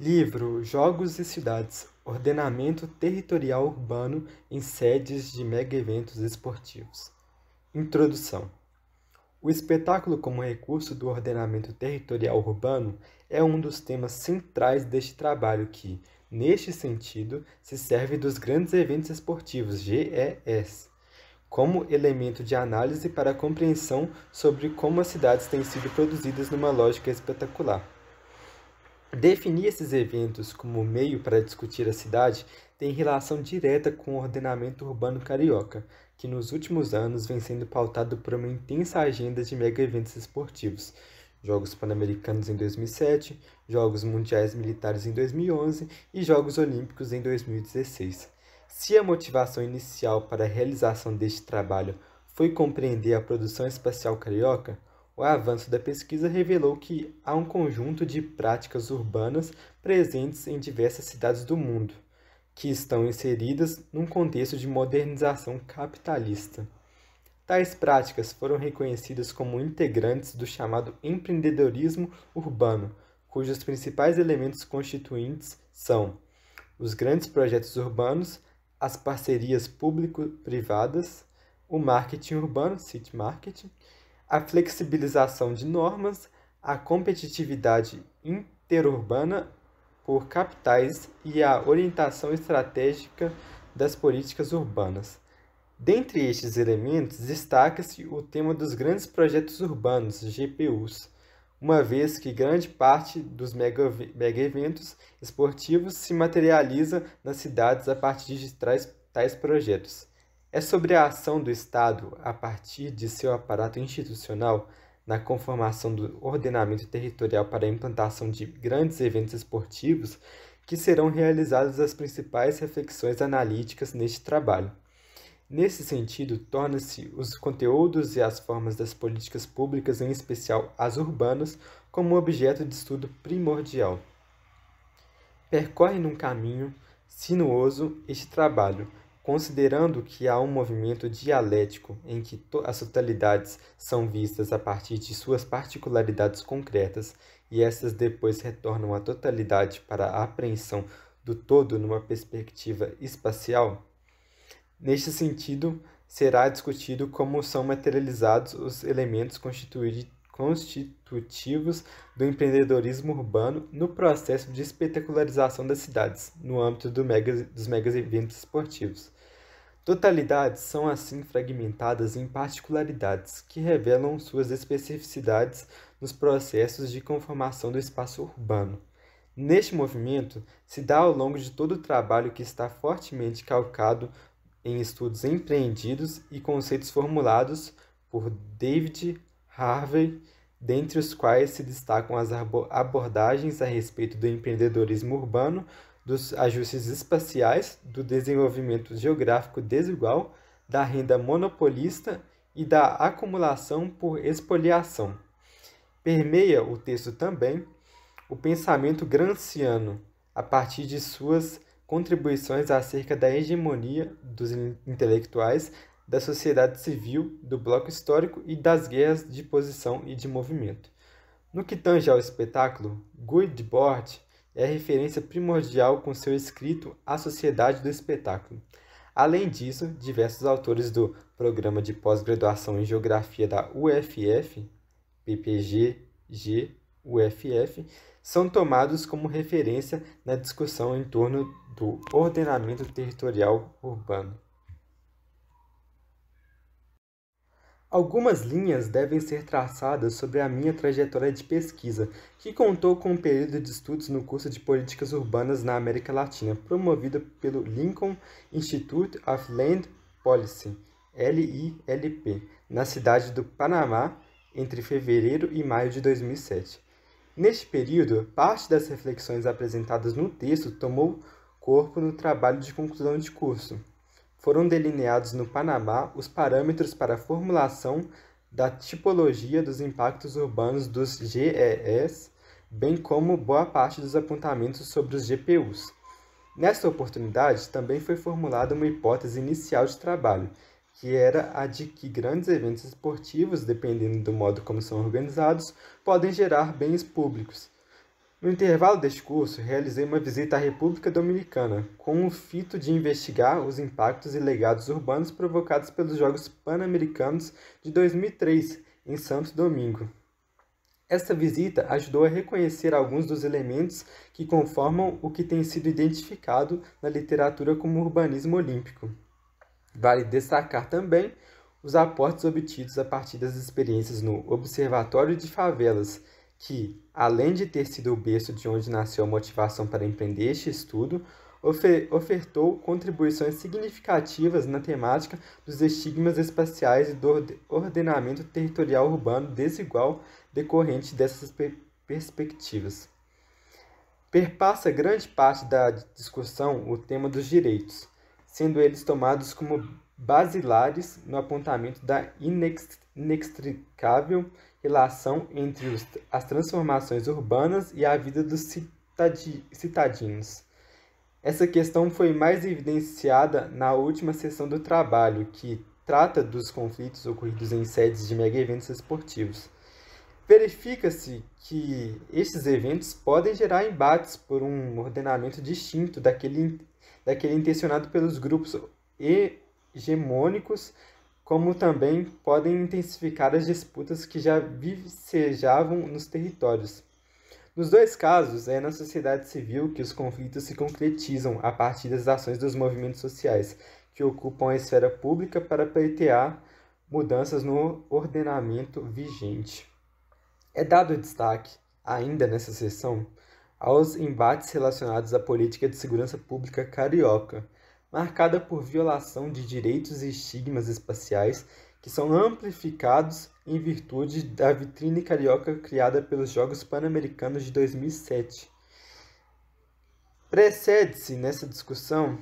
Livro Jogos e Cidades Ordenamento Territorial Urbano em Sedes de Mega Eventos Esportivos. Introdução: O espetáculo como recurso do ordenamento territorial urbano é um dos temas centrais deste trabalho que, neste sentido, se serve dos Grandes Eventos Esportivos GES como elemento de análise para a compreensão sobre como as cidades têm sido produzidas numa lógica espetacular. Definir esses eventos como meio para discutir a cidade tem relação direta com o ordenamento urbano carioca, que nos últimos anos vem sendo pautado por uma intensa agenda de mega-eventos esportivos. Jogos Pan-Americanos em 2007, Jogos Mundiais Militares em 2011 e Jogos Olímpicos em 2016. Se a motivação inicial para a realização deste trabalho foi compreender a produção espacial carioca, o avanço da pesquisa revelou que há um conjunto de práticas urbanas presentes em diversas cidades do mundo, que estão inseridas num contexto de modernização capitalista. Tais práticas foram reconhecidas como integrantes do chamado empreendedorismo urbano, cujos principais elementos constituintes são os grandes projetos urbanos, as parcerias público-privadas, o marketing urbano, city marketing, a flexibilização de normas, a competitividade interurbana por capitais e a orientação estratégica das políticas urbanas. Dentre estes elementos, destaca-se o tema dos grandes projetos urbanos, GPUs, uma vez que grande parte dos mega, mega eventos esportivos se materializa nas cidades a partir de tais projetos é sobre a ação do Estado a partir de seu aparato institucional na conformação do ordenamento territorial para a implantação de grandes eventos esportivos que serão realizadas as principais reflexões analíticas neste trabalho. Nesse sentido, torna-se os conteúdos e as formas das políticas públicas, em especial as urbanas, como objeto de estudo primordial. Percorre num caminho sinuoso este trabalho, Considerando que há um movimento dialético em que as totalidades são vistas a partir de suas particularidades concretas e essas depois retornam à totalidade para a apreensão do todo numa perspectiva espacial, neste sentido será discutido como são materializados os elementos constitutivos do empreendedorismo urbano no processo de espetacularização das cidades, no âmbito do mega, dos mega eventos esportivos. Totalidades são assim fragmentadas em particularidades que revelam suas especificidades nos processos de conformação do espaço urbano. Neste movimento, se dá ao longo de todo o trabalho que está fortemente calcado em estudos empreendidos e conceitos formulados por David Harvey, dentre os quais se destacam as abordagens a respeito do empreendedorismo urbano, dos ajustes espaciais, do desenvolvimento geográfico desigual, da renda monopolista e da acumulação por expoliação. Permeia o texto também o pensamento granciano, a partir de suas contribuições acerca da hegemonia dos intelectuais, da sociedade civil, do bloco histórico e das guerras de posição e de movimento. No que tange ao espetáculo, Guy Debord é referência primordial com seu escrito a sociedade do espetáculo. Além disso, diversos autores do Programa de Pós-Graduação em Geografia da UFF, PPGG UFF, são tomados como referência na discussão em torno do ordenamento territorial urbano. Algumas linhas devem ser traçadas sobre a minha trajetória de pesquisa, que contou com um período de estudos no curso de Políticas Urbanas na América Latina, promovido pelo Lincoln Institute of Land Policy, LILP, na cidade do Panamá, entre fevereiro e maio de 2007. Neste período, parte das reflexões apresentadas no texto tomou corpo no trabalho de conclusão de curso, foram delineados no Panamá os parâmetros para a formulação da tipologia dos impactos urbanos dos GES, bem como boa parte dos apontamentos sobre os GPUs. Nesta oportunidade, também foi formulada uma hipótese inicial de trabalho, que era a de que grandes eventos esportivos, dependendo do modo como são organizados, podem gerar bens públicos no intervalo deste curso, realizei uma visita à República Dominicana, com o fito de investigar os impactos e legados urbanos provocados pelos Jogos Pan-Americanos de 2003, em Santo Domingo. Esta visita ajudou a reconhecer alguns dos elementos que conformam o que tem sido identificado na literatura como urbanismo olímpico. Vale destacar também os aportes obtidos a partir das experiências no Observatório de Favelas, que, além de ter sido o berço de onde nasceu a motivação para empreender este estudo, ofertou contribuições significativas na temática dos estigmas espaciais e do ordenamento territorial urbano desigual decorrente dessas per perspectivas. Perpassa grande parte da discussão o tema dos direitos, sendo eles tomados como basilares no apontamento da inextricável relação entre os, as transformações urbanas e a vida dos citadi, citadinos. Essa questão foi mais evidenciada na última sessão do trabalho, que trata dos conflitos ocorridos em sedes de mega eventos esportivos. Verifica-se que estes eventos podem gerar embates por um ordenamento distinto daquele, daquele intencionado pelos grupos hegemônicos como também podem intensificar as disputas que já vicejavam nos territórios. Nos dois casos, é na sociedade civil que os conflitos se concretizam a partir das ações dos movimentos sociais, que ocupam a esfera pública para pleitear mudanças no ordenamento vigente. É dado destaque, ainda nessa sessão, aos embates relacionados à política de segurança pública carioca marcada por violação de direitos e estigmas espaciais que são amplificados em virtude da vitrine carioca criada pelos Jogos Pan-Americanos de 2007. Precede-se nessa discussão,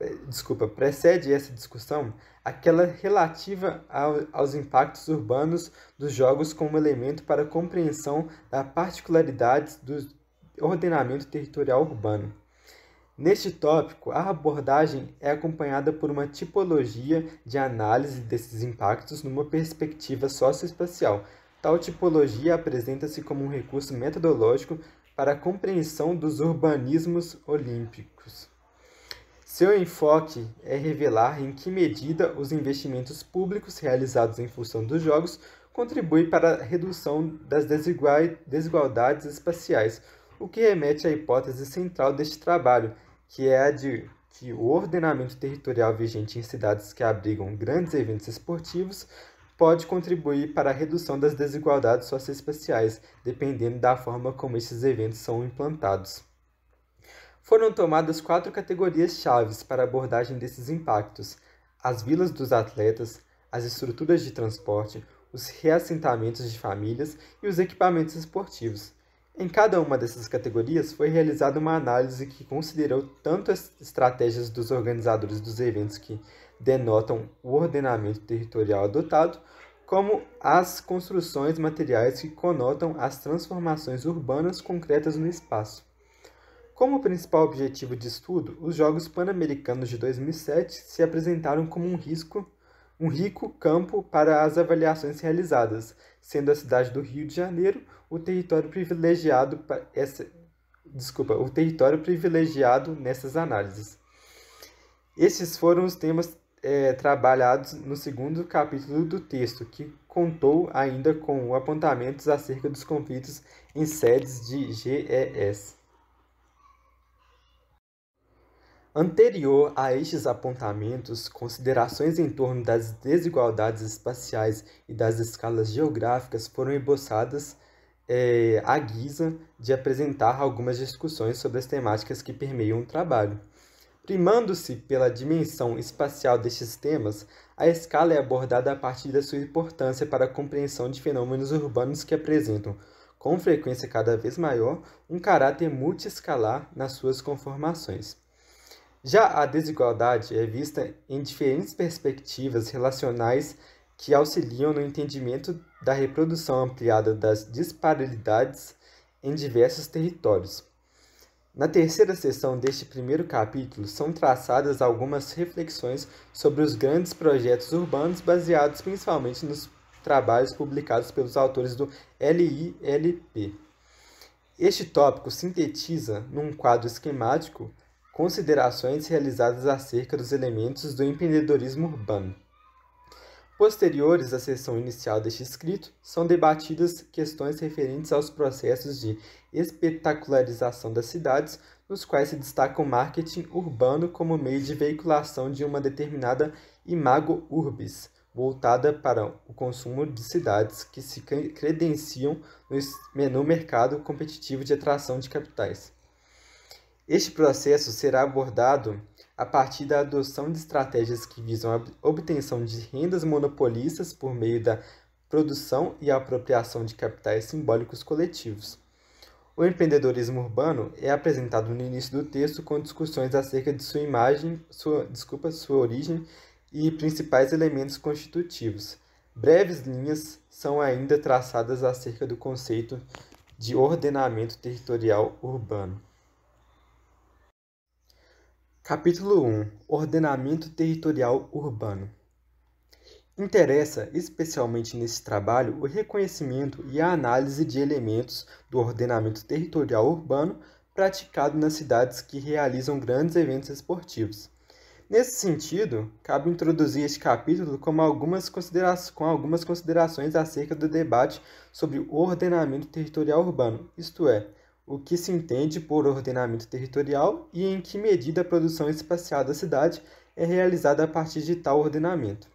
eh, desculpa, precede essa discussão aquela relativa ao, aos impactos urbanos dos jogos como elemento para compreensão da particularidade do ordenamento territorial urbano. Neste tópico, a abordagem é acompanhada por uma tipologia de análise desses impactos numa perspectiva socioespacial. Tal tipologia apresenta-se como um recurso metodológico para a compreensão dos urbanismos olímpicos. Seu enfoque é revelar em que medida os investimentos públicos realizados em função dos Jogos contribuem para a redução das desigualdades espaciais, o que remete à hipótese central deste trabalho, que é a de que o ordenamento territorial vigente em cidades que abrigam grandes eventos esportivos pode contribuir para a redução das desigualdades socioespaciais, dependendo da forma como esses eventos são implantados. Foram tomadas quatro categorias chaves para a abordagem desses impactos: as vilas dos atletas, as estruturas de transporte, os reassentamentos de famílias e os equipamentos esportivos. Em cada uma dessas categorias foi realizada uma análise que considerou tanto as estratégias dos organizadores dos eventos que denotam o ordenamento territorial adotado, como as construções materiais que conotam as transformações urbanas concretas no espaço. Como principal objetivo de estudo, os Jogos Pan-Americanos de 2007 se apresentaram como um risco, um rico campo para as avaliações realizadas, sendo a cidade do Rio de Janeiro o território privilegiado para essa desculpa, o território privilegiado nessas análises. Esses foram os temas é, trabalhados no segundo capítulo do texto, que contou ainda com apontamentos acerca dos conflitos em sedes de GES. Anterior a estes apontamentos, considerações em torno das desigualdades espaciais e das escalas geográficas foram esboçadas é, a guisa de apresentar algumas discussões sobre as temáticas que permeiam o trabalho. Primando-se pela dimensão espacial destes temas, a escala é abordada a partir da sua importância para a compreensão de fenômenos urbanos que apresentam, com frequência cada vez maior, um caráter multiescalar nas suas conformações. Já a desigualdade é vista em diferentes perspectivas relacionais que auxiliam no entendimento da reprodução ampliada das disparidades em diversos territórios. Na terceira seção deste primeiro capítulo são traçadas algumas reflexões sobre os grandes projetos urbanos baseados principalmente nos trabalhos publicados pelos autores do LILP. Este tópico sintetiza, num quadro esquemático, considerações realizadas acerca dos elementos do empreendedorismo urbano. Posteriores à sessão inicial deste escrito, são debatidas questões referentes aos processos de espetacularização das cidades, nos quais se destaca o marketing urbano como meio de veiculação de uma determinada imago urbis, voltada para o consumo de cidades que se credenciam no mercado competitivo de atração de capitais. Este processo será abordado a partir da adoção de estratégias que visam a obtenção de rendas monopolistas por meio da produção e apropriação de capitais simbólicos coletivos. O empreendedorismo urbano é apresentado no início do texto com discussões acerca de sua imagem, sua, desculpa, sua origem e principais elementos constitutivos. Breves linhas são ainda traçadas acerca do conceito de ordenamento territorial urbano. Capítulo 1 Ordenamento Territorial Urbano Interessa, especialmente nesse trabalho, o reconhecimento e a análise de elementos do ordenamento territorial urbano praticado nas cidades que realizam grandes eventos esportivos. Nesse sentido, cabe introduzir este capítulo com algumas, com algumas considerações acerca do debate sobre o ordenamento territorial urbano, isto é, o que se entende por ordenamento territorial e em que medida a produção espacial da cidade é realizada a partir de tal ordenamento.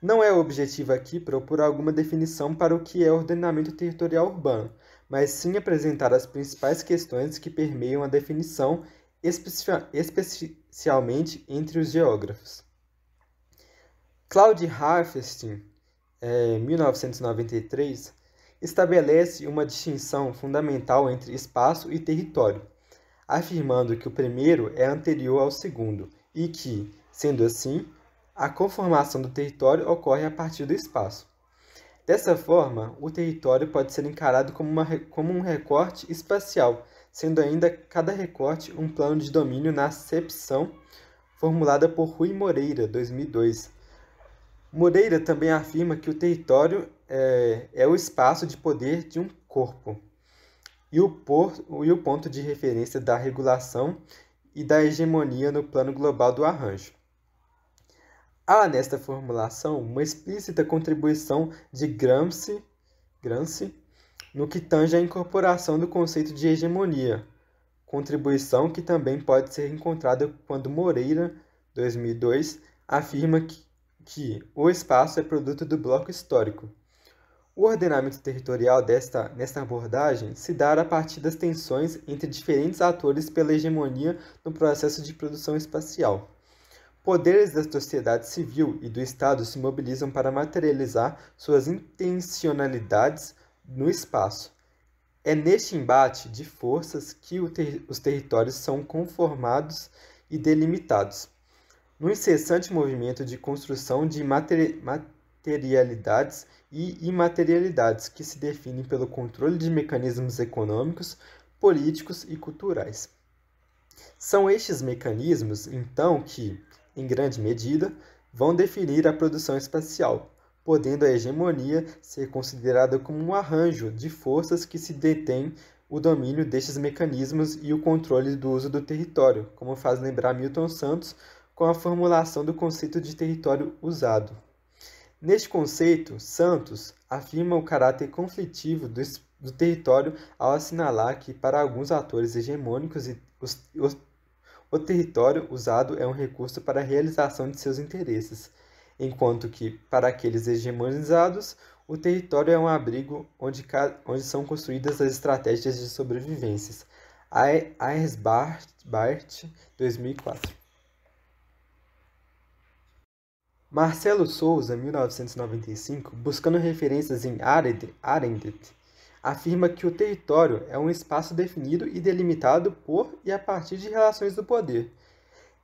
Não é objetivo aqui propor alguma definição para o que é ordenamento territorial urbano, mas sim apresentar as principais questões que permeiam a definição, especialmente entre os geógrafos. Claude Harfestin, 1993, eh, estabelece uma distinção fundamental entre espaço e território, afirmando que o primeiro é anterior ao segundo e que, sendo assim, a conformação do território ocorre a partir do espaço. Dessa forma, o território pode ser encarado como, uma, como um recorte espacial, sendo ainda cada recorte um plano de domínio na acepção formulada por Rui Moreira, 2002, Moreira também afirma que o território é, é o espaço de poder de um corpo e o, por, e o ponto de referência da regulação e da hegemonia no plano global do arranjo. Há nesta formulação uma explícita contribuição de Gramsci, Gramsci no que tange à incorporação do conceito de hegemonia, contribuição que também pode ser encontrada quando Moreira, 2002, afirma que que o espaço é produto do bloco histórico. O ordenamento territorial desta nesta abordagem se dá a partir das tensões entre diferentes atores pela hegemonia no processo de produção espacial. Poderes da sociedade civil e do Estado se mobilizam para materializar suas intencionalidades no espaço. É neste embate de forças que ter os territórios são conformados e delimitados no incessante movimento de construção de materialidades e imaterialidades que se definem pelo controle de mecanismos econômicos, políticos e culturais. São estes mecanismos, então, que, em grande medida, vão definir a produção espacial, podendo a hegemonia ser considerada como um arranjo de forças que se detém o domínio destes mecanismos e o controle do uso do território, como faz lembrar Milton Santos com a formulação do conceito de território usado. Neste conceito, Santos afirma o caráter conflitivo do, do território ao assinalar que, para alguns atores hegemônicos, os, o território usado é um recurso para a realização de seus interesses, enquanto que, para aqueles hegemonizados, o território é um abrigo onde, onde são construídas as estratégias de sobrevivência. Bart, 2004. Marcelo Souza, 1995, buscando referências em Arendt, afirma que o território é um espaço definido e delimitado por e a partir de relações do poder.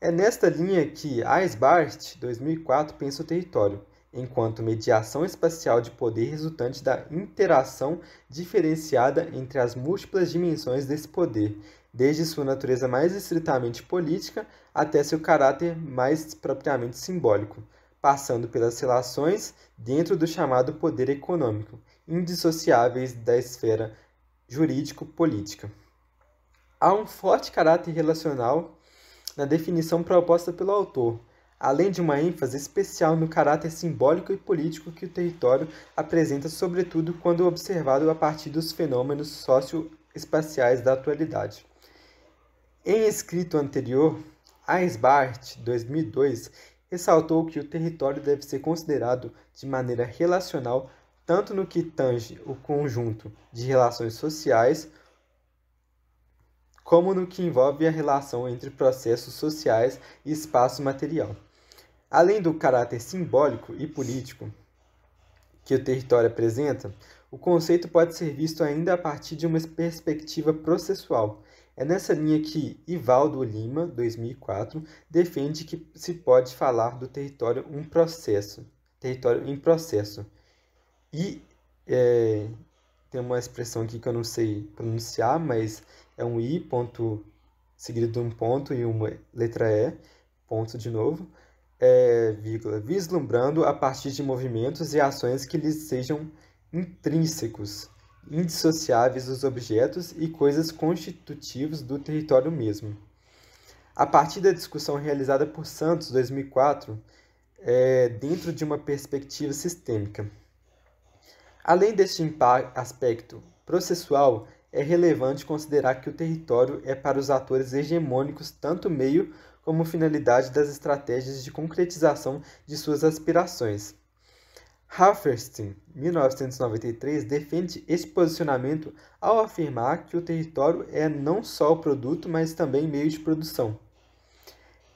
É nesta linha que Eisbart, 2004, pensa o território, enquanto mediação espacial de poder resultante da interação diferenciada entre as múltiplas dimensões desse poder, desde sua natureza mais estritamente política até seu caráter mais propriamente simbólico passando pelas relações dentro do chamado poder econômico, indissociáveis da esfera jurídico-política. Há um forte caráter relacional na definição proposta pelo autor, além de uma ênfase especial no caráter simbólico e político que o território apresenta, sobretudo quando observado a partir dos fenômenos socioespaciais da atualidade. Em escrito anterior, Aisbart, 2002, ressaltou que o território deve ser considerado de maneira relacional tanto no que tange o conjunto de relações sociais, como no que envolve a relação entre processos sociais e espaço material. Além do caráter simbólico e político que o território apresenta, o conceito pode ser visto ainda a partir de uma perspectiva processual, é nessa linha que Ivaldo Lima, 2004, defende que se pode falar do território um processo, território em processo. E é, tem uma expressão aqui que eu não sei pronunciar, mas é um i ponto seguido de um ponto e uma letra e, ponto de novo, é, vírgula, vislumbrando a partir de movimentos e ações que lhes sejam intrínsecos indissociáveis dos objetos e coisas constitutivos do território mesmo. A partir da discussão realizada por Santos, 2004, é, dentro de uma perspectiva sistêmica. Além deste aspecto processual, é relevante considerar que o território é para os atores hegemônicos tanto meio como finalidade das estratégias de concretização de suas aspirações. Hafferstein, 1993, defende esse posicionamento ao afirmar que o território é não só o produto, mas também meio de produção.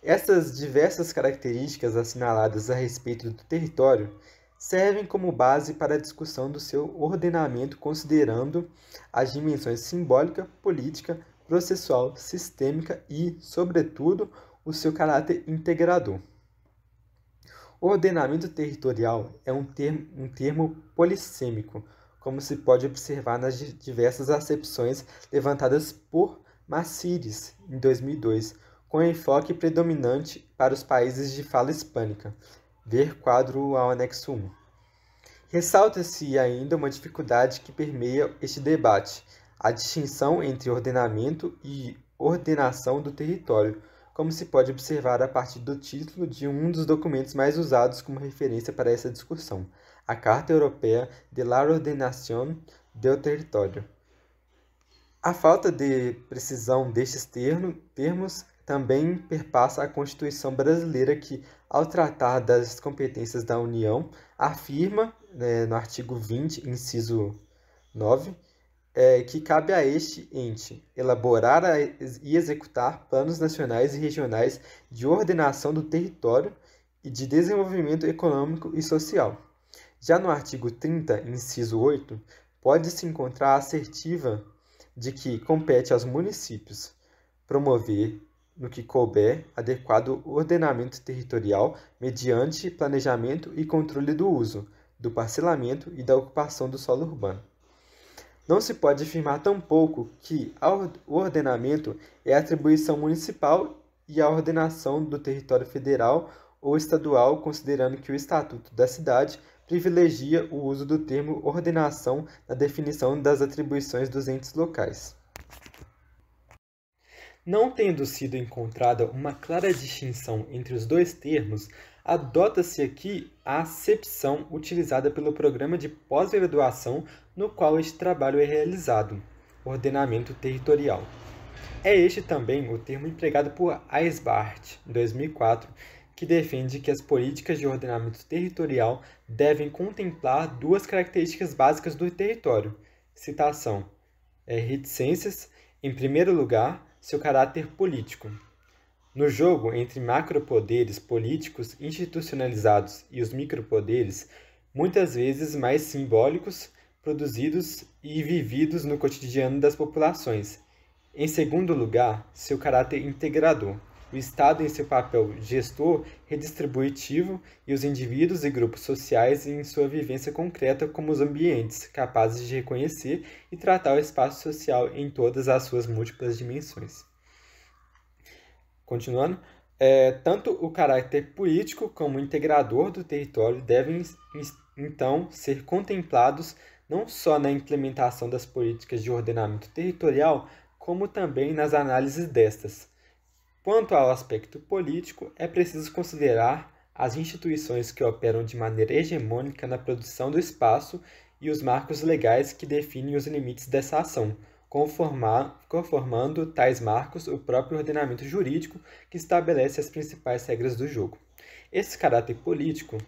Essas diversas características assinaladas a respeito do território servem como base para a discussão do seu ordenamento, considerando as dimensões simbólica, política, processual, sistêmica e, sobretudo, o seu caráter integrador. Ordenamento territorial é um termo, um termo polissêmico, como se pode observar nas diversas acepções levantadas por Macires em 2002, com enfoque predominante para os países de fala hispânica. Ver quadro ao anexo 1. Ressalta-se ainda uma dificuldade que permeia este debate, a distinção entre ordenamento e ordenação do território, como se pode observar a partir do título de um dos documentos mais usados como referência para essa discussão, a Carta Europeia de la Ordenación del Territorio. A falta de precisão destes termos também perpassa a Constituição brasileira, que, ao tratar das competências da União, afirma, né, no artigo 20, inciso 9, é, que cabe a este ente elaborar a, e executar planos nacionais e regionais de ordenação do território e de desenvolvimento econômico e social. Já no artigo 30, inciso 8, pode-se encontrar a assertiva de que compete aos municípios promover, no que couber, adequado ordenamento territorial mediante planejamento e controle do uso, do parcelamento e da ocupação do solo urbano. Não se pode afirmar tampouco que o ordenamento é atribuição municipal e a ordenação do território federal ou estadual, considerando que o Estatuto da Cidade privilegia o uso do termo ordenação na definição das atribuições dos entes locais. Não tendo sido encontrada uma clara distinção entre os dois termos, adota-se aqui a acepção utilizada pelo Programa de Pós-Graduação no qual este trabalho é realizado, ordenamento territorial. É este também o termo empregado por Eisbart, 2004, que defende que as políticas de ordenamento territorial devem contemplar duas características básicas do território. Citação: é, reticências, em primeiro lugar, seu caráter político. No jogo entre macropoderes políticos institucionalizados e os micropoderes, muitas vezes mais simbólicos, produzidos e vividos no cotidiano das populações. Em segundo lugar, seu caráter integrador. O Estado, em seu papel gestor, redistributivo, e os indivíduos e grupos sociais em sua vivência concreta como os ambientes, capazes de reconhecer e tratar o espaço social em todas as suas múltiplas dimensões. Continuando, é, tanto o caráter político como o integrador do território devem então ser contemplados não só na implementação das políticas de ordenamento territorial, como também nas análises destas. Quanto ao aspecto político, é preciso considerar as instituições que operam de maneira hegemônica na produção do espaço e os marcos legais que definem os limites dessa ação, conformando tais marcos o próprio ordenamento jurídico que estabelece as principais regras do jogo. Esse caráter político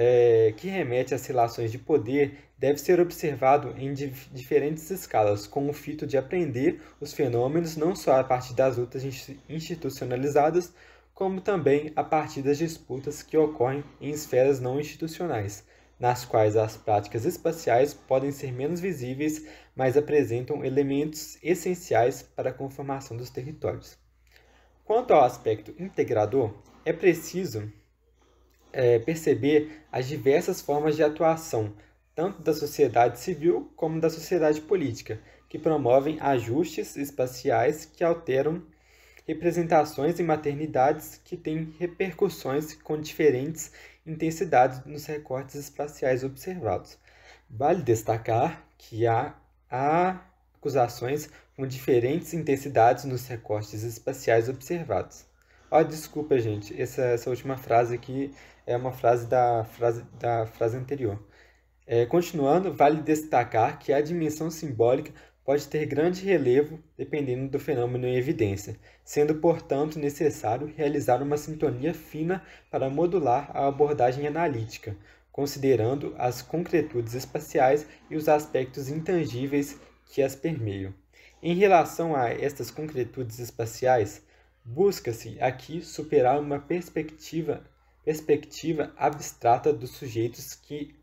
é, que remete às relações de poder deve ser observado em diferentes escalas, com o fito de aprender os fenômenos não só a partir das lutas institucionalizadas, como também a partir das disputas que ocorrem em esferas não institucionais, nas quais as práticas espaciais podem ser menos visíveis, mas apresentam elementos essenciais para a conformação dos territórios. Quanto ao aspecto integrador, é preciso é, perceber as diversas formas de atuação, tanto da sociedade civil como da sociedade política, que promovem ajustes espaciais que alteram representações e maternidades que têm repercussões com diferentes intensidades nos recortes espaciais observados. Vale destacar que há, há acusações com diferentes intensidades nos recortes espaciais observados. Ó, oh, ah, desculpa, gente, essa, essa última frase aqui é uma frase da frase, da frase anterior. É, continuando, vale destacar que a dimensão simbólica pode ter grande relevo dependendo do fenômeno em evidência, sendo, portanto, necessário realizar uma sintonia fina para modular a abordagem analítica, considerando as concretudes espaciais e os aspectos intangíveis que as permeiam. Em relação a estas concretudes espaciais, busca-se aqui superar uma perspectiva perspectiva abstrata dos sujeitos que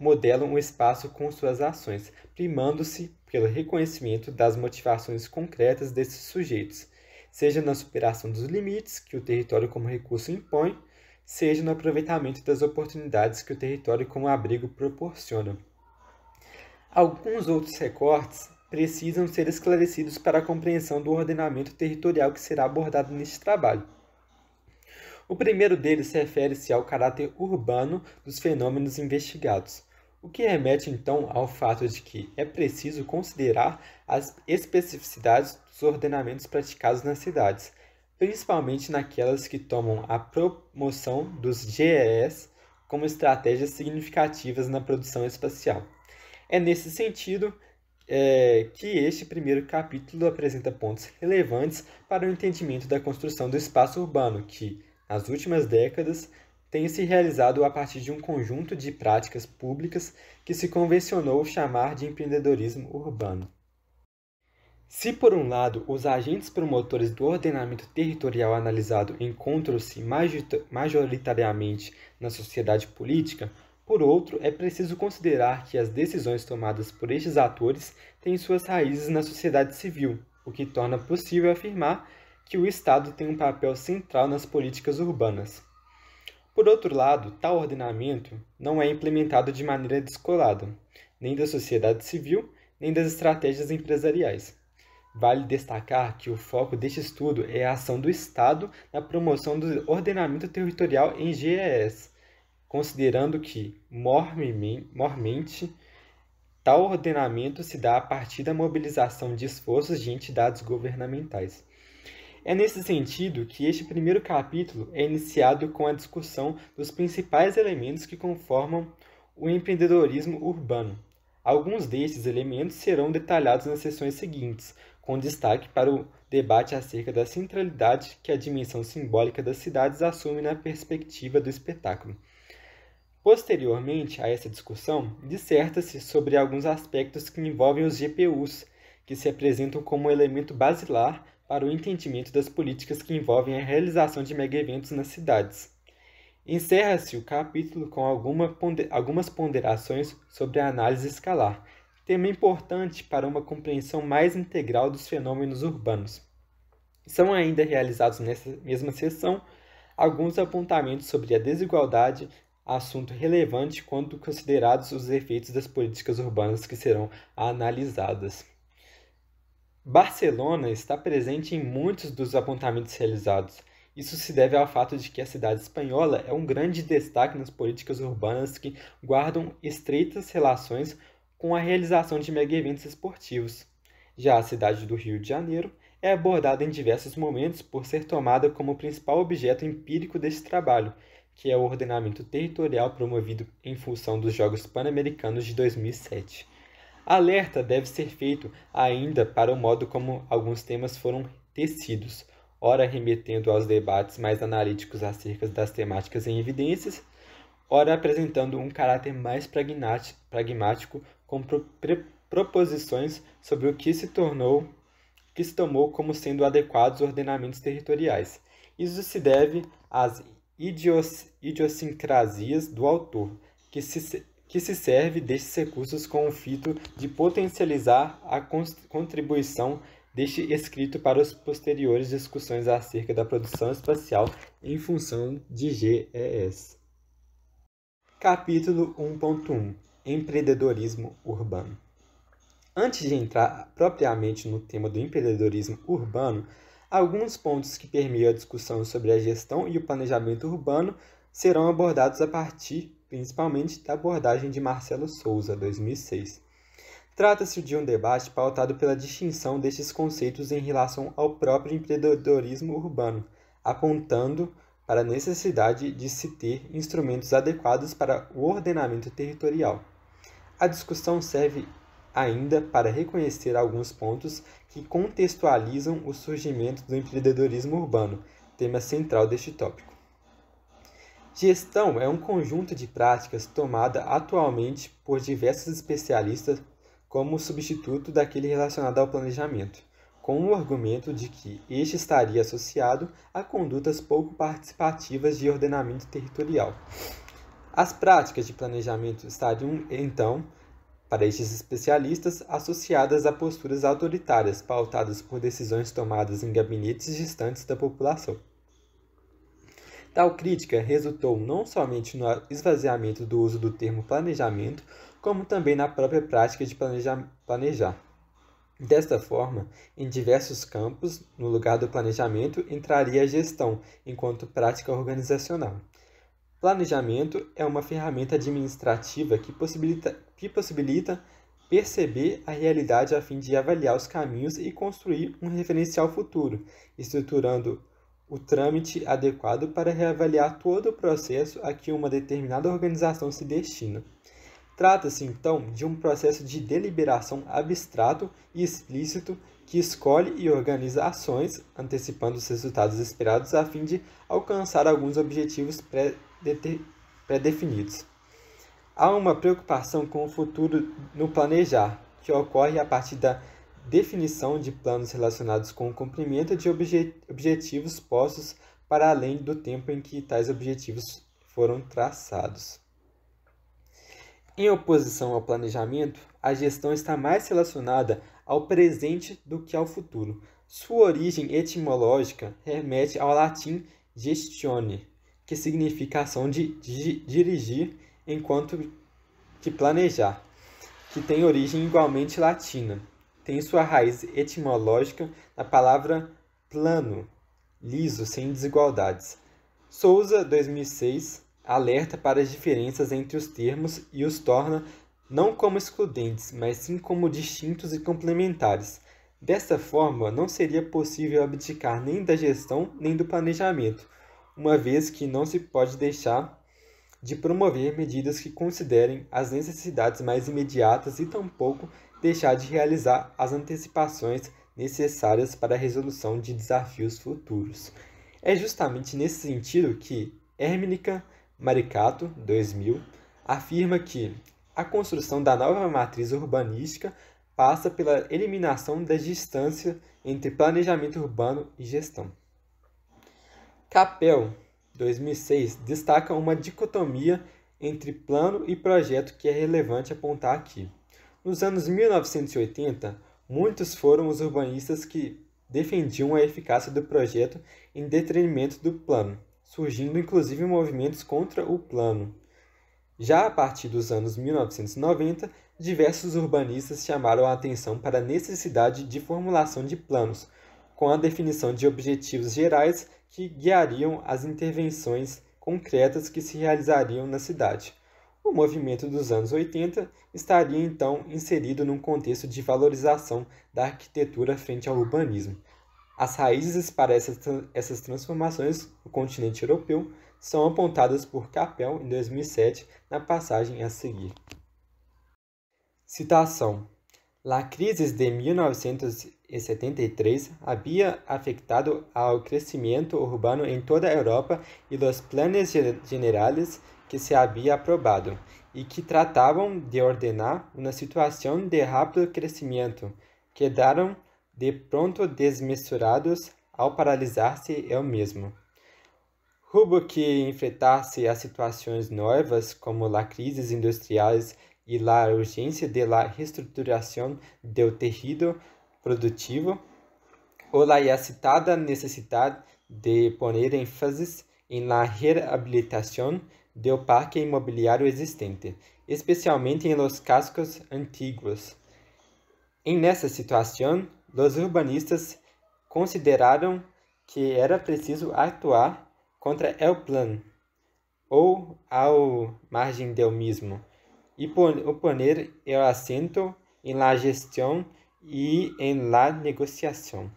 modelam o espaço com suas ações, primando-se pelo reconhecimento das motivações concretas desses sujeitos, seja na superação dos limites que o território como recurso impõe, seja no aproveitamento das oportunidades que o território como abrigo proporciona. Alguns outros recortes precisam ser esclarecidos para a compreensão do ordenamento territorial que será abordado neste trabalho. O primeiro deles refere-se ao caráter urbano dos fenômenos investigados, o que remete então ao fato de que é preciso considerar as especificidades dos ordenamentos praticados nas cidades, principalmente naquelas que tomam a promoção dos GES como estratégias significativas na produção espacial. É nesse sentido é, que este primeiro capítulo apresenta pontos relevantes para o entendimento da construção do espaço urbano, que, nas últimas décadas, tem se realizado a partir de um conjunto de práticas públicas que se convencionou chamar de empreendedorismo urbano. Se, por um lado, os agentes promotores do ordenamento territorial analisado encontram-se majoritariamente na sociedade política, por outro, é preciso considerar que as decisões tomadas por estes atores têm suas raízes na sociedade civil, o que torna possível afirmar que o Estado tem um papel central nas políticas urbanas. Por outro lado, tal ordenamento não é implementado de maneira descolada, nem da sociedade civil, nem das estratégias empresariais. Vale destacar que o foco deste estudo é a ação do Estado na promoção do ordenamento territorial em GES, considerando que, mormente, tal ordenamento se dá a partir da mobilização de esforços de entidades governamentais. É nesse sentido que este primeiro capítulo é iniciado com a discussão dos principais elementos que conformam o empreendedorismo urbano. Alguns destes elementos serão detalhados nas seções seguintes, com destaque para o debate acerca da centralidade que a dimensão simbólica das cidades assume na perspectiva do espetáculo. Posteriormente a essa discussão, disserta-se sobre alguns aspectos que envolvem os GPUs, que se apresentam como elemento basilar para o entendimento das políticas que envolvem a realização de megaeventos nas cidades. Encerra-se o capítulo com alguma ponder algumas ponderações sobre a análise escalar, tema importante para uma compreensão mais integral dos fenômenos urbanos. São ainda realizados nessa mesma sessão alguns apontamentos sobre a desigualdade, assunto relevante quando considerados os efeitos das políticas urbanas que serão analisadas. Barcelona está presente em muitos dos apontamentos realizados. Isso se deve ao fato de que a cidade espanhola é um grande destaque nas políticas urbanas que guardam estreitas relações com a realização de mega-eventos esportivos. Já a cidade do Rio de Janeiro é abordada em diversos momentos por ser tomada como o principal objeto empírico deste trabalho, que é o ordenamento territorial promovido em função dos Jogos Pan-Americanos de 2007. Alerta deve ser feito ainda para o modo como alguns temas foram tecidos, ora remetendo aos debates mais analíticos acerca das temáticas em evidências, ora apresentando um caráter mais pragmático com proposições sobre o que se tornou que se tomou como sendo adequados ordenamentos territoriais. Isso se deve às idios, idiosincrasias do autor, que se, que se serve destes recursos com o fito de potencializar a contribuição deste escrito para as posteriores discussões acerca da produção espacial em função de GES. Capítulo 1.1 Empreendedorismo Urbano Antes de entrar propriamente no tema do empreendedorismo urbano, alguns pontos que permeiam a discussão sobre a gestão e o planejamento urbano serão abordados a partir principalmente da abordagem de Marcelo Souza, 2006. Trata-se de um debate pautado pela distinção destes conceitos em relação ao próprio empreendedorismo urbano, apontando para a necessidade de se ter instrumentos adequados para o ordenamento territorial. A discussão serve ainda para reconhecer alguns pontos que contextualizam o surgimento do empreendedorismo urbano, tema central deste tópico. Gestão é um conjunto de práticas tomada atualmente por diversos especialistas como substituto daquele relacionado ao planejamento, com o argumento de que este estaria associado a condutas pouco participativas de ordenamento territorial. As práticas de planejamento estariam, então, para estes especialistas, associadas a posturas autoritárias pautadas por decisões tomadas em gabinetes distantes da população. Tal crítica resultou não somente no esvaziamento do uso do termo planejamento, como também na própria prática de planejar. planejar. Desta forma, em diversos campos, no lugar do planejamento entraria a gestão, enquanto prática organizacional. Planejamento é uma ferramenta administrativa que possibilita, que possibilita perceber a realidade a fim de avaliar os caminhos e construir um referencial futuro, estruturando o trâmite adequado para reavaliar todo o processo a que uma determinada organização se destina. Trata-se, então, de um processo de deliberação abstrato e explícito que escolhe e organiza ações, antecipando os resultados esperados a fim de alcançar alguns objetivos pré-definidos. Há uma preocupação com o futuro no planejar, que ocorre a partir da definição de planos relacionados com o cumprimento de obje objetivos postos para além do tempo em que tais objetivos foram traçados. Em oposição ao planejamento, a gestão está mais relacionada ao presente do que ao futuro. Sua origem etimológica remete ao latim gestione, que significa ação de, de dirigir enquanto que planejar, que tem origem igualmente latina tem sua raiz etimológica na palavra plano, liso, sem desigualdades. Souza, 2006, alerta para as diferenças entre os termos e os torna não como excludentes, mas sim como distintos e complementares. Dessa forma, não seria possível abdicar nem da gestão nem do planejamento, uma vez que não se pode deixar de promover medidas que considerem as necessidades mais imediatas e tampouco deixar de realizar as antecipações necessárias para a resolução de desafios futuros. É justamente nesse sentido que Hermínica Maricato, 2000, afirma que a construção da nova matriz urbanística passa pela eliminação da distância entre planejamento urbano e gestão. Capel, 2006, destaca uma dicotomia entre plano e projeto que é relevante apontar aqui. Nos anos 1980, muitos foram os urbanistas que defendiam a eficácia do projeto em detrimento do plano, surgindo inclusive movimentos contra o plano. Já a partir dos anos 1990, diversos urbanistas chamaram a atenção para a necessidade de formulação de planos, com a definição de objetivos gerais que guiariam as intervenções concretas que se realizariam na cidade. O movimento dos anos 80 estaria então inserido num contexto de valorização da arquitetura frente ao urbanismo. As raízes para essas transformações no continente europeu são apontadas por Capel em 2007 na passagem a seguir. Citação: La crise de 1973 havia afetado ao crescimento urbano em toda a Europa e los planes generales que se havia aprovado e que tratavam de ordenar uma situação de rápido crescimento, quedaram de pronto desmesurados ao paralisar-se eu mesmo. Rubo que enfrentasse a situações novas, como lá crises industriais e lá urgência de la reestruturação do tecido produtivo, ou lá a citada necessidade de poner ênfase em la reabilitação do parque imobiliário existente, especialmente em los cascos antigos. Em nessa situação, os urbanistas consideraram que era preciso atuar contra el plan ou ao margem del mesmo e oponer el assento em la gestão e em la negociação.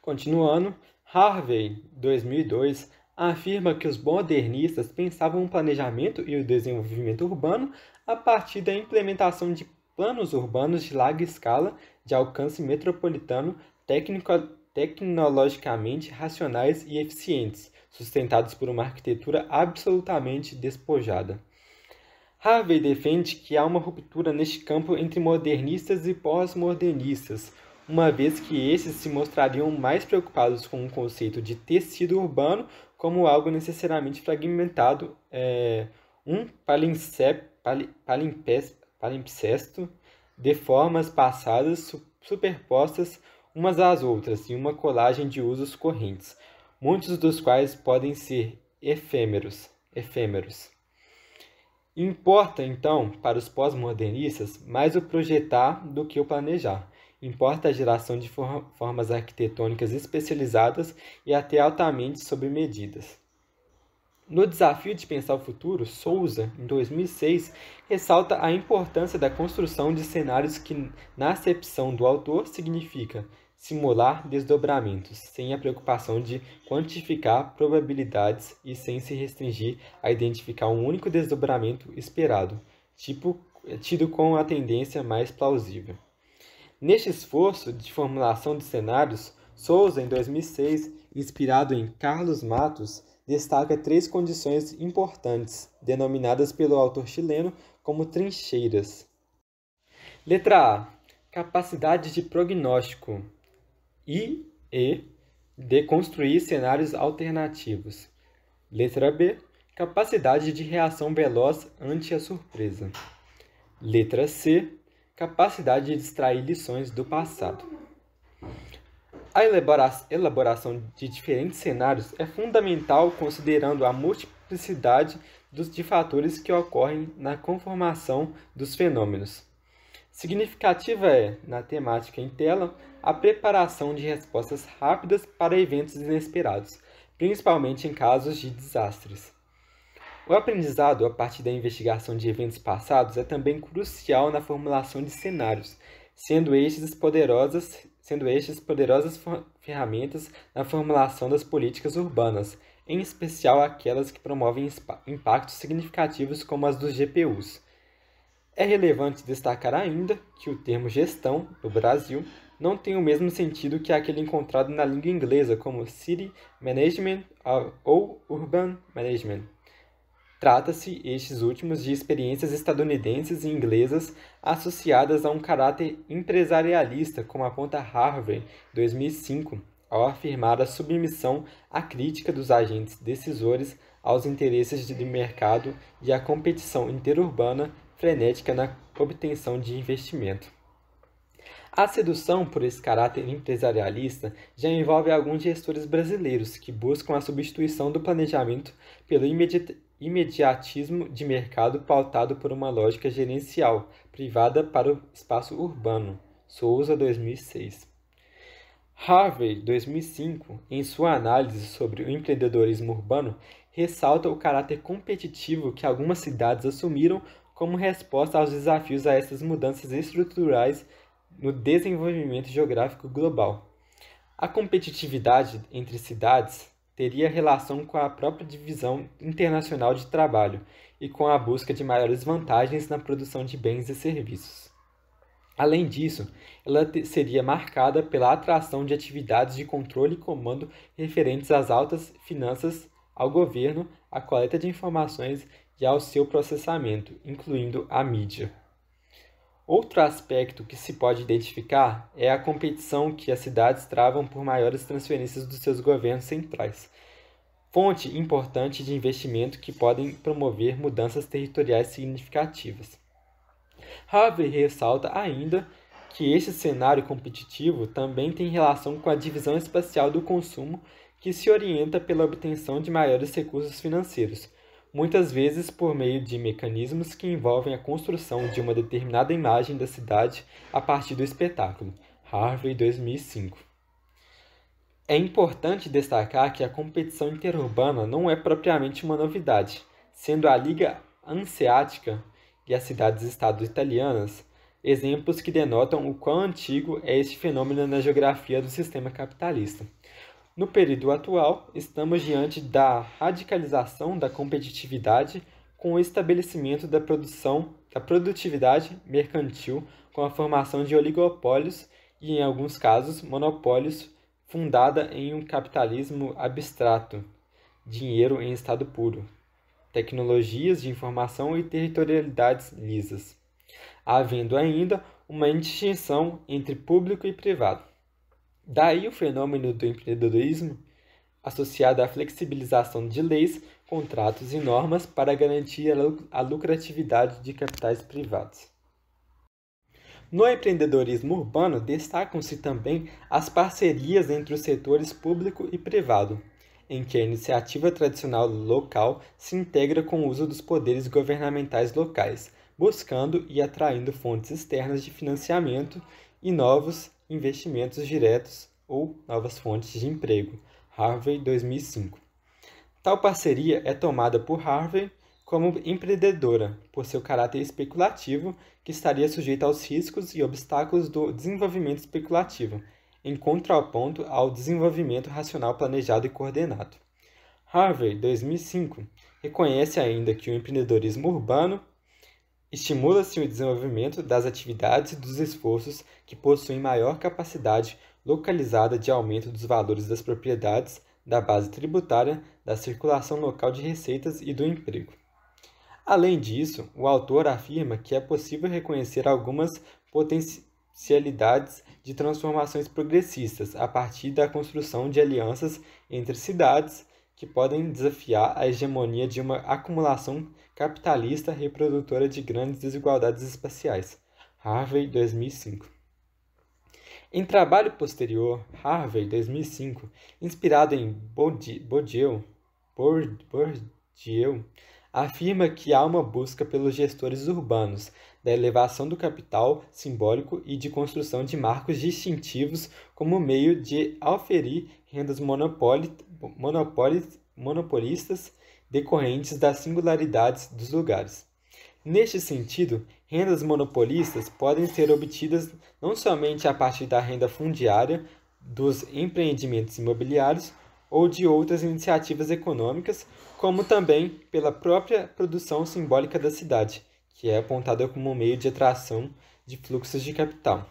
Continuando, Harvey, 2002, afirma que os modernistas pensavam o planejamento e o desenvolvimento urbano a partir da implementação de planos urbanos de larga escala, de alcance metropolitano, técnico, tecnologicamente racionais e eficientes, sustentados por uma arquitetura absolutamente despojada. Harvey defende que há uma ruptura neste campo entre modernistas e pós-modernistas, uma vez que esses se mostrariam mais preocupados com o conceito de tecido urbano como algo necessariamente fragmentado, é, um palimpsesto, de formas passadas superpostas umas às outras e uma colagem de usos correntes, muitos dos quais podem ser efêmeros. efêmeros. Importa, então, para os pós-modernistas mais o projetar do que o planejar importa a geração de formas arquitetônicas especializadas e até altamente sob medidas. No desafio de pensar o futuro, Souza, em 2006, ressalta a importância da construção de cenários que, na acepção do autor, significa simular desdobramentos, sem a preocupação de quantificar probabilidades e sem se restringir a identificar um único desdobramento esperado, tipo tido com a tendência mais plausível. Neste esforço de formulação de cenários, Souza, em 2006, inspirado em Carlos Matos, destaca três condições importantes, denominadas pelo autor chileno como trincheiras. Letra A: capacidade de prognóstico I e de construir cenários alternativos. Letra B: capacidade de reação veloz ante a surpresa. Letra C: capacidade de extrair lições do passado. A elaboração de diferentes cenários é fundamental considerando a multiplicidade dos, de fatores que ocorrem na conformação dos fenômenos. Significativa é, na temática em tela, a preparação de respostas rápidas para eventos inesperados, principalmente em casos de desastres. O aprendizado a partir da investigação de eventos passados é também crucial na formulação de cenários, sendo estes poderosas, sendo estes poderosas ferramentas na formulação das políticas urbanas, em especial aquelas que promovem impactos significativos como as dos GPUs. É relevante destacar ainda que o termo gestão, no Brasil, não tem o mesmo sentido que aquele encontrado na língua inglesa como City Management ou Urban Management. Trata-se, estes últimos, de experiências estadunidenses e inglesas associadas a um caráter empresarialista, como aponta Harvey, 2005, ao afirmar a submissão à crítica dos agentes decisores aos interesses de mercado e à competição interurbana frenética na obtenção de investimento. A sedução por esse caráter empresarialista já envolve alguns gestores brasileiros que buscam a substituição do planejamento pelo imediato imediatismo de mercado pautado por uma lógica gerencial privada para o espaço urbano. Souza, 2006. Harvey, 2005, em sua análise sobre o empreendedorismo urbano, ressalta o caráter competitivo que algumas cidades assumiram como resposta aos desafios a essas mudanças estruturais no desenvolvimento geográfico global. A competitividade entre cidades teria relação com a própria divisão internacional de trabalho e com a busca de maiores vantagens na produção de bens e serviços. Além disso, ela seria marcada pela atração de atividades de controle e comando referentes às altas finanças, ao governo, à coleta de informações e ao seu processamento, incluindo a mídia. Outro aspecto que se pode identificar é a competição que as cidades travam por maiores transferências dos seus governos centrais, fonte importante de investimento que podem promover mudanças territoriais significativas. Harvey ressalta ainda que este cenário competitivo também tem relação com a divisão espacial do consumo que se orienta pela obtenção de maiores recursos financeiros, muitas vezes por meio de mecanismos que envolvem a construção de uma determinada imagem da cidade a partir do espetáculo. Harvey 2005. É importante destacar que a competição interurbana não é propriamente uma novidade, sendo a Liga Anseática e as cidades-estado italianas exemplos que denotam o quão antigo é este fenômeno na geografia do sistema capitalista. No período atual, estamos diante da radicalização da competitividade com o estabelecimento da produção, da produtividade mercantil, com a formação de oligopólios e, em alguns casos, monopólios, fundada em um capitalismo abstrato, dinheiro em estado puro, tecnologias de informação e territorialidades lisas, havendo ainda uma distinção entre público e privado. Daí o fenômeno do empreendedorismo, associado à flexibilização de leis, contratos e normas para garantir a lucratividade de capitais privados. No empreendedorismo urbano, destacam-se também as parcerias entre os setores público e privado, em que a iniciativa tradicional local se integra com o uso dos poderes governamentais locais, buscando e atraindo fontes externas de financiamento e novos investimentos diretos ou novas fontes de emprego, Harvey 2005. Tal parceria é tomada por Harvey como empreendedora, por seu caráter especulativo, que estaria sujeito aos riscos e obstáculos do desenvolvimento especulativo, em contraponto ao desenvolvimento racional planejado e coordenado. Harvey, 2005, reconhece ainda que o empreendedorismo urbano Estimula-se o desenvolvimento das atividades e dos esforços que possuem maior capacidade localizada de aumento dos valores das propriedades, da base tributária, da circulação local de receitas e do emprego. Além disso, o autor afirma que é possível reconhecer algumas potencialidades de transformações progressistas a partir da construção de alianças entre cidades que podem desafiar a hegemonia de uma acumulação Capitalista reprodutora de grandes desigualdades espaciais. Harvey, 2005. Em trabalho posterior, Harvey, 2005, inspirado em Bourdieu, Bourdieu, afirma que há uma busca pelos gestores urbanos, da elevação do capital simbólico e de construção de marcos distintivos como meio de auferir rendas monopolistas decorrentes das singularidades dos lugares. Neste sentido, rendas monopolistas podem ser obtidas não somente a partir da renda fundiária dos empreendimentos imobiliários ou de outras iniciativas econômicas, como também pela própria produção simbólica da cidade, que é apontada como meio de atração de fluxos de capital.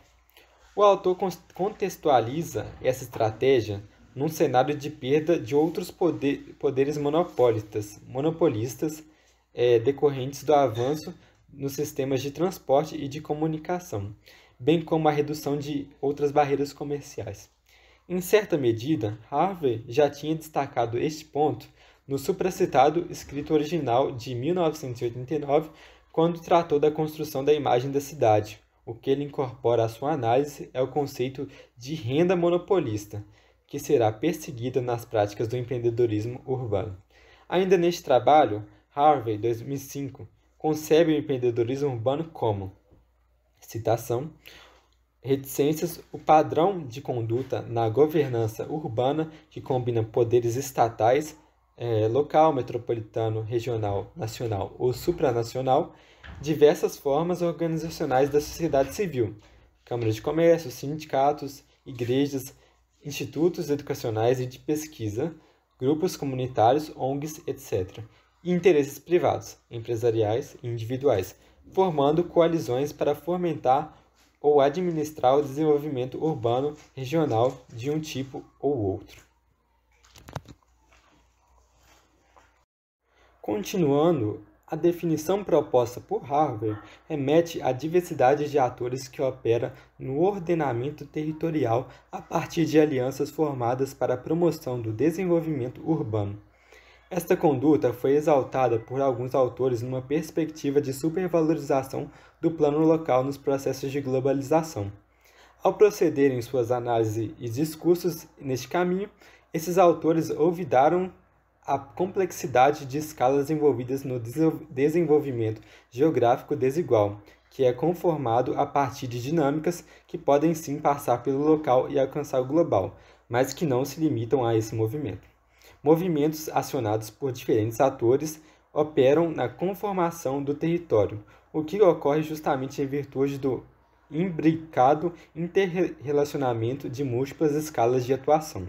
O autor contextualiza essa estratégia num cenário de perda de outros poder, poderes monopolistas, monopolistas é, decorrentes do avanço nos sistemas de transporte e de comunicação, bem como a redução de outras barreiras comerciais. Em certa medida, Harvey já tinha destacado este ponto no supracitado escrito original de 1989, quando tratou da construção da imagem da cidade. O que ele incorpora à sua análise é o conceito de renda monopolista, que será perseguida nas práticas do empreendedorismo urbano. Ainda neste trabalho, Harvey, 2005, concebe o empreendedorismo urbano como, citação, reticências, o padrão de conduta na governança urbana que combina poderes estatais, eh, local, metropolitano, regional, nacional ou supranacional, diversas formas organizacionais da sociedade civil, câmaras de comércio, sindicatos, igrejas, institutos educacionais e de pesquisa, grupos comunitários, ONGs, etc., e interesses privados, empresariais e individuais, formando coalizões para fomentar ou administrar o desenvolvimento urbano regional de um tipo ou outro. Continuando a definição proposta por Harvard remete à diversidade de atores que opera no ordenamento territorial a partir de alianças formadas para a promoção do desenvolvimento urbano. Esta conduta foi exaltada por alguns autores numa perspectiva de supervalorização do plano local nos processos de globalização. Ao procederem suas análises e discursos neste caminho, esses autores olvidaram a complexidade de escalas envolvidas no desenvolvimento geográfico desigual, que é conformado a partir de dinâmicas que podem sim passar pelo local e alcançar o global, mas que não se limitam a esse movimento. Movimentos acionados por diferentes atores operam na conformação do território, o que ocorre justamente em virtude do imbricado interrelacionamento de múltiplas escalas de atuação.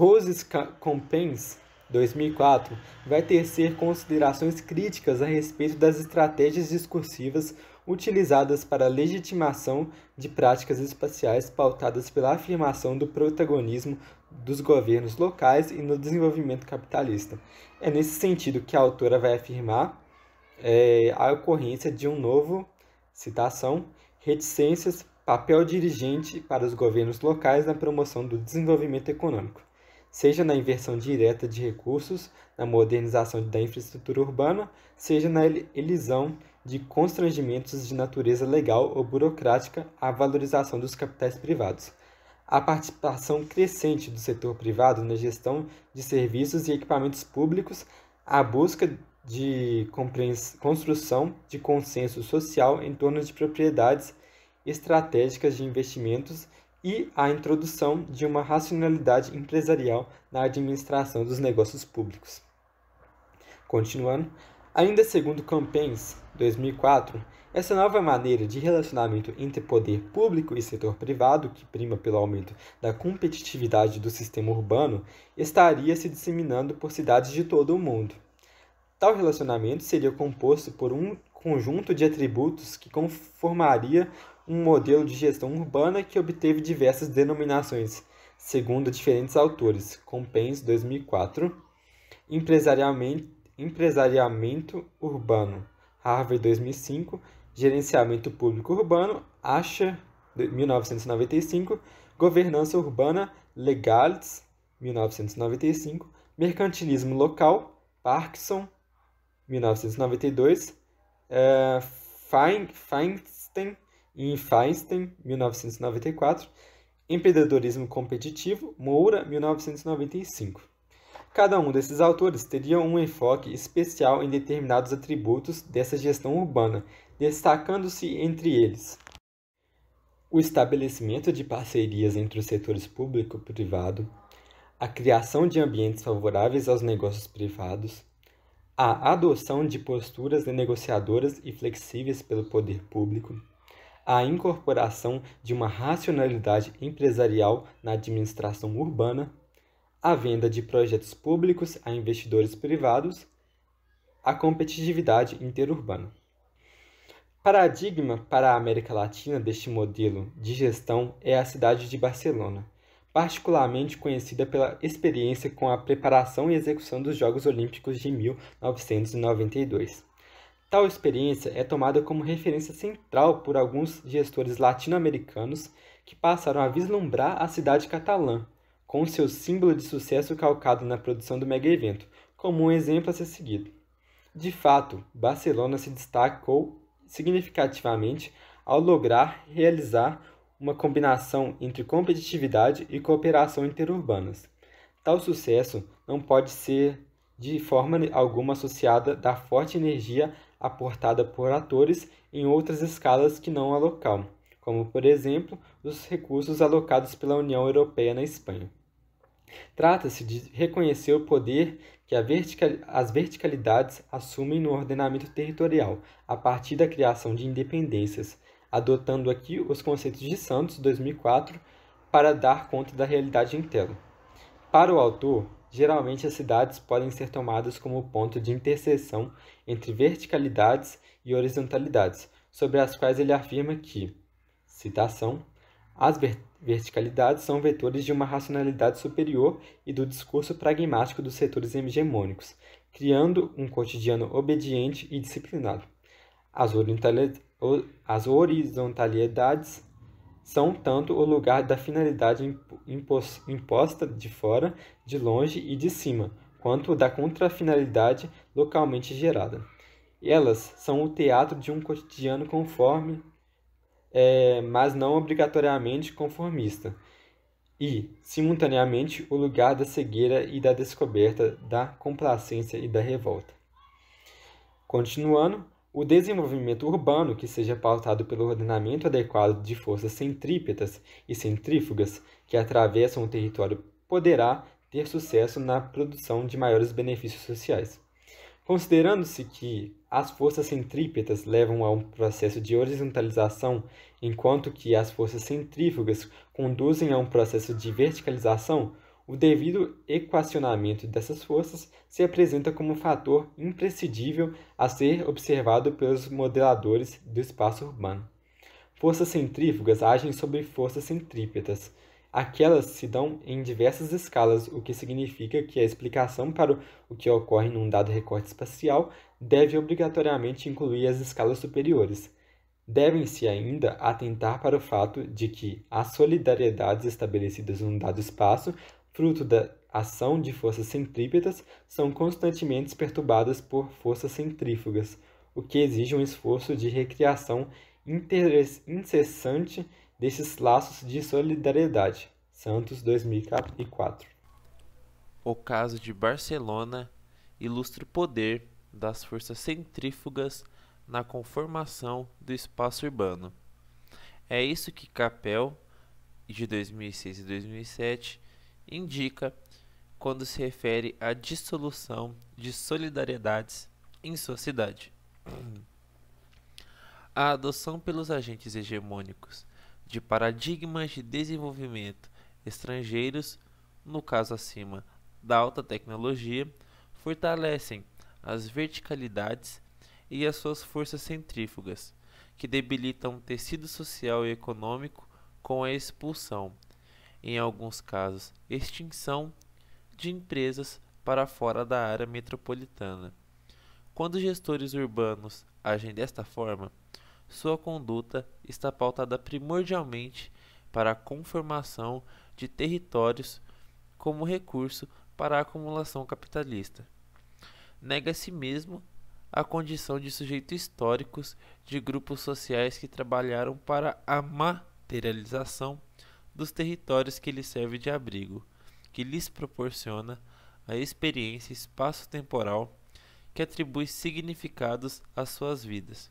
Roses Compens, 2004, vai tecer considerações críticas a respeito das estratégias discursivas utilizadas para a legitimação de práticas espaciais pautadas pela afirmação do protagonismo dos governos locais e no desenvolvimento capitalista. É nesse sentido que a autora vai afirmar é, a ocorrência de um novo, citação, reticências, papel dirigente para os governos locais na promoção do desenvolvimento econômico seja na inversão direta de recursos, na modernização da infraestrutura urbana, seja na elisão de constrangimentos de natureza legal ou burocrática à valorização dos capitais privados. A participação crescente do setor privado na gestão de serviços e equipamentos públicos, a busca de construção de consenso social em torno de propriedades estratégicas de investimentos e a introdução de uma racionalidade empresarial na administração dos negócios públicos. Continuando, ainda segundo Campens, 2004, essa nova maneira de relacionamento entre poder público e setor privado, que prima pelo aumento da competitividade do sistema urbano, estaria se disseminando por cidades de todo o mundo. Tal relacionamento seria composto por um conjunto de atributos que conformaria um modelo de gestão urbana que obteve diversas denominações, segundo diferentes autores, Compens 2004, empresariamento, empresariamento urbano, Harvard 2005, gerenciamento público urbano, Asha 1995, governança urbana, Legales 1995, mercantilismo local, Parkinson 1992, uh, eh, Feinstein e Feinstein, 1994, Empreendedorismo Competitivo, Moura, 1995. Cada um desses autores teria um enfoque especial em determinados atributos dessa gestão urbana, destacando-se entre eles o estabelecimento de parcerias entre os setores público e privado, a criação de ambientes favoráveis aos negócios privados, a adoção de posturas negociadoras e flexíveis pelo poder público a incorporação de uma racionalidade empresarial na administração urbana, a venda de projetos públicos a investidores privados, a competitividade interurbana. Paradigma para a América Latina deste modelo de gestão é a cidade de Barcelona, particularmente conhecida pela experiência com a preparação e execução dos Jogos Olímpicos de 1992. Tal experiência é tomada como referência central por alguns gestores latino-americanos que passaram a vislumbrar a cidade catalã, com seu símbolo de sucesso calcado na produção do mega evento, como um exemplo a ser seguido. De fato, Barcelona se destacou significativamente ao lograr realizar uma combinação entre competitividade e cooperação interurbanas. Tal sucesso não pode ser de forma alguma associada da forte energia aportada por atores em outras escalas que não a local, como, por exemplo, os recursos alocados pela União Europeia na Espanha. Trata-se de reconhecer o poder que as verticalidades assumem no ordenamento territorial, a partir da criação de independências, adotando aqui os conceitos de Santos, 2004, para dar conta da realidade em tela. Para o autor, geralmente as cidades podem ser tomadas como ponto de interseção entre verticalidades e horizontalidades, sobre as quais ele afirma que, citação, as verticalidades são vetores de uma racionalidade superior e do discurso pragmático dos setores hegemônicos, criando um cotidiano obediente e disciplinado. As, horizontalidades são tanto o lugar da finalidade imposta de fora, de longe e de cima, quanto da contrafinalidade localmente gerada. Elas são o teatro de um cotidiano conforme, é, mas não obrigatoriamente conformista, e, simultaneamente, o lugar da cegueira e da descoberta, da complacência e da revolta. Continuando, o desenvolvimento urbano que seja pautado pelo ordenamento adequado de forças centrípetas e centrífugas que atravessam o território poderá ter sucesso na produção de maiores benefícios sociais. Considerando-se que as forças centrípetas levam a um processo de horizontalização, enquanto que as forças centrífugas conduzem a um processo de verticalização, o devido equacionamento dessas forças se apresenta como um fator imprescindível a ser observado pelos modeladores do espaço urbano. Forças centrífugas agem sobre forças centrípetas. Aquelas se dão em diversas escalas, o que significa que a explicação para o que ocorre num dado recorte espacial deve obrigatoriamente incluir as escalas superiores. Devem-se ainda atentar para o fato de que as solidariedades estabelecidas num dado espaço fruto da ação de forças centrípetas, são constantemente perturbadas por forças centrífugas, o que exige um esforço de recriação incessante desses laços de solidariedade. Santos 2004. O caso de Barcelona ilustra o poder das forças centrífugas na conformação do espaço urbano. É isso que Capel, de 2006 e 2007, indica quando se refere à dissolução de solidariedades em sociedade. A adoção pelos agentes hegemônicos de paradigmas de desenvolvimento estrangeiros, no caso acima da alta tecnologia, fortalecem as verticalidades e as suas forças centrífugas, que debilitam o tecido social e econômico com a expulsão em alguns casos, extinção de empresas para fora da área metropolitana. Quando gestores urbanos agem desta forma, sua conduta está pautada primordialmente para a conformação de territórios como recurso para a acumulação capitalista. Nega se mesmo a condição de sujeitos históricos de grupos sociais que trabalharam para a materialização dos territórios que lhe serve de abrigo, que lhes proporciona a experiência espaço-temporal que atribui significados às suas vidas.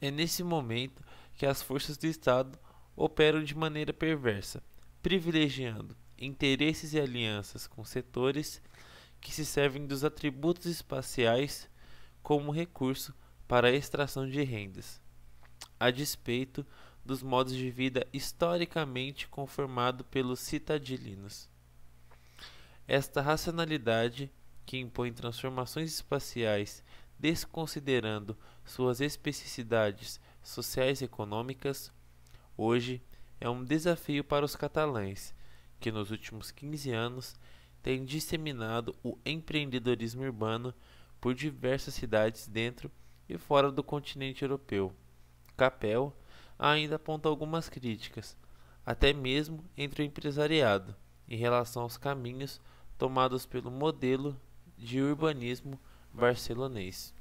É nesse momento que as forças do Estado operam de maneira perversa, privilegiando interesses e alianças com setores que se servem dos atributos espaciais como recurso para a extração de rendas, a despeito dos modos de vida historicamente conformado pelos citadilinos. Esta racionalidade, que impõe transformações espaciais desconsiderando suas especificidades sociais e econômicas, hoje é um desafio para os catalães, que nos últimos 15 anos têm disseminado o empreendedorismo urbano por diversas cidades dentro e fora do continente europeu. Capel, ainda aponta algumas críticas, até mesmo entre o empresariado, em relação aos caminhos tomados pelo modelo de urbanismo barcelonês.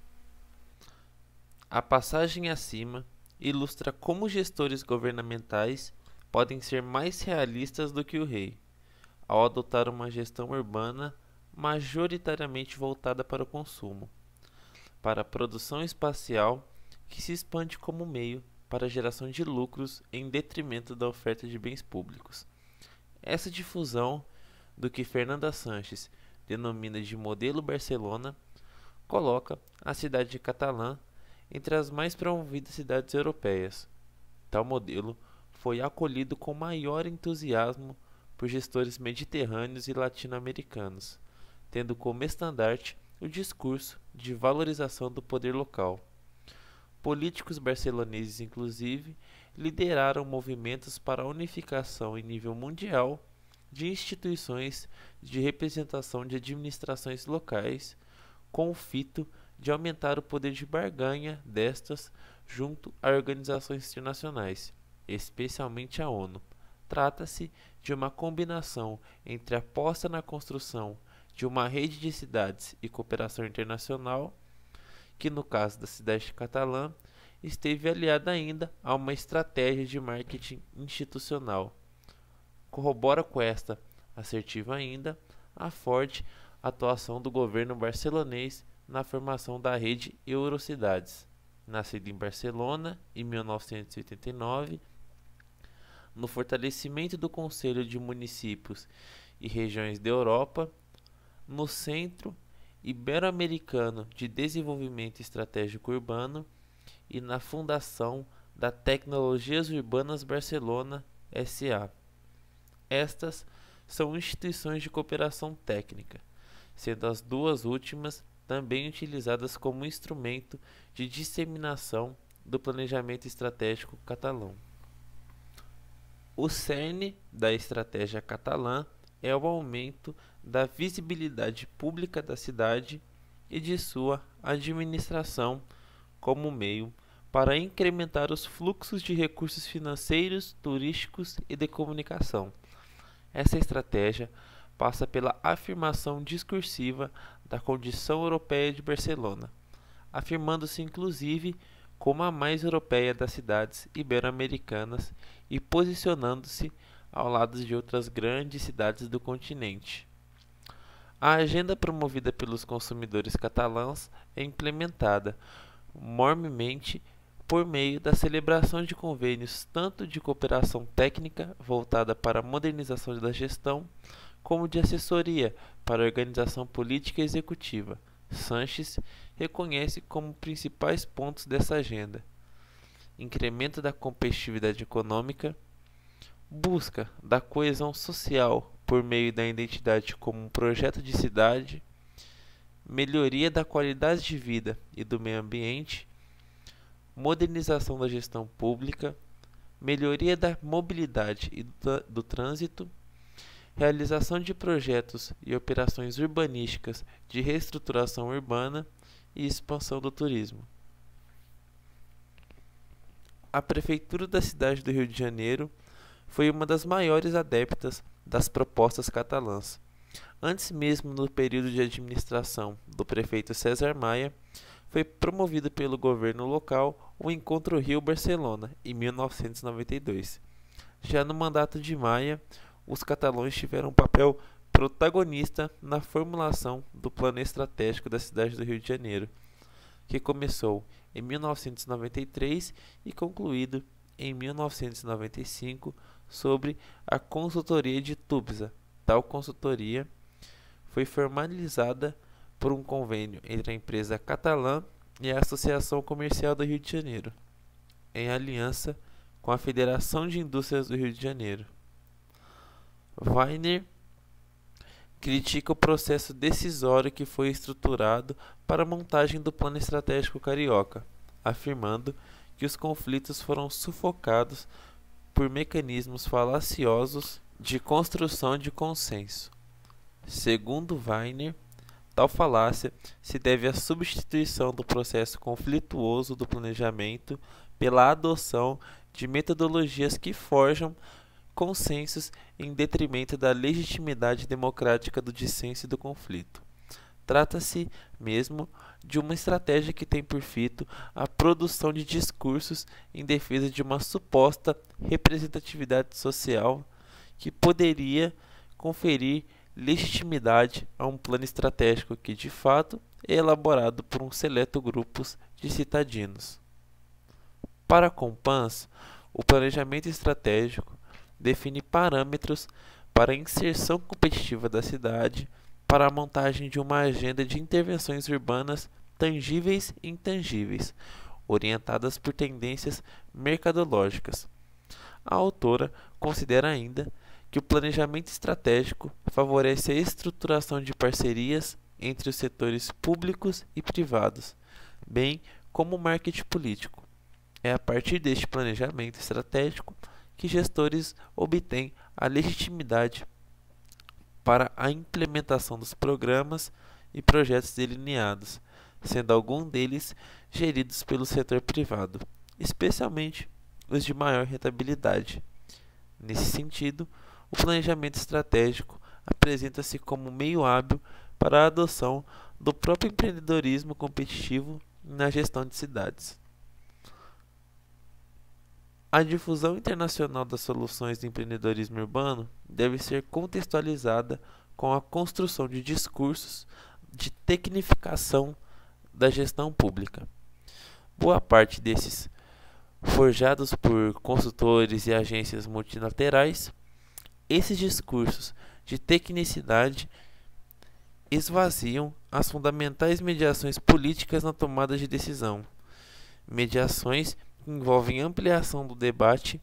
A passagem acima ilustra como gestores governamentais podem ser mais realistas do que o rei, ao adotar uma gestão urbana majoritariamente voltada para o consumo, para a produção espacial que se expande como meio para a geração de lucros em detrimento da oferta de bens públicos. Essa difusão do que Fernanda Sanches denomina de modelo Barcelona coloca a cidade de catalã entre as mais promovidas cidades europeias. Tal modelo foi acolhido com maior entusiasmo por gestores mediterrâneos e latino-americanos, tendo como estandarte o discurso de valorização do poder local. Políticos barceloneses, inclusive, lideraram movimentos para a unificação em nível mundial de instituições de representação de administrações locais, com o fito de aumentar o poder de barganha destas junto a organizações internacionais, especialmente a ONU. Trata-se de uma combinação entre aposta na construção de uma rede de cidades e cooperação internacional que no caso da cidade catalã esteve aliada ainda a uma estratégia de marketing institucional. Corrobora com esta assertiva ainda a forte atuação do governo barcelonês na formação da rede Eurocidades. Nascido em Barcelona em 1989, no fortalecimento do Conselho de Municípios e Regiões da Europa, no centro Ibero-Americano de Desenvolvimento Estratégico Urbano e na Fundação da Tecnologias Urbanas Barcelona SA. Estas são instituições de cooperação técnica, sendo as duas últimas também utilizadas como instrumento de disseminação do planejamento estratégico catalão. O cerne da estratégia catalã é o aumento da visibilidade pública da cidade e de sua administração como meio para incrementar os fluxos de recursos financeiros, turísticos e de comunicação. Essa estratégia passa pela afirmação discursiva da condição europeia de Barcelona, afirmando-se inclusive como a mais europeia das cidades ibero-americanas e posicionando-se ao lado de outras grandes cidades do continente. A agenda promovida pelos consumidores catalãs é implementada, mormente, por meio da celebração de convênios tanto de cooperação técnica, voltada para a modernização da gestão, como de assessoria para a organização política e executiva. Sanches reconhece como principais pontos dessa agenda: incremento da competitividade econômica, busca da coesão social por meio da identidade como um projeto de cidade, melhoria da qualidade de vida e do meio ambiente, modernização da gestão pública, melhoria da mobilidade e do, do trânsito, realização de projetos e operações urbanísticas de reestruturação urbana e expansão do turismo. A prefeitura da cidade do Rio de Janeiro foi uma das maiores adeptas das propostas catalãs. Antes mesmo no período de administração do prefeito César Maia, foi promovido pelo governo local o Encontro Rio-Barcelona, em 1992. Já no mandato de Maia, os catalães tiveram um papel protagonista na formulação do plano estratégico da cidade do Rio de Janeiro, que começou em 1993 e concluído em 1995 sobre a consultoria de Tubiza. Tal consultoria foi formalizada por um convênio entre a empresa catalã e a Associação Comercial do Rio de Janeiro, em aliança com a Federação de Indústrias do Rio de Janeiro. Weiner critica o processo decisório que foi estruturado para a montagem do plano estratégico carioca, afirmando que os conflitos foram sufocados por mecanismos falaciosos de construção de consenso. Segundo Weiner, tal falácia se deve à substituição do processo conflituoso do planejamento pela adoção de metodologias que forjam consensos em detrimento da legitimidade democrática do dissenso e do conflito. Trata-se mesmo de uma estratégia que tem por fito a produção de discursos em defesa de uma suposta representatividade social que poderia conferir legitimidade a um plano estratégico que, de fato, é elaborado por um seleto grupo de citadinos. Para Compans, o planejamento estratégico define parâmetros para a inserção competitiva da cidade para a montagem de uma agenda de intervenções urbanas tangíveis e intangíveis, orientadas por tendências mercadológicas. A autora considera ainda que o planejamento estratégico favorece a estruturação de parcerias entre os setores públicos e privados, bem como o marketing político. É a partir deste planejamento estratégico que gestores obtêm a legitimidade para a implementação dos programas e projetos delineados, sendo alguns deles geridos pelo setor privado, especialmente os de maior rentabilidade. Nesse sentido, o planejamento estratégico apresenta-se como meio hábil para a adoção do próprio empreendedorismo competitivo na gestão de cidades. A difusão internacional das soluções de empreendedorismo urbano deve ser contextualizada com a construção de discursos de tecnificação da gestão pública. Boa parte desses, forjados por consultores e agências multilaterais, esses discursos de tecnicidade esvaziam as fundamentais mediações políticas na tomada de decisão. Mediações envolvem ampliação do debate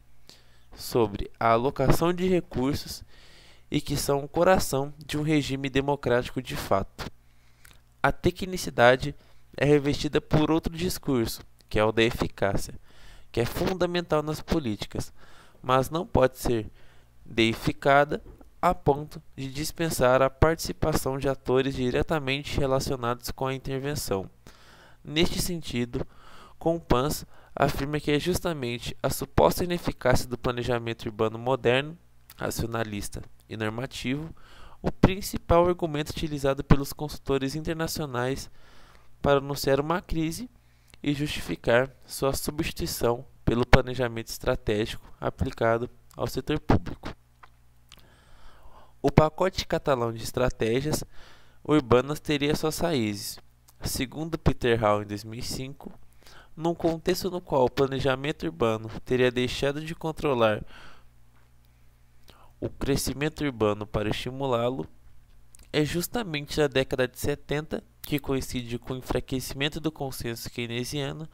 sobre a alocação de recursos e que são o coração de um regime democrático de fato. A tecnicidade é revestida por outro discurso, que é o da eficácia, que é fundamental nas políticas, mas não pode ser deificada a ponto de dispensar a participação de atores diretamente relacionados com a intervenção. Neste sentido, Compans afirma que é justamente a suposta ineficácia do planejamento urbano moderno, racionalista e normativo o principal argumento utilizado pelos consultores internacionais para anunciar uma crise e justificar sua substituição pelo planejamento estratégico aplicado ao setor público. O pacote catalão de estratégias urbanas teria suas raízes, segundo Peter Hall em 2005 num contexto no qual o planejamento urbano teria deixado de controlar o crescimento urbano para estimulá-lo, é justamente na década de 70, que coincide com o enfraquecimento do consenso keynesiano,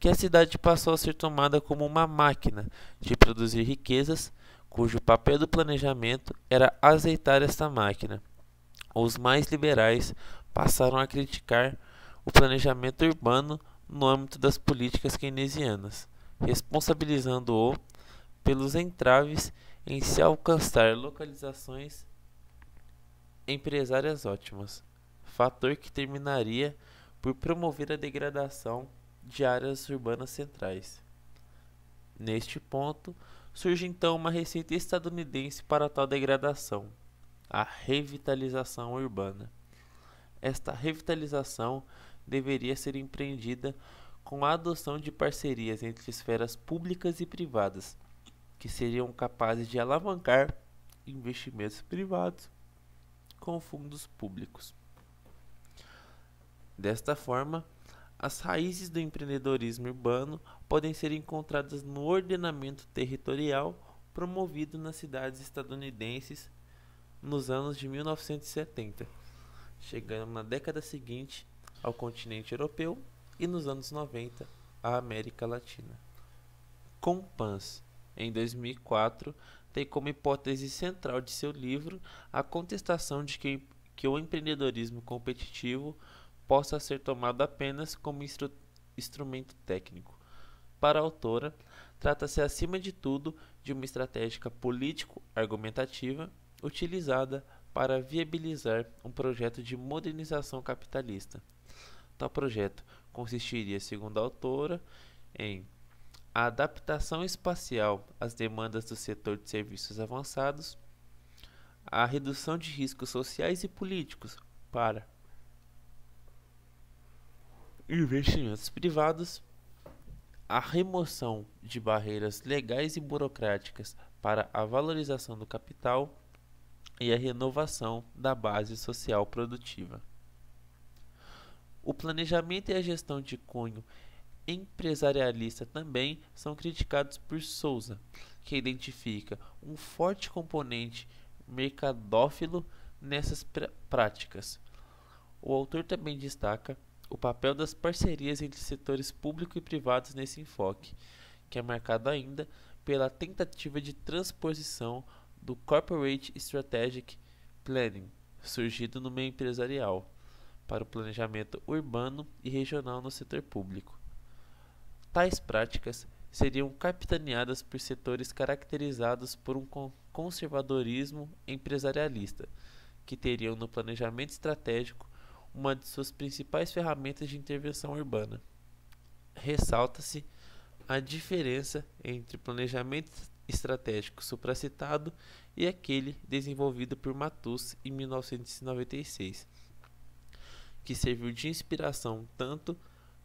que a cidade passou a ser tomada como uma máquina de produzir riquezas, cujo papel do planejamento era azeitar esta máquina. Os mais liberais passaram a criticar o planejamento urbano no âmbito das políticas keynesianas, responsabilizando-o pelos entraves em se alcançar localizações empresárias ótimas, fator que terminaria por promover a degradação de áreas urbanas centrais. Neste ponto, surge então uma receita estadunidense para tal degradação, a revitalização urbana. Esta revitalização deveria ser empreendida com a adoção de parcerias entre esferas públicas e privadas, que seriam capazes de alavancar investimentos privados com fundos públicos. Desta forma, as raízes do empreendedorismo urbano podem ser encontradas no ordenamento territorial promovido nas cidades estadunidenses nos anos de 1970, chegando na década seguinte ao continente europeu e nos anos 90 à América Latina. Compans, em 2004, tem como hipótese central de seu livro a contestação de que, que o empreendedorismo competitivo possa ser tomado apenas como instru instrumento técnico. Para a autora, trata-se acima de tudo de uma estratégia político-argumentativa utilizada para viabilizar um projeto de modernização capitalista Tal projeto consistiria, segundo a autora, em a adaptação espacial às demandas do setor de serviços avançados, a redução de riscos sociais e políticos para investimentos privados, a remoção de barreiras legais e burocráticas para a valorização do capital e a renovação da base social produtiva. O planejamento e a gestão de cunho empresarialista também são criticados por Souza, que identifica um forte componente mercadófilo nessas pr práticas. O autor também destaca o papel das parcerias entre setores público e privados nesse enfoque, que é marcado ainda pela tentativa de transposição do Corporate Strategic Planning, surgido no meio empresarial para o planejamento urbano e regional no setor público. Tais práticas seriam capitaneadas por setores caracterizados por um conservadorismo empresarialista, que teriam no planejamento estratégico uma de suas principais ferramentas de intervenção urbana. Ressalta-se a diferença entre planejamento estratégico supracitado e aquele desenvolvido por Matus em 1996 que serviu de inspiração tanto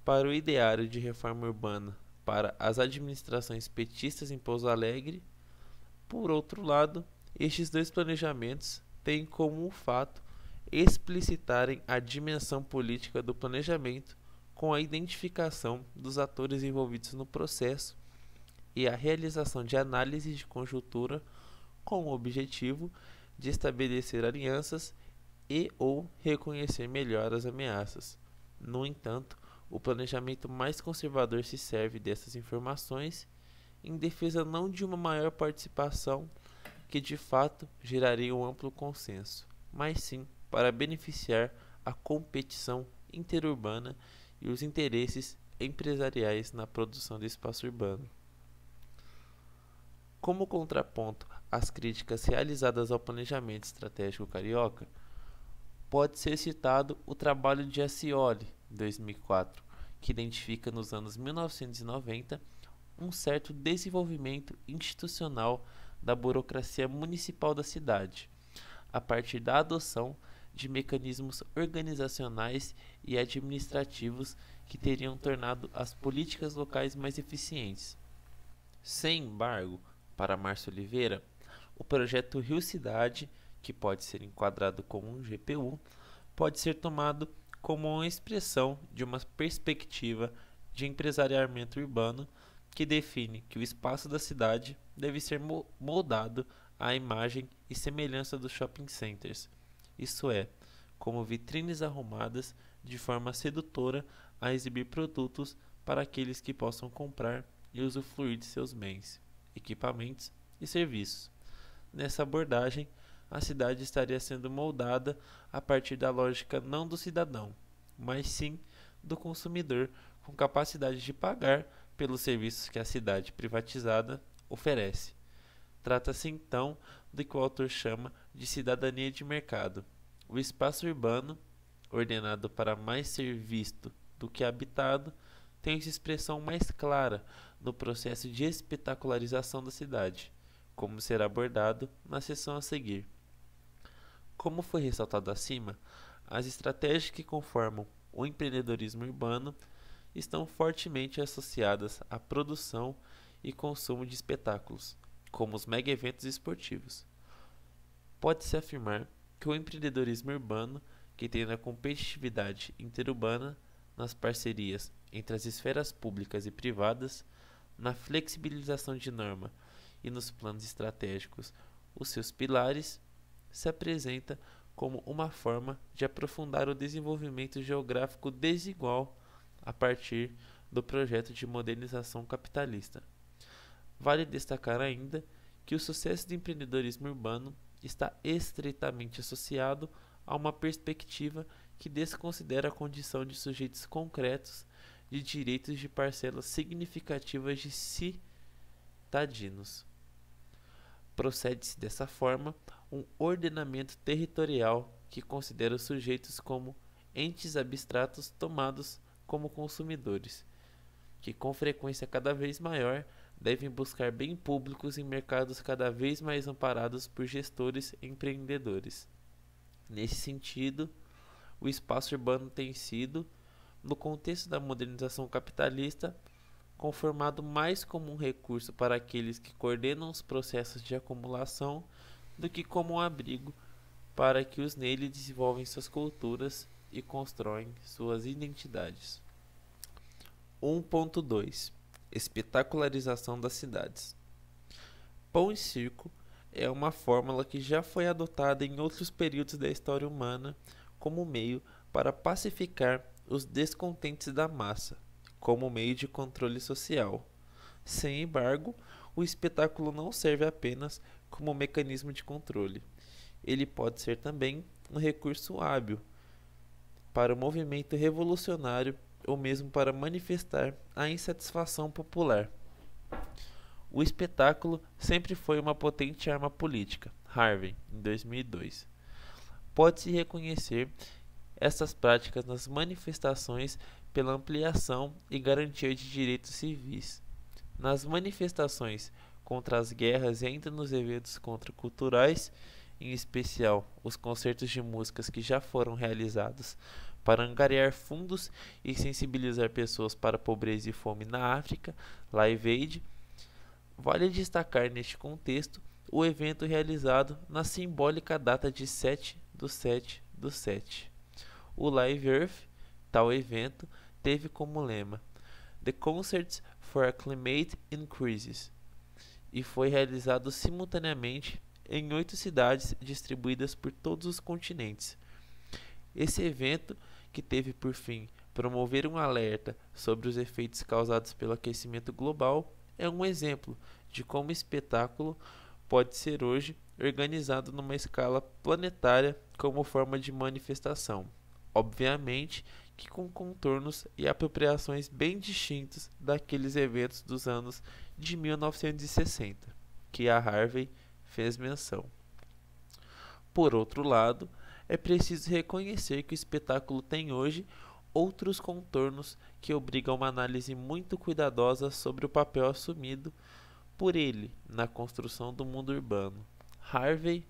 para o ideário de reforma urbana para as administrações petistas em Pouso Alegre. Por outro lado, estes dois planejamentos têm como fato explicitarem a dimensão política do planejamento com a identificação dos atores envolvidos no processo e a realização de análise de conjuntura com o objetivo de estabelecer alianças e ou reconhecer melhor as ameaças. No entanto, o planejamento mais conservador se serve dessas informações em defesa não de uma maior participação que de fato geraria um amplo consenso, mas sim para beneficiar a competição interurbana e os interesses empresariais na produção do espaço urbano. Como contraponto às críticas realizadas ao planejamento estratégico carioca, pode ser citado o trabalho de Ascioli, 2004, que identifica nos anos 1990 um certo desenvolvimento institucional da burocracia municipal da cidade, a partir da adoção de mecanismos organizacionais e administrativos que teriam tornado as políticas locais mais eficientes. Sem embargo, para Márcio Oliveira, o projeto Rio Cidade que pode ser enquadrado como um GPU, pode ser tomado como uma expressão de uma perspectiva de empresariamento urbano que define que o espaço da cidade deve ser moldado à imagem e semelhança dos shopping centers, isto é, como vitrines arrumadas de forma sedutora a exibir produtos para aqueles que possam comprar e usufruir de seus bens, equipamentos e serviços. Nessa abordagem, a cidade estaria sendo moldada a partir da lógica não do cidadão, mas sim do consumidor com capacidade de pagar pelos serviços que a cidade privatizada oferece. Trata-se então do que o autor chama de cidadania de mercado. O espaço urbano, ordenado para mais ser visto do que habitado, tem sua expressão mais clara no processo de espetacularização da cidade, como será abordado na sessão a seguir. Como foi ressaltado acima, as estratégias que conformam o empreendedorismo urbano estão fortemente associadas à produção e consumo de espetáculos, como os mega eventos esportivos. Pode-se afirmar que o empreendedorismo urbano, que tem na competitividade interurbana, nas parcerias entre as esferas públicas e privadas, na flexibilização de norma e nos planos estratégicos, os seus pilares se apresenta como uma forma de aprofundar o desenvolvimento geográfico desigual a partir do projeto de modernização capitalista. Vale destacar ainda que o sucesso do empreendedorismo urbano está estreitamente associado a uma perspectiva que desconsidera a condição de sujeitos concretos de direitos de parcelas significativas de cidadinos. Procede-se dessa forma um ordenamento territorial que considera os sujeitos como entes abstratos tomados como consumidores, que com frequência cada vez maior devem buscar bem públicos em mercados cada vez mais amparados por gestores e empreendedores. Nesse sentido, o espaço urbano tem sido, no contexto da modernização capitalista, conformado mais como um recurso para aqueles que coordenam os processos de acumulação do que como um abrigo para que os nele desenvolvem suas culturas e constroem suas identidades. 1.2 Espetacularização das cidades Pão e circo é uma fórmula que já foi adotada em outros períodos da história humana como meio para pacificar os descontentes da massa, como meio de controle social. Sem embargo, o espetáculo não serve apenas como mecanismo de controle. Ele pode ser também um recurso hábil para o movimento revolucionário ou mesmo para manifestar a insatisfação popular. O espetáculo sempre foi uma potente arma política. Harvey, em 2002. Pode-se reconhecer essas práticas nas manifestações pela ampliação e garantia de direitos civis. Nas manifestações contra as guerras e ainda nos eventos contra culturais, em especial os concertos de músicas que já foram realizados para angariar fundos e sensibilizar pessoas para a pobreza e fome na África, Live Aid. Vale destacar neste contexto o evento realizado na simbólica data de 7 do 7 do 7. O Live Earth, tal evento, teve como lema The Concerts for a Climate in Crisis, e foi realizado simultaneamente em oito cidades distribuídas por todos os continentes. Esse evento, que teve por fim promover um alerta sobre os efeitos causados pelo aquecimento global, é um exemplo de como o espetáculo pode ser hoje organizado numa escala planetária como forma de manifestação. Obviamente que com contornos e apropriações bem distintos daqueles eventos dos anos de 1960, que a Harvey fez menção. Por outro lado, é preciso reconhecer que o espetáculo tem hoje outros contornos que obrigam uma análise muito cuidadosa sobre o papel assumido por ele na construção do mundo urbano. Harvey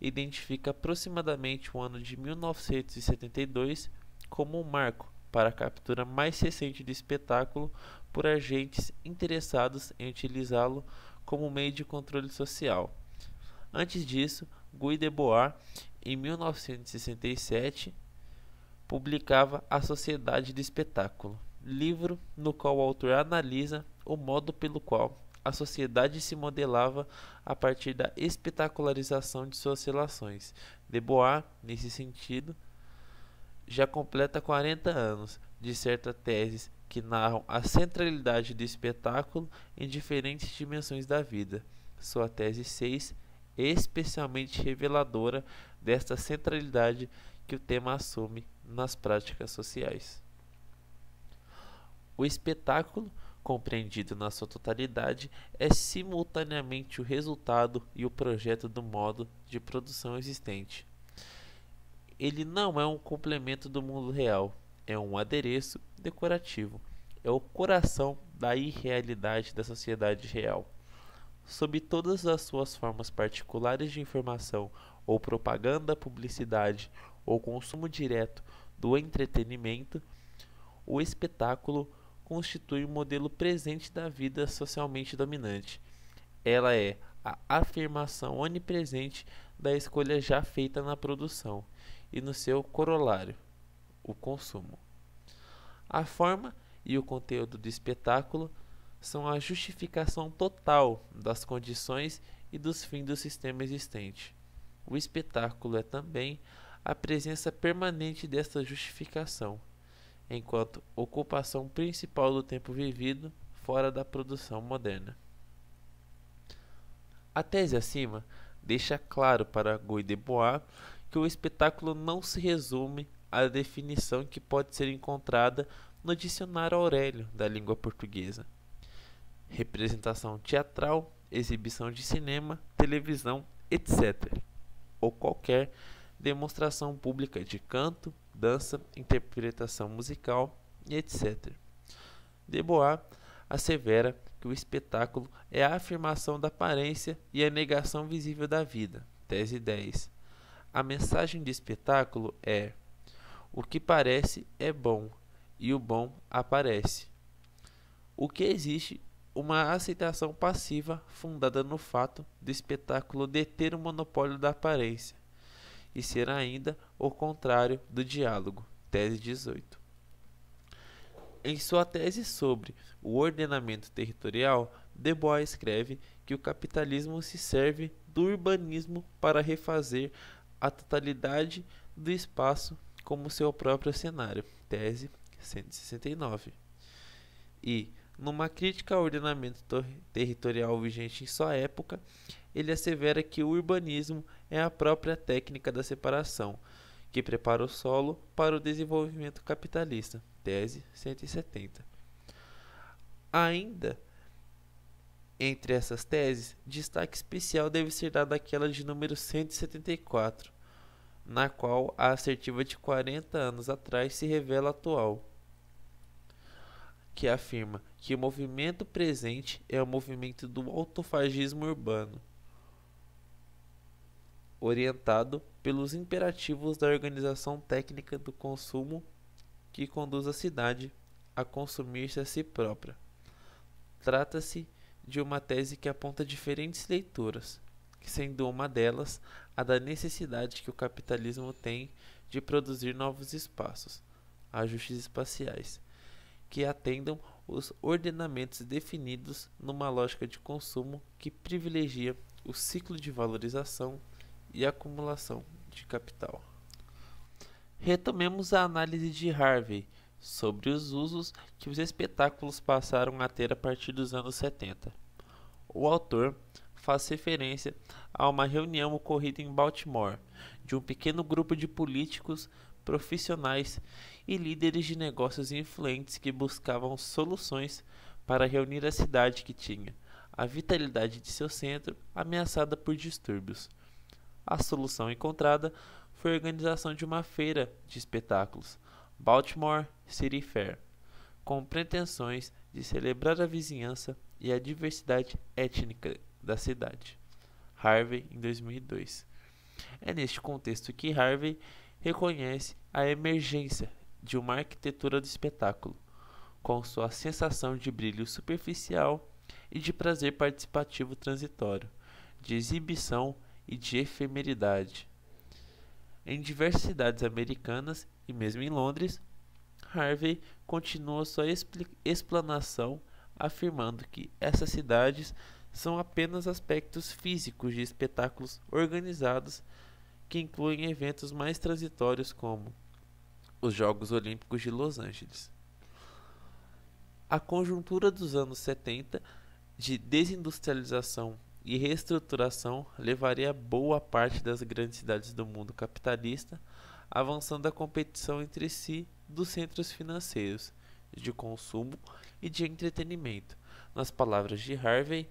identifica aproximadamente o ano de 1972 como um marco para a captura mais recente do espetáculo por agentes interessados em utilizá-lo como meio de controle social. Antes disso, Guy Debord, em 1967, publicava A Sociedade do Espetáculo, livro no qual o autor analisa o modo pelo qual a sociedade se modelava a partir da espetacularização de suas relações. Debois, nesse sentido, já completa 40 anos de certa tese que narram a centralidade do espetáculo em diferentes dimensões da vida. Sua tese 6 é especialmente reveladora desta centralidade que o tema assume nas práticas sociais. O espetáculo, compreendido na sua totalidade, é simultaneamente o resultado e o projeto do modo de produção existente. Ele não é um complemento do mundo real, é um adereço decorativo. É o coração da irrealidade da sociedade real. Sob todas as suas formas particulares de informação, ou propaganda, publicidade, ou consumo direto do entretenimento, o espetáculo constitui o um modelo presente da vida socialmente dominante. Ela é a afirmação onipresente da escolha já feita na produção e no seu corolário, o consumo. A forma e o conteúdo do espetáculo são a justificação total das condições e dos fins do sistema existente. O espetáculo é também a presença permanente desta justificação, enquanto ocupação principal do tempo vivido fora da produção moderna. A tese acima deixa claro para Guy Debois que o espetáculo não se resume a definição que pode ser encontrada no dicionário Aurélio da língua portuguesa. Representação teatral, exibição de cinema, televisão, etc. ou qualquer demonstração pública de canto, dança, interpretação musical etc. Debois assevera que o espetáculo é a afirmação da aparência e a negação visível da vida. Tese 10. A mensagem de espetáculo é o que parece é bom e o bom aparece. O que existe uma aceitação passiva fundada no fato do espetáculo deter o monopólio da aparência e ser ainda o contrário do diálogo. Tese 18. Em sua tese sobre o ordenamento territorial, De Bois escreve que o capitalismo se serve do urbanismo para refazer a totalidade do espaço como seu próprio cenário, tese 169. E, numa crítica ao ordenamento territorial vigente em sua época, ele assevera que o urbanismo é a própria técnica da separação, que prepara o solo para o desenvolvimento capitalista, tese 170. Ainda, entre essas teses, destaque especial deve ser dado àquela de número 174, na qual a assertiva de 40 anos atrás se revela atual, que afirma que o movimento presente é o movimento do autofagismo urbano, orientado pelos imperativos da organização técnica do consumo que conduz a cidade a consumir-se a si própria. Trata-se de uma tese que aponta diferentes leituras, sendo uma delas a da necessidade que o capitalismo tem de produzir novos espaços, ajustes espaciais, que atendam os ordenamentos definidos numa lógica de consumo que privilegia o ciclo de valorização e acumulação de capital. Retomemos a análise de Harvey sobre os usos que os espetáculos passaram a ter a partir dos anos 70. O autor faz referência a uma reunião ocorrida em Baltimore de um pequeno grupo de políticos, profissionais e líderes de negócios influentes que buscavam soluções para reunir a cidade que tinha a vitalidade de seu centro ameaçada por distúrbios. A solução encontrada foi a organização de uma feira de espetáculos, Baltimore City Fair, com pretensões de celebrar a vizinhança e a diversidade étnica da cidade, Harvey, em 2002. É neste contexto que Harvey reconhece a emergência de uma arquitetura do espetáculo, com sua sensação de brilho superficial e de prazer participativo transitório, de exibição e de efemeridade. Em diversas cidades americanas e mesmo em Londres, Harvey continua sua explanação afirmando que essas cidades são apenas aspectos físicos de espetáculos organizados que incluem eventos mais transitórios como os Jogos Olímpicos de Los Angeles. A conjuntura dos anos 70 de desindustrialização e reestruturação levaria boa parte das grandes cidades do mundo capitalista avançando a competição entre si dos centros financeiros, de consumo e de entretenimento. Nas palavras de Harvey,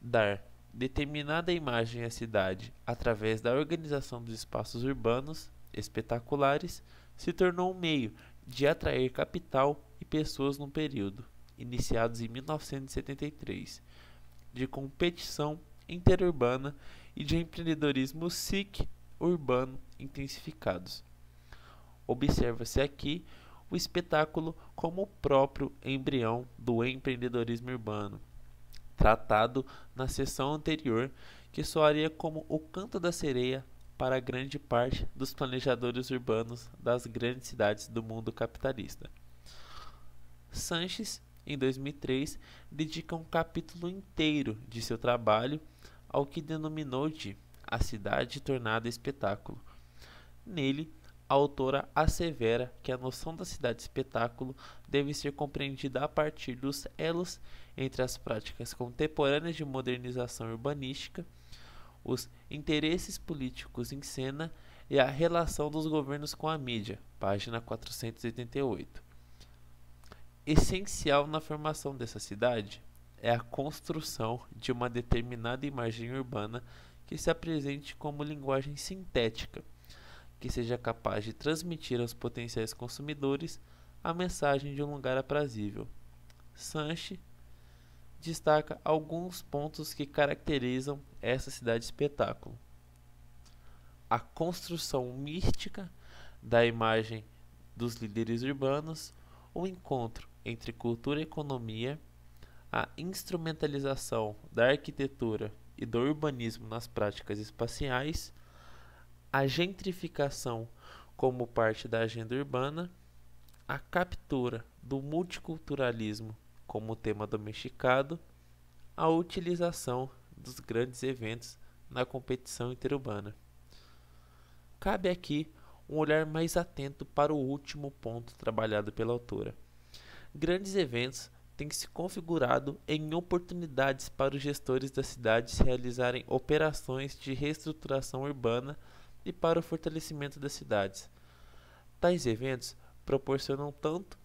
dar determinada imagem à cidade através da organização dos espaços urbanos espetaculares se tornou um meio de atrair capital e pessoas num período, iniciados em 1973, de competição interurbana e de empreendedorismo SIC urbano intensificados. Observa-se aqui o espetáculo como o próprio embrião do empreendedorismo urbano, tratado na sessão anterior, que soaria como o canto da sereia para grande parte dos planejadores urbanos das grandes cidades do mundo capitalista. Sanches, em 2003, dedica um capítulo inteiro de seu trabalho ao que denominou de A Cidade Tornada Espetáculo. Nele, a autora assevera que a noção da cidade-espetáculo deve ser compreendida a partir dos elos entre as práticas contemporâneas de modernização urbanística, os interesses políticos em cena e a relação dos governos com a mídia, página 488. Essencial na formação dessa cidade é a construção de uma determinada imagem urbana que se apresente como linguagem sintética que seja capaz de transmitir aos potenciais consumidores a mensagem de um lugar aprazível. Sanche destaca alguns pontos que caracterizam essa cidade espetáculo. A construção mística da imagem dos líderes urbanos, o encontro entre cultura e economia, a instrumentalização da arquitetura e do urbanismo nas práticas espaciais, a gentrificação como parte da agenda urbana, a captura do multiculturalismo como tema domesticado, a utilização dos grandes eventos na competição interurbana. Cabe aqui um olhar mais atento para o último ponto trabalhado pela autora. Grandes eventos têm se configurado em oportunidades para os gestores das cidades realizarem operações de reestruturação urbana e para o fortalecimento das cidades. Tais eventos proporcionam tanto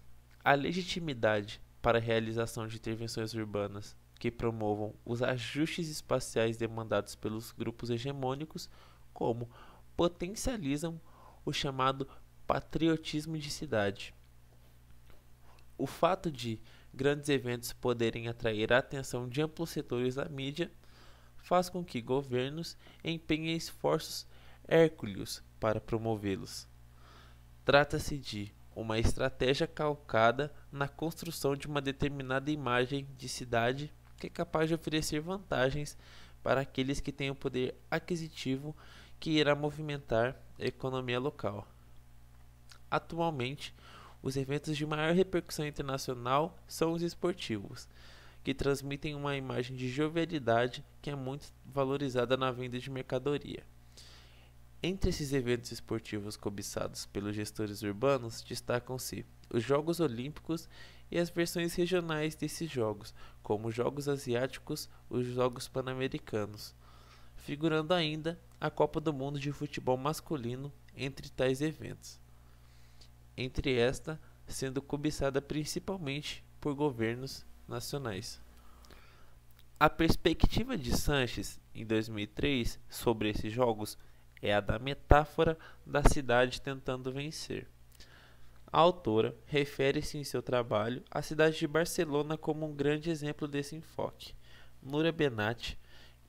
a legitimidade para a realização de intervenções urbanas que promovam os ajustes espaciais demandados pelos grupos hegemônicos, como potencializam o chamado patriotismo de cidade. O fato de grandes eventos poderem atrair a atenção de amplos setores da mídia faz com que governos empenhem esforços Hércules para promovê-los. Trata-se de uma estratégia calcada na construção de uma determinada imagem de cidade que é capaz de oferecer vantagens para aqueles que têm o poder aquisitivo que irá movimentar a economia local. Atualmente, os eventos de maior repercussão internacional são os esportivos, que transmitem uma imagem de jovialidade que é muito valorizada na venda de mercadoria. Entre esses eventos esportivos cobiçados pelos gestores urbanos, destacam-se os Jogos Olímpicos e as versões regionais desses jogos, como os Jogos Asiáticos e os Jogos Pan-Americanos, figurando ainda a Copa do Mundo de Futebol Masculino entre tais eventos. Entre esta, sendo cobiçada principalmente por governos nacionais. A perspectiva de Sanches em 2003 sobre esses jogos é a da metáfora da cidade tentando vencer. A autora refere-se em seu trabalho à cidade de Barcelona como um grande exemplo desse enfoque. Nura Benatti,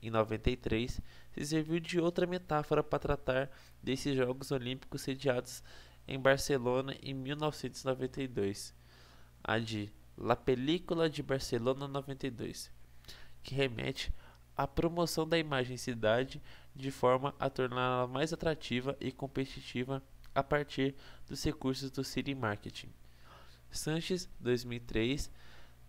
em 93, se serviu de outra metáfora para tratar desses Jogos Olímpicos sediados em Barcelona em 1992, a de La Película de Barcelona 92, que remete a promoção da imagem cidade de forma a torná-la mais atrativa e competitiva a partir dos recursos do City Marketing. Sanches, 2003,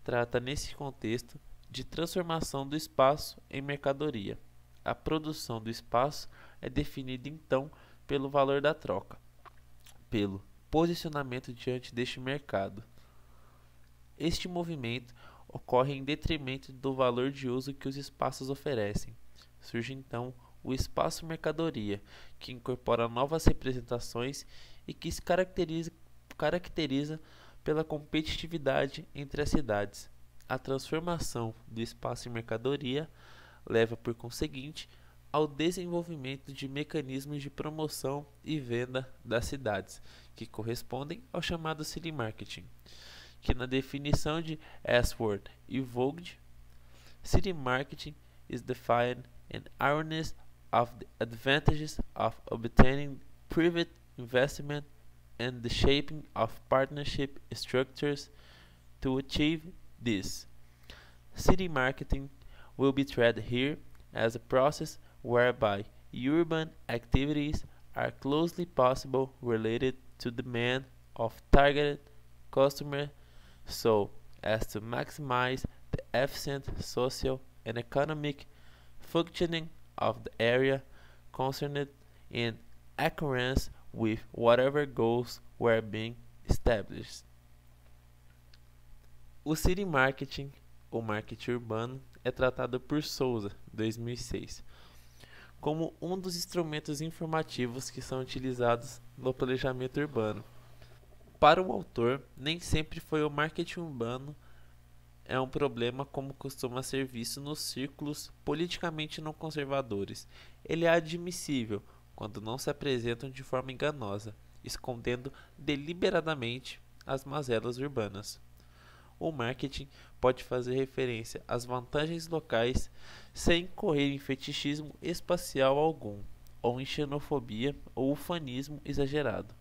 trata nesse contexto de transformação do espaço em mercadoria. A produção do espaço é definida então pelo valor da troca, pelo posicionamento diante deste mercado. Este movimento ocorre em detrimento do valor de uso que os espaços oferecem. Surge então o espaço mercadoria, que incorpora novas representações e que se caracteriza, caracteriza pela competitividade entre as cidades. A transformação do espaço em mercadoria leva, por conseguinte, ao desenvolvimento de mecanismos de promoção e venda das cidades, que correspondem ao chamado city marketing. que na definição de S-word evoked, city marketing is defined in awareness of the advantages of obtaining private investment and the shaping of partnership structures to achieve this. City marketing will be treated here as a process whereby urban activities are closely possible related to demand of targeted customer so as to maximize the efficient social and economic functioning of the area concerned in accordance with whatever goals were being established. O city marketing, ou marketing urbano, é tratado por Souza, 2006, como um dos instrumentos informativos que são utilizados no planejamento urbano. Para o autor, nem sempre foi o marketing urbano é um problema como costuma ser visto nos círculos politicamente não conservadores. Ele é admissível quando não se apresentam de forma enganosa, escondendo deliberadamente as mazelas urbanas. O marketing pode fazer referência às vantagens locais sem correr em fetichismo espacial algum, ou em xenofobia ou ufanismo exagerado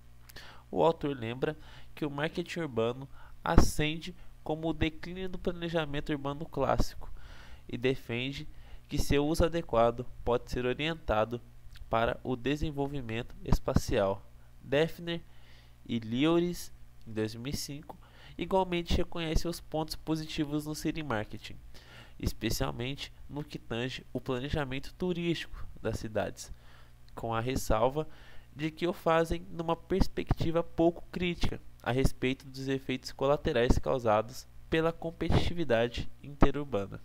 o autor lembra que o marketing urbano ascende como o declínio do planejamento urbano clássico e defende que seu uso adequado pode ser orientado para o desenvolvimento espacial. Defner e Lioris, em 2005, igualmente reconhecem os pontos positivos no city marketing, especialmente no que tange o planejamento turístico das cidades, com a ressalva de que o fazem numa perspectiva pouco crítica a respeito dos efeitos colaterais causados pela competitividade interurbana.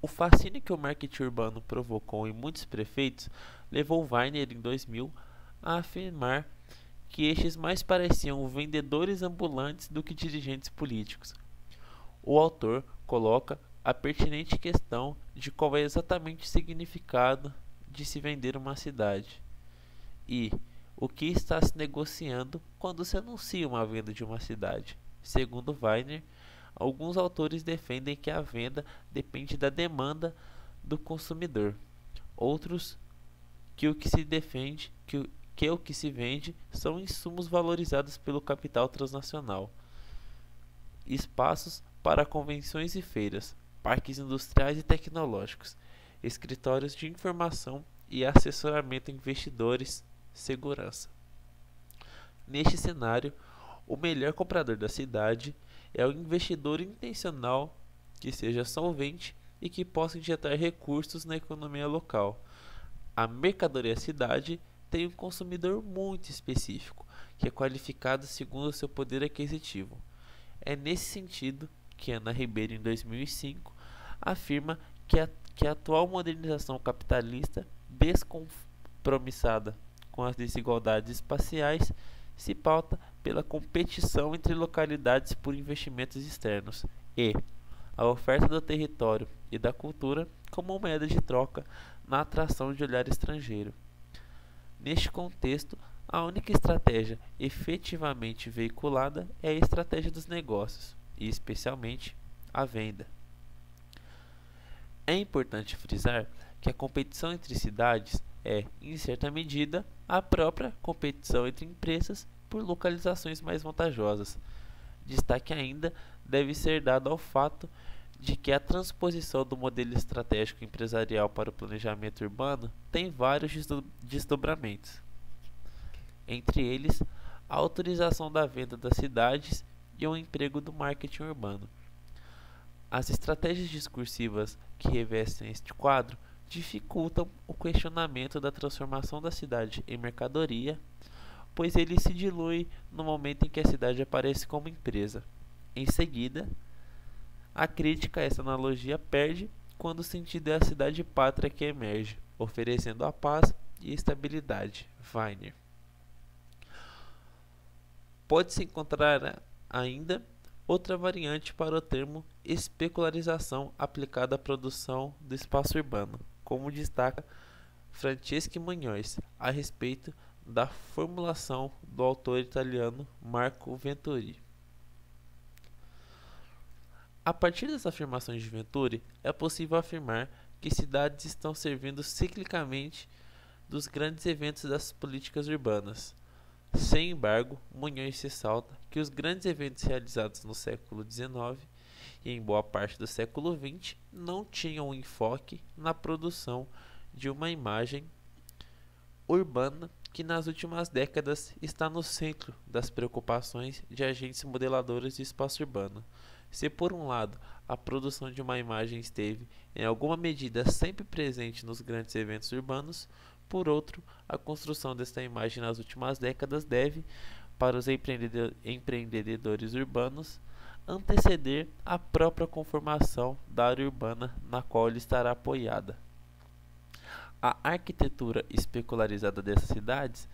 O fascínio que o marketing urbano provocou em muitos prefeitos levou Weiner, em 2000, a afirmar que estes mais pareciam vendedores ambulantes do que dirigentes políticos. O autor coloca a pertinente questão de qual é exatamente o significado de se vender uma cidade e o que está se negociando quando se anuncia uma venda de uma cidade? Segundo Weiner, alguns autores defendem que a venda depende da demanda do consumidor. Outros que o que se defende, que o que, o que se vende são insumos valorizados pelo capital transnacional. Espaços para convenções e feiras, parques industriais e tecnológicos, escritórios de informação e assessoramento a investidores, segurança. Neste cenário, o melhor comprador da cidade é o investidor intencional que seja solvente e que possa injetar recursos na economia local. A mercadoria cidade tem um consumidor muito específico, que é qualificado segundo o seu poder aquisitivo. É nesse sentido que Ana Ribeiro, em 2005, afirma que a, que a atual modernização capitalista descompromissada com as desigualdades espaciais se pauta pela competição entre localidades por investimentos externos e a oferta do território e da cultura como moeda de troca na atração de olhar estrangeiro. Neste contexto, a única estratégia efetivamente veiculada é a estratégia dos negócios, e especialmente a venda. É importante frisar que a competição entre cidades é, em certa medida, a própria competição entre empresas por localizações mais vantajosas. Destaque ainda deve ser dado ao fato de que a transposição do modelo estratégico empresarial para o planejamento urbano tem vários desdobramentos. Entre eles, a autorização da venda das cidades e o emprego do marketing urbano. As estratégias discursivas que revestem este quadro dificultam o questionamento da transformação da cidade em mercadoria, pois ele se dilui no momento em que a cidade aparece como empresa. Em seguida, a crítica a essa analogia perde quando o sentido é a cidade pátria que emerge, oferecendo a paz e estabilidade. Weiner. Pode-se encontrar ainda outra variante para o termo especularização aplicada à produção do espaço urbano, como destaca Franceschi Munhoz a respeito da formulação do autor italiano Marco Venturi. A partir das afirmações de Venturi, é possível afirmar que cidades estão servindo ciclicamente dos grandes eventos das políticas urbanas. Sem embargo, Munhões ressalta que os grandes eventos realizados no século XIX em boa parte do século XX não tinham um enfoque na produção de uma imagem urbana que nas últimas décadas está no centro das preocupações de agentes modeladores de espaço urbano. Se por um lado a produção de uma imagem esteve em alguma medida sempre presente nos grandes eventos urbanos, por outro, a construção desta imagem nas últimas décadas deve, para os empreendedores urbanos, anteceder a própria conformação da área urbana na qual ele estará apoiada. A arquitetura especularizada dessas cidades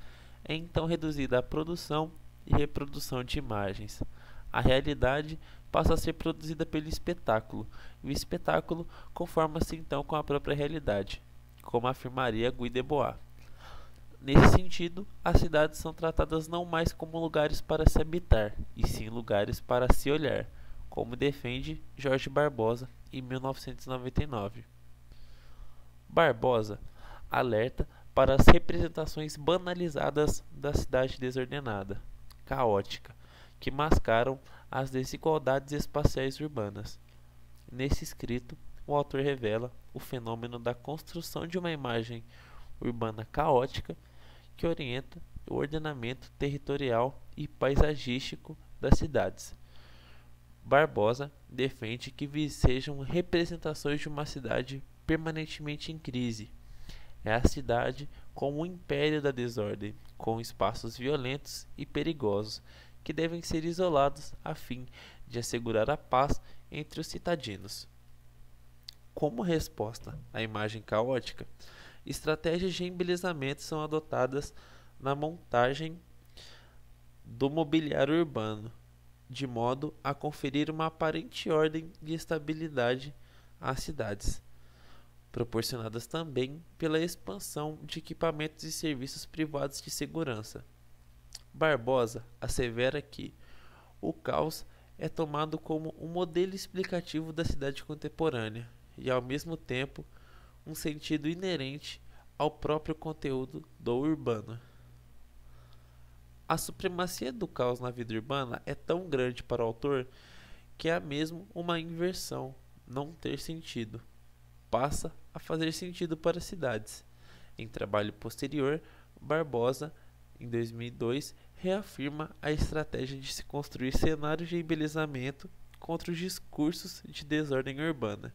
é então reduzida à produção e reprodução de imagens. A realidade passa a ser produzida pelo espetáculo, e o espetáculo conforma-se então com a própria realidade, como afirmaria Guy Debois. Nesse sentido, as cidades são tratadas não mais como lugares para se habitar, e sim lugares para se olhar, como defende Jorge Barbosa em 1999. Barbosa alerta para as representações banalizadas da cidade desordenada, caótica, que mascaram as desigualdades espaciais urbanas. Nesse escrito, o autor revela o fenômeno da construção de uma imagem urbana caótica que orienta o ordenamento territorial e paisagístico das cidades. Barbosa defende que sejam representações de uma cidade permanentemente em crise. É a cidade como o império da desordem, com espaços violentos e perigosos que devem ser isolados a fim de assegurar a paz entre os citadinos. Como resposta à imagem caótica, Estratégias de embelezamento são adotadas na montagem do mobiliário urbano, de modo a conferir uma aparente ordem e estabilidade às cidades, proporcionadas também pela expansão de equipamentos e serviços privados de segurança. Barbosa assevera que o caos é tomado como um modelo explicativo da cidade contemporânea e, ao mesmo tempo, um sentido inerente ao próprio conteúdo do urbano. A supremacia do caos na vida urbana é tão grande para o autor que é mesmo uma inversão, não ter sentido. Passa a fazer sentido para as cidades. Em trabalho posterior, Barbosa, em 2002, reafirma a estratégia de se construir cenários de embelezamento contra os discursos de desordem urbana,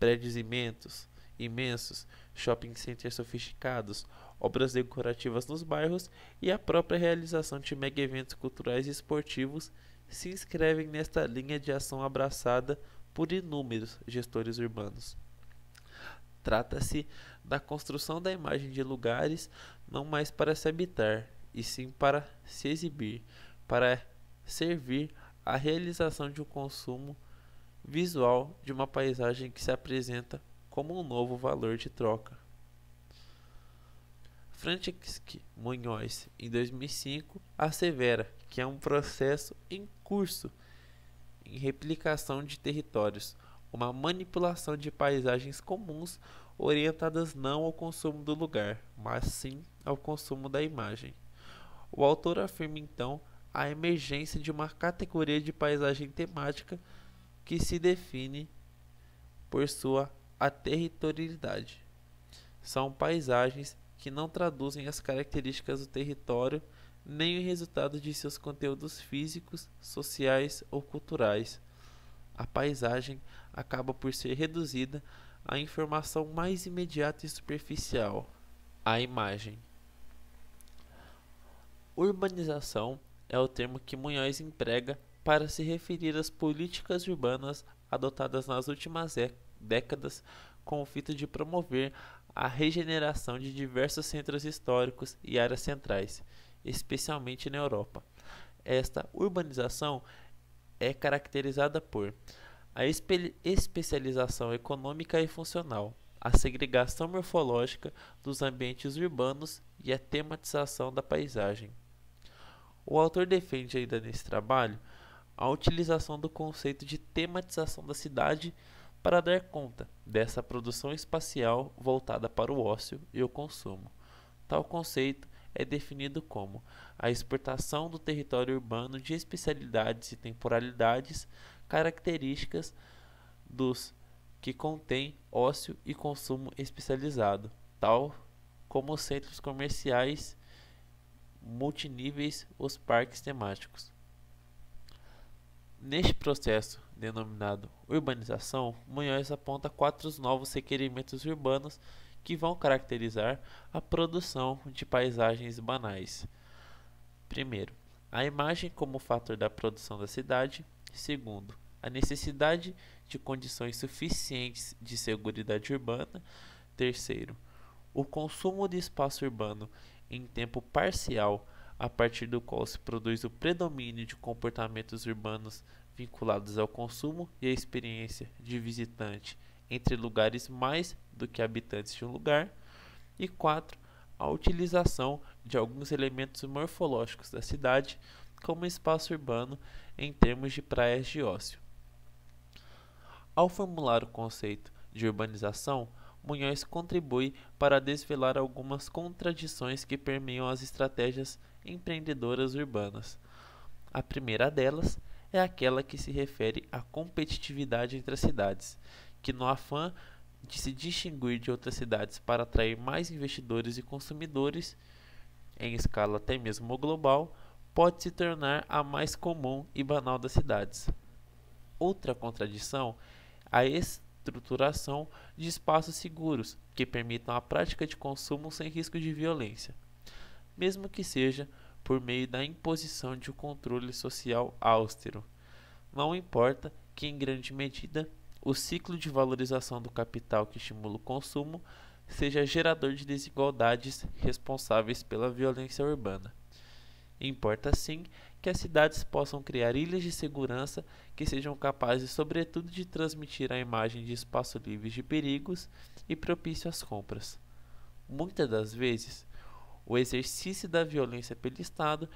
prédios imensos, imensos, shopping centers sofisticados, obras decorativas nos bairros e a própria realização de mega eventos culturais e esportivos se inscrevem nesta linha de ação abraçada por inúmeros gestores urbanos. Trata-se da construção da imagem de lugares não mais para se habitar, e sim para se exibir, para servir à realização de um consumo visual de uma paisagem que se apresenta como um novo valor de troca. Frantic Munhoz, em 2005, assevera que é um processo em curso em replicação de territórios, uma manipulação de paisagens comuns orientadas não ao consumo do lugar, mas sim ao consumo da imagem. O autor afirma então a emergência de uma categoria de paisagem temática que se define por sua a territorialidade. São paisagens que não traduzem as características do território nem o resultado de seus conteúdos físicos, sociais ou culturais. A paisagem acaba por ser reduzida à informação mais imediata e superficial, a imagem. Urbanização é o termo que Munhoz emprega para se referir às políticas urbanas adotadas nas últimas décadas décadas com o fito de promover a regeneração de diversos centros históricos e áreas centrais, especialmente na Europa. Esta urbanização é caracterizada por a espe especialização econômica e funcional, a segregação morfológica dos ambientes urbanos e a tematização da paisagem. O autor defende ainda nesse trabalho a utilização do conceito de tematização da cidade para dar conta dessa produção espacial voltada para o ócio e o consumo. Tal conceito é definido como a exportação do território urbano de especialidades e temporalidades características dos que contém ócio e consumo especializado, tal como centros comerciais multiníveis, os parques temáticos. Neste processo denominado urbanização, Munhoz aponta quatro novos requerimentos urbanos que vão caracterizar a produção de paisagens banais. Primeiro, a imagem como fator da produção da cidade. Segundo, a necessidade de condições suficientes de segurança urbana. Terceiro, o consumo de espaço urbano em tempo parcial, a partir do qual se produz o predomínio de comportamentos urbanos vinculados ao consumo e à experiência de visitante entre lugares mais do que habitantes de um lugar. E 4. A utilização de alguns elementos morfológicos da cidade como espaço urbano em termos de praias de ócio. Ao formular o conceito de urbanização, Munhoz contribui para desvelar algumas contradições que permeiam as estratégias empreendedoras urbanas. A primeira delas é aquela que se refere à competitividade entre as cidades, que no afã de se distinguir de outras cidades para atrair mais investidores e consumidores, em escala até mesmo global, pode se tornar a mais comum e banal das cidades. Outra contradição, a estruturação de espaços seguros que permitam a prática de consumo sem risco de violência, mesmo que seja por meio da imposição de um controle social austero. Não importa que, em grande medida, o ciclo de valorização do capital que estimula o consumo seja gerador de desigualdades responsáveis pela violência urbana. Importa sim que as cidades possam criar ilhas de segurança que sejam capazes, sobretudo, de transmitir a imagem de espaço livre de perigos e propício às compras. Muitas das vezes, o exercício da violência pelo Estado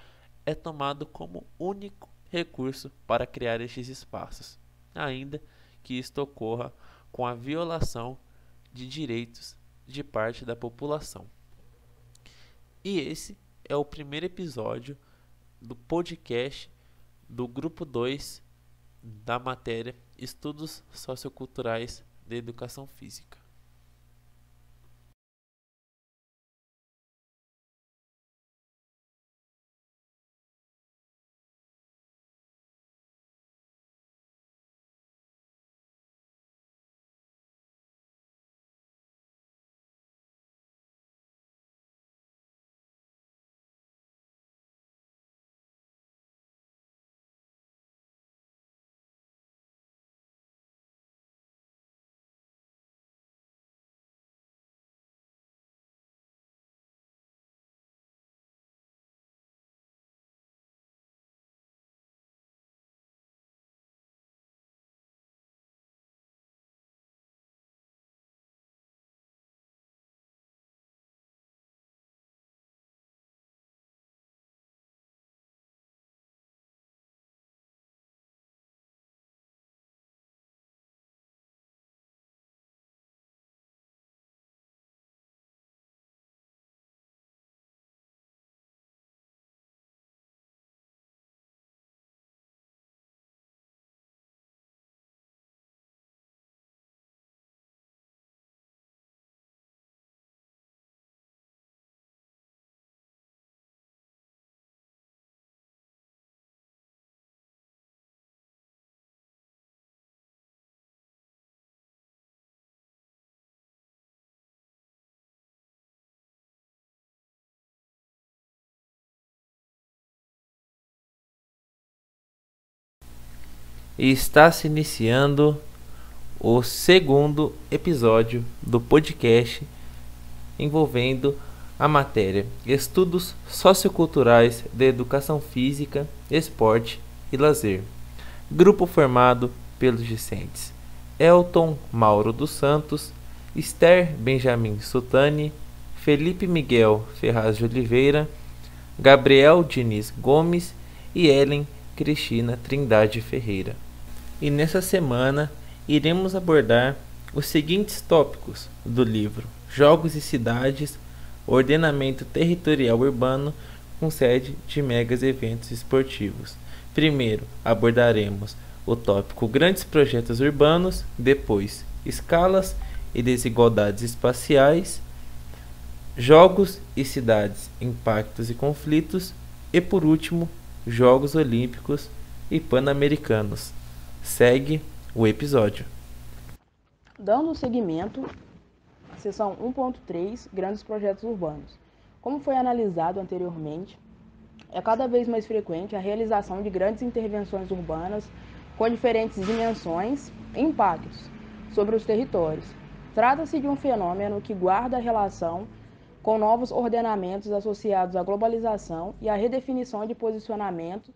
é tomado como único recurso para criar estes espaços, ainda que isto ocorra com a violação de direitos de parte da população. E esse é o primeiro episódio do podcast do grupo 2 da matéria Estudos Socioculturais da Educação Física. E está se iniciando o segundo episódio do podcast envolvendo a matéria Estudos Socioculturais de Educação Física, Esporte e Lazer. Grupo formado pelos discentes Elton Mauro dos Santos, Esther Benjamin Sutani, Felipe Miguel Ferraz de Oliveira, Gabriel Diniz Gomes e Ellen Cristina Trindade Ferreira e nessa semana iremos abordar os seguintes tópicos do livro: Jogos e Cidades, Ordenamento Territorial Urbano com sede de megas eventos esportivos. Primeiro, abordaremos o tópico Grandes Projetos Urbanos, depois, Escalas e Desigualdades Espaciais, Jogos e Cidades, Impactos e Conflitos, e por último, Jogos Olímpicos e Pan-Americanos. Segue o episódio. Dando seguimento, seção 1.3 Grandes projetos urbanos. Como foi analisado anteriormente, é cada vez mais frequente a realização de grandes intervenções urbanas com diferentes dimensões e impactos sobre os territórios. Trata-se de um fenômeno que guarda relação com novos ordenamentos associados à globalização e à redefinição de posicionamento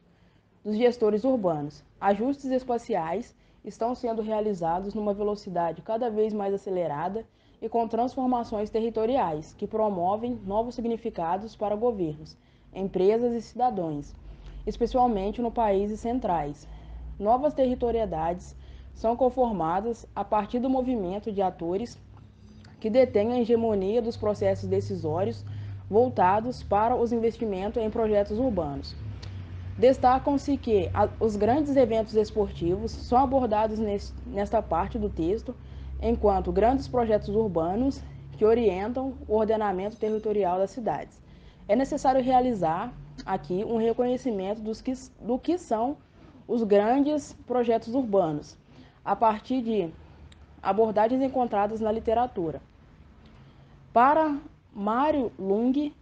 dos gestores urbanos, Ajustes espaciais estão sendo realizados numa velocidade cada vez mais acelerada e com transformações territoriais que promovem novos significados para governos, empresas e cidadãos, especialmente no países centrais. Novas territorialidades são conformadas a partir do movimento de atores que detêm a hegemonia dos processos decisórios voltados para os investimentos em projetos urbanos. Destacam-se que a, os grandes eventos esportivos são abordados nesse, nesta parte do texto, enquanto grandes projetos urbanos que orientam o ordenamento territorial das cidades. É necessário realizar aqui um reconhecimento dos que, do que são os grandes projetos urbanos, a partir de abordagens encontradas na literatura. Para Mário Lung,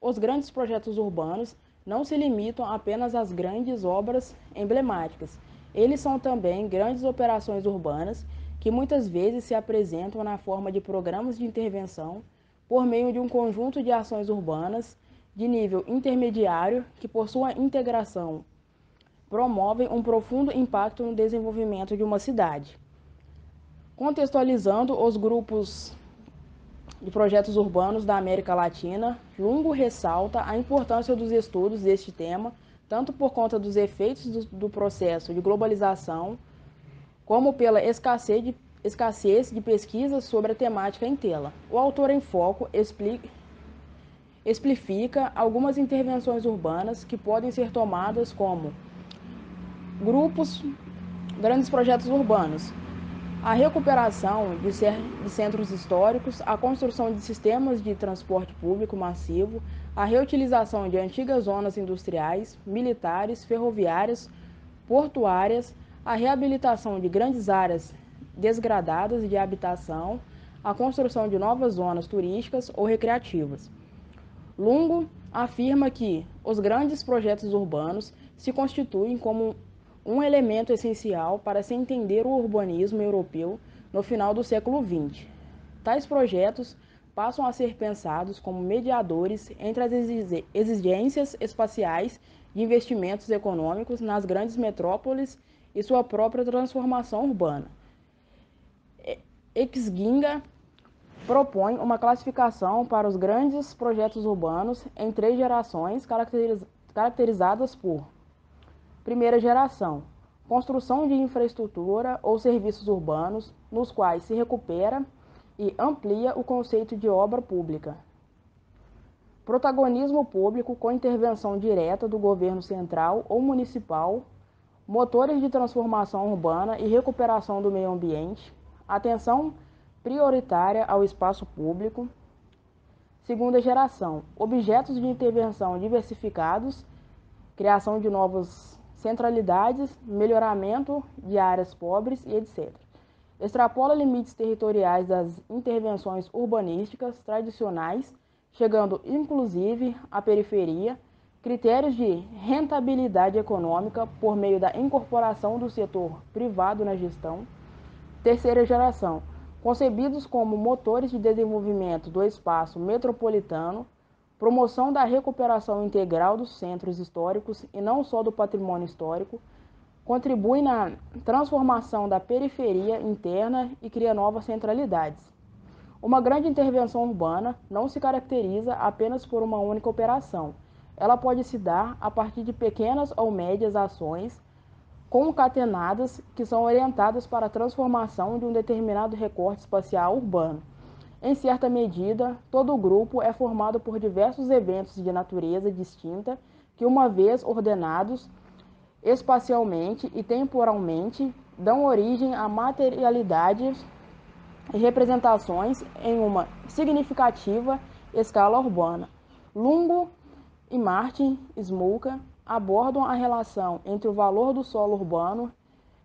os grandes projetos urbanos não se limitam apenas às grandes obras emblemáticas. Eles são também grandes operações urbanas que muitas vezes se apresentam na forma de programas de intervenção por meio de um conjunto de ações urbanas de nível intermediário que, por sua integração, promovem um profundo impacto no desenvolvimento de uma cidade. Contextualizando os grupos de Projetos Urbanos da América Latina, Lungo ressalta a importância dos estudos deste tema, tanto por conta dos efeitos do, do processo de globalização, como pela escassez de, escassez de pesquisas sobre a temática em tela. O autor em foco explica, explica algumas intervenções urbanas que podem ser tomadas como grupos, grandes projetos urbanos, a recuperação de, de centros históricos, a construção de sistemas de transporte público massivo, a reutilização de antigas zonas industriais, militares, ferroviárias, portuárias, a reabilitação de grandes áreas desgradadas de habitação, a construção de novas zonas turísticas ou recreativas. Lungo afirma que os grandes projetos urbanos se constituem como um elemento essencial para se entender o urbanismo europeu no final do século XX. Tais projetos passam a ser pensados como mediadores entre as exigências espaciais de investimentos econômicos nas grandes metrópoles e sua própria transformação urbana. Exginga propõe uma classificação para os grandes projetos urbanos em três gerações caracterizadas por Primeira geração: construção de infraestrutura ou serviços urbanos, nos quais se recupera e amplia o conceito de obra pública. Protagonismo público com intervenção direta do governo central ou municipal, motores de transformação urbana e recuperação do meio ambiente, atenção prioritária ao espaço público. Segunda geração, objetos de intervenção diversificados, criação de novos centralidades, melhoramento de áreas pobres e etc. Extrapola limites territoriais das intervenções urbanísticas tradicionais, chegando inclusive à periferia, critérios de rentabilidade econômica por meio da incorporação do setor privado na gestão, terceira geração, concebidos como motores de desenvolvimento do espaço metropolitano, promoção da recuperação integral dos centros históricos e não só do patrimônio histórico, contribui na transformação da periferia interna e cria novas centralidades. Uma grande intervenção urbana não se caracteriza apenas por uma única operação. Ela pode se dar a partir de pequenas ou médias ações concatenadas que são orientadas para a transformação de um determinado recorte espacial urbano. Em certa medida, todo o grupo é formado por diversos eventos de natureza distinta que, uma vez ordenados espacialmente e temporalmente, dão origem a materialidades e representações em uma significativa escala urbana. Lungo e Martin Smulka abordam a relação entre o valor do solo urbano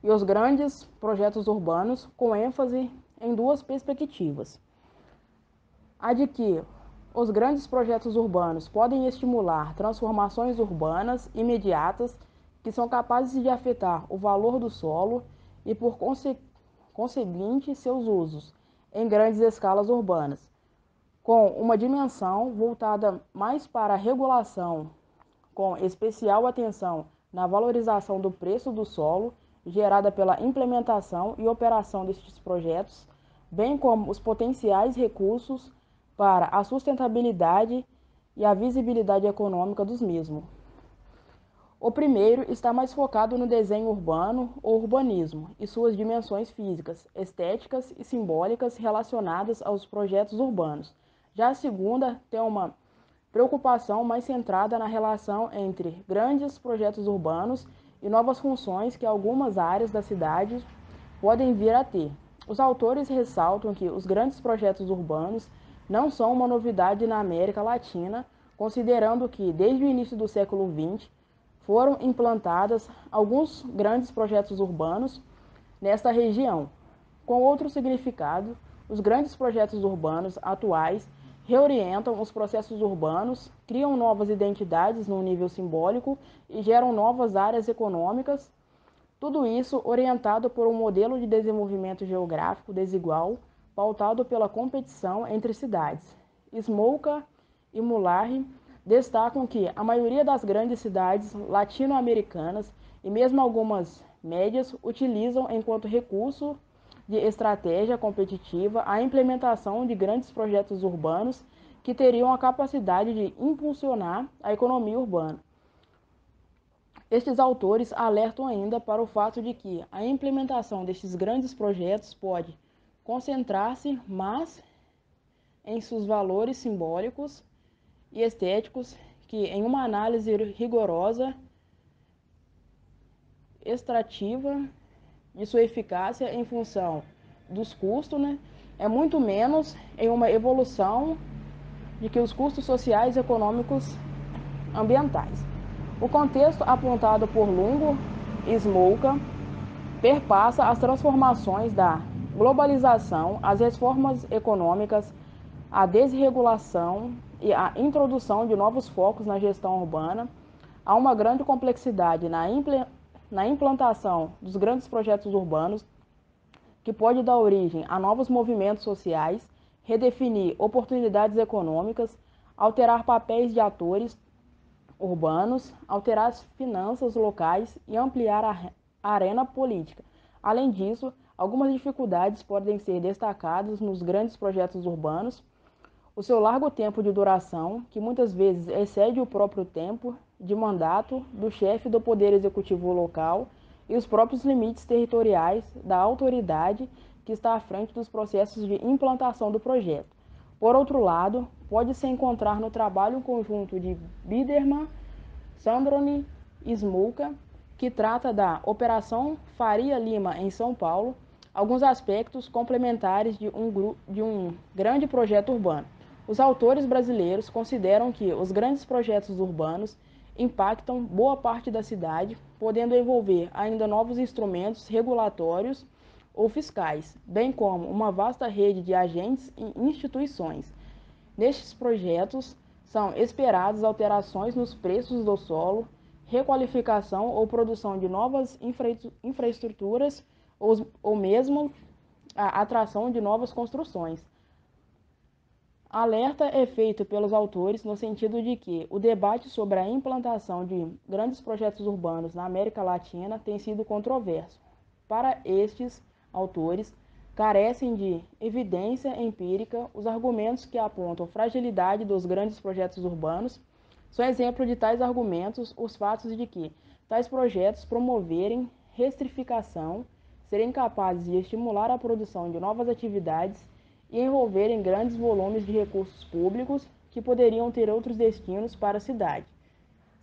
e os grandes projetos urbanos com ênfase em duas perspectivas a de que os grandes projetos urbanos podem estimular transformações urbanas imediatas que são capazes de afetar o valor do solo e, por conse conseguinte, seus usos em grandes escalas urbanas, com uma dimensão voltada mais para a regulação, com especial atenção na valorização do preço do solo gerada pela implementação e operação destes projetos, bem como os potenciais recursos para a sustentabilidade e a visibilidade econômica dos mesmos. O primeiro está mais focado no desenho urbano ou urbanismo e suas dimensões físicas, estéticas e simbólicas relacionadas aos projetos urbanos. Já a segunda tem uma preocupação mais centrada na relação entre grandes projetos urbanos e novas funções que algumas áreas da cidade podem vir a ter. Os autores ressaltam que os grandes projetos urbanos não são uma novidade na América Latina, considerando que, desde o início do século XX, foram implantadas alguns grandes projetos urbanos nesta região. Com outro significado, os grandes projetos urbanos atuais reorientam os processos urbanos, criam novas identidades no nível simbólico e geram novas áreas econômicas. Tudo isso orientado por um modelo de desenvolvimento geográfico desigual pautado pela competição entre cidades. Smolka e Mularri destacam que a maioria das grandes cidades latino-americanas e mesmo algumas médias utilizam enquanto recurso de estratégia competitiva a implementação de grandes projetos urbanos que teriam a capacidade de impulsionar a economia urbana. Estes autores alertam ainda para o fato de que a implementação destes grandes projetos pode concentrar-se, mais em seus valores simbólicos e estéticos, que em uma análise rigorosa, extrativa e sua eficácia em função dos custos, né, é muito menos em uma evolução de que os custos sociais, econômicos, ambientais. O contexto apontado por Lungo e Smolka perpassa as transformações da globalização, as reformas econômicas, a desregulação e a introdução de novos focos na gestão urbana, há uma grande complexidade na, impl na implantação dos grandes projetos urbanos, que pode dar origem a novos movimentos sociais, redefinir oportunidades econômicas, alterar papéis de atores urbanos, alterar as finanças locais e ampliar a arena política. Além disso, Algumas dificuldades podem ser destacadas nos grandes projetos urbanos, o seu largo tempo de duração, que muitas vezes excede o próprio tempo de mandato do chefe do Poder Executivo local, e os próprios limites territoriais da autoridade que está à frente dos processos de implantação do projeto. Por outro lado, pode-se encontrar no trabalho um conjunto de Biderman, Sandrone e Smulka, que trata da Operação Faria Lima em São Paulo, alguns aspectos complementares de um, de um grande projeto urbano. Os autores brasileiros consideram que os grandes projetos urbanos impactam boa parte da cidade, podendo envolver ainda novos instrumentos regulatórios ou fiscais, bem como uma vasta rede de agentes e instituições. Nestes projetos, são esperadas alterações nos preços do solo, requalificação ou produção de novas infra infraestruturas ou, ou mesmo a atração de novas construções. Alerta é feito pelos autores no sentido de que o debate sobre a implantação de grandes projetos urbanos na América Latina tem sido controverso. Para estes autores, carecem de evidência empírica os argumentos que apontam fragilidade dos grandes projetos urbanos. São exemplo de tais argumentos os fatos de que tais projetos promoverem restrificação serem capazes de estimular a produção de novas atividades e envolverem grandes volumes de recursos públicos que poderiam ter outros destinos para a cidade.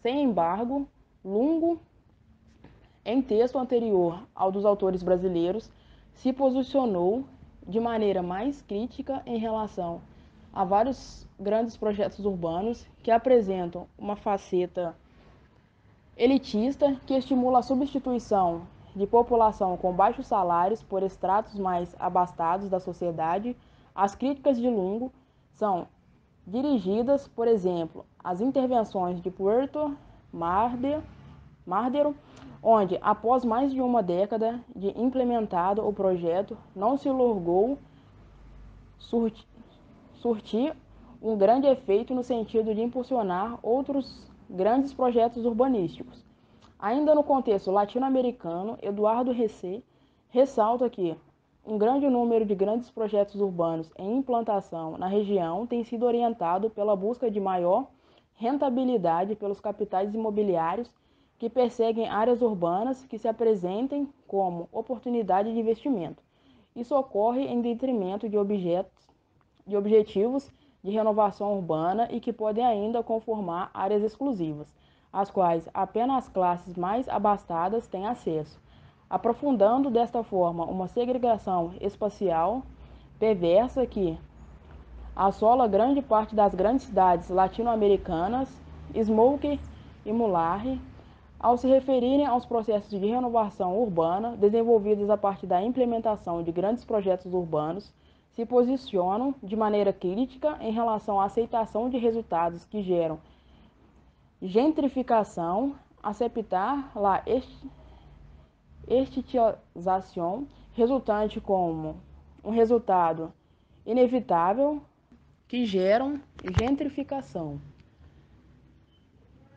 Sem embargo, Lungo, em texto anterior ao dos autores brasileiros, se posicionou de maneira mais crítica em relação a vários grandes projetos urbanos que apresentam uma faceta elitista que estimula a substituição de população com baixos salários por estratos mais abastados da sociedade, as críticas de Lungo são dirigidas, por exemplo, às intervenções de Puerto Marde, Mardero, onde, após mais de uma década de implementado o projeto, não se logrou surti, surtir um grande efeito no sentido de impulsionar outros grandes projetos urbanísticos. Ainda no contexto latino-americano, Eduardo Recê ressalta que um grande número de grandes projetos urbanos em implantação na região tem sido orientado pela busca de maior rentabilidade pelos capitais imobiliários que perseguem áreas urbanas que se apresentem como oportunidade de investimento. Isso ocorre em detrimento de, objetos, de objetivos de renovação urbana e que podem ainda conformar áreas exclusivas às quais apenas as classes mais abastadas têm acesso, aprofundando desta forma uma segregação espacial perversa que assola grande parte das grandes cidades latino-americanas. Smoke e Mullarre, ao se referirem aos processos de renovação urbana desenvolvidos a partir da implementação de grandes projetos urbanos, se posicionam de maneira crítica em relação à aceitação de resultados que geram gentrificação, aceptar la estitização resultante como um resultado inevitável que geram gentrificação.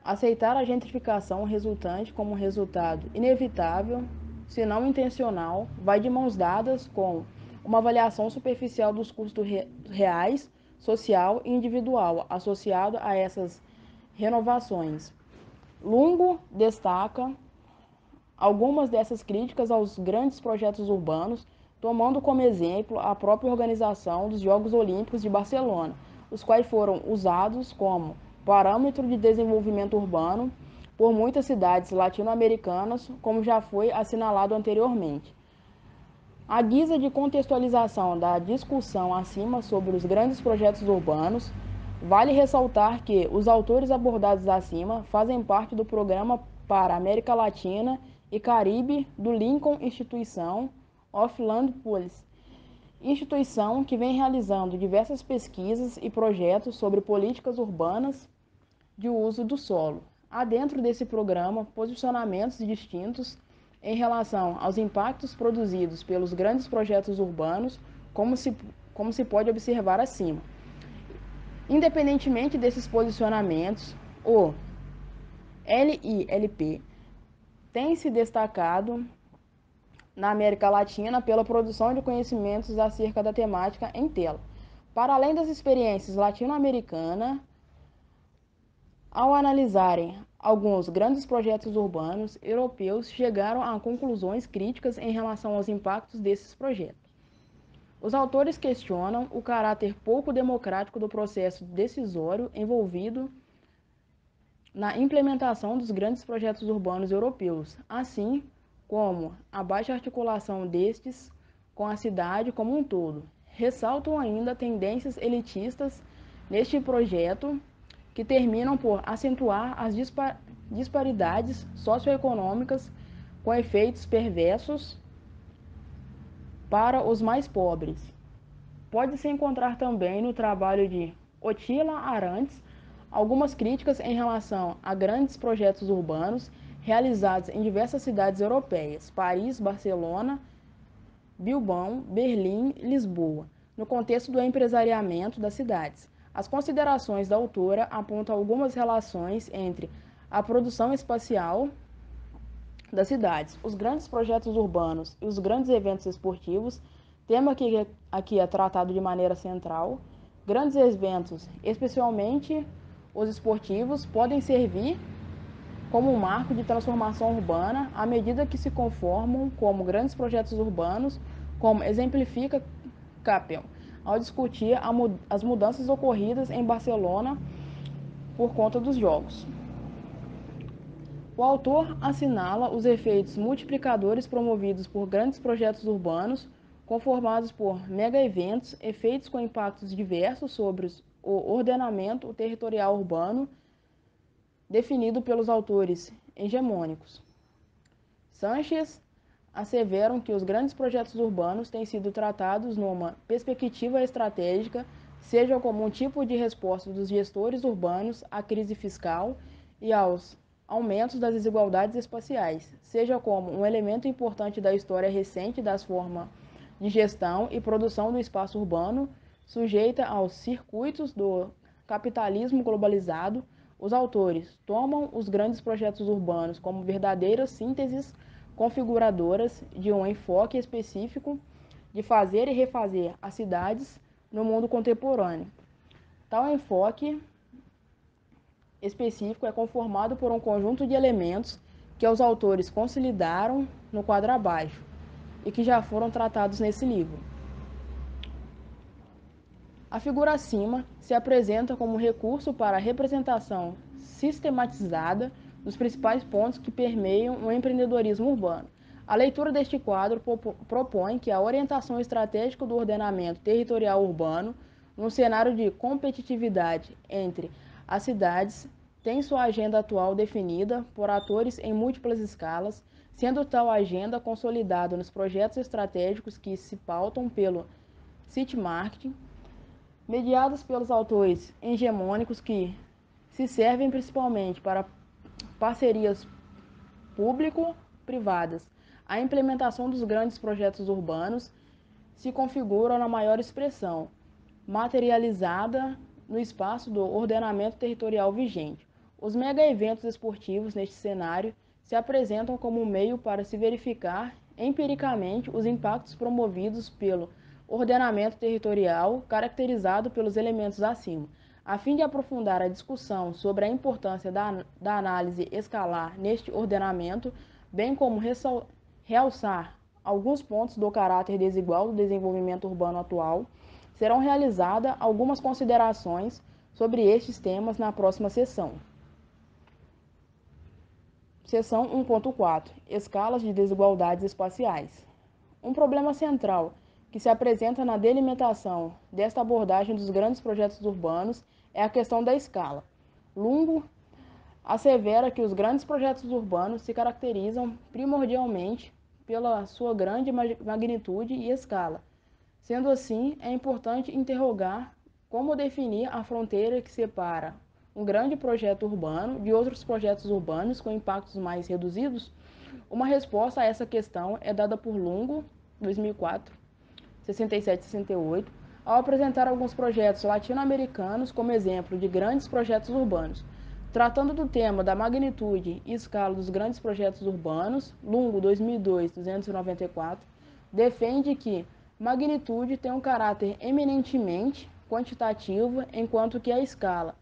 Aceitar a gentrificação resultante como resultado inevitável, se não intencional, vai de mãos dadas com uma avaliação superficial dos custos reais, social e individual associado a essas renovações. Lungo destaca algumas dessas críticas aos grandes projetos urbanos, tomando como exemplo a própria organização dos Jogos Olímpicos de Barcelona, os quais foram usados como parâmetro de desenvolvimento urbano por muitas cidades latino-americanas, como já foi assinalado anteriormente. A guisa de contextualização da discussão acima sobre os grandes projetos urbanos, Vale ressaltar que os autores abordados acima fazem parte do programa para América Latina e Caribe do Lincoln Instituição of Land Policy, instituição que vem realizando diversas pesquisas e projetos sobre políticas urbanas de uso do solo. Há dentro desse programa posicionamentos distintos em relação aos impactos produzidos pelos grandes projetos urbanos, como se, como se pode observar acima. Independentemente desses posicionamentos, o LILP tem se destacado na América Latina pela produção de conhecimentos acerca da temática em tela. Para além das experiências latino-americanas, ao analisarem alguns grandes projetos urbanos europeus, chegaram a conclusões críticas em relação aos impactos desses projetos. Os autores questionam o caráter pouco democrático do processo decisório envolvido na implementação dos grandes projetos urbanos europeus, assim como a baixa articulação destes com a cidade como um todo. Ressaltam ainda tendências elitistas neste projeto que terminam por acentuar as dispar disparidades socioeconômicas com efeitos perversos para os mais pobres. Pode-se encontrar também no trabalho de Otila Arantes algumas críticas em relação a grandes projetos urbanos realizados em diversas cidades europeias, Paris, Barcelona, Bilbao, Berlim, Lisboa, no contexto do empresariamento das cidades. As considerações da autora apontam algumas relações entre a produção espacial das cidades, os grandes projetos urbanos e os grandes eventos esportivos, tema que aqui é tratado de maneira central. Grandes eventos, especialmente os esportivos, podem servir como um marco de transformação urbana à medida que se conformam como grandes projetos urbanos, como exemplifica Capel, ao discutir as mudanças ocorridas em Barcelona por conta dos Jogos. O autor assinala os efeitos multiplicadores promovidos por grandes projetos urbanos, conformados por mega-eventos, efeitos com impactos diversos sobre o ordenamento territorial urbano, definido pelos autores hegemônicos. Sanches asseveram que os grandes projetos urbanos têm sido tratados numa perspectiva estratégica, seja como um tipo de resposta dos gestores urbanos à crise fiscal e aos aumentos das desigualdades espaciais, seja como um elemento importante da história recente das formas de gestão e produção do espaço urbano, sujeita aos circuitos do capitalismo globalizado, os autores tomam os grandes projetos urbanos como verdadeiras sínteses configuradoras de um enfoque específico de fazer e refazer as cidades no mundo contemporâneo. Tal enfoque específico é conformado por um conjunto de elementos que os autores consolidaram no quadro abaixo e que já foram tratados nesse livro. A figura acima se apresenta como recurso para a representação sistematizada dos principais pontos que permeiam o empreendedorismo urbano. A leitura deste quadro propõe que a orientação estratégica do ordenamento territorial urbano, num cenário de competitividade entre as cidades têm sua agenda atual definida por atores em múltiplas escalas, sendo tal agenda consolidada nos projetos estratégicos que se pautam pelo city marketing, mediados pelos autores hegemônicos que se servem principalmente para parcerias público-privadas. A implementação dos grandes projetos urbanos se configura na maior expressão, materializada no espaço do ordenamento territorial vigente. Os megaeventos esportivos neste cenário se apresentam como meio para se verificar empiricamente os impactos promovidos pelo ordenamento territorial caracterizado pelos elementos acima, a fim de aprofundar a discussão sobre a importância da, da análise escalar neste ordenamento, bem como realçar alguns pontos do caráter desigual do desenvolvimento urbano atual serão realizadas algumas considerações sobre estes temas na próxima sessão. Seção 1.4 Escalas de desigualdades espaciais. Um problema central que se apresenta na delimitação desta abordagem dos grandes projetos urbanos é a questão da escala. Lungo assevera que os grandes projetos urbanos se caracterizam primordialmente pela sua grande magnitude e escala, Sendo assim, é importante interrogar como definir a fronteira que separa um grande projeto urbano de outros projetos urbanos com impactos mais reduzidos? Uma resposta a essa questão é dada por Lungo, 2004, 67-68, ao apresentar alguns projetos latino-americanos como exemplo de grandes projetos urbanos. Tratando do tema da magnitude e escala dos grandes projetos urbanos, Lungo 2002-294 defende que Magnitude tem um caráter eminentemente quantitativo, enquanto que a escala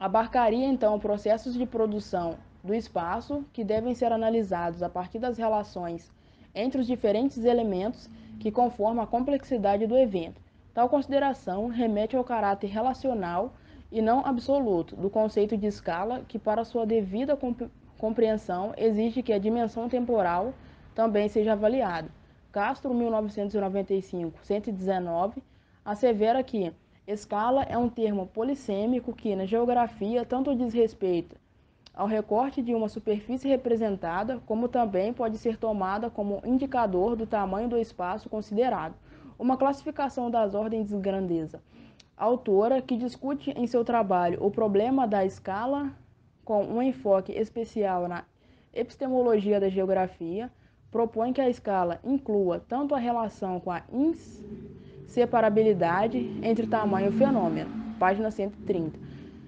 abarcaria então processos de produção do espaço que devem ser analisados a partir das relações entre os diferentes elementos que conformam a complexidade do evento. Tal consideração remete ao caráter relacional e não absoluto do conceito de escala, que, para sua devida compreensão, exige que a dimensão temporal também seja avaliado. Castro, 1995, 119, assevera que escala é um termo polissêmico que, na geografia, tanto diz respeito ao recorte de uma superfície representada, como também pode ser tomada como indicador do tamanho do espaço considerado, uma classificação das ordens de grandeza. A autora, que discute em seu trabalho o problema da escala com um enfoque especial na epistemologia da geografia, propõe que a escala inclua tanto a relação com a inseparabilidade entre tamanho e fenômeno, página 130.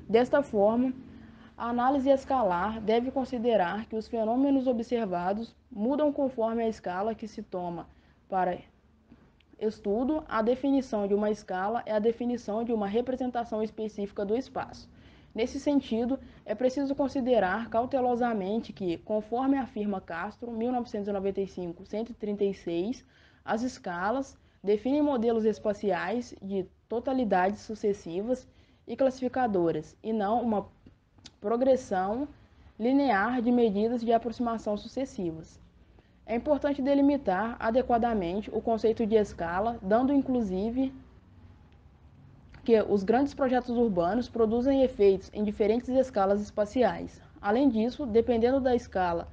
Desta forma, a análise escalar deve considerar que os fenômenos observados mudam conforme a escala que se toma para estudo. A definição de uma escala é a definição de uma representação específica do espaço. Nesse sentido, é preciso considerar cautelosamente que, conforme afirma Castro, 1995-136, as escalas definem modelos espaciais de totalidades sucessivas e classificadoras, e não uma progressão linear de medidas de aproximação sucessivas. É importante delimitar adequadamente o conceito de escala, dando inclusive porque os grandes projetos urbanos produzem efeitos em diferentes escalas espaciais. Além disso, dependendo da escala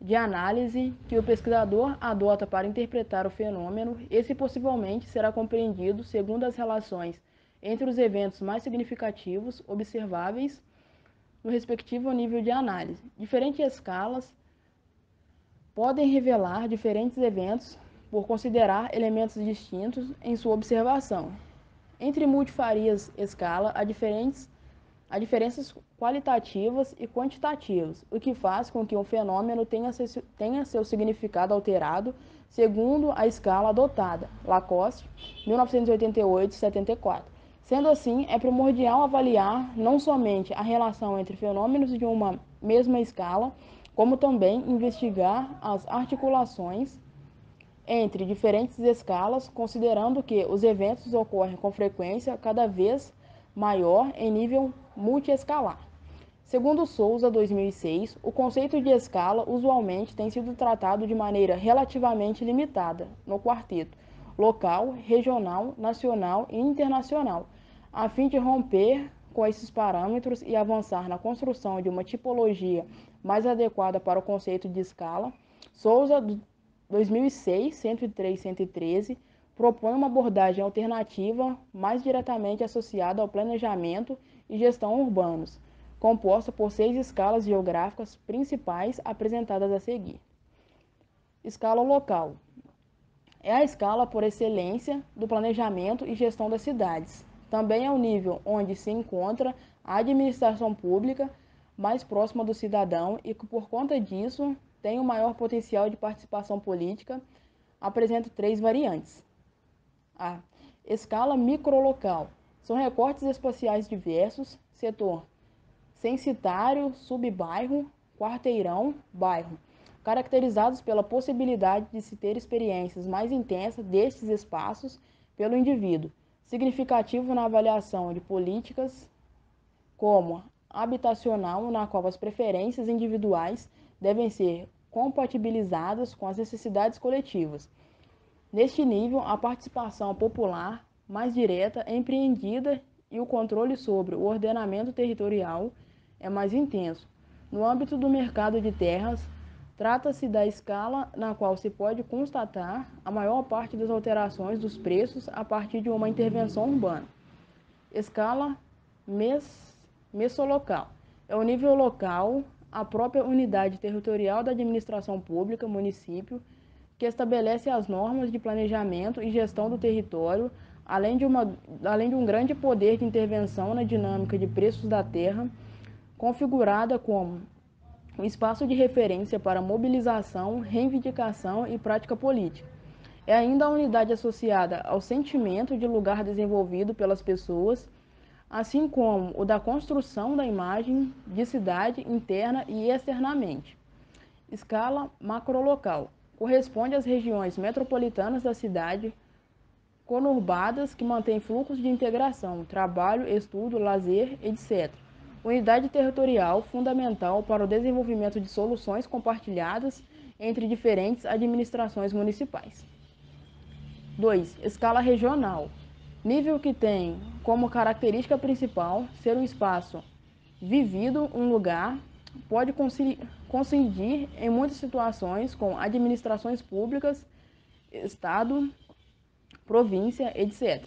de análise que o pesquisador adota para interpretar o fenômeno, esse possivelmente será compreendido segundo as relações entre os eventos mais significativos observáveis no respectivo nível de análise. Diferentes escalas podem revelar diferentes eventos por considerar elementos distintos em sua observação. Entre multifarias escala, há, diferentes, há diferenças qualitativas e quantitativas, o que faz com que um fenômeno tenha, tenha seu significado alterado segundo a escala adotada, Lacoste, 1988-74. Sendo assim, é primordial avaliar não somente a relação entre fenômenos de uma mesma escala, como também investigar as articulações entre diferentes escalas, considerando que os eventos ocorrem com frequência cada vez maior em nível multiescalar. Segundo Souza, 2006, o conceito de escala usualmente tem sido tratado de maneira relativamente limitada no quarteto local, regional, nacional e internacional, a fim de romper com esses parâmetros e avançar na construção de uma tipologia mais adequada para o conceito de escala. Souza, 2006, 103, 113, propõe uma abordagem alternativa mais diretamente associada ao planejamento e gestão urbanos, composta por seis escalas geográficas principais apresentadas a seguir. Escala local é a escala por excelência do planejamento e gestão das cidades. Também é o nível onde se encontra a administração pública mais próxima do cidadão e que, por conta disso, tem o maior potencial de participação política apresenta três variantes. A escala microlocal são recortes espaciais diversos, setor censitário, subbairro, quarteirão, bairro, caracterizados pela possibilidade de se ter experiências mais intensas destes espaços pelo indivíduo, significativo na avaliação de políticas como habitacional, na qual as preferências individuais devem ser compatibilizadas com as necessidades coletivas. Neste nível, a participação popular mais direta é empreendida e o controle sobre o ordenamento territorial é mais intenso. No âmbito do mercado de terras, trata-se da escala na qual se pode constatar a maior parte das alterações dos preços a partir de uma intervenção urbana. Escala mes, messolocal é o nível local a própria unidade territorial da administração pública, município, que estabelece as normas de planejamento e gestão do território, além de, uma, além de um grande poder de intervenção na dinâmica de preços da terra, configurada como um espaço de referência para mobilização, reivindicação e prática política. É ainda a unidade associada ao sentimento de lugar desenvolvido pelas pessoas assim como o da construção da imagem de cidade interna e externamente. Escala macrolocal corresponde às regiões metropolitanas da cidade conurbadas que mantêm fluxos de integração, trabalho, estudo, lazer, etc. Unidade territorial fundamental para o desenvolvimento de soluções compartilhadas entre diferentes administrações municipais. 2. Escala regional Nível que tem como característica principal ser um espaço vivido, um lugar, pode coincidir em muitas situações com administrações públicas, Estado, província, etc.,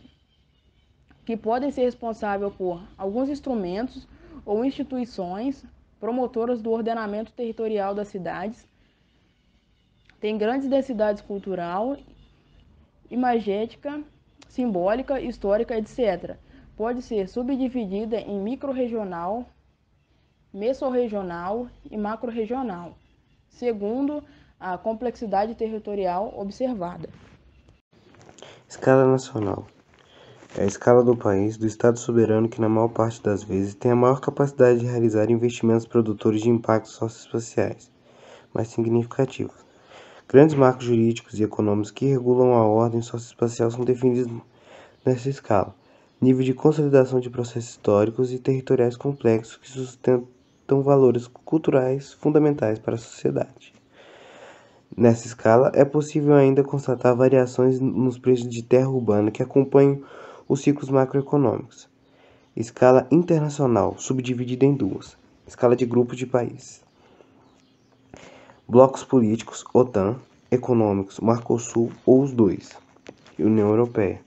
que podem ser responsáveis por alguns instrumentos ou instituições promotoras do ordenamento territorial das cidades, tem grandes densidades cultural, imagética, simbólica, histórica, etc. Pode ser subdividida em microrregional, mesorregional e macrorregional, segundo a complexidade territorial observada. Escala nacional é a escala do país, do Estado soberano que, na maior parte das vezes, tem a maior capacidade de realizar investimentos produtores de impactos socioespaciais mais significativos. Grandes marcos jurídicos e econômicos que regulam a ordem socioespacial são definidos nessa escala, nível de consolidação de processos históricos e territoriais complexos que sustentam valores culturais fundamentais para a sociedade. Nessa escala, é possível ainda constatar variações nos preços de terra urbana que acompanham os ciclos macroeconômicos. Escala internacional, subdividida em duas: escala de grupos de países blocos políticos, OTAN, econômicos, Mercosul ou os dois, União Europeia.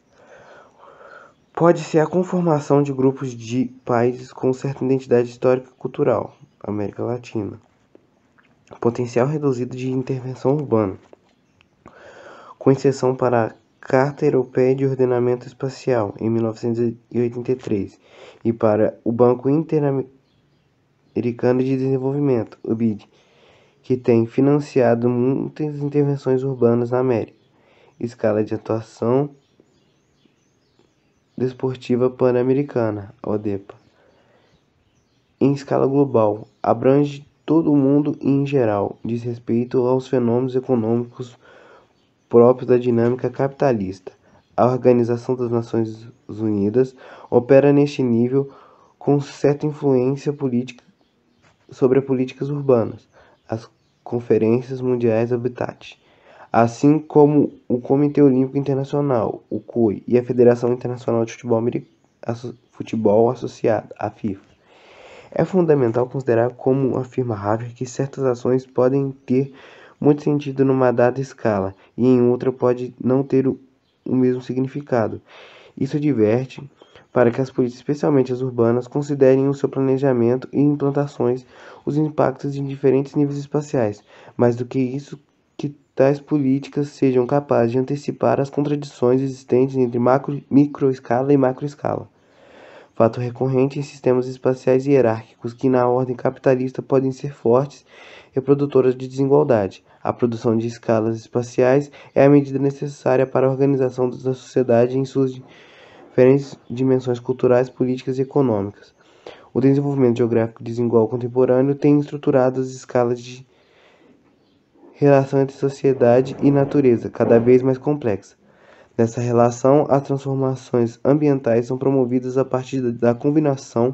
Pode ser a conformação de grupos de países com certa identidade histórica e cultural, América Latina. Potencial reduzido de intervenção urbana, com exceção para a Carta Europeia de Ordenamento Espacial, em 1983, e para o Banco Interamericano de Desenvolvimento, o BID, que tem financiado muitas intervenções urbanas na América. Escala de Atuação Desportiva Pan-Americana, ODEPA. Em escala global, abrange todo o mundo em geral, diz respeito aos fenômenos econômicos próprios da dinâmica capitalista. A Organização das Nações Unidas opera neste nível com certa influência política sobre as políticas urbanas as Conferências Mundiais Habitat, assim como o Comitê Olímpico Internacional, o COI, e a Federação Internacional de Futebol, Futebol Associado, a FIFA. É fundamental considerar, como afirma Harvard, que certas ações podem ter muito sentido numa dada escala e em outra pode não ter o, o mesmo significado. Isso diverte para que as políticas, especialmente as urbanas, considerem no seu planejamento e implantações os impactos em diferentes níveis espaciais, mais do que isso, que tais políticas sejam capazes de antecipar as contradições existentes entre macro, microescala e macroescala. Fato recorrente em sistemas espaciais hierárquicos que, na ordem capitalista, podem ser fortes reprodutoras de desigualdade. A produção de escalas espaciais é a medida necessária para a organização da sociedade em suas diferentes dimensões culturais, políticas e econômicas. O desenvolvimento geográfico desigual contemporâneo tem estruturado as escalas de relação entre sociedade e natureza, cada vez mais complexa. Nessa relação, as transformações ambientais são promovidas a partir da combinação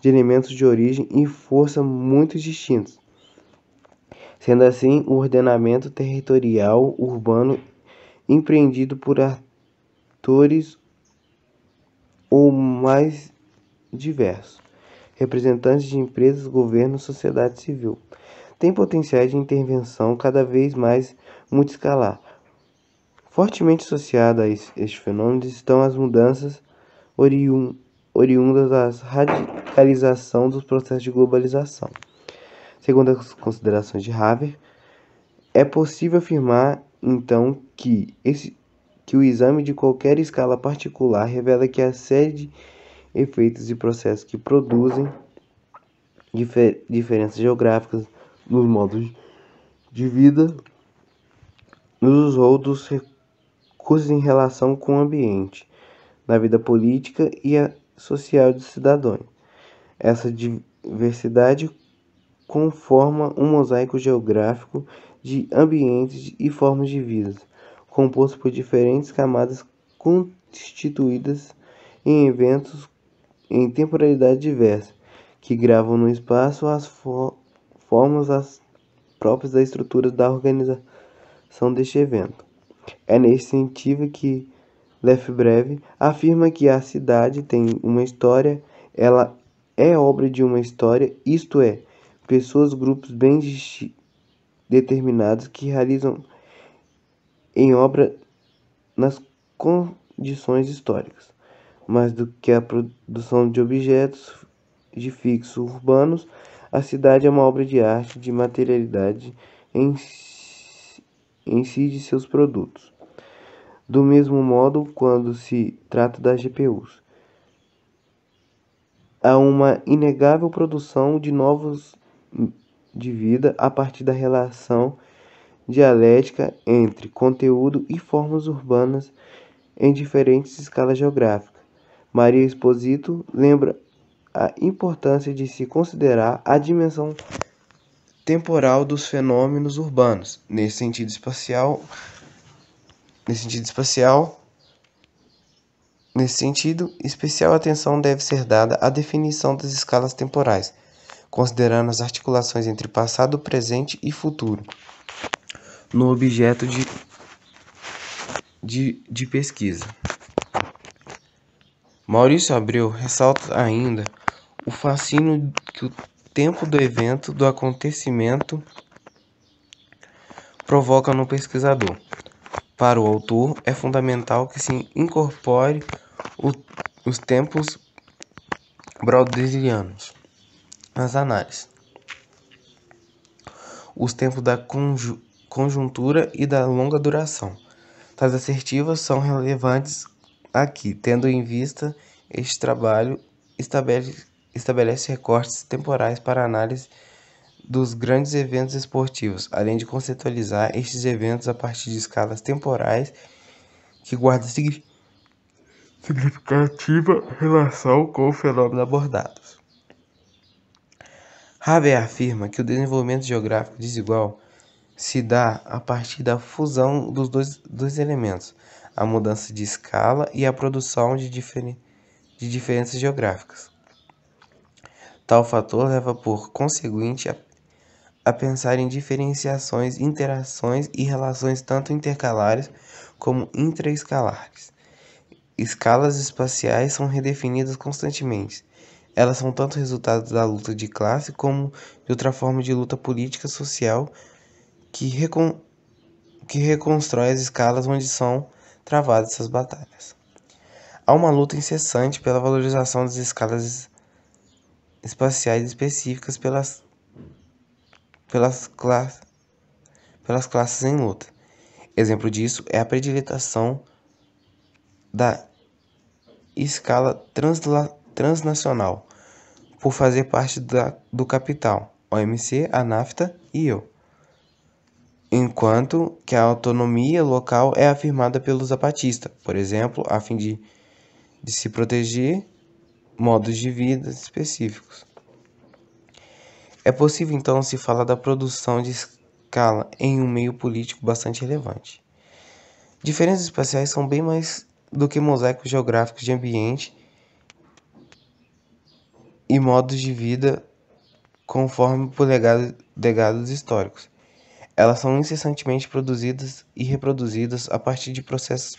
de elementos de origem e força muito distintos. Sendo assim, o ordenamento territorial urbano empreendido por atores ou mais diversos, representantes de empresas, governo, sociedade civil. Tem potenciais de intervenção cada vez mais multiscalar. Fortemente associada a estes fenômenos estão as mudanças oriun oriundas da radicalização dos processos de globalização. Segundo as considerações de Haver, é possível afirmar então que esse, que o exame de qualquer escala particular revela que a série de efeitos e processos que produzem difer diferenças geográficas nos modos de vida, nos ou dos recursos em relação com o ambiente, na vida política e social dos cidadãos. Essa diversidade conforma um mosaico geográfico de ambientes e formas de vida composto por diferentes camadas constituídas em eventos em temporalidade diversa, que gravam no espaço as formas as próprias da estrutura da organização deste evento. É nesse sentido que breve afirma que a cidade tem uma história, ela é obra de uma história, isto é, pessoas, grupos bem determinados que realizam em obra nas condições históricas, mais do que a produção de objetos de fixo urbanos, a cidade é uma obra de arte de materialidade em si, em si de seus produtos. Do mesmo modo, quando se trata das GPUs, há uma inegável produção de novos de vida a partir da relação dialética entre conteúdo e formas urbanas em diferentes escalas geográficas. Maria Esposito lembra a importância de se considerar a dimensão temporal dos fenômenos urbanos. Nesse sentido espacial, nesse sentido espacial, nesse sentido, especial atenção deve ser dada à definição das escalas temporais, considerando as articulações entre passado, presente e futuro no objeto de, de, de pesquisa. Maurício Abreu ressalta ainda o fascínio que o tempo do evento, do acontecimento, provoca no pesquisador. Para o autor, é fundamental que se incorpore o, os tempos broderslianos nas análises. Os tempos da conju, conjuntura e da longa duração. Tais assertivas são relevantes aqui, tendo em vista este trabalho estabelece, estabelece recortes temporais para análise dos grandes eventos esportivos, além de conceitualizar estes eventos a partir de escalas temporais que guardam significativa relação com o fenômeno abordado. Haber afirma que o desenvolvimento geográfico desigual se dá a partir da fusão dos dois, dois elementos, a mudança de escala e a produção de, de diferenças geográficas. Tal fator leva por conseguinte a, a pensar em diferenciações, interações e relações tanto intercalares como intraescalares. Escalas espaciais são redefinidas constantemente. Elas são tanto resultado da luta de classe como de outra forma de luta política, social, que, recon... que reconstrói as escalas onde são travadas essas batalhas. Há uma luta incessante pela valorização das escalas espaciais específicas pelas, pelas, pelas classes em luta. Exemplo disso é a prediletação da escala transla... transnacional por fazer parte da... do capital, OMC, a NAFTA e eu enquanto que a autonomia local é afirmada pelo Zapatista, por exemplo, a fim de, de se proteger modos de vida específicos. É possível então se falar da produção de escala em um meio político bastante relevante. Diferenças espaciais são bem mais do que mosaicos geográficos de ambiente e modos de vida conforme por legados históricos. Elas são incessantemente produzidas e reproduzidas a partir de processos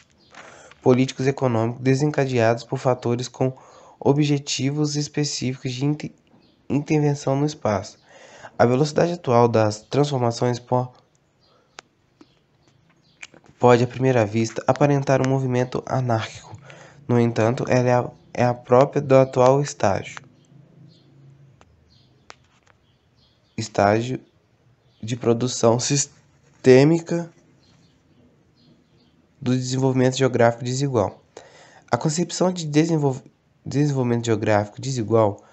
políticos e econômicos desencadeados por fatores com objetivos específicos de inter intervenção no espaço. A velocidade atual das transformações po pode, à primeira vista, aparentar um movimento anárquico. No entanto, ela é a, é a própria do atual estágio. Estágio de produção sistêmica do desenvolvimento geográfico desigual. A concepção de desenvolvimento geográfico desigual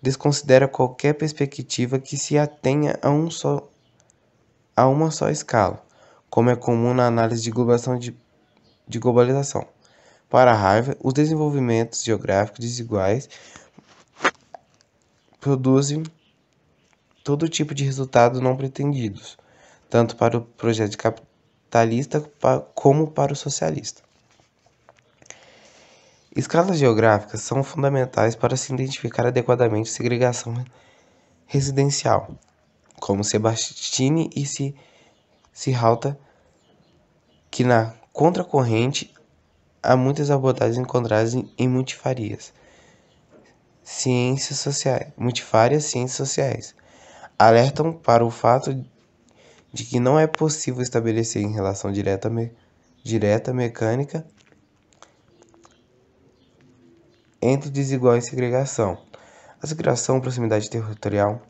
desconsidera qualquer perspectiva que se atenha a, um só, a uma só escala, como é comum na análise de globalização. De, de globalização. Para Harvard, os desenvolvimentos geográficos desiguais produzem todo tipo de resultado não pretendidos, tanto para o projeto capitalista como para o socialista. Escalas geográficas são fundamentais para se identificar adequadamente segregação residencial, como Sebastini e se Cirralta, que na contracorrente há muitas abordagens encontradas em multifarias, ciências sociais, multifárias ciências sociais, alertam para o fato de que não é possível estabelecer em relação direta, me, direta mecânica entre desigual e segregação. A segregação, proximidade territorial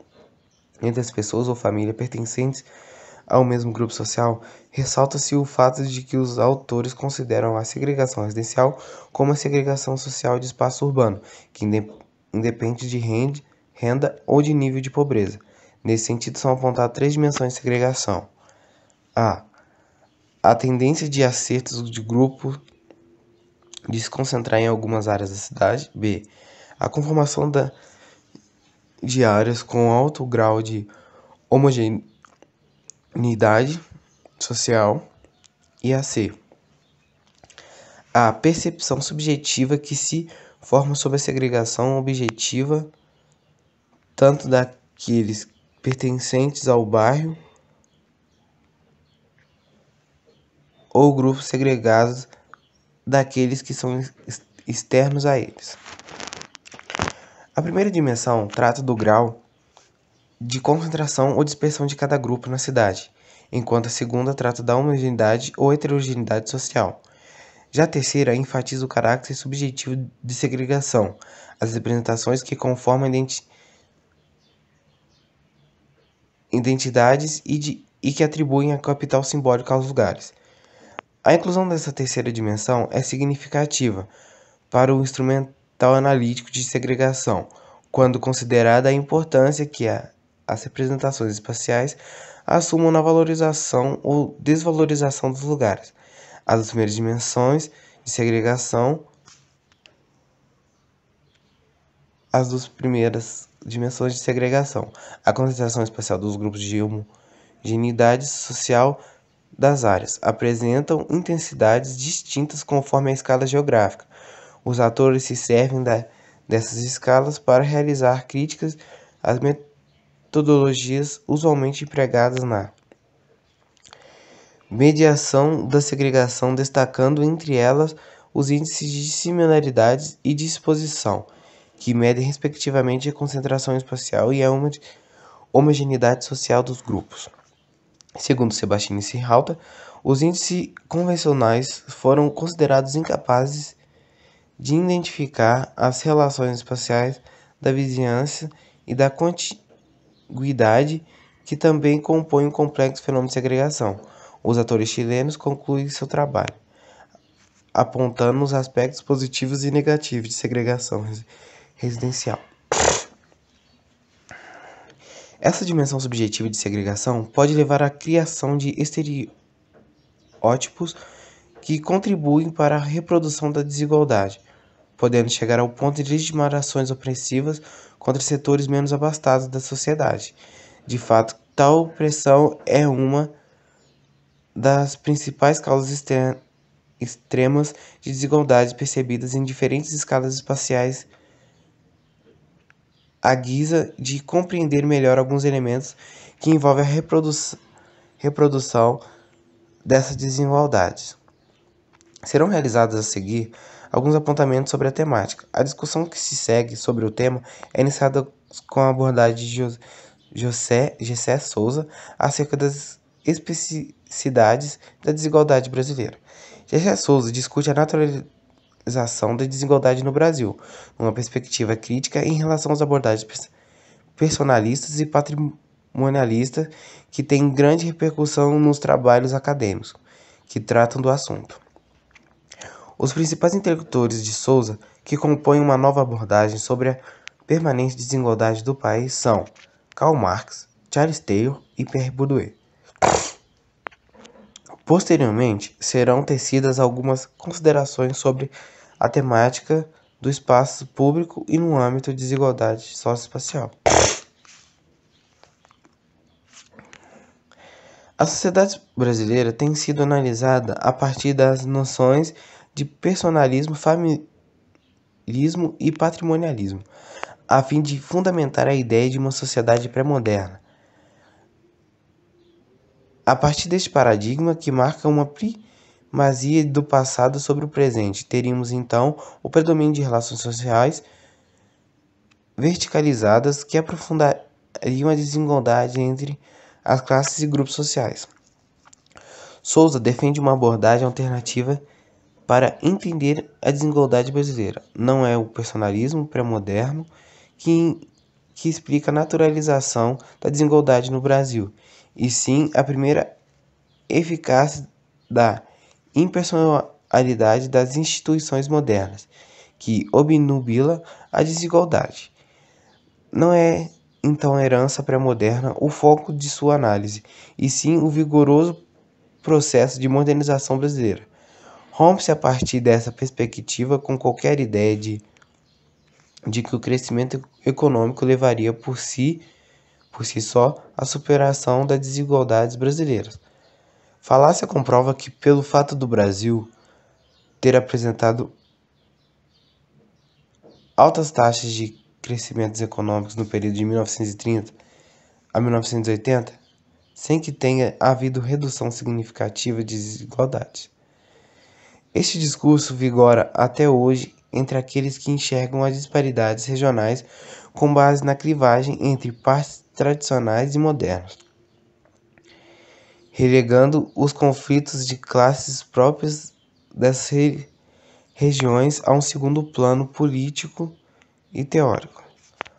entre as pessoas ou família pertencentes ao mesmo grupo social, ressalta-se o fato de que os autores consideram a segregação residencial como a segregação social de espaço urbano, que independe de renda ou de nível de pobreza. Nesse sentido, são apontadas três dimensões de segregação: a. A tendência de acertos de grupo de se concentrar em algumas áreas da cidade. B. A conformação da, de áreas com alto grau de homogeneidade social. E a C. A percepção subjetiva que se forma sobre a segregação objetiva tanto daqueles pertencentes ao bairro ou grupos segregados daqueles que são externos a eles. A primeira dimensão trata do grau de concentração ou dispersão de cada grupo na cidade, enquanto a segunda trata da homogeneidade ou heterogeneidade social. Já a terceira enfatiza o caráter subjetivo de segregação, as representações que conformam a identidade identidades e, de, e que atribuem a capital simbólica aos lugares. A inclusão dessa terceira dimensão é significativa para o instrumental analítico de segregação, quando considerada a importância que a, as representações espaciais assumam na valorização ou desvalorização dos lugares. As primeiras dimensões de segregação as duas primeiras dimensões de segregação, a concentração espacial dos grupos de homogeneidade social das áreas, apresentam intensidades distintas conforme a escala geográfica. Os atores se servem da, dessas escalas para realizar críticas às metodologias usualmente empregadas na mediação da segregação, destacando entre elas os índices de similaridades e disposição que medem respectivamente a concentração espacial e a homogeneidade social dos grupos. Segundo e Sirhalta, os índices convencionais foram considerados incapazes de identificar as relações espaciais da vizinhança e da contiguidade que também compõem o complexo fenômeno de segregação. Os atores chilenos concluem seu trabalho, apontando os aspectos positivos e negativos de segregação residencial. Essa dimensão subjetiva de segregação pode levar à criação de estereótipos que contribuem para a reprodução da desigualdade, podendo chegar ao ponto de legitimar ações opressivas contra setores menos abastados da sociedade. De fato, tal opressão é uma das principais causas extremas de desigualdade percebidas em diferentes escalas espaciais à guisa de compreender melhor alguns elementos que envolvem a reprodu reprodução dessas desigualdades. Serão realizados a seguir alguns apontamentos sobre a temática. A discussão que se segue sobre o tema é iniciada com a abordagem de José, José Souza acerca das especificidades da desigualdade brasileira. José Souza discute a naturalidade problematização da desigualdade no Brasil, uma perspectiva crítica em relação às abordagens personalistas e patrimonialistas que têm grande repercussão nos trabalhos acadêmicos que tratam do assunto. Os principais interlocutores de Souza que compõem uma nova abordagem sobre a permanente desigualdade do país são Karl Marx, Charles Taylor e Pierre Bourdieu. Posteriormente, serão tecidas algumas considerações sobre a temática do espaço público e no âmbito de desigualdade socioespacial. A sociedade brasileira tem sido analisada a partir das noções de personalismo, familismo e patrimonialismo, a fim de fundamentar a ideia de uma sociedade pré-moderna a partir deste paradigma, que marca uma primazia do passado sobre o presente, teríamos então o predomínio de relações sociais verticalizadas que aprofundariam a desigualdade entre as classes e grupos sociais. Souza defende uma abordagem alternativa para entender a desigualdade brasileira. Não é o personalismo pré-moderno que, que explica a naturalização da desigualdade no Brasil, e sim a primeira eficácia da impersonalidade das instituições modernas, que obnubila a desigualdade. Não é então a herança pré-moderna o foco de sua análise, e sim o vigoroso processo de modernização brasileira. Rompe-se a partir dessa perspectiva com qualquer ideia de, de que o crescimento econômico levaria por si por si só, a superação das desigualdades brasileiras. Falácia comprova que, pelo fato do Brasil ter apresentado altas taxas de crescimentos econômicos no período de 1930 a 1980, sem que tenha havido redução significativa de desigualdade. Este discurso vigora até hoje entre aqueles que enxergam as disparidades regionais com base na clivagem entre partes tradicionais e modernos, relegando os conflitos de classes próprios dessas re regiões a um segundo plano político e teórico.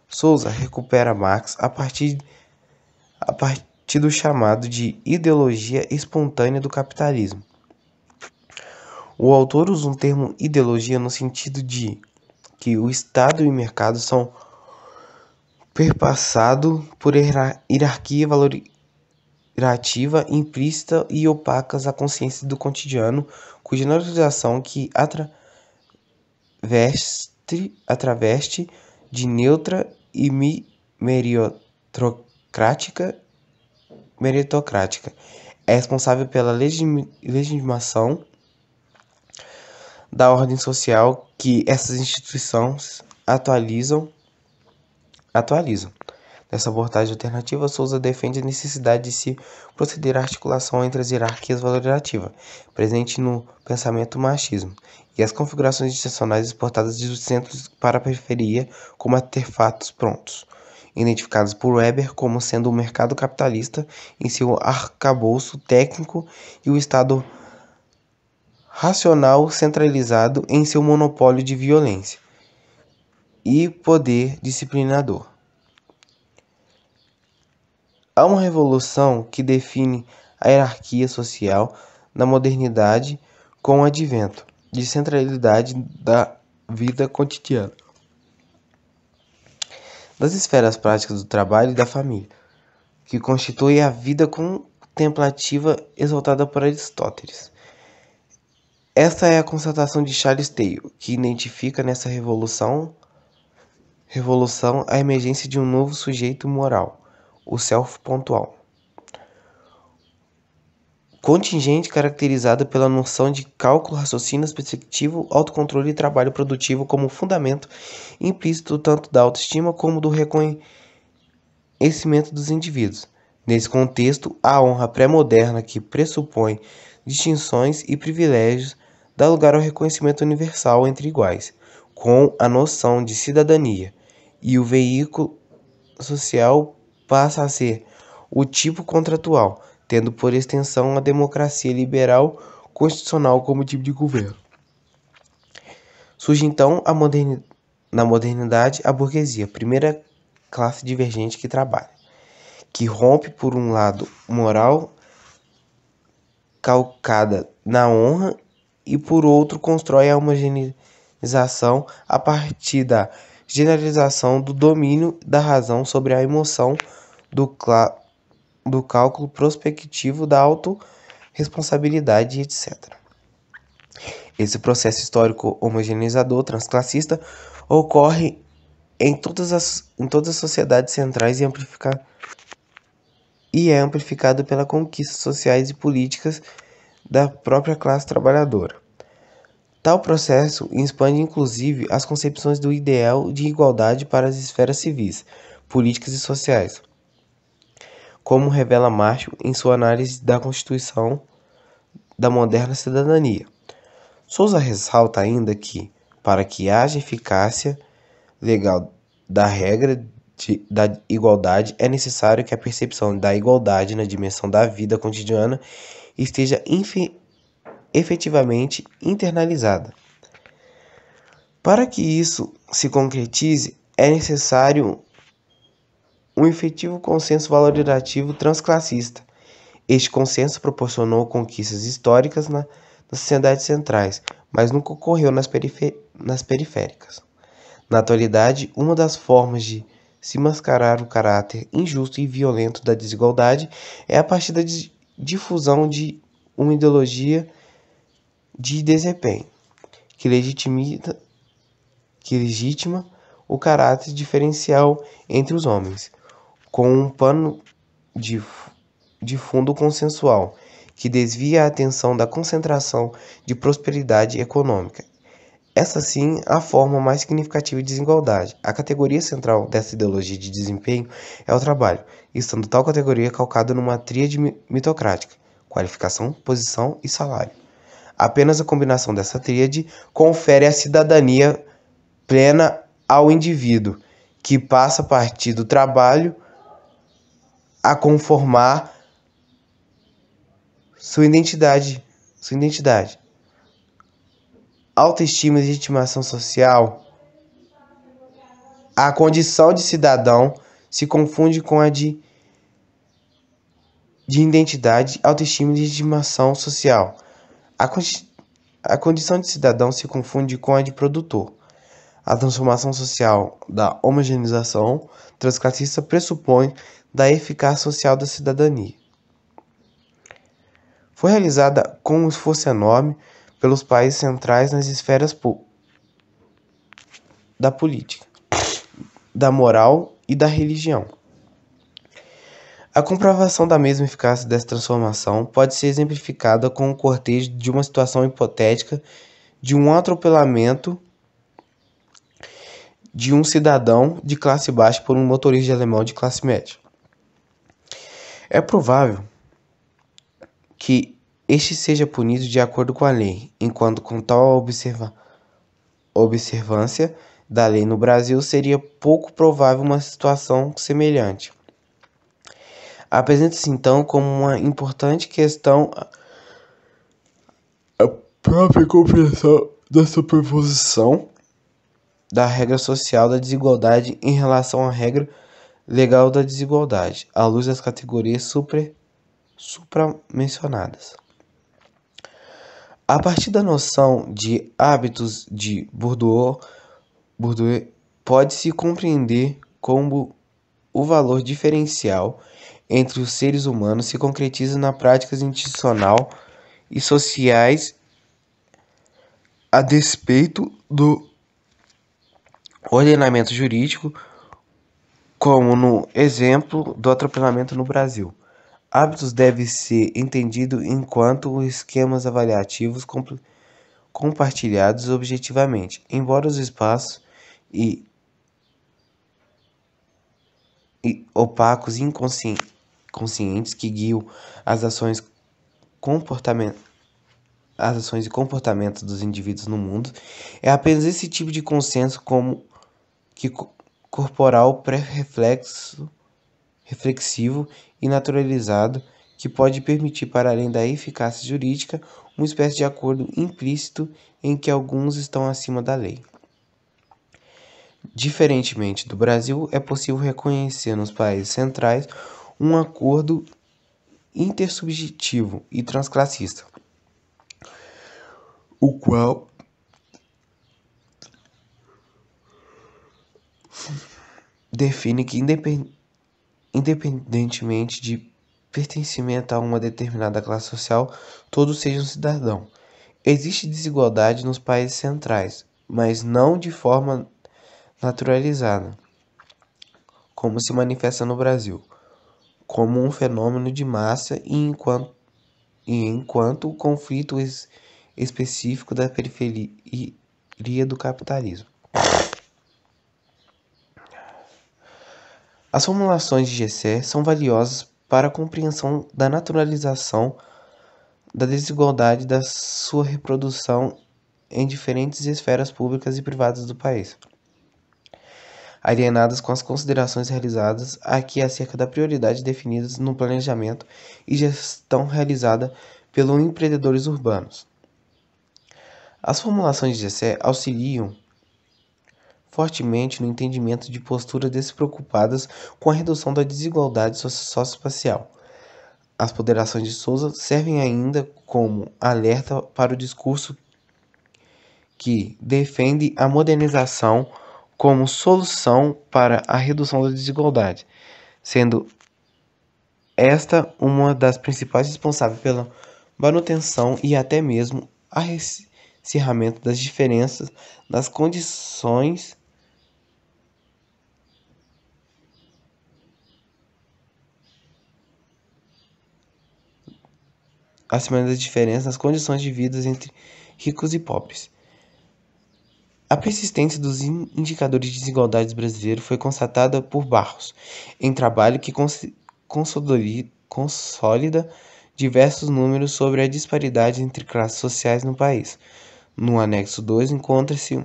Souza recupera Marx a partir, a partir do chamado de ideologia espontânea do capitalismo. O autor usa um termo ideologia no sentido de que o Estado e o mercado são perpassado por hierarquia valorativa implícita e opacas à consciência do cotidiano, cuja neutralização que atraveste, atraveste de neutra e meritocrática, meritocrática é responsável pela legitimação da ordem social que essas instituições atualizam atualizam. Nessa abordagem alternativa, Souza defende a necessidade de se proceder à articulação entre as hierarquias valorativas, presente no pensamento machismo, e as configurações institucionais exportadas dos centros para a periferia como artefatos prontos, identificados por Weber como sendo o mercado capitalista em seu arcabouço técnico e o Estado racional centralizado em seu monopólio de violência e poder disciplinador. Há uma revolução que define a hierarquia social na modernidade com o advento de centralidade da vida cotidiana, das esferas práticas do trabalho e da família, que constitui a vida contemplativa exaltada por Aristóteles. Esta é a constatação de Charles Taylor, que identifica nessa revolução revolução a emergência de um novo sujeito moral, o self pontual. Contingente caracterizado pela noção de cálculo, raciocínio perspectivo, autocontrole e trabalho produtivo como fundamento implícito tanto da autoestima como do reconhecimento dos indivíduos. Nesse contexto, a honra pré-moderna que pressupõe distinções e privilégios dá lugar ao reconhecimento universal entre iguais, com a noção de cidadania e o veículo social passa a ser o tipo contratual, tendo por extensão a democracia liberal constitucional como tipo de governo. Surge então moderni... na modernidade a burguesia, primeira classe divergente que trabalha, que rompe por um lado moral calcada na honra e por outro constrói a homogeneização a partir da generalização do domínio da razão sobre a emoção do, do cálculo prospectivo da autorresponsabilidade, etc. Esse processo histórico homogeneizador transclassista ocorre em todas as, em todas as sociedades centrais e, e é amplificado pelas conquistas sociais e políticas da própria classe trabalhadora. Tal processo expande inclusive as concepções do ideal de igualdade para as esferas civis, políticas e sociais, como revela Marshall em sua análise da Constituição da moderna cidadania. Souza ressalta ainda que, para que haja eficácia legal da regra de, da igualdade, é necessário que a percepção da igualdade na dimensão da vida cotidiana esteja infi, efetivamente internalizada. Para que isso se concretize, é necessário um efetivo consenso valorizativo transclassista. Este consenso proporcionou conquistas históricas na, nas sociedades centrais, mas nunca ocorreu nas, nas periféricas. Na atualidade, uma das formas de se mascarar o caráter injusto e violento da desigualdade é a partir da difusão de uma ideologia de desempenho, que legitima, que legitima o caráter diferencial entre os homens, com um pano de, de fundo consensual que desvia a atenção da concentração de prosperidade econômica. Essa sim a forma mais significativa de desigualdade. A categoria central dessa ideologia de desempenho é o trabalho, estando tal categoria calcada numa tríade mitocrática: qualificação, posição e salário. Apenas a combinação dessa tríade confere a cidadania plena ao indivíduo, que passa a partir do trabalho a conformar sua identidade, sua identidade. Autoestima e legitimação social. A condição de cidadão se confunde com a de de identidade, autoestima e legitimação social. A, a condição de cidadão se confunde com a de produtor. A transformação social da homogeneização transclassista pressupõe da eficácia social da cidadania. Foi realizada com um esforço enorme pelos países centrais nas esferas da política, da moral e da religião. A comprovação da mesma eficácia dessa transformação pode ser exemplificada com o cortejo de uma situação hipotética de um atropelamento de um cidadão de classe baixa por um motorista alemão de classe média. É provável que este seja punido de acordo com a lei, enquanto com tal observa observância da lei no Brasil seria pouco provável uma situação semelhante. Apresenta-se então como uma importante questão a própria compreensão da superposição da regra social da desigualdade em relação à regra legal da desigualdade, à luz das categorias supramencionadas. A partir da noção de hábitos de Bourdieu, Bourdieu pode-se compreender como o valor diferencial entre os seres humanos se concretiza na prática institucional e sociais a despeito do ordenamento jurídico, como no exemplo do atropelamento no Brasil. Hábitos deve ser entendido enquanto esquemas avaliativos comp compartilhados objetivamente, embora os espaços e, e opacos inconscientes conscientes que guiam as ações, as ações e comportamentos dos indivíduos no mundo, é apenas esse tipo de consenso como que corporal pré-reflexo, reflexivo e naturalizado que pode permitir, para além da eficácia jurídica, uma espécie de acordo implícito em que alguns estão acima da lei. Diferentemente do Brasil, é possível reconhecer nos países centrais um acordo intersubjetivo e transclassista, o qual define que independentemente de pertencimento a uma determinada classe social, todos sejam cidadão. Existe desigualdade nos países centrais, mas não de forma naturalizada, como se manifesta no Brasil como um fenômeno de massa e enquanto, e enquanto o conflito es, específico da periferia do capitalismo. As formulações de Gessé são valiosas para a compreensão da naturalização da desigualdade da sua reprodução em diferentes esferas públicas e privadas do país alienadas com as considerações realizadas aqui é acerca da prioridade definidas no planejamento e gestão realizada pelos empreendedores urbanos. As formulações de Gessé auxiliam fortemente no entendimento de posturas despreocupadas com a redução da desigualdade socioespacial. As ponderações de Souza servem ainda como alerta para o discurso que defende a modernização como solução para a redução da desigualdade, sendo esta uma das principais responsáveis pela manutenção e até mesmo encerramento das diferenças nas condições acima das diferenças nas condições de vida entre ricos e pobres. A persistência dos indicadores de desigualdades brasileiros foi constatada por Barros, em trabalho que consolida diversos números sobre a disparidade entre classes sociais no país. No anexo 2 encontra-se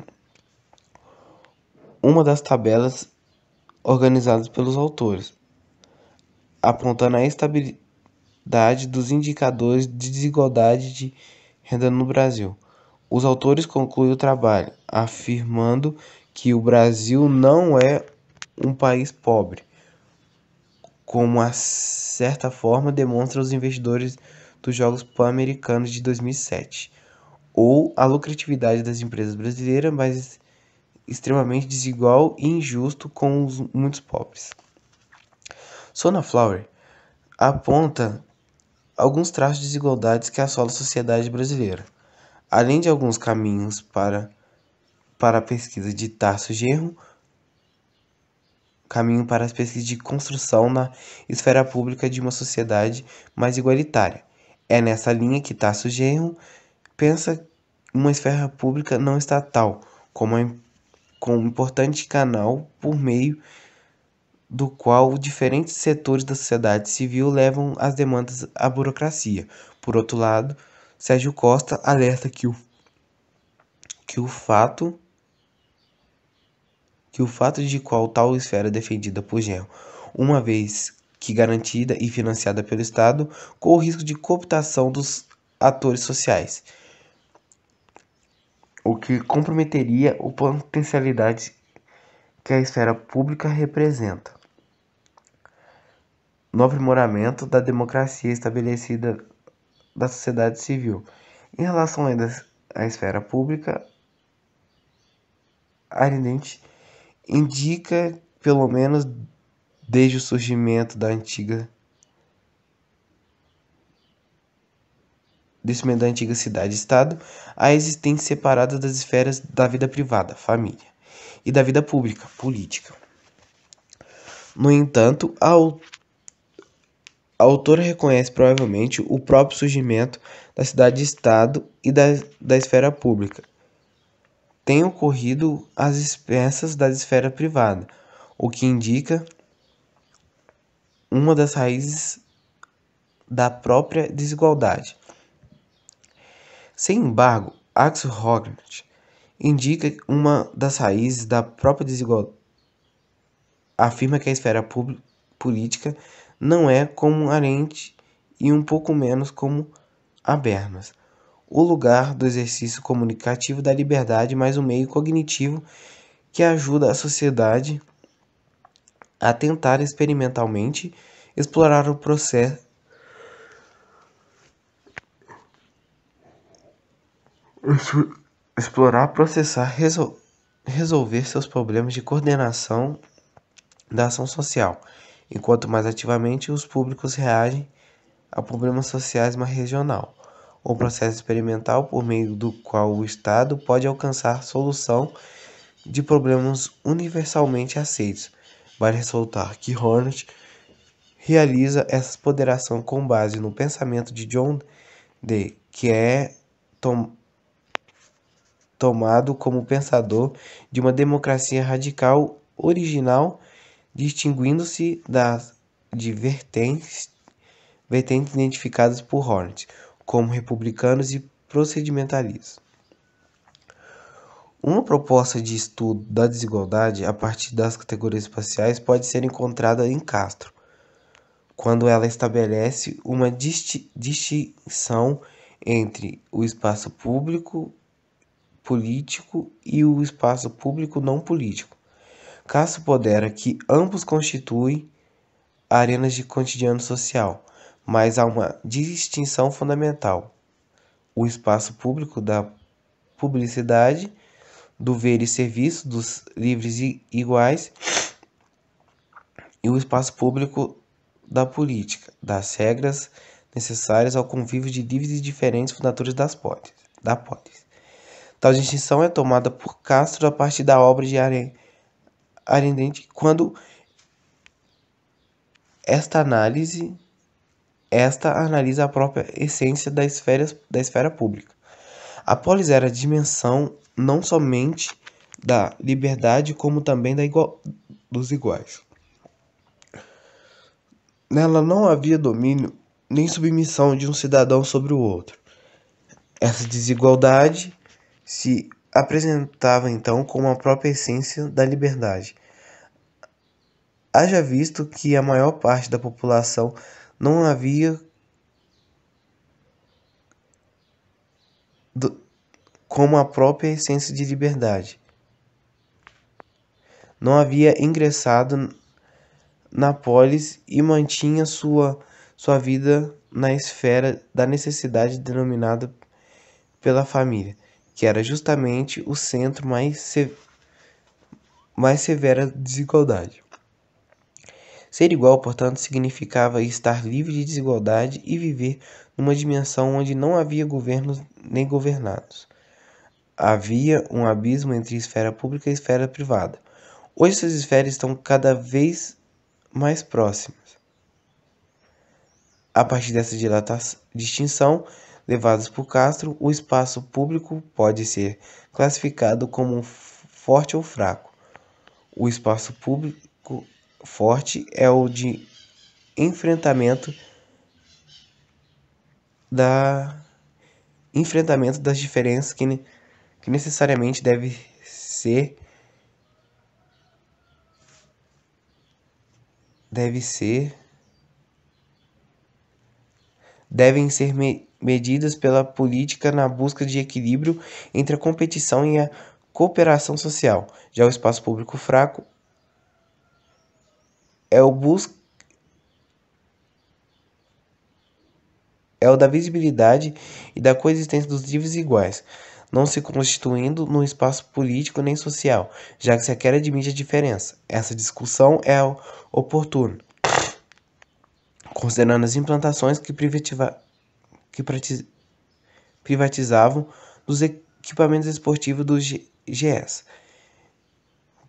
uma das tabelas organizadas pelos autores, apontando a estabilidade dos indicadores de desigualdade de renda no Brasil. Os autores concluem o trabalho afirmando que o Brasil não é um país pobre, como a certa forma demonstram os investidores dos Jogos Pan-Americanos de 2007, ou a lucratividade das empresas brasileiras, mas extremamente desigual e injusto com os muitos pobres. Sona Flower aponta alguns traços de desigualdades que assolam a sociedade brasileira além de alguns caminhos para, para a pesquisa de Tarso Gerro, caminho para as pesquisas de construção na esfera pública de uma sociedade mais igualitária. É nessa linha que Tarso Gerro pensa uma esfera pública não estatal como, a, é, como um importante canal por meio do qual diferentes setores da sociedade civil levam as demandas à burocracia. Por outro lado, Sérgio Costa alerta que o, que o fato que o fato de qual tal esfera é defendida por Genro, uma vez que garantida e financiada pelo Estado, corre o risco de cooptação dos atores sociais, o que comprometeria a potencialidade que a esfera pública representa. No aprimoramento da democracia estabelecida da sociedade civil. Em relação ainda à esfera pública, Arendt indica, pelo menos desde o surgimento da antiga desse da antiga cidade-estado, a existência separada das esferas da vida privada, família, e da vida pública, política. No entanto, a a autora reconhece provavelmente o próprio surgimento da cidade-estado e da, da esfera pública. Tem ocorrido às expensas da esfera privada, o que indica uma das raízes da própria desigualdade. Sem embargo, Axel Hogarth indica uma das raízes da própria desigualdade. Afirma que a esfera pública política não é como arente e um pouco menos como abernas O lugar do exercício comunicativo da liberdade mais um meio cognitivo que ajuda a sociedade a tentar experimentalmente explorar o processo explorar, processar, resol... resolver seus problemas de coordenação da ação social enquanto mais ativamente os públicos reagem a problemas sociais mais regional, um processo experimental por meio do qual o Estado pode alcançar solução de problemas universalmente aceitos. Vale ressaltar que Hornet realiza essa ponderação com base no pensamento de John Dee, que é tom tomado como pensador de uma democracia radical original distinguindo-se das de vertentes, vertentes identificadas por Hornet como republicanos e procedimentalistas. Uma proposta de estudo da desigualdade a partir das categorias espaciais pode ser encontrada em Castro, quando ela estabelece uma disti distinção entre o espaço público político e o espaço público não político, Castro pondera que ambos constituem arenas de cotidiano social, mas há uma distinção fundamental: o espaço público da publicidade, do ver e serviço, dos livres e iguais, e o espaço público da política, das regras necessárias ao convívio de livres e diferentes fundadores das potes. da polis. Tal distinção é tomada por Castro a partir da obra de Arendt Arendente quando esta análise esta analisa a própria essência da esfera, da esfera pública. A polis era a dimensão não somente da liberdade, como também da igual, dos iguais. Nela não havia domínio nem submissão de um cidadão sobre o outro. Essa desigualdade se apresentava então como a própria essência da liberdade. Haja visto que a maior parte da população não havia do, como a própria essência de liberdade. Não havia ingressado na polis e mantinha sua, sua vida na esfera da necessidade denominada pela família que era justamente o centro mais, se... mais severa da desigualdade. Ser igual, portanto, significava estar livre de desigualdade e viver numa dimensão onde não havia governos nem governados. Havia um abismo entre esfera pública e esfera privada. Hoje essas esferas estão cada vez mais próximas. A partir dessa distinção, levados por Castro, o espaço público pode ser classificado como forte ou fraco. O espaço público forte é o de enfrentamento da enfrentamento das diferenças que, ne... que necessariamente deve ser deve ser devem ser me medidas pela política na busca de equilíbrio entre a competição e a cooperação social. Já o espaço público fraco é o bus é o da visibilidade e da coexistência dos livres iguais, não se constituindo no espaço político nem social, já que sequer admite a diferença. Essa discussão é oportuna, considerando as implantações que privativa que privatizavam dos equipamentos esportivos dos GES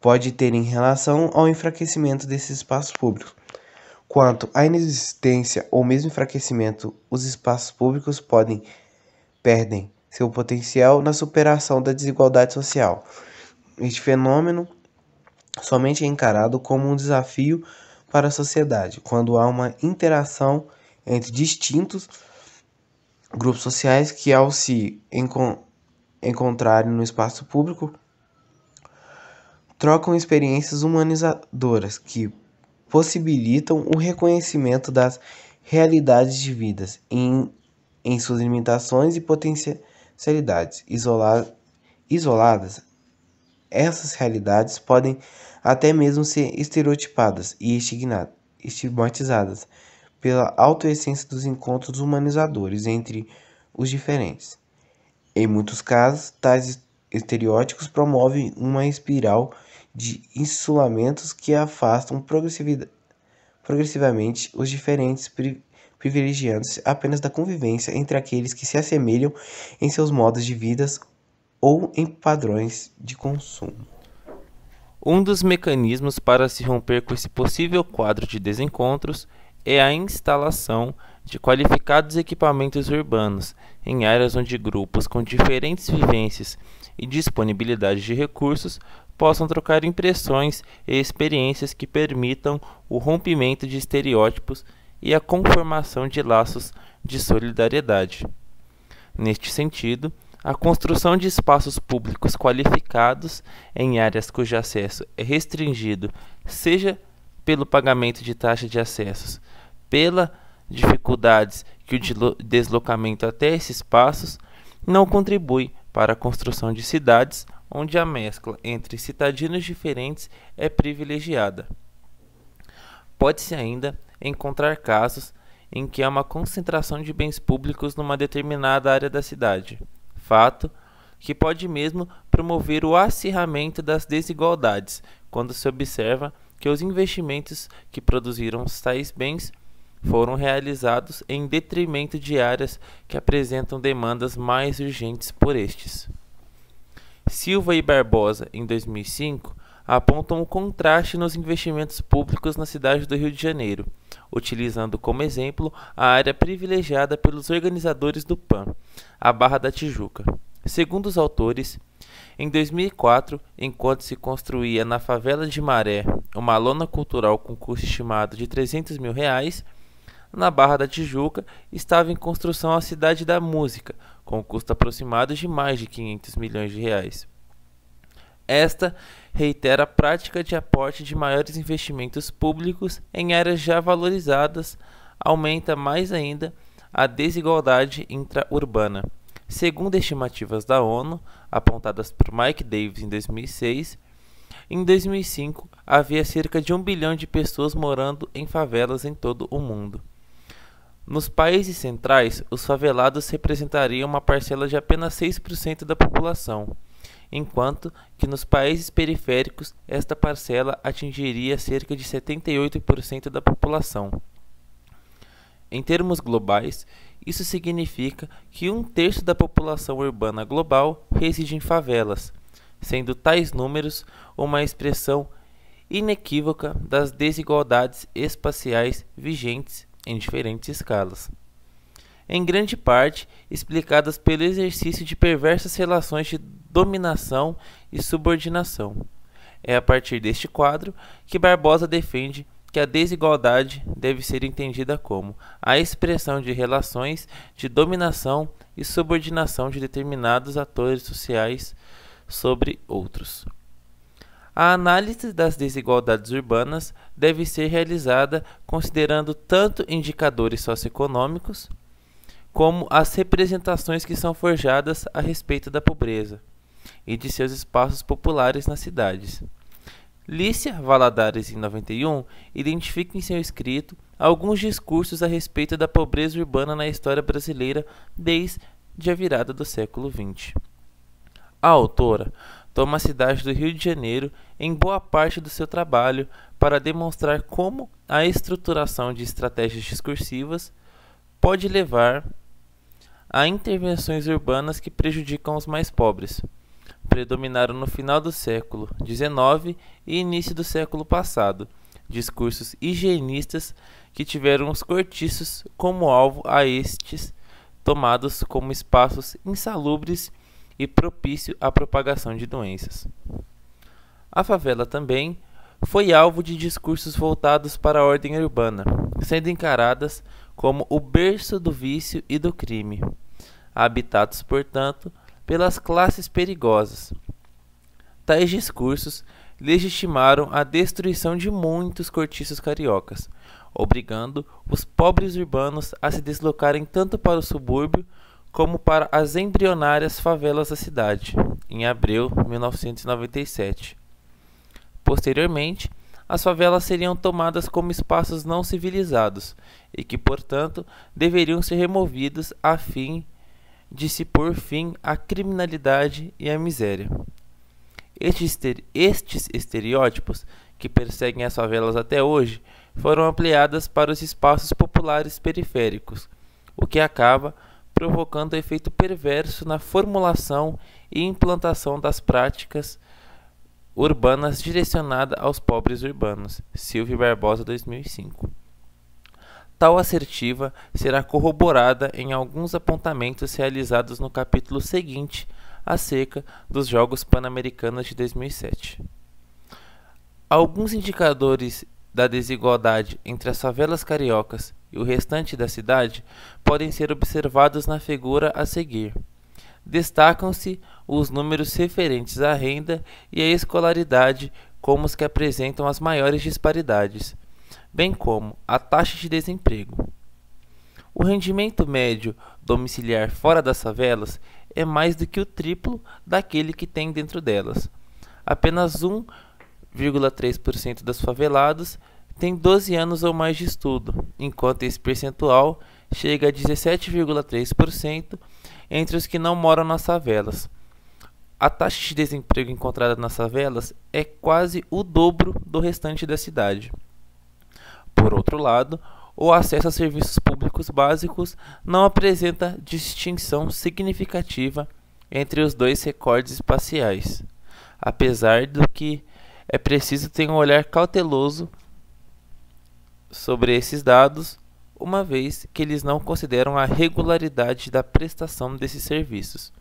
pode ter em relação ao enfraquecimento desses espaços públicos. Quanto à inexistência ou mesmo enfraquecimento, os espaços públicos podem perdem seu potencial na superação da desigualdade social. Este fenômeno somente é encarado como um desafio para a sociedade quando há uma interação entre distintos grupos sociais que, ao se encontrarem no espaço público, trocam experiências humanizadoras que possibilitam o reconhecimento das realidades de vidas em, em suas limitações e potencialidades isola isoladas. Essas realidades podem até mesmo ser estereotipadas e estigmatizadas pela autoessência dos encontros humanizadores entre os diferentes. Em muitos casos, tais estereótipos promovem uma espiral de insulamentos que afastam progressivamente os diferentes, privilegiando-se apenas da convivência entre aqueles que se assemelham em seus modos de vidas ou em padrões de consumo. Um dos mecanismos para se romper com esse possível quadro de desencontros é a instalação de qualificados equipamentos urbanos em áreas onde grupos com diferentes vivências e disponibilidade de recursos possam trocar impressões e experiências que permitam o rompimento de estereótipos e a conformação de laços de solidariedade. Neste sentido, a construção de espaços públicos qualificados em áreas cujo acesso é restringido, seja pelo pagamento de taxa de acessos, pelas dificuldades que o deslocamento até esses espaços não contribui para a construção de cidades onde a mescla entre cidadinos diferentes é privilegiada. Pode-se ainda encontrar casos em que há uma concentração de bens públicos numa determinada área da cidade, fato que pode mesmo promover o acirramento das desigualdades, quando se observa que os investimentos que produziram tais bens foram realizados em detrimento de áreas que apresentam demandas mais urgentes por estes. Silva e Barbosa, em 2005, apontam o contraste nos investimentos públicos na cidade do Rio de Janeiro, utilizando como exemplo a área privilegiada pelos organizadores do PAN, a Barra da Tijuca. Segundo os autores, em 2004, enquanto se construía na favela de Maré uma lona cultural com custo estimado de 300 mil reais, na Barra da Tijuca, estava em construção a Cidade da Música, com custo aproximado de mais de 500 milhões de reais. Esta reitera a prática de aporte de maiores investimentos públicos em áreas já valorizadas, aumenta mais ainda a desigualdade intraurbana. Segundo estimativas da ONU, apontadas por Mike Davis em 2006, em 2005 havia cerca de um bilhão de pessoas morando em favelas em todo o mundo. Nos países centrais, os favelados representariam uma parcela de apenas 6% da população, enquanto que nos países periféricos esta parcela atingiria cerca de 78% da população. Em termos globais, isso significa que um terço da população urbana global reside em favelas, sendo tais números uma expressão inequívoca das desigualdades espaciais vigentes em diferentes escalas, em grande parte explicadas pelo exercício de perversas relações de dominação e subordinação. É a partir deste quadro que Barbosa defende que a desigualdade deve ser entendida como a expressão de relações de dominação e subordinação de determinados atores sociais sobre outros. A análise das desigualdades urbanas deve ser realizada considerando tanto indicadores socioeconômicos, como as representações que são forjadas a respeito da pobreza e de seus espaços populares nas cidades. Lícia Valadares, em 91, identifica em seu escrito alguns discursos a respeito da pobreza urbana na história brasileira desde a virada do século XX. A autora toma a cidade do Rio de Janeiro em boa parte do seu trabalho para demonstrar como a estruturação de estratégias discursivas pode levar a intervenções urbanas que prejudicam os mais pobres. Predominaram no final do século XIX e início do século passado discursos higienistas que tiveram os cortiços como alvo a estes tomados como espaços insalubres e propício à propagação de doenças. A favela também foi alvo de discursos voltados para a ordem urbana, sendo encaradas como o berço do vício e do crime, habitados, portanto, pelas classes perigosas. Tais discursos legitimaram a destruição de muitos cortiços cariocas, obrigando os pobres urbanos a se deslocarem tanto para o subúrbio como para as embrionárias favelas da cidade, em abril de 1997. Posteriormente, as favelas seriam tomadas como espaços não civilizados e que, portanto, deveriam ser removidos a fim de se pôr fim à criminalidade e à miséria. Estes, estes estereótipos, que perseguem as favelas até hoje, foram ampliadas para os espaços populares periféricos, o que acaba provocando efeito perverso na formulação e implantação das práticas urbanas direcionada aos pobres urbanos. Silvio Barbosa, 2005. Tal assertiva será corroborada em alguns apontamentos realizados no capítulo seguinte acerca dos Jogos Pan-Americanos de 2007. Alguns indicadores da desigualdade entre as favelas cariocas e o restante da cidade podem ser observados na figura a seguir. Destacam-se os números referentes à renda e à escolaridade como os que apresentam as maiores disparidades, bem como a taxa de desemprego. O rendimento médio domiciliar fora das favelas é mais do que o triplo daquele que tem dentro delas. Apenas 1,3% dos favelados tem 12 anos ou mais de estudo, enquanto esse percentual chega a 17,3% entre os que não moram nas favelas. A taxa de desemprego encontrada nas favelas é quase o dobro do restante da cidade. Por outro lado, o acesso a serviços públicos básicos não apresenta distinção significativa entre os dois recordes espaciais, apesar do que é preciso ter um olhar cauteloso sobre esses dados, uma vez que eles não consideram a regularidade da prestação desses serviços.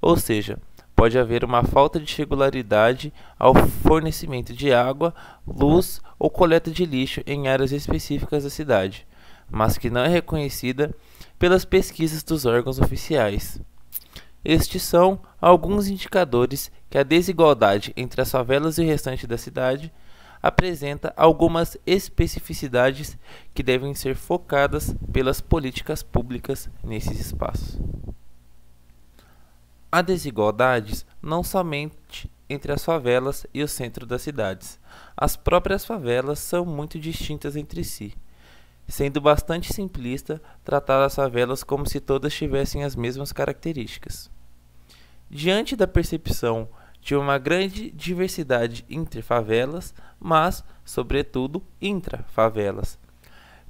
Ou seja, pode haver uma falta de regularidade ao fornecimento de água, luz ou coleta de lixo em áreas específicas da cidade, mas que não é reconhecida pelas pesquisas dos órgãos oficiais. Estes são alguns indicadores que a desigualdade entre as favelas e o restante da cidade apresenta algumas especificidades que devem ser focadas pelas políticas públicas nesses espaços. Há desigualdades não somente entre as favelas e o centro das cidades. As próprias favelas são muito distintas entre si, sendo bastante simplista tratar as favelas como se todas tivessem as mesmas características. Diante da percepção tinha uma grande diversidade entre favelas, mas, sobretudo, intra-favelas.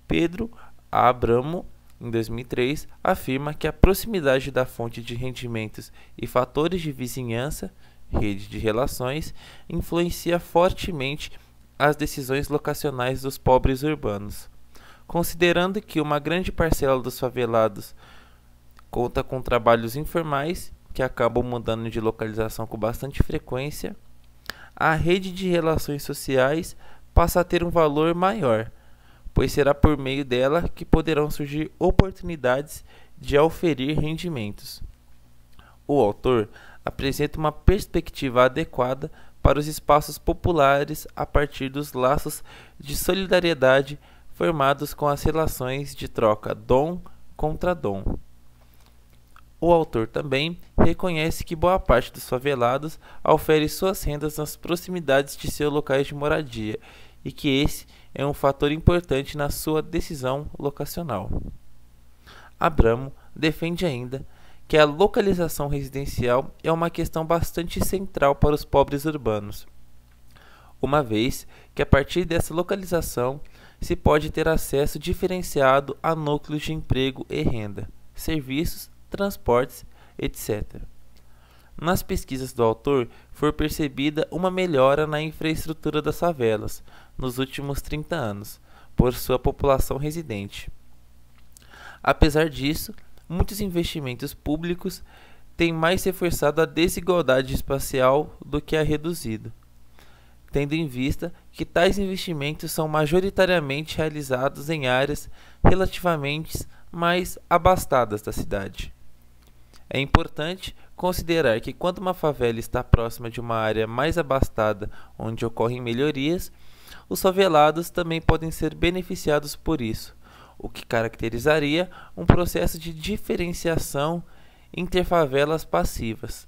Pedro Abramo, em 2003, afirma que a proximidade da fonte de rendimentos e fatores de vizinhança, rede de relações, influencia fortemente as decisões locacionais dos pobres urbanos. Considerando que uma grande parcela dos favelados conta com trabalhos informais que acabam mudando de localização com bastante frequência, a rede de relações sociais passa a ter um valor maior, pois será por meio dela que poderão surgir oportunidades de auferir rendimentos. O autor apresenta uma perspectiva adequada para os espaços populares a partir dos laços de solidariedade formados com as relações de troca dom contra dom. O autor também reconhece que boa parte dos favelados oferece suas rendas nas proximidades de seus locais de moradia e que esse é um fator importante na sua decisão locacional. Abramo defende ainda que a localização residencial é uma questão bastante central para os pobres urbanos, uma vez que a partir dessa localização se pode ter acesso diferenciado a núcleos de emprego e renda, serviços transportes, etc. Nas pesquisas do autor, foi percebida uma melhora na infraestrutura das favelas nos últimos 30 anos, por sua população residente. Apesar disso, muitos investimentos públicos têm mais reforçado a desigualdade espacial do que a reduzido, tendo em vista que tais investimentos são majoritariamente realizados em áreas relativamente mais abastadas da cidade. É importante considerar que quando uma favela está próxima de uma área mais abastada onde ocorrem melhorias, os favelados também podem ser beneficiados por isso, o que caracterizaria um processo de diferenciação entre favelas passivas.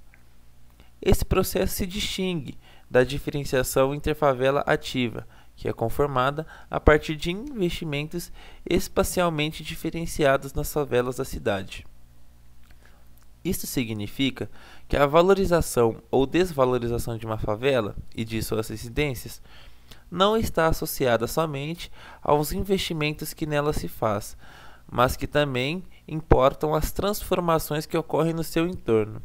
Esse processo se distingue da diferenciação entre favela ativa, que é conformada a partir de investimentos espacialmente diferenciados nas favelas da cidade. Isso significa que a valorização ou desvalorização de uma favela e de suas residências não está associada somente aos investimentos que nela se faz, mas que também importam as transformações que ocorrem no seu entorno.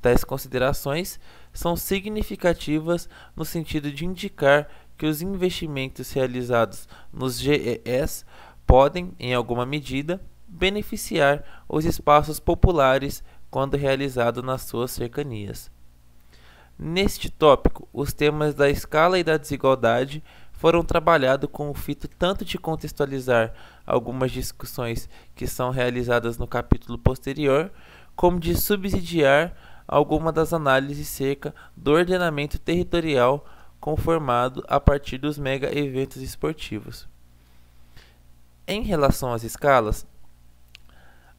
Tais considerações são significativas no sentido de indicar que os investimentos realizados nos GES podem, em alguma medida, beneficiar os espaços populares quando realizado nas suas cercanias. Neste tópico, os temas da escala e da desigualdade foram trabalhados com o fito tanto de contextualizar algumas discussões que são realizadas no capítulo posterior, como de subsidiar alguma das análises cerca do ordenamento territorial conformado a partir dos mega eventos esportivos. Em relação às escalas,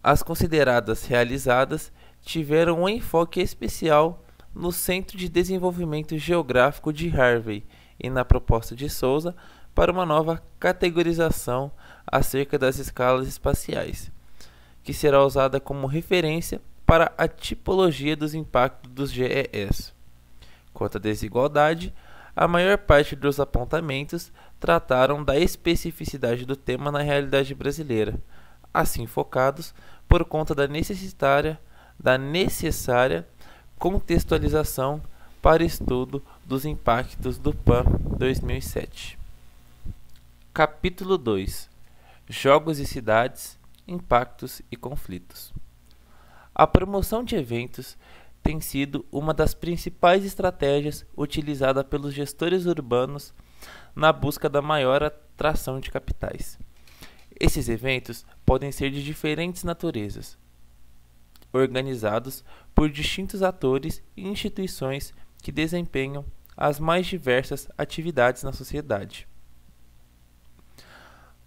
as consideradas realizadas tiveram um enfoque especial no Centro de Desenvolvimento Geográfico de Harvey e na proposta de Souza para uma nova categorização acerca das escalas espaciais, que será usada como referência para a tipologia dos impactos dos GES. Quanto à desigualdade, a maior parte dos apontamentos trataram da especificidade do tema na realidade brasileira, assim focados por conta da necessitária da necessária contextualização para estudo dos impactos do PAN 2007. Capítulo 2 Jogos e Cidades, Impactos e Conflitos. A promoção de eventos tem sido uma das principais estratégias utilizada pelos gestores urbanos na busca da maior atração de capitais. Esses eventos podem ser de diferentes naturezas, organizados por distintos atores e instituições que desempenham as mais diversas atividades na sociedade.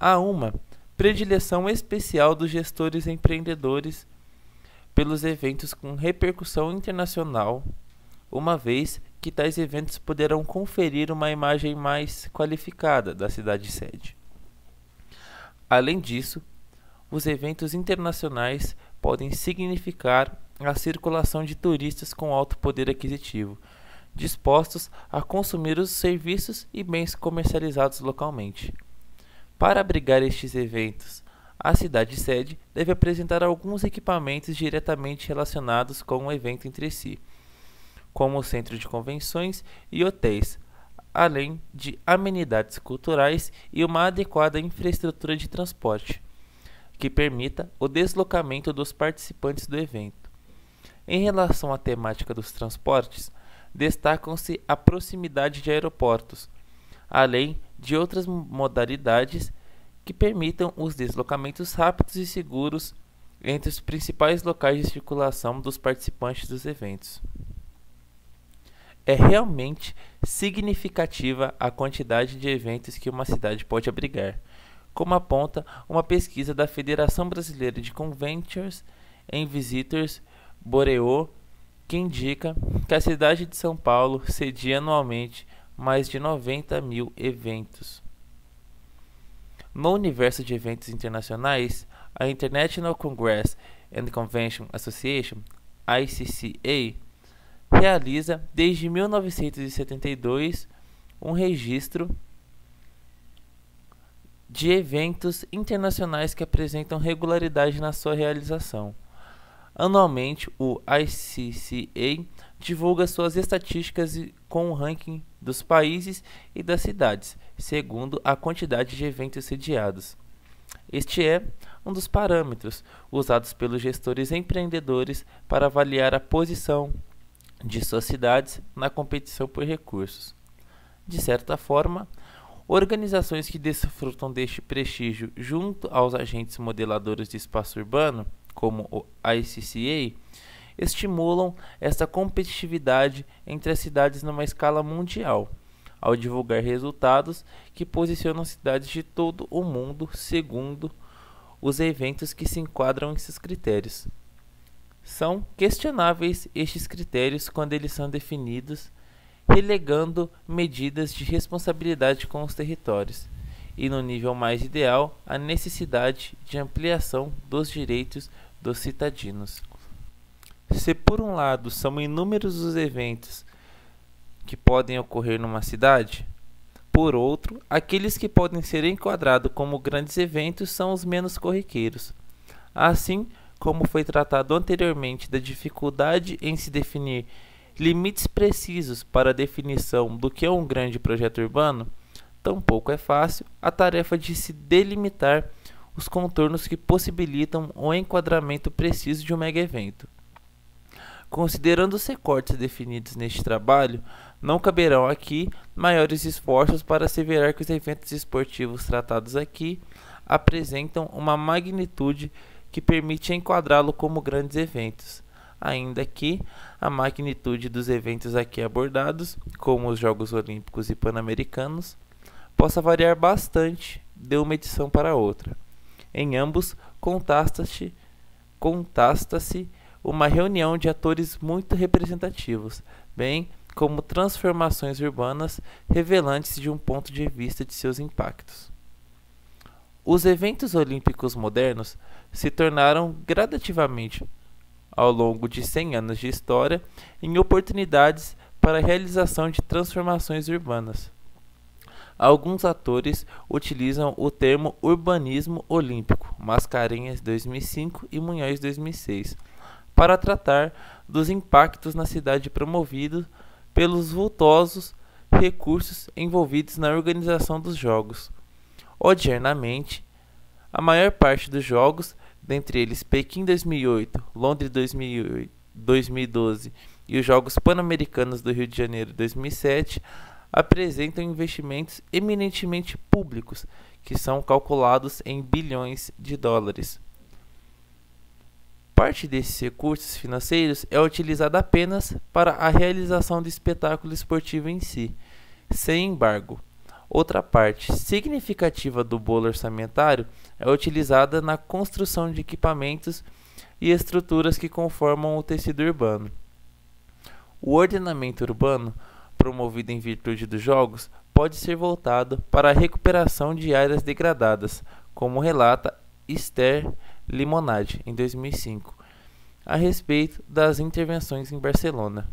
Há uma predileção especial dos gestores empreendedores pelos eventos com repercussão internacional, uma vez que tais eventos poderão conferir uma imagem mais qualificada da cidade sede. Além disso, os eventos internacionais podem significar a circulação de turistas com alto poder aquisitivo, dispostos a consumir os serviços e bens comercializados localmente. Para abrigar estes eventos, a cidade sede deve apresentar alguns equipamentos diretamente relacionados com o evento entre si, como o centro de convenções e hotéis, além de amenidades culturais e uma adequada infraestrutura de transporte que permita o deslocamento dos participantes do evento. Em relação à temática dos transportes, destacam-se a proximidade de aeroportos, além de outras modalidades que permitam os deslocamentos rápidos e seguros entre os principais locais de circulação dos participantes dos eventos. É realmente significativa a quantidade de eventos que uma cidade pode abrigar como aponta uma pesquisa da Federação Brasileira de Conventions and Visitors Boreo, que indica que a cidade de São Paulo cedia anualmente mais de 90 mil eventos. No universo de eventos internacionais, a International Congress and Convention Association, ICCA, realiza desde 1972 um registro de eventos internacionais que apresentam regularidade na sua realização. Anualmente, o ICCA divulga suas estatísticas com o ranking dos países e das cidades, segundo a quantidade de eventos sediados. Este é um dos parâmetros usados pelos gestores empreendedores para avaliar a posição de suas cidades na competição por recursos. De certa forma, Organizações que desfrutam deste prestígio junto aos agentes modeladores de espaço urbano, como o ICCA, estimulam esta competitividade entre as cidades numa escala mundial, ao divulgar resultados que posicionam cidades de todo o mundo segundo os eventos que se enquadram nesses critérios. São questionáveis estes critérios quando eles são definidos relegando medidas de responsabilidade com os territórios, e no nível mais ideal, a necessidade de ampliação dos direitos dos cidadinos. Se por um lado são inúmeros os eventos que podem ocorrer numa cidade, por outro, aqueles que podem ser enquadrados como grandes eventos são os menos corriqueiros. Assim como foi tratado anteriormente da dificuldade em se definir Limites precisos para a definição do que é um grande projeto urbano, tampouco é fácil a tarefa de se delimitar os contornos que possibilitam o enquadramento preciso de um mega evento. Considerando os recortes definidos neste trabalho, não caberão aqui maiores esforços para asseverar que os eventos esportivos tratados aqui apresentam uma magnitude que permite enquadrá-lo como grandes eventos ainda que a magnitude dos eventos aqui abordados, como os Jogos Olímpicos e Pan-Americanos, possa variar bastante de uma edição para outra. Em ambos, contasta-se contasta uma reunião de atores muito representativos, bem como transformações urbanas revelantes de um ponto de vista de seus impactos. Os eventos olímpicos modernos se tornaram gradativamente ao longo de 100 anos de história em oportunidades para a realização de transformações urbanas. Alguns atores utilizam o termo urbanismo olímpico, Mascarenhas 2005 e Munhões 2006, para tratar dos impactos na cidade promovidos pelos vultosos recursos envolvidos na organização dos jogos. Odiernamente, a maior parte dos jogos dentre eles Pequim 2008, Londres 2008, 2012 e os Jogos Pan-Americanos do Rio de Janeiro 2007, apresentam investimentos eminentemente públicos, que são calculados em bilhões de dólares. Parte desses recursos financeiros é utilizada apenas para a realização do espetáculo esportivo em si. Sem embargo, Outra parte significativa do bolo orçamentário é utilizada na construção de equipamentos e estruturas que conformam o tecido urbano. O ordenamento urbano, promovido em virtude dos Jogos, pode ser voltado para a recuperação de áreas degradadas, como relata Esther Limonade, em 2005, a respeito das intervenções em Barcelona.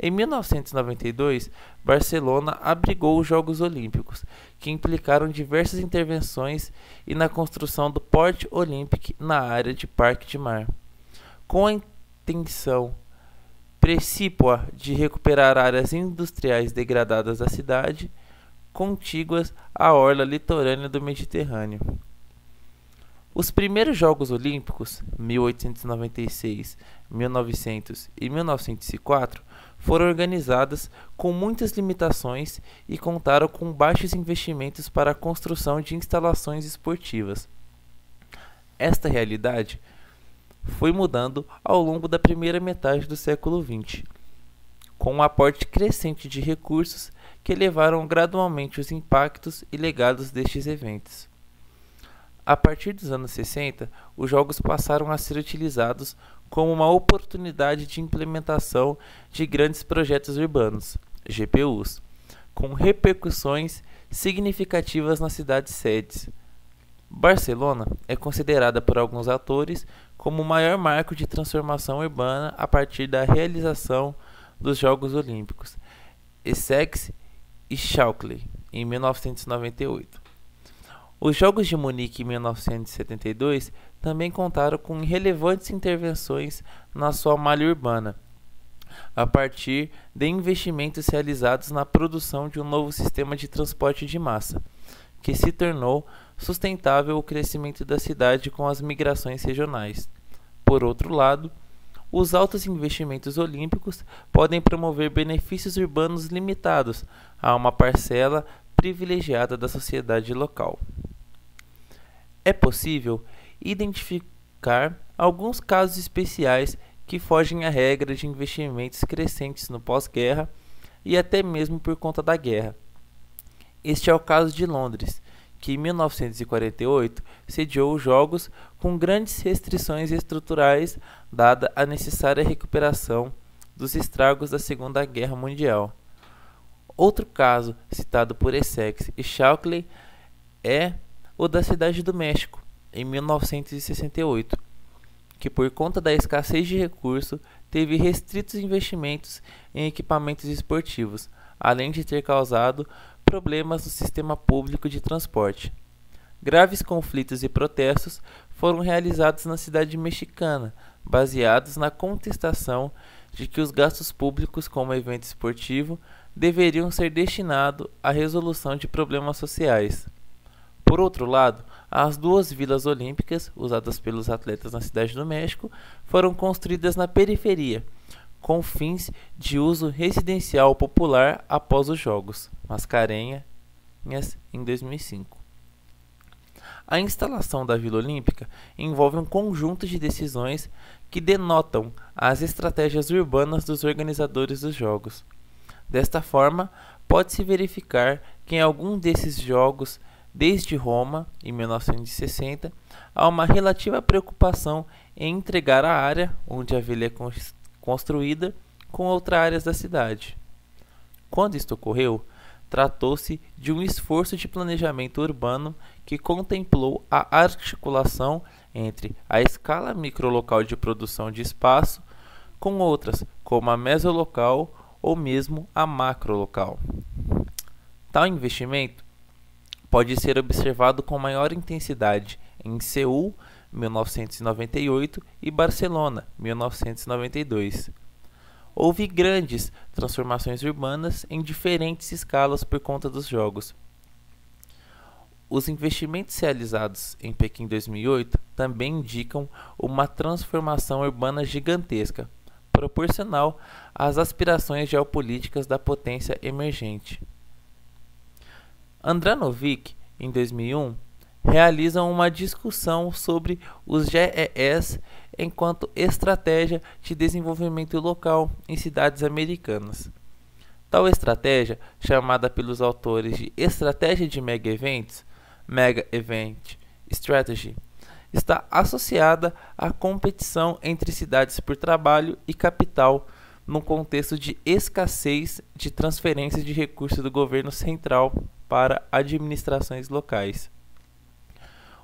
Em 1992, Barcelona abrigou os Jogos Olímpicos, que implicaram diversas intervenções e na construção do Port Olympic na área de Parque de Mar. Com a intenção precípua de recuperar áreas industriais degradadas da cidade, contíguas à orla litorânea do Mediterrâneo. Os primeiros Jogos Olímpicos, 1896, 1900 e 1904, foram organizadas com muitas limitações e contaram com baixos investimentos para a construção de instalações esportivas. Esta realidade foi mudando ao longo da primeira metade do século XX, com um aporte crescente de recursos que elevaram gradualmente os impactos e legados destes eventos. A partir dos anos 60, os jogos passaram a ser utilizados como uma oportunidade de implementação de grandes projetos urbanos, GPUs, com repercussões significativas nas cidades sedes. Barcelona é considerada por alguns atores como o maior marco de transformação urbana a partir da realização dos Jogos Olímpicos, Essex e Shockley, em 1998. Os Jogos de Munique 1972 também contaram com relevantes intervenções na sua malha urbana, a partir de investimentos realizados na produção de um novo sistema de transporte de massa, que se tornou sustentável o crescimento da cidade com as migrações regionais. Por outro lado, os altos investimentos olímpicos podem promover benefícios urbanos limitados a uma parcela privilegiada da sociedade local. É possível identificar alguns casos especiais que fogem à regra de investimentos crescentes no pós-guerra e até mesmo por conta da guerra. Este é o caso de Londres, que em 1948 sediou os Jogos com grandes restrições estruturais, dada a necessária recuperação dos estragos da Segunda Guerra Mundial. Outro caso citado por Essex e Shockley é o da cidade do México, em 1968, que por conta da escassez de recursos teve restritos investimentos em equipamentos esportivos, além de ter causado problemas no sistema público de transporte. Graves conflitos e protestos foram realizados na cidade mexicana, baseados na contestação de que os gastos públicos, como evento esportivo, deveriam ser destinados à resolução de problemas sociais. Por outro lado, as duas vilas olímpicas, usadas pelos atletas na Cidade do México, foram construídas na periferia, com fins de uso residencial popular após os Jogos, Mascarenhas, em 2005. A instalação da Vila Olímpica envolve um conjunto de decisões que denotam as estratégias urbanas dos organizadores dos Jogos. Desta forma, pode-se verificar que em algum desses jogos, desde Roma, em 1960, há uma relativa preocupação em entregar a área onde a vila é construída com outras áreas da cidade. Quando isto ocorreu, tratou-se de um esforço de planejamento urbano que contemplou a articulação entre a escala microlocal de produção de espaço com outras, como a mesolocal ou mesmo a macro local. Tal investimento pode ser observado com maior intensidade em Seul, 1998 e Barcelona, 1992. Houve grandes transformações urbanas em diferentes escalas por conta dos jogos. Os investimentos realizados em Pequim 2008 também indicam uma transformação urbana gigantesca, proporcional às aspirações geopolíticas da potência emergente. Andranovic, em 2001, realiza uma discussão sobre os GES enquanto estratégia de desenvolvimento local em cidades americanas. Tal estratégia, chamada pelos autores de Estratégia de Mega Eventos, Mega Event Strategy, está associada à competição entre cidades por trabalho e capital no contexto de escassez de transferências de recursos do governo central para administrações locais.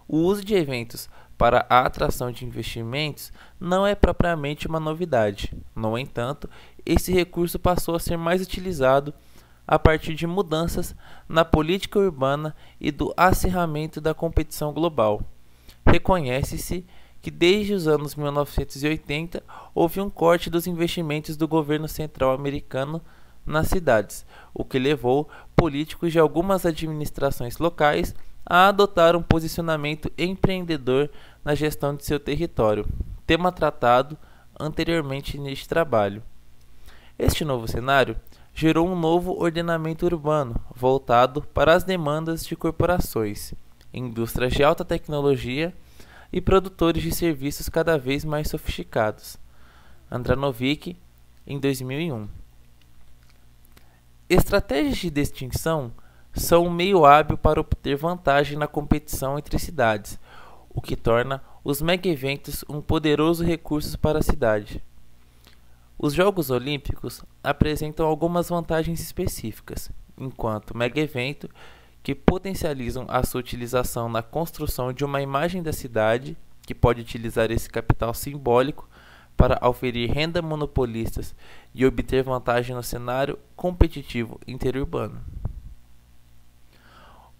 O uso de eventos para a atração de investimentos não é propriamente uma novidade. No entanto, esse recurso passou a ser mais utilizado a partir de mudanças na política urbana e do acirramento da competição global reconhece-se que desde os anos 1980 houve um corte dos investimentos do governo central americano nas cidades, o que levou políticos de algumas administrações locais a adotar um posicionamento empreendedor na gestão de seu território, tema tratado anteriormente neste trabalho. Este novo cenário gerou um novo ordenamento urbano voltado para as demandas de corporações indústrias de alta tecnologia e produtores de serviços cada vez mais sofisticados. Andranovic, em 2001. Estratégias de distinção são um meio hábil para obter vantagem na competição entre cidades, o que torna os mega-eventos um poderoso recurso para a cidade. Os Jogos Olímpicos apresentam algumas vantagens específicas, enquanto o mega-evento que potencializam a sua utilização na construção de uma imagem da cidade que pode utilizar esse capital simbólico para oferir renda monopolistas e obter vantagem no cenário competitivo interurbano.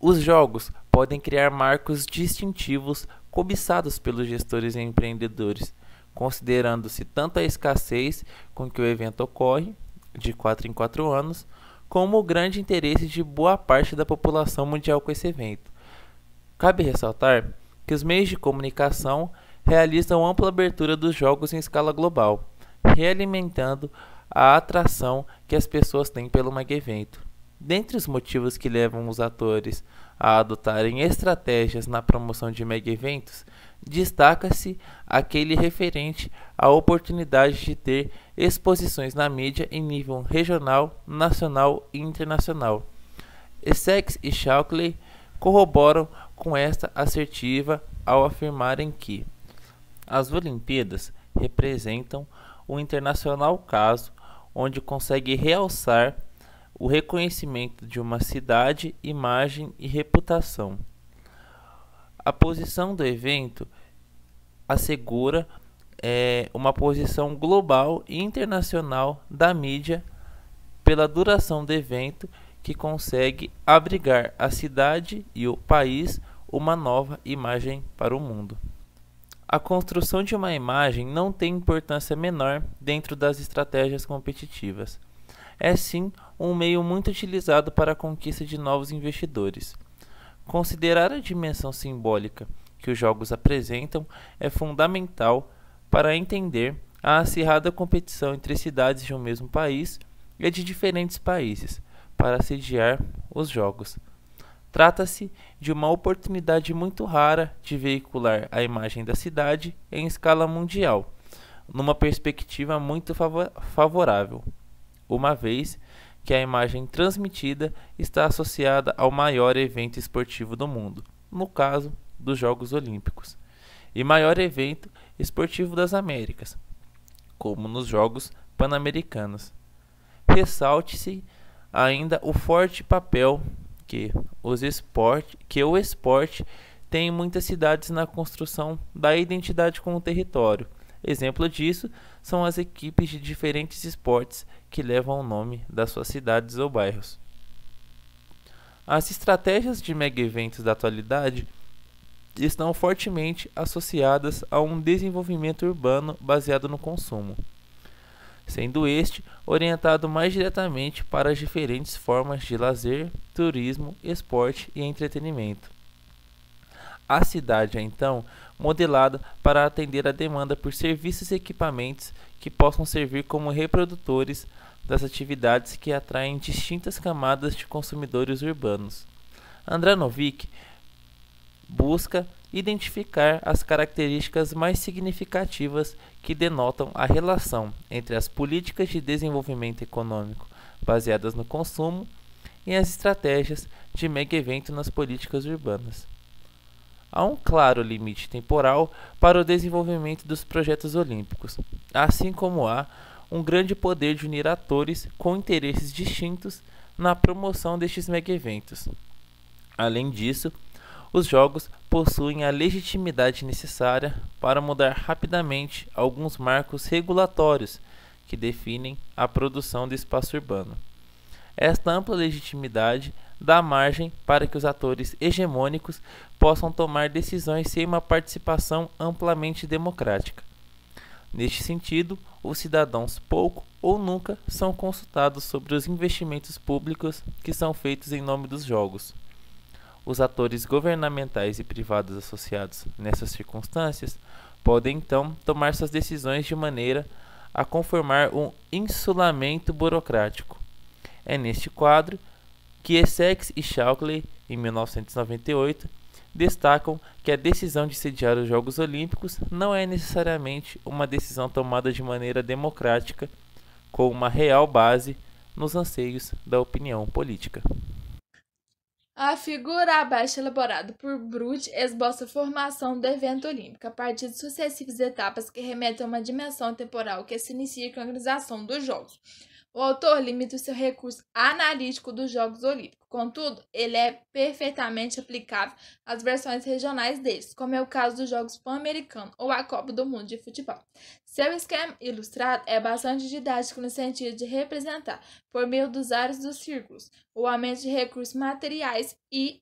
Os jogos podem criar marcos distintivos cobiçados pelos gestores e empreendedores, considerando-se tanto a escassez com que o evento ocorre, de 4 em 4 anos, como o grande interesse de boa parte da população mundial com esse evento. Cabe ressaltar que os meios de comunicação realizam ampla abertura dos jogos em escala global, realimentando a atração que as pessoas têm pelo mega evento. Dentre os motivos que levam os atores a adotarem estratégias na promoção de mega eventos destaca-se aquele referente à oportunidade de ter exposições na mídia em nível regional, nacional e internacional. Essex e Shockley corroboram com esta assertiva ao afirmarem que as Olimpíadas representam o um internacional caso onde consegue realçar o reconhecimento de uma cidade, imagem e reputação. A posição do evento assegura é, uma posição global e internacional da mídia pela duração do evento que consegue abrigar a cidade e o país uma nova imagem para o mundo. A construção de uma imagem não tem importância menor dentro das estratégias competitivas. É sim um meio muito utilizado para a conquista de novos investidores. Considerar a dimensão simbólica que os jogos apresentam é fundamental para entender a acirrada competição entre cidades de um mesmo país e de diferentes países para sediar os jogos. Trata-se de uma oportunidade muito rara de veicular a imagem da cidade em escala mundial, numa perspectiva muito favorável, uma vez que a imagem transmitida está associada ao maior evento esportivo do mundo, no caso dos Jogos Olímpicos, e maior evento esportivo das Américas, como nos Jogos Pan-Americanos. Ressalte-se ainda o forte papel que, os esporte, que o esporte tem em muitas cidades na construção da identidade com o território. Exemplo disso são as equipes de diferentes esportes que levam o nome das suas cidades ou bairros. As estratégias de mega eventos da atualidade estão fortemente associadas a um desenvolvimento urbano baseado no consumo, sendo este orientado mais diretamente para as diferentes formas de lazer, turismo, esporte e entretenimento. A cidade é então modelada para atender a demanda por serviços e equipamentos que possam servir como reprodutores das atividades que atraem distintas camadas de consumidores urbanos. Andranovic busca identificar as características mais significativas que denotam a relação entre as políticas de desenvolvimento econômico baseadas no consumo e as estratégias de mega-evento nas políticas urbanas. Há um claro limite temporal para o desenvolvimento dos projetos olímpicos, assim como há um grande poder de unir atores com interesses distintos na promoção destes mega-eventos. Além disso, os jogos possuem a legitimidade necessária para mudar rapidamente alguns marcos regulatórios que definem a produção do espaço urbano. Esta ampla legitimidade dá margem para que os atores hegemônicos possam tomar decisões sem uma participação amplamente democrática. Neste sentido, os cidadãos pouco ou nunca são consultados sobre os investimentos públicos que são feitos em nome dos jogos. Os atores governamentais e privados associados nessas circunstâncias podem então tomar suas decisões de maneira a conformar um insulamento burocrático. É neste quadro que Essex e Shockley, em 1998, destacam que a decisão de sediar os Jogos Olímpicos não é necessariamente uma decisão tomada de maneira democrática, com uma real base nos anseios da opinião política. A figura abaixo elaborada por Brut esboça a formação do evento olímpico a partir de sucessivas etapas que remetem a uma dimensão temporal que se inicia com a organização dos Jogos o autor limita o seu recurso analítico dos Jogos Olímpicos, contudo, ele é perfeitamente aplicável às versões regionais deles, como é o caso dos Jogos Pan-Americanos ou a Copa do Mundo de Futebol. Seu esquema ilustrado é bastante didático no sentido de representar, por meio dos ares dos círculos, o aumento de recursos materiais e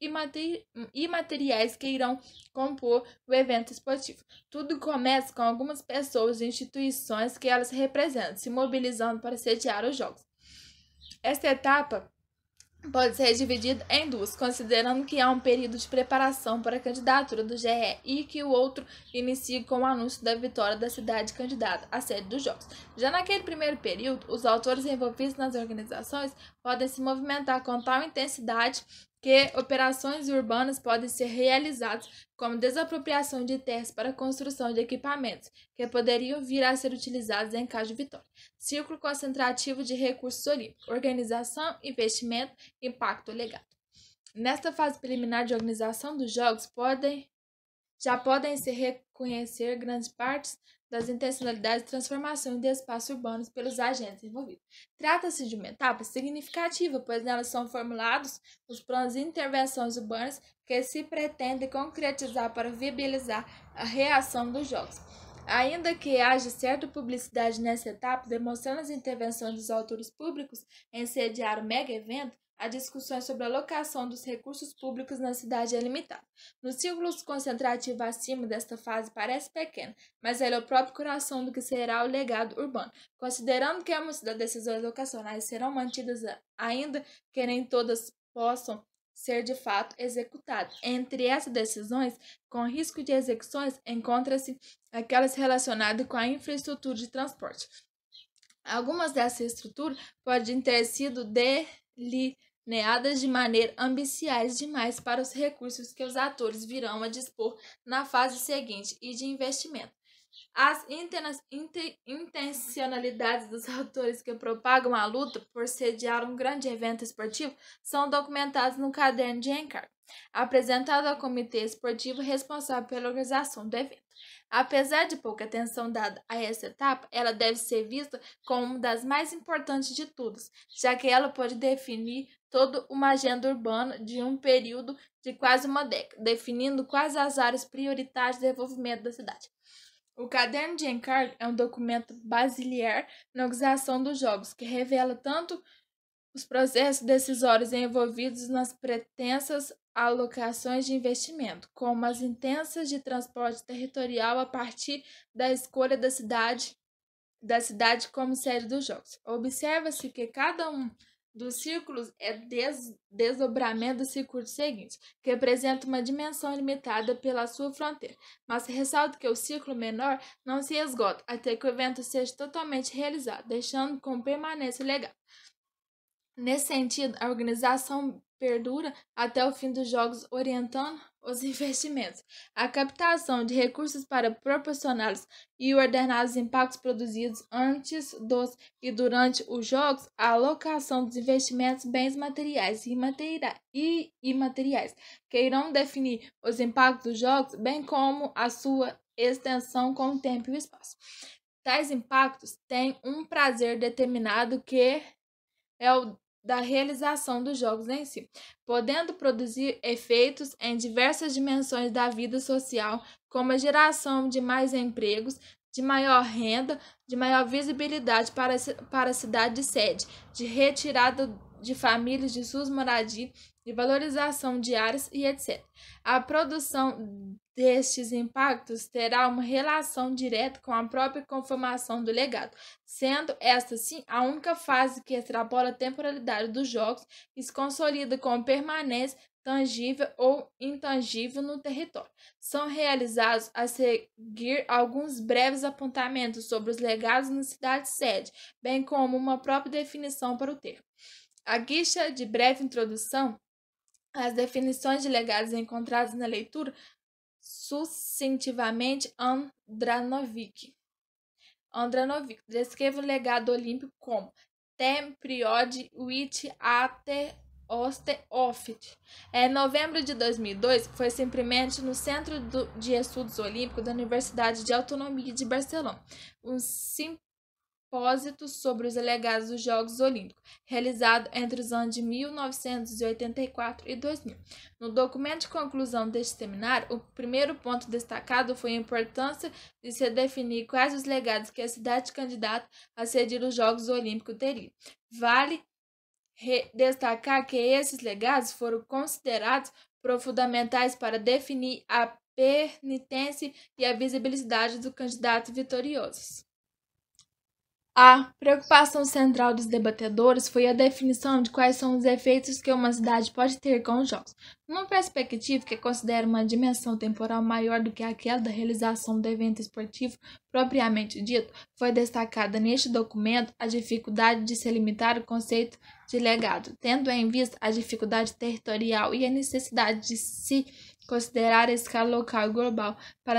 imateriais que irão compor o evento esportivo. Tudo começa com algumas pessoas e instituições que elas representam, se mobilizando para sediar os jogos. Esta etapa pode ser dividido em duas, considerando que há um período de preparação para a candidatura do GRE e que o outro inicie com o anúncio da vitória da cidade candidata à sede dos Jogos. Já naquele primeiro período, os autores envolvidos nas organizações podem se movimentar com tal intensidade que operações urbanas podem ser realizadas como desapropriação de terras para construção de equipamentos que poderiam vir a ser utilizados em caso de vitória. Círculo concentrativo de recursos olímpicos, organização, investimento, impacto legado. Nesta fase preliminar de organização dos jogos, podem já podem se reconhecer grandes partes das intencionalidades de transformação de espaços urbanos pelos agentes envolvidos. Trata-se de uma etapa significativa, pois nelas são formulados os planos de intervenções urbanas que se pretende concretizar para viabilizar a reação dos jogos. Ainda que haja certa publicidade nessa etapa, demonstrando as intervenções dos autores públicos em sediar o mega evento, a discussão sobre a alocação dos recursos públicos na cidade é limitada. No círculo concentrativo acima desta fase parece pequena, mas ele é o próprio coração do que será o legado urbano. Considerando que muitas das decisões locacionais serão mantidas ainda que nem todas possam ser de fato executadas. Entre essas decisões, com risco de execuções, encontra-se aquelas relacionadas com a infraestrutura de transporte. Algumas dessas estruturas podem ter sido delineadas neadas de maneira ambiciais demais para os recursos que os atores virão a dispor na fase seguinte e de investimento. As intencionalidades dos autores que propagam a luta por sediar um grande evento esportivo são documentadas no caderno de encargo, apresentado ao comitê esportivo responsável pela organização do evento. Apesar de pouca atenção dada a essa etapa, ela deve ser vista como uma das mais importantes de todas, já que ela pode definir toda uma agenda urbana de um período de quase uma década, definindo quais as áreas prioritárias de desenvolvimento da cidade. O Caderno de Encargo é um documento basiliar na organização dos jogos, que revela tanto os processos decisórios envolvidos nas pretensas alocações de investimento, como as intensas de transporte territorial a partir da escolha da cidade, da cidade como sede dos jogos. Observa-se que cada um dos círculos é des desdobramento do círculo seguinte, que representa uma dimensão limitada pela sua fronteira. Mas ressalto que o círculo menor não se esgota até que o evento seja totalmente realizado, deixando com permanência legal. Nesse sentido, a organização perdura até o fim dos Jogos, orientando os investimentos, a captação de recursos para proporcioná-los e ordenar os impactos produzidos antes dos e durante os Jogos, a alocação dos investimentos, bens materiais e imateriais, que irão definir os impactos dos Jogos, bem como a sua extensão com o tempo e o espaço. Tais impactos têm um prazer determinado que é o da realização dos jogos em si, podendo produzir efeitos em diversas dimensões da vida social, como a geração de mais empregos, de maior renda, de maior visibilidade para, para a cidade de sede, de retirada de famílias de suas moradias, de valorização de áreas e etc. A produção destes impactos terá uma relação direta com a própria conformação do legado, sendo esta sim a única fase que extrapola a temporalidade dos jogos e se consolida como permanência tangível ou intangível no território. São realizados a seguir alguns breves apontamentos sobre os legados na cidade-sede, bem como uma própria definição para o termo. A guicha de breve introdução as definições de legados encontradas na leitura sucessivamente Andranovic. Andranovic descreve o legado olímpico como tem period which ater Oster Offit. Em é, novembro de 2002, foi simplesmente no Centro de Estudos Olímpicos da Universidade de Autonomia de Barcelona, um sim expósitos sobre os legados dos Jogos Olímpicos, realizado entre os anos de 1984 e 2000. No documento de conclusão deste seminário, o primeiro ponto destacado foi a importância de se definir quais os legados que a cidade candidata a cedir os Jogos Olímpicos teria. Vale destacar que esses legados foram considerados fundamentais para definir a penitência e a visibilidade do candidato vitorioso. A preocupação central dos debatedores foi a definição de quais são os efeitos que uma cidade pode ter com os jogos, numa perspectiva que considera uma dimensão temporal maior do que aquela da realização do evento esportivo propriamente dito, foi destacada neste documento a dificuldade de se limitar o conceito de legado, tendo em vista a dificuldade territorial e a necessidade de se considerar a escala local e global para,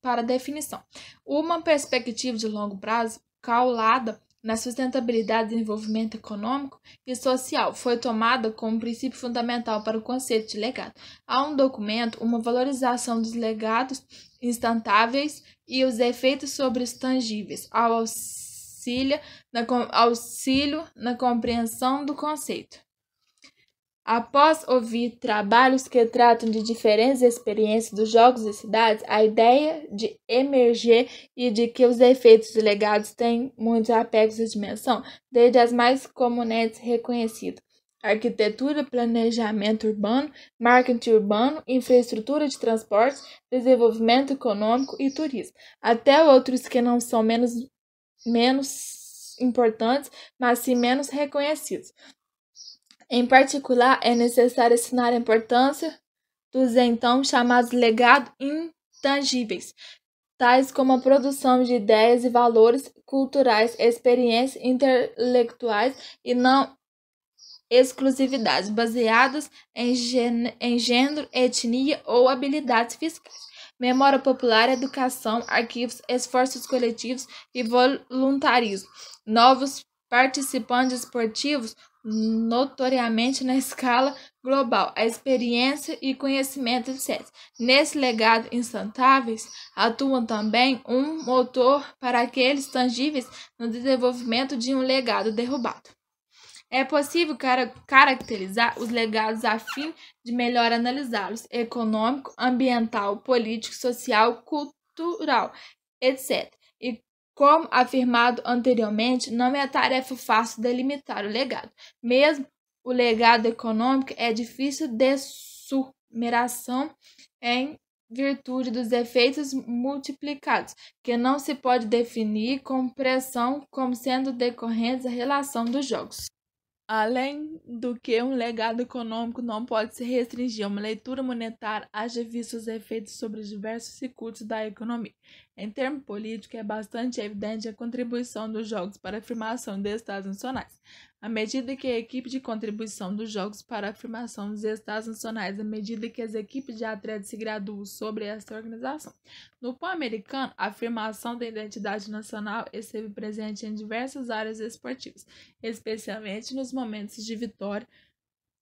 para definição. Uma perspectiva de longo prazo caulada na sustentabilidade desenvolvimento econômico e social foi tomada como princípio fundamental para o conceito de legado. Há um documento, uma valorização dos legados instantáveis e os efeitos sobre os tangíveis, ao auxílio na, auxílio na compreensão do conceito. Após ouvir trabalhos que tratam de diferentes experiências dos jogos e cidades, a ideia de emerger e de que os efeitos legados têm muitos apegos de dimensão, desde as mais comumente reconhecidas. Arquitetura, planejamento urbano, marketing urbano, infraestrutura de transportes, desenvolvimento econômico e turismo, até outros que não são menos, menos importantes, mas sim menos reconhecidos. Em particular, é necessário assinar a importância dos então chamados legados intangíveis, tais como a produção de ideias e valores culturais, experiências intelectuais e não exclusividades baseadas em, em gênero, etnia ou habilidades fiscais. Memória popular, educação, arquivos, esforços coletivos e voluntarismo. Novos participantes esportivos notoriamente na escala global, a experiência e conhecimento de Nesse legado instantáveis, atuam também um motor para aqueles tangíveis no desenvolvimento de um legado derrubado. É possível car caracterizar os legados a fim de melhor analisá-los: econômico, ambiental, político, social, cultural, etc. E como afirmado anteriormente, não é tarefa fácil delimitar o legado. Mesmo o legado econômico é difícil de sumeração em virtude dos efeitos multiplicados, que não se pode definir com pressão como sendo decorrentes da relação dos jogos. Além do que, um legado econômico não pode se restringir a uma leitura monetária, haja visto os efeitos sobre diversos circuitos da economia, em termo político, é bastante evidente a contribuição dos Jogos para a afirmação dos Estados Nacionais. À medida que a equipe de contribuição dos Jogos para a afirmação dos Estados Nacionais, à medida que as equipes de atletas se graduam sobre esta organização. No pan-americano, a afirmação da identidade nacional esteve presente em diversas áreas esportivas, especialmente nos momentos de vitória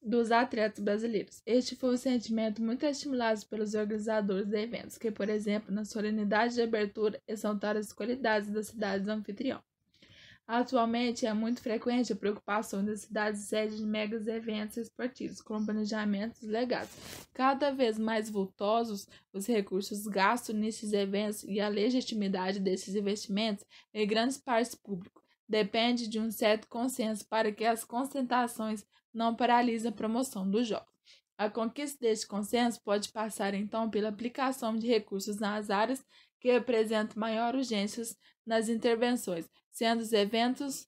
dos atletas brasileiros. Este foi um sentimento muito estimulado pelos organizadores de eventos, que, por exemplo, na solenidade de abertura exaltaram as qualidades das cidades anfitriões. Atualmente é muito frequente a preocupação das cidades sede de megas eventos esportivos, com planejamentos legados. Cada vez mais vultosos os recursos gastos nesses eventos e a legitimidade desses investimentos em grandes partes públicos depende de um certo consenso para que as concentrações não paralisa a promoção dos jogos. A conquista deste consenso pode passar então pela aplicação de recursos nas áreas que representam maior urgência nas intervenções, sendo os eventos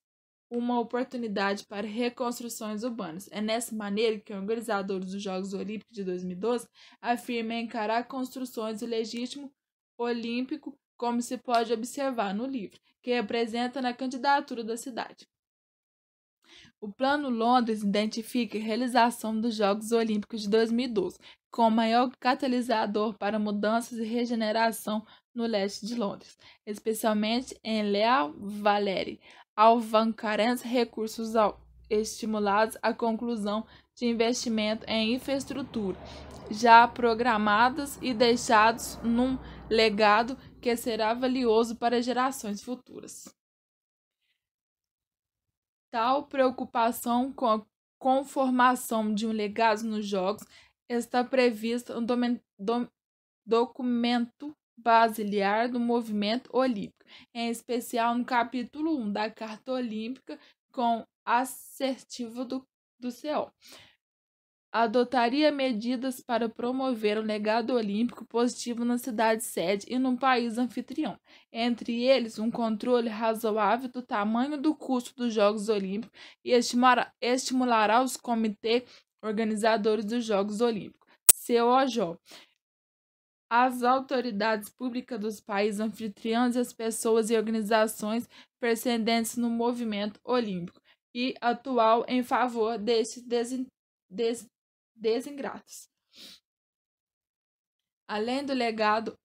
uma oportunidade para reconstruções urbanas. É nessa maneira que organizadores dos Jogos Olímpicos de 2012 afirma encarar construções do legítimo olímpico, como se pode observar no livro, que representa na candidatura da cidade. O Plano Londres identifica a realização dos Jogos Olímpicos de 2012 como maior catalisador para mudanças e regeneração no leste de Londres, especialmente em Leal Valerie, alvancarando recursos ao estimulados à conclusão de investimento em infraestrutura, já programados e deixados num legado que será valioso para gerações futuras. Tal preocupação com a conformação de um legado nos jogos está prevista no do, documento basilar do movimento olímpico, em especial no capítulo 1 da Carta Olímpica, com assertivo do, do CO adotaria medidas para promover o legado olímpico positivo na cidade sede e no país anfitrião, entre eles um controle razoável do tamanho do custo dos Jogos Olímpicos e estimulará os comitês organizadores dos Jogos Olímpicos, COJ, as autoridades públicas dos países anfitriões e as pessoas e organizações precedentes no movimento olímpico e atual em favor desse desinteresse. desse desingratos. Além do legado,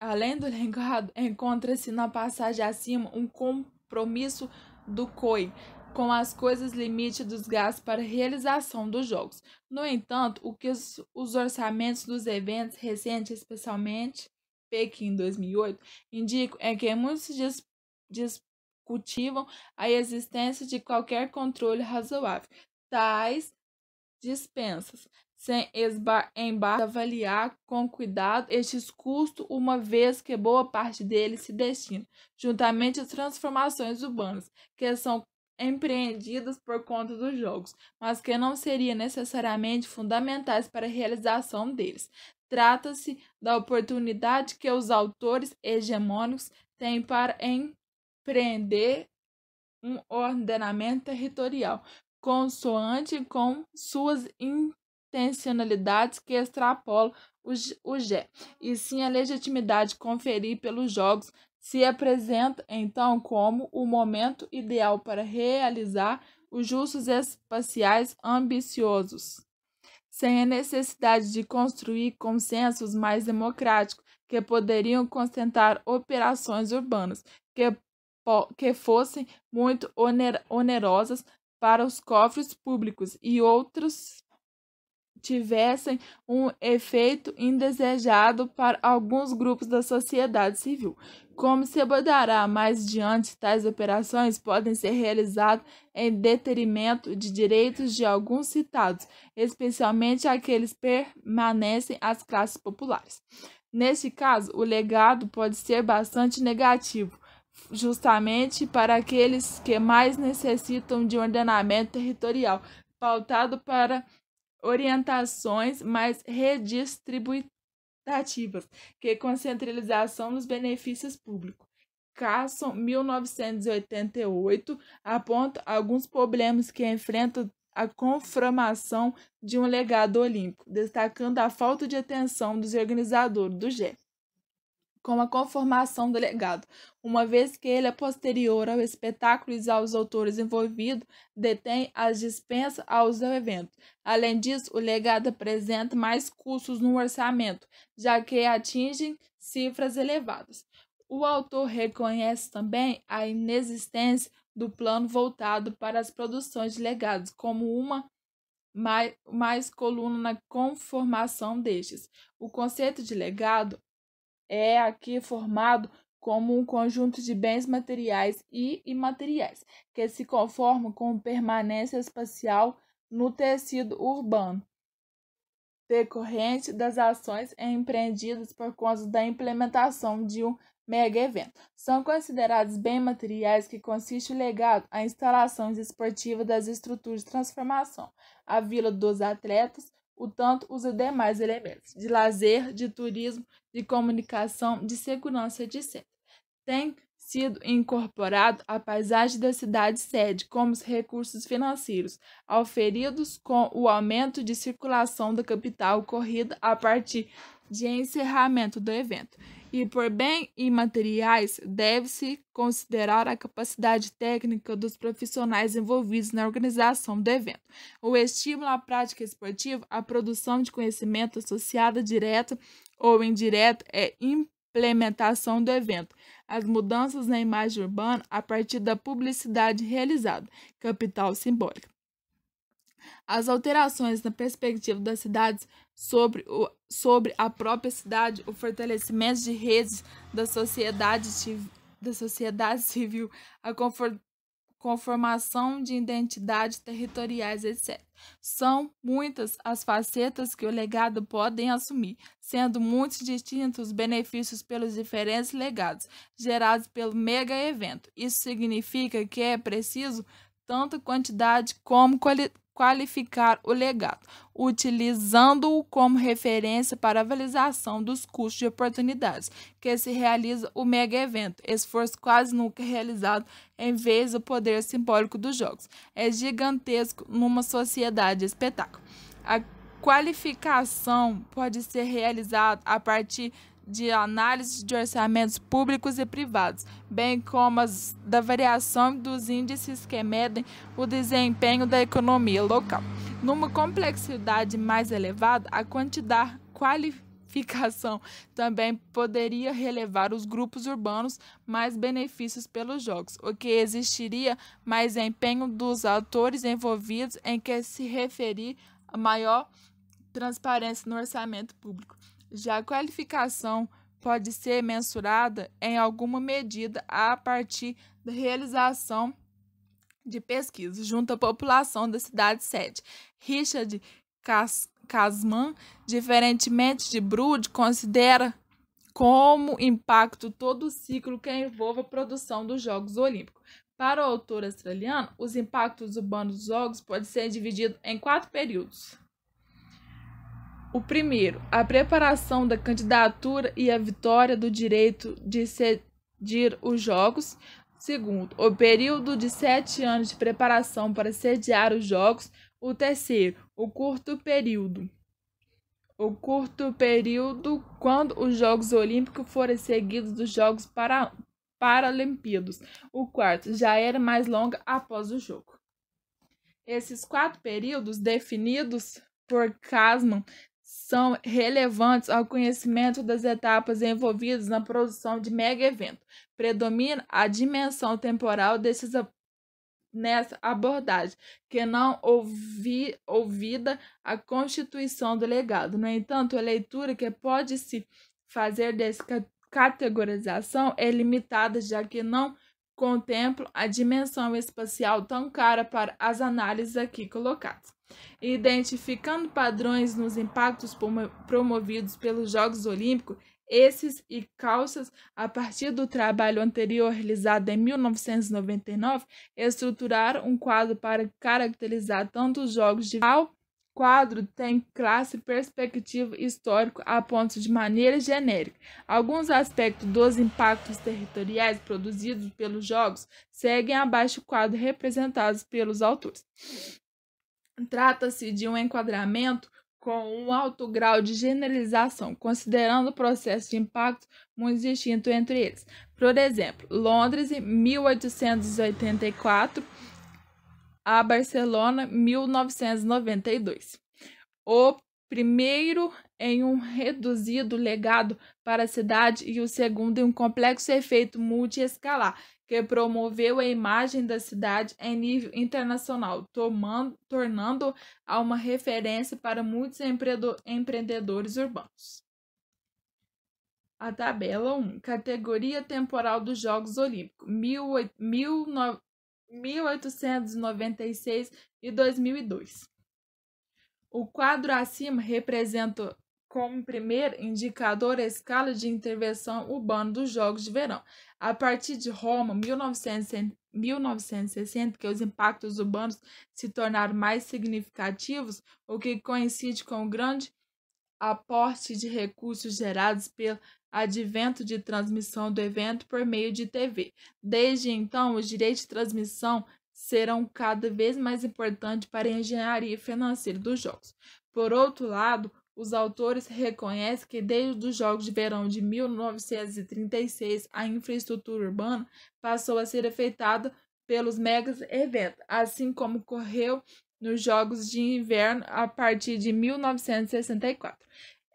além do legado, encontra-se na passagem acima um compromisso do COI com as coisas limite dos gastos para realização dos jogos. No entanto, o que os, os orçamentos dos eventos recentes, especialmente Pequim 2008, indicam é que muitos dis, discutivam a existência de qualquer controle razoável, tais dispensas, sem embargo avaliar com cuidado estes custos, uma vez que boa parte deles se destina, juntamente às transformações urbanas, que são empreendidas por conta dos jogos, mas que não seriam necessariamente fundamentais para a realização deles. Trata-se da oportunidade que os autores hegemônicos têm para empreender um ordenamento territorial consoante com suas intencionalidades que extrapolam o G, e sim a legitimidade conferida pelos jogos se apresenta então como o momento ideal para realizar os justos espaciais ambiciosos, sem a necessidade de construir consensos mais democráticos que poderiam constentar operações urbanas que, que fossem muito oner onerosas para os cofres públicos e outros tivessem um efeito indesejado para alguns grupos da sociedade civil. Como se abordará mais diante, tais operações podem ser realizadas em detrimento de direitos de alguns citados, especialmente aqueles que permanecem às classes populares. Neste caso, o legado pode ser bastante negativo, justamente para aqueles que mais necessitam de um ordenamento territorial, pautado para orientações mais redistributivas, que com centralização dos benefícios públicos. Carson, 1988, aponta alguns problemas que enfrentam a conformação de um legado olímpico, destacando a falta de atenção dos organizadores do GEP com a conformação do legado, uma vez que ele é posterior ao espetáculo e aos autores envolvidos, detém as dispensas aos eventos. Além disso, o legado apresenta mais custos no orçamento, já que atingem cifras elevadas. O autor reconhece também a inexistência do plano voltado para as produções de legados como uma mais, mais coluna na conformação destes. O conceito de legado é aqui formado como um conjunto de bens materiais e imateriais, que se conformam com permanência espacial no tecido urbano, decorrente das ações empreendidas por conta da implementação de um mega evento. São considerados bens materiais que consiste o legado a instalações esportivas das estruturas de transformação, a vila dos atletas, o tanto os demais elementos de lazer, de turismo, de comunicação, de segurança, etc. Tem sido incorporado à paisagem da cidade sede como os recursos financeiros auferidos com o aumento de circulação da capital ocorrido a partir de encerramento do evento. E por bem e materiais deve-se considerar a capacidade técnica dos profissionais envolvidos na organização do evento. O estímulo à prática esportiva, a produção de conhecimento associada direta ou indireta é implementação do evento, as mudanças na imagem urbana a partir da publicidade realizada, capital simbólica. As alterações na perspectiva das cidades sobre, o, sobre a própria cidade, o fortalecimento de redes da sociedade, da sociedade civil, a conformação de identidades territoriais, etc. São muitas as facetas que o legado podem assumir, sendo muito distintos os benefícios pelos diferentes legados gerados pelo mega evento. Isso significa que é preciso tanto quantidade como quali qualificar o legado, utilizando-o como referência para avaliação dos custos de oportunidades, que se realiza o mega evento, esforço quase nunca realizado em vez do poder simbólico dos jogos. É gigantesco numa sociedade espetáculo. A qualificação pode ser realizada a partir de análise de orçamentos públicos e privados, bem como as da variação dos índices que medem o desempenho da economia local. Numa complexidade mais elevada, a quantidade qualificação também poderia relevar os grupos urbanos mais benefícios pelos jogos, o que existiria mais empenho dos atores envolvidos em que se referir a maior transparência no orçamento público. Já a qualificação pode ser mensurada em alguma medida a partir da realização de pesquisas junto à população da cidade sede. Richard Casman, diferentemente de Brood, considera como impacto todo o ciclo que envolve a produção dos Jogos Olímpicos. Para o autor australiano, os impactos urbanos dos Jogos podem ser divididos em quatro períodos. O primeiro, a preparação da candidatura e a vitória do direito de sedir os Jogos. Segundo, o período de sete anos de preparação para sediar os Jogos. O terceiro, o curto período. O curto período quando os Jogos Olímpicos forem seguidos dos Jogos para O quarto, já era mais longa após o jogo. Esses quatro períodos definidos por Kasman são relevantes ao conhecimento das etapas envolvidas na produção de mega evento. Predomina a dimensão temporal desses nessa abordagem, que não ouvi, ouvida a constituição do legado. No entanto, a leitura que pode-se fazer dessa categorização é limitada, já que não contempla a dimensão espacial tão cara para as análises aqui colocadas. Identificando padrões nos impactos promovidos pelos Jogos Olímpicos, esses e calças, a partir do trabalho anterior realizado em 1999, estruturaram um quadro para caracterizar tanto os jogos de tal quadro tem classe, perspectiva histórico a ponto de maneira genérica. Alguns aspectos dos impactos territoriais produzidos pelos jogos seguem abaixo o quadro representados pelos autores. Trata-se de um enquadramento com um alto grau de generalização, considerando o processo de impacto muito distinto entre eles. Por exemplo, Londres, 1884 a Barcelona, 1992. O primeiro em um reduzido legado para a cidade e o segundo em um complexo efeito multiescalar que promoveu a imagem da cidade em nível internacional, tomando, tornando a uma referência para muitos empreendedores urbanos. A tabela 1, categoria temporal dos Jogos Olímpicos, 1896 e 2002. O quadro acima representa como primeiro indicador a escala de intervenção urbana dos Jogos de Verão. A partir de Roma, 1960, que os impactos urbanos se tornaram mais significativos, o que coincide com o grande aporte de recursos gerados pelo advento de transmissão do evento por meio de TV. Desde então, os direitos de transmissão serão cada vez mais importantes para a engenharia financeira dos jogos. Por outro lado, os autores reconhecem que desde os Jogos de Verão de 1936, a infraestrutura urbana passou a ser afetada pelos mega eventos, assim como ocorreu nos Jogos de Inverno a partir de 1964.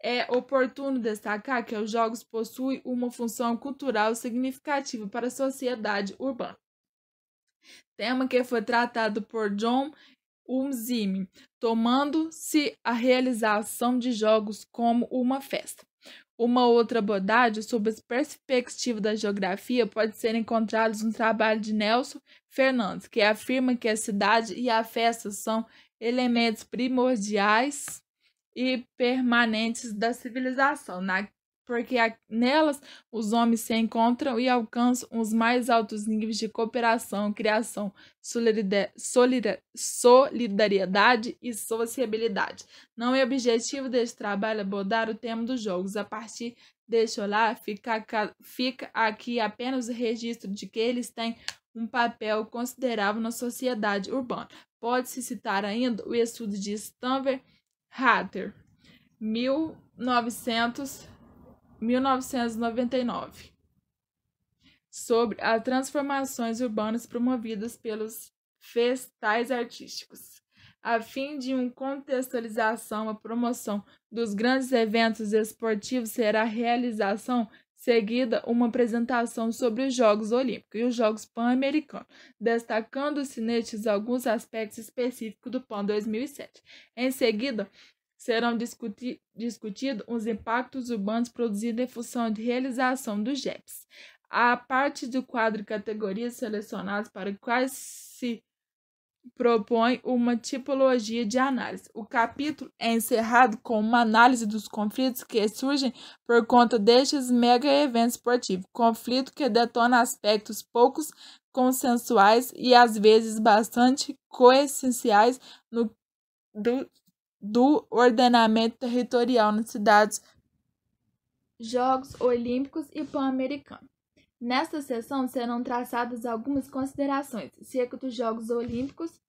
É oportuno destacar que os Jogos possuem uma função cultural significativa para a sociedade urbana tema que foi tratado por John Umzimi, tomando-se a realização de jogos como uma festa. Uma outra abordagem sobre a perspectiva da geografia pode ser encontrada no trabalho de Nelson Fernandes, que afirma que a cidade e a festa são elementos primordiais e permanentes da civilização, na porque nelas os homens se encontram e alcançam os mais altos níveis de cooperação, criação, solidariedade e sociabilidade. Não é objetivo deste trabalho abordar o tema dos jogos. A partir deste olhar, fica, fica aqui apenas o registro de que eles têm um papel considerável na sociedade urbana. Pode-se citar ainda o estudo de Stanver Hatter, 1900 1999, sobre as transformações urbanas promovidas pelos festais artísticos, a fim de uma contextualização, a promoção dos grandes eventos esportivos será a realização seguida uma apresentação sobre os Jogos Olímpicos e os Jogos Pan-Americanos, destacando-se nestes alguns aspectos específicos do PAN 2007. Em seguida, serão discuti discutidos os impactos urbanos produzidos em função de realização dos JEPs. A parte do quadro categorias selecionadas para quais se propõe uma tipologia de análise. O capítulo é encerrado com uma análise dos conflitos que surgem por conta destes mega eventos esportivos, conflito que detona aspectos poucos consensuais e às vezes bastante coessenciais no do do ordenamento territorial nas cidades, Jogos Olímpicos e pan americano Nesta sessão serão traçadas algumas considerações acerca dos Jogos Olímpicos,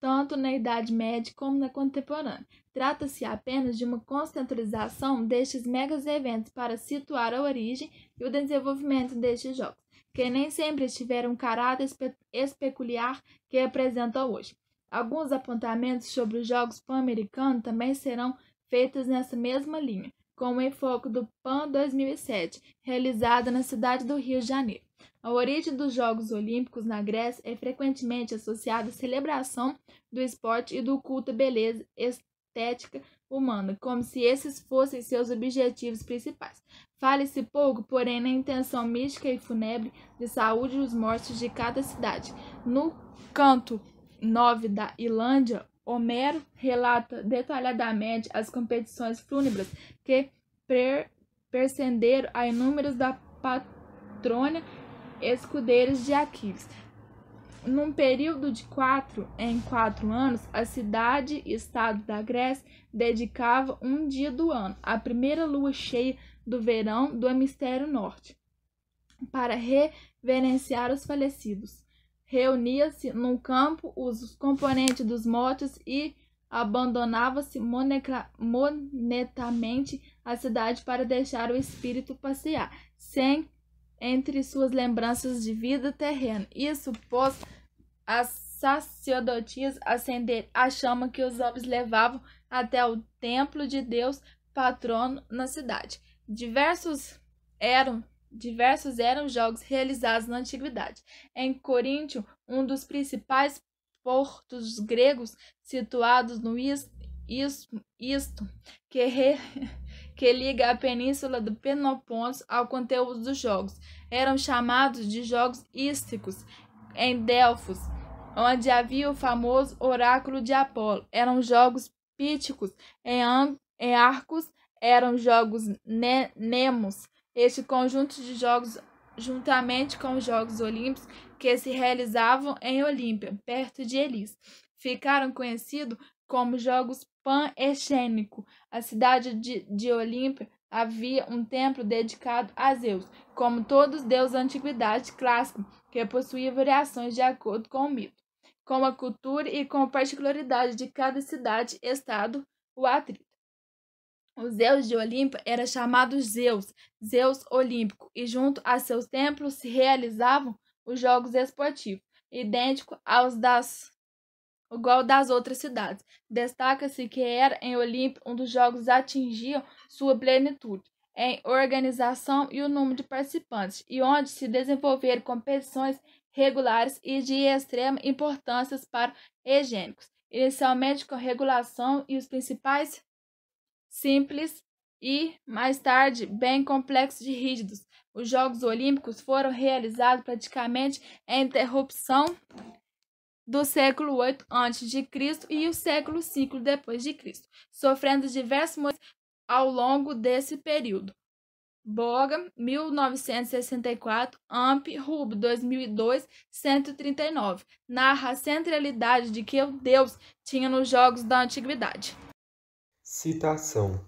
tanto na Idade Média como na contemporânea. Trata-se apenas de uma concentrização destes megas eventos para situar a origem e o desenvolvimento destes jogos, que nem sempre tiveram um caráter espe especular que apresentam hoje. Alguns apontamentos sobre os Jogos Pan-Americanos também serão feitos nessa mesma linha, com o enfoque do PAN 2007, realizado na cidade do Rio de Janeiro. A origem dos Jogos Olímpicos na Grécia é frequentemente associada à celebração do esporte e do culto à beleza estética humana, como se esses fossem seus objetivos principais. Fale-se pouco, porém, na intenção mística e fúnebre de saúde dos mortos de cada cidade. No canto 9 da Ilândia, Homero relata detalhadamente as competições fúnebres que per percenderam a inúmeros da patrônia escudeiros de Aquiles. Num período de quatro em quatro anos, a cidade-estado da Grécia dedicava um dia do ano, à primeira lua cheia do verão do hemisfério norte, para reverenciar os falecidos reunia-se num campo os componentes dos mortos e abandonava-se monetamente a cidade para deixar o espírito passear, sem entre suas lembranças de vida terrena. Isso pôs as sacerdotisas acender a chama que os homens levavam até o templo de Deus patrono na cidade. Diversos eram diversos eram jogos realizados na antiguidade. Em Coríntio, um dos principais portos gregos situados no istmo, que, re, que liga a península do Peloponeso ao conteúdo dos jogos, eram chamados de jogos ísticos. Em Delfos, onde havia o famoso oráculo de Apolo, eram jogos píticos. Em, em Arcos, eram jogos ne, nemos este conjunto de jogos, juntamente com os Jogos Olímpicos que se realizavam em Olímpia, perto de Elis, ficaram conhecidos como Jogos pan A cidade de, de Olímpia havia um templo dedicado a Zeus, como todos os deuses da antiguidade clássica, que possuía variações de acordo com o mito com a cultura e com a particularidade de cada cidade-estado o atrito. O Zeus de Olimpo era chamado Zeus, Zeus Olímpico, e junto a seus templos se realizavam os jogos esportivos, idêntico aos das igual das outras cidades. Destaca-se que era em Olimpo um dos jogos atingiam sua plenitude em organização e o número de participantes, e onde se desenvolveram competições regulares e de extrema importância para higiênicos, inicialmente com regulação e os principais simples e, mais tarde, bem complexos e rígidos. Os Jogos Olímpicos foram realizados praticamente em interrupção do século 8 a.C. e o século V d.C., sofrendo diversos modificações ao longo desse período. Boga, 1964, Amp, Rub, 2002, 139, narra a centralidade de que o Deus tinha nos jogos da antiguidade. Citação: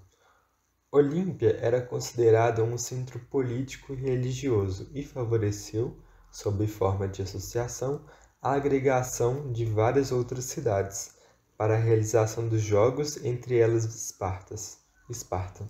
Olímpia era considerada um centro político e religioso e favoreceu, sob forma de associação, a agregação de várias outras cidades para a realização dos jogos, entre elas Espartas, Esparta.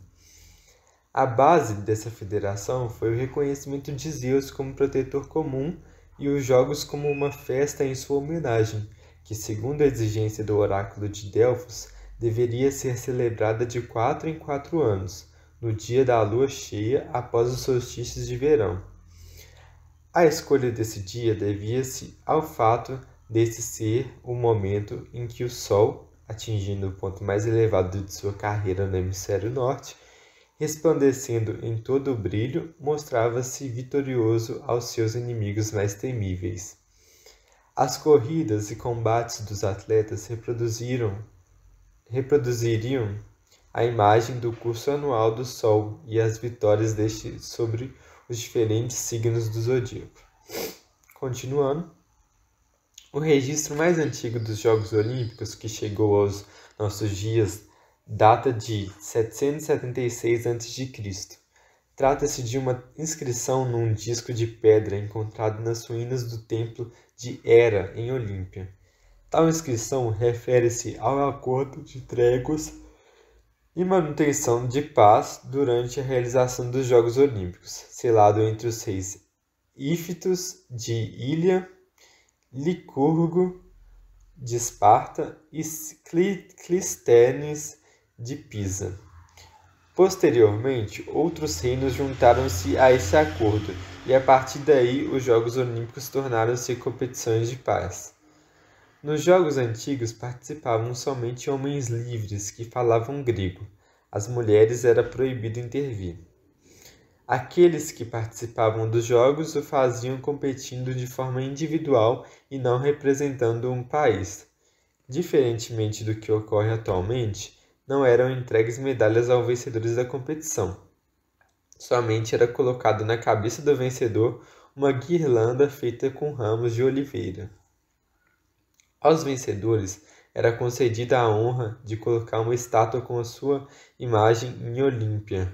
A base dessa federação foi o reconhecimento de Zeus como protetor comum e os jogos como uma festa em sua homenagem, que, segundo a exigência do oráculo de Delfos, deveria ser celebrada de quatro em quatro anos, no dia da lua cheia após os solstícios de verão. A escolha desse dia devia-se ao fato desse ser o momento em que o Sol, atingindo o ponto mais elevado de sua carreira no hemisfério norte, resplandecendo em todo o brilho, mostrava-se vitorioso aos seus inimigos mais temíveis. As corridas e combates dos atletas reproduziram reproduziriam a imagem do curso anual do Sol e as vitórias deste sobre os diferentes signos do zodíaco. Continuando, o registro mais antigo dos Jogos Olímpicos, que chegou aos nossos dias, data de 776 a.C. Trata-se de uma inscrição num disco de pedra encontrado nas ruínas do templo de Hera, em Olímpia. Tal inscrição refere-se ao acordo de tréguas e manutenção de paz durante a realização dos Jogos Olímpicos, selado entre os reis Ífitos de Ilha, Licurgo de Esparta e Clistenes de Pisa. Posteriormente, outros reinos juntaram-se a esse acordo, e a partir daí os Jogos Olímpicos tornaram-se competições de paz. Nos jogos antigos participavam somente homens livres que falavam grego. As mulheres era proibido intervir. Aqueles que participavam dos jogos o faziam competindo de forma individual e não representando um país. Diferentemente do que ocorre atualmente, não eram entregues medalhas aos vencedores da competição. Somente era colocado na cabeça do vencedor uma guirlanda feita com ramos de oliveira. Aos vencedores era concedida a honra de colocar uma estátua com a sua imagem em Olímpia,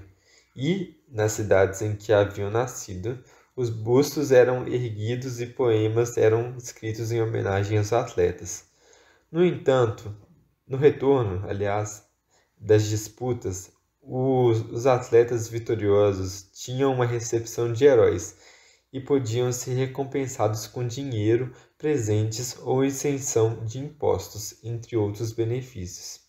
e, nas cidades em que haviam nascido, os bustos eram erguidos e poemas eram escritos em homenagem aos atletas. No entanto, no retorno, aliás, das disputas, os, os atletas vitoriosos tinham uma recepção de heróis e podiam ser recompensados com dinheiro presentes ou isenção de impostos, entre outros benefícios.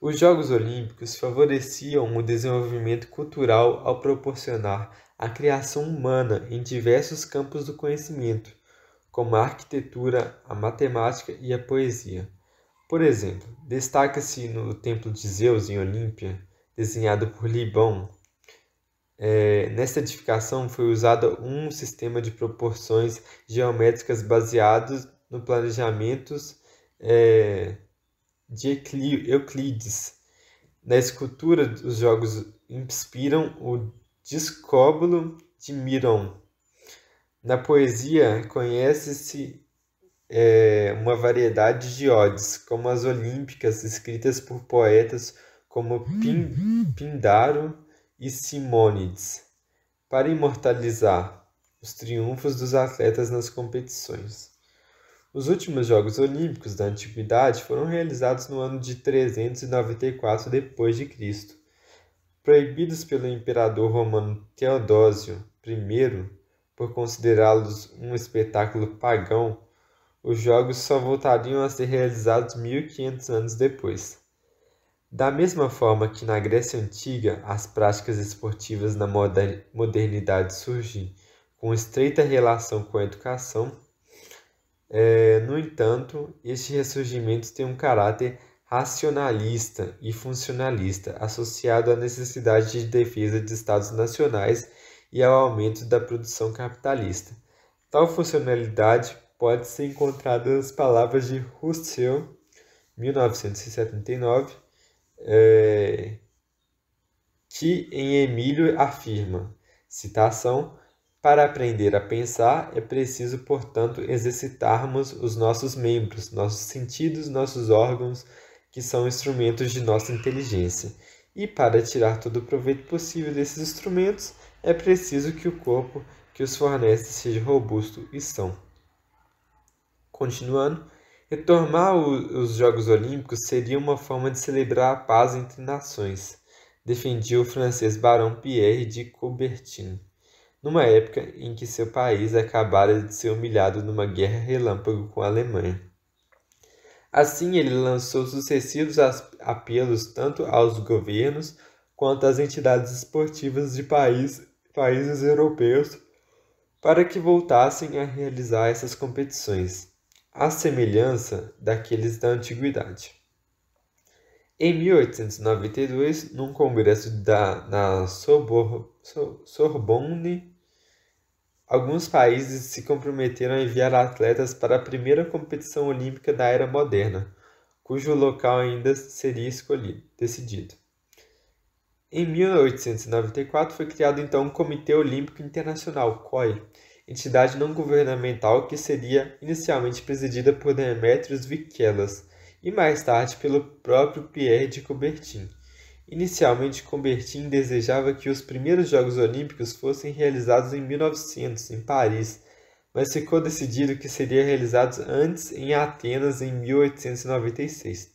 Os Jogos Olímpicos favoreciam o desenvolvimento cultural ao proporcionar a criação humana em diversos campos do conhecimento, como a arquitetura, a matemática e a poesia. Por exemplo, destaca-se no Templo de Zeus em Olímpia, desenhado por Libão, é, nesta edificação foi usado um sistema de proporções geométricas baseados no planejamentos é, de Euclides. Na escultura, os jogos inspiram o Discóbulo de Miron. Na poesia, conhece-se é, uma variedade de odes, como as olímpicas, escritas por poetas como Pin, Pindaro e Simônides, para imortalizar os triunfos dos atletas nas competições. Os últimos Jogos Olímpicos da Antiguidade foram realizados no ano de 394 d.C., proibidos pelo imperador romano Teodósio I por considerá-los um espetáculo pagão. Os jogos só voltariam a ser realizados 1500 anos depois. Da mesma forma que na Grécia Antiga as práticas esportivas na modernidade surgem com estreita relação com a educação, é, no entanto, este ressurgimento tem um caráter racionalista e funcionalista, associado à necessidade de defesa de estados nacionais e ao aumento da produção capitalista. Tal funcionalidade pode ser encontrada nas palavras de Rousseau, 1979, é, que em Emílio afirma, citação, para aprender a pensar, é preciso, portanto, exercitarmos os nossos membros, nossos sentidos, nossos órgãos, que são instrumentos de nossa inteligência. E para tirar todo o proveito possível desses instrumentos, é preciso que o corpo que os fornece seja robusto e são. Continuando, Retomar o, os Jogos Olímpicos seria uma forma de celebrar a paz entre nações, defendia o francês Barão Pierre de Coubertin, numa época em que seu país acabara de ser humilhado numa guerra relâmpago com a Alemanha. Assim, ele lançou sucessivos apelos tanto aos governos quanto às entidades esportivas de país, países europeus para que voltassem a realizar essas competições à semelhança daqueles da antiguidade. Em 1892, num congresso da, na Sobor, Sorbonne, alguns países se comprometeram a enviar atletas para a primeira competição olímpica da era moderna, cujo local ainda seria escolhido, decidido. Em 1894 foi criado então o Comitê Olímpico Internacional, COI, entidade não governamental que seria inicialmente presidida por Demetrios Vikelas e mais tarde pelo próprio Pierre de Coubertin. Inicialmente, Coubertin desejava que os primeiros Jogos Olímpicos fossem realizados em 1900, em Paris, mas ficou decidido que seriam realizados antes em Atenas em 1896.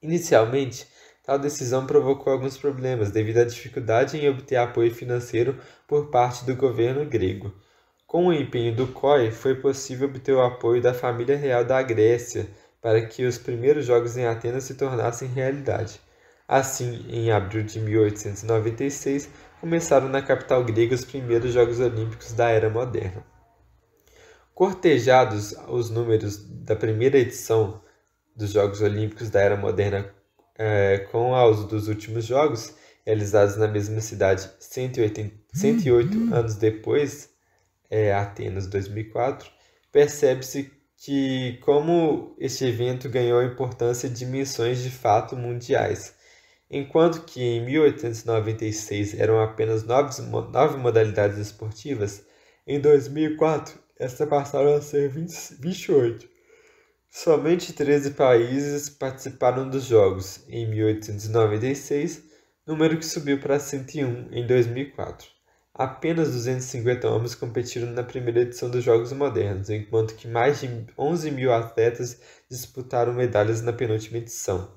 Inicialmente, Tal decisão provocou alguns problemas devido à dificuldade em obter apoio financeiro por parte do governo grego. Com o empenho do COI, foi possível obter o apoio da família real da Grécia para que os primeiros jogos em Atenas se tornassem realidade. Assim, em abril de 1896, começaram na capital grega os primeiros Jogos Olímpicos da Era Moderna. Cortejados os números da primeira edição dos Jogos Olímpicos da Era Moderna é, com os dos últimos Jogos, realizados na mesma cidade 108, 108 uhum. anos depois, é, Atenas 2004, percebe-se que como este evento ganhou importância e dimensões de fato mundiais. Enquanto que em 1896 eram apenas nove, nove modalidades esportivas, em 2004 esta passaram a ser 20, 28. Somente 13 países participaram dos Jogos em 1896, número que subiu para 101 em 2004. Apenas 250 homens competiram na primeira edição dos Jogos Modernos, enquanto que mais de 11 mil atletas disputaram medalhas na penúltima edição.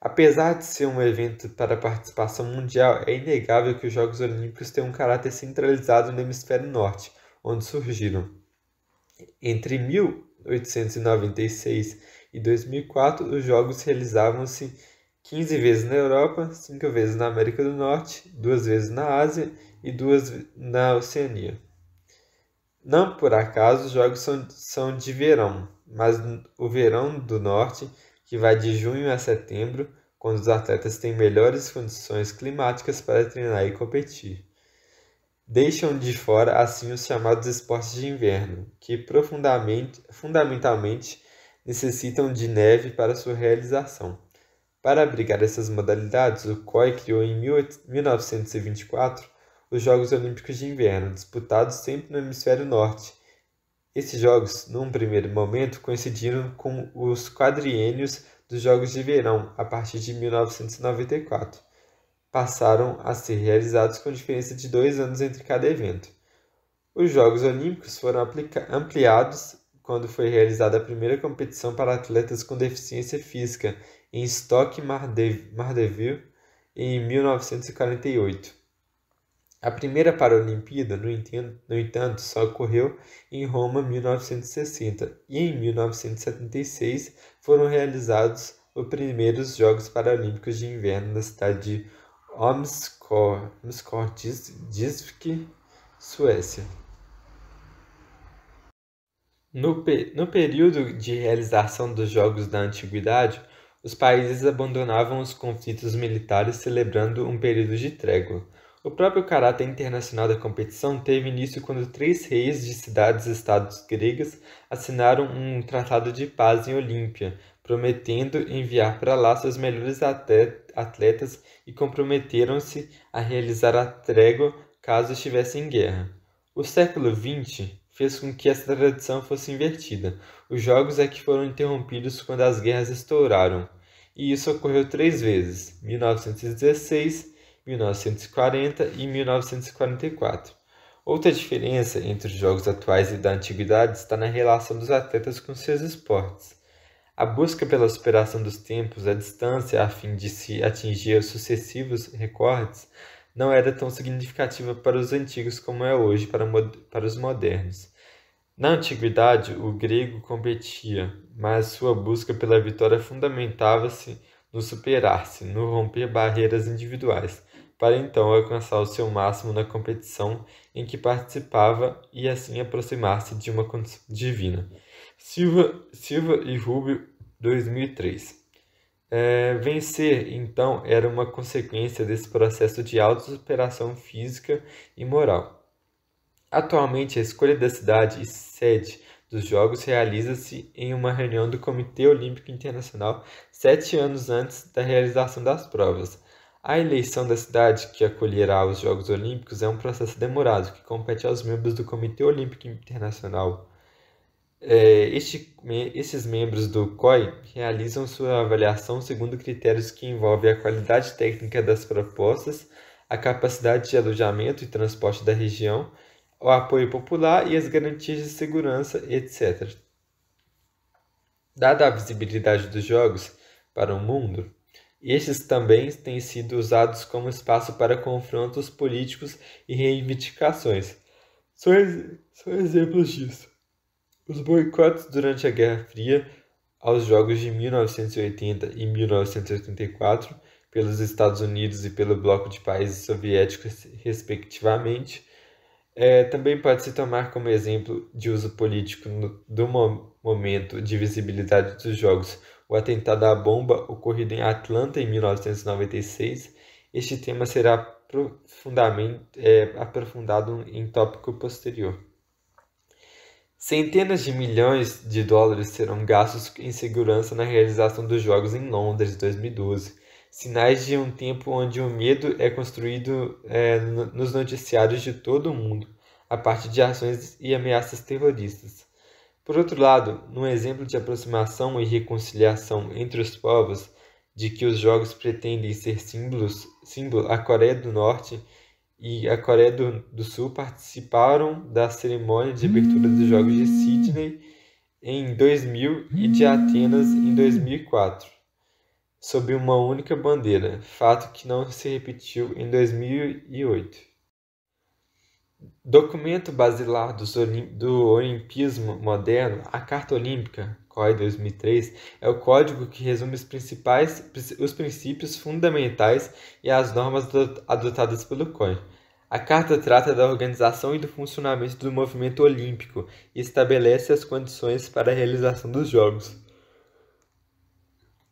Apesar de ser um evento para participação mundial, é inegável que os Jogos Olímpicos têm um caráter centralizado no hemisfério norte, onde surgiram. Entre 1896 e 2004, os Jogos realizavam-se 15 vezes na Europa, 5 vezes na América do Norte, 2 vezes na Ásia e duas na Oceania. Não por acaso os jogos são, são de verão, mas o verão do norte, que vai de junho a setembro, quando os atletas têm melhores condições climáticas para treinar e competir. Deixam de fora, assim, os chamados esportes de inverno, que profundamente, fundamentalmente necessitam de neve para sua realização. Para abrigar essas modalidades, o COI criou em 1924 os Jogos Olímpicos de Inverno, disputados sempre no Hemisfério Norte. Esses Jogos, num primeiro momento, coincidiram com os quadriênios dos Jogos de Verão, a partir de 1994. Passaram a ser realizados com diferença de dois anos entre cada evento. Os Jogos Olímpicos foram ampliados quando foi realizada a primeira competição para atletas com deficiência física em Stoke Mardeville em 1948. A primeira Paralimpíada, no, no entanto, só ocorreu em Roma em 1960 e em 1976 foram realizados os primeiros Jogos Paralímpicos de Inverno na cidade de Omskordisk, Suécia. No, pe no período de realização dos Jogos da Antiguidade, os países abandonavam os conflitos militares celebrando um período de trégua. O próprio caráter internacional da competição teve início quando três reis de cidades-estados gregas assinaram um tratado de paz em Olímpia, prometendo enviar para lá seus melhores atletas e comprometeram-se a realizar a trégua caso estivessem em guerra. O século XX fez com que essa tradição fosse invertida. Os jogos é que foram interrompidos quando as guerras estouraram, e isso ocorreu três vezes: 1916, 1940 e 1944. Outra diferença entre os jogos atuais e da antiguidade está na relação dos atletas com seus esportes. A busca pela superação dos tempos a distância a fim de se atingir os sucessivos recordes não era tão significativa para os antigos como é hoje para, para os modernos. Na antiguidade, o grego competia, mas sua busca pela vitória fundamentava-se no superar-se, no romper barreiras individuais, para então alcançar o seu máximo na competição em que participava e assim aproximar-se de uma condição divina. Silva, Silva e Rubio, 2003. É, vencer, então, era uma consequência desse processo de superação física e moral. Atualmente, a escolha da cidade e sede dos Jogos realiza-se em uma reunião do Comitê Olímpico Internacional sete anos antes da realização das provas. A eleição da cidade que acolherá os Jogos Olímpicos é um processo demorado que compete aos membros do Comitê Olímpico Internacional. É, este, esses membros do COI realizam sua avaliação segundo critérios que envolvem a qualidade técnica das propostas, a capacidade de alojamento e transporte da região, o apoio popular e as garantias de segurança, etc. Dada a visibilidade dos Jogos para o mundo, esses também têm sido usados como espaço para confrontos políticos e reivindicações. São, são exemplos disso. Os boicotes durante a Guerra Fria aos Jogos de 1980 e 1984 pelos Estados Unidos e pelo bloco de países soviéticos, respectivamente, é, também pode se tomar como exemplo de uso político no, do mo momento de visibilidade dos jogos, o atentado à bomba ocorrido em Atlanta em 1996, este tema será profundamente, é, aprofundado em tópico posterior. Centenas de milhões de dólares serão gastos em segurança na realização dos Jogos em Londres 2012, sinais de um tempo onde o medo é construído é, nos noticiários de todo o mundo, a partir de ações e ameaças terroristas. Por outro lado, num exemplo de aproximação e reconciliação entre os povos, de que os jogos pretendem ser símbolos, símbolo, a Coreia do Norte e a Coreia do, do Sul participaram da cerimônia de abertura dos Jogos de Sydney em 2000 e de Atenas em 2004, sob uma única bandeira, fato que não se repetiu em 2008. Documento basilar do olimpismo moderno, a Carta Olímpica, COI 2003, é o código que resume os, principais, os princípios fundamentais e as normas adotadas pelo COI. A carta trata da organização e do funcionamento do movimento olímpico e estabelece as condições para a realização dos Jogos.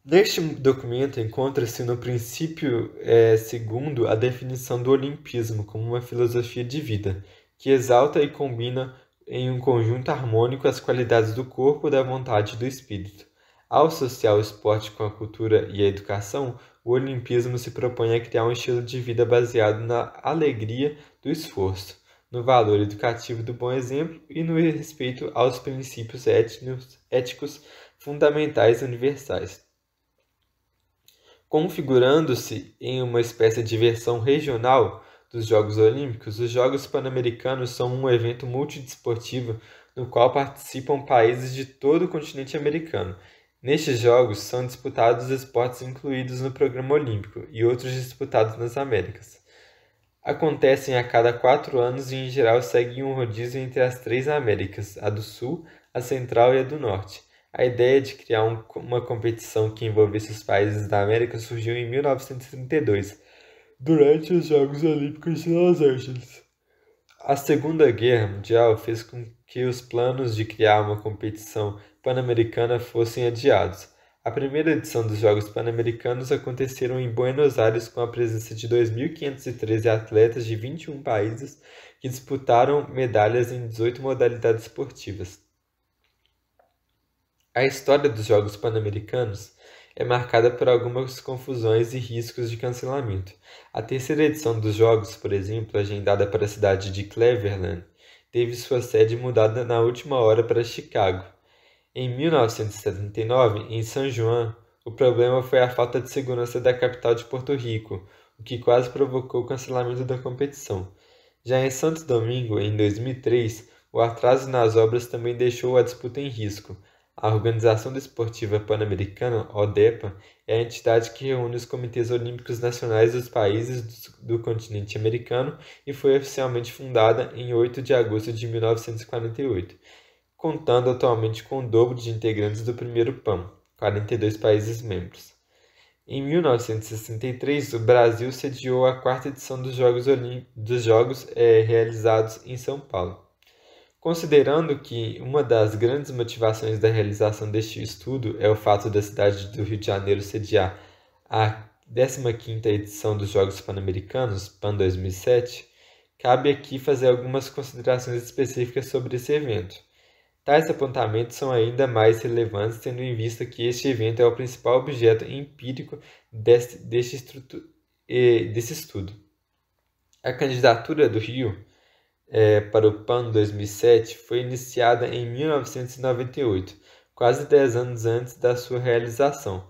Neste documento encontra-se no princípio é, segundo a definição do olimpismo como uma filosofia de vida, que exalta e combina em um conjunto harmônico as qualidades do corpo, da vontade e do espírito. Ao associar o esporte com a cultura e a educação, o Olimpismo se propõe a criar um estilo de vida baseado na alegria do esforço, no valor educativo do bom exemplo e no respeito aos princípios éticos fundamentais e universais. Configurando-se em uma espécie de versão regional dos Jogos Olímpicos, os Jogos Pan-Americanos são um evento multidesportivo no qual participam países de todo o continente americano. Nestes Jogos são disputados esportes incluídos no programa olímpico e outros disputados nas Américas. Acontecem a cada quatro anos e, em geral, seguem um rodízio entre as três Américas, a do Sul, a Central e a do Norte. A ideia de criar um, uma competição que envolvesse os países da América surgiu em 1932 durante os Jogos Olímpicos de Los Angeles. A Segunda Guerra Mundial fez com que os planos de criar uma competição pan-americana fossem adiados. A primeira edição dos Jogos Pan-Americanos aconteceram em Buenos Aires com a presença de 2.513 atletas de 21 países que disputaram medalhas em 18 modalidades esportivas. A história dos Jogos Pan-Americanos é marcada por algumas confusões e riscos de cancelamento. A terceira edição dos Jogos, por exemplo, agendada para a cidade de Cleveland, teve sua sede mudada na última hora para Chicago. Em 1979, em San Juan, o problema foi a falta de segurança da capital de Porto Rico, o que quase provocou o cancelamento da competição. Já em Santo Domingo, em 2003, o atraso nas obras também deixou a disputa em risco, a Organização Desportiva Pan-Americana, ODEPA, é a entidade que reúne os Comitês Olímpicos Nacionais dos países do, continente americano e foi oficialmente fundada em 8 de agosto de 1948, contando atualmente com o dobro de integrantes do primeiro PAN, 42 países membros. Em 1963, o Brasil sediou a quarta edição dos Jogos, Olim dos jogos é, realizados em São Paulo. Considerando que uma das grandes motivações da realização deste estudo é o fato da cidade do Rio de Janeiro sediar a 15ª edição dos Jogos Pan-Americanos, PAN 2007, cabe aqui fazer algumas considerações específicas sobre esse evento. Tais apontamentos são ainda mais relevantes tendo em vista que este evento é o principal objeto empírico deste, deste, eh, desse estudo. A candidatura do Rio é, para o PAN 2007 foi iniciada em 1998, quase 10 anos antes da sua realização.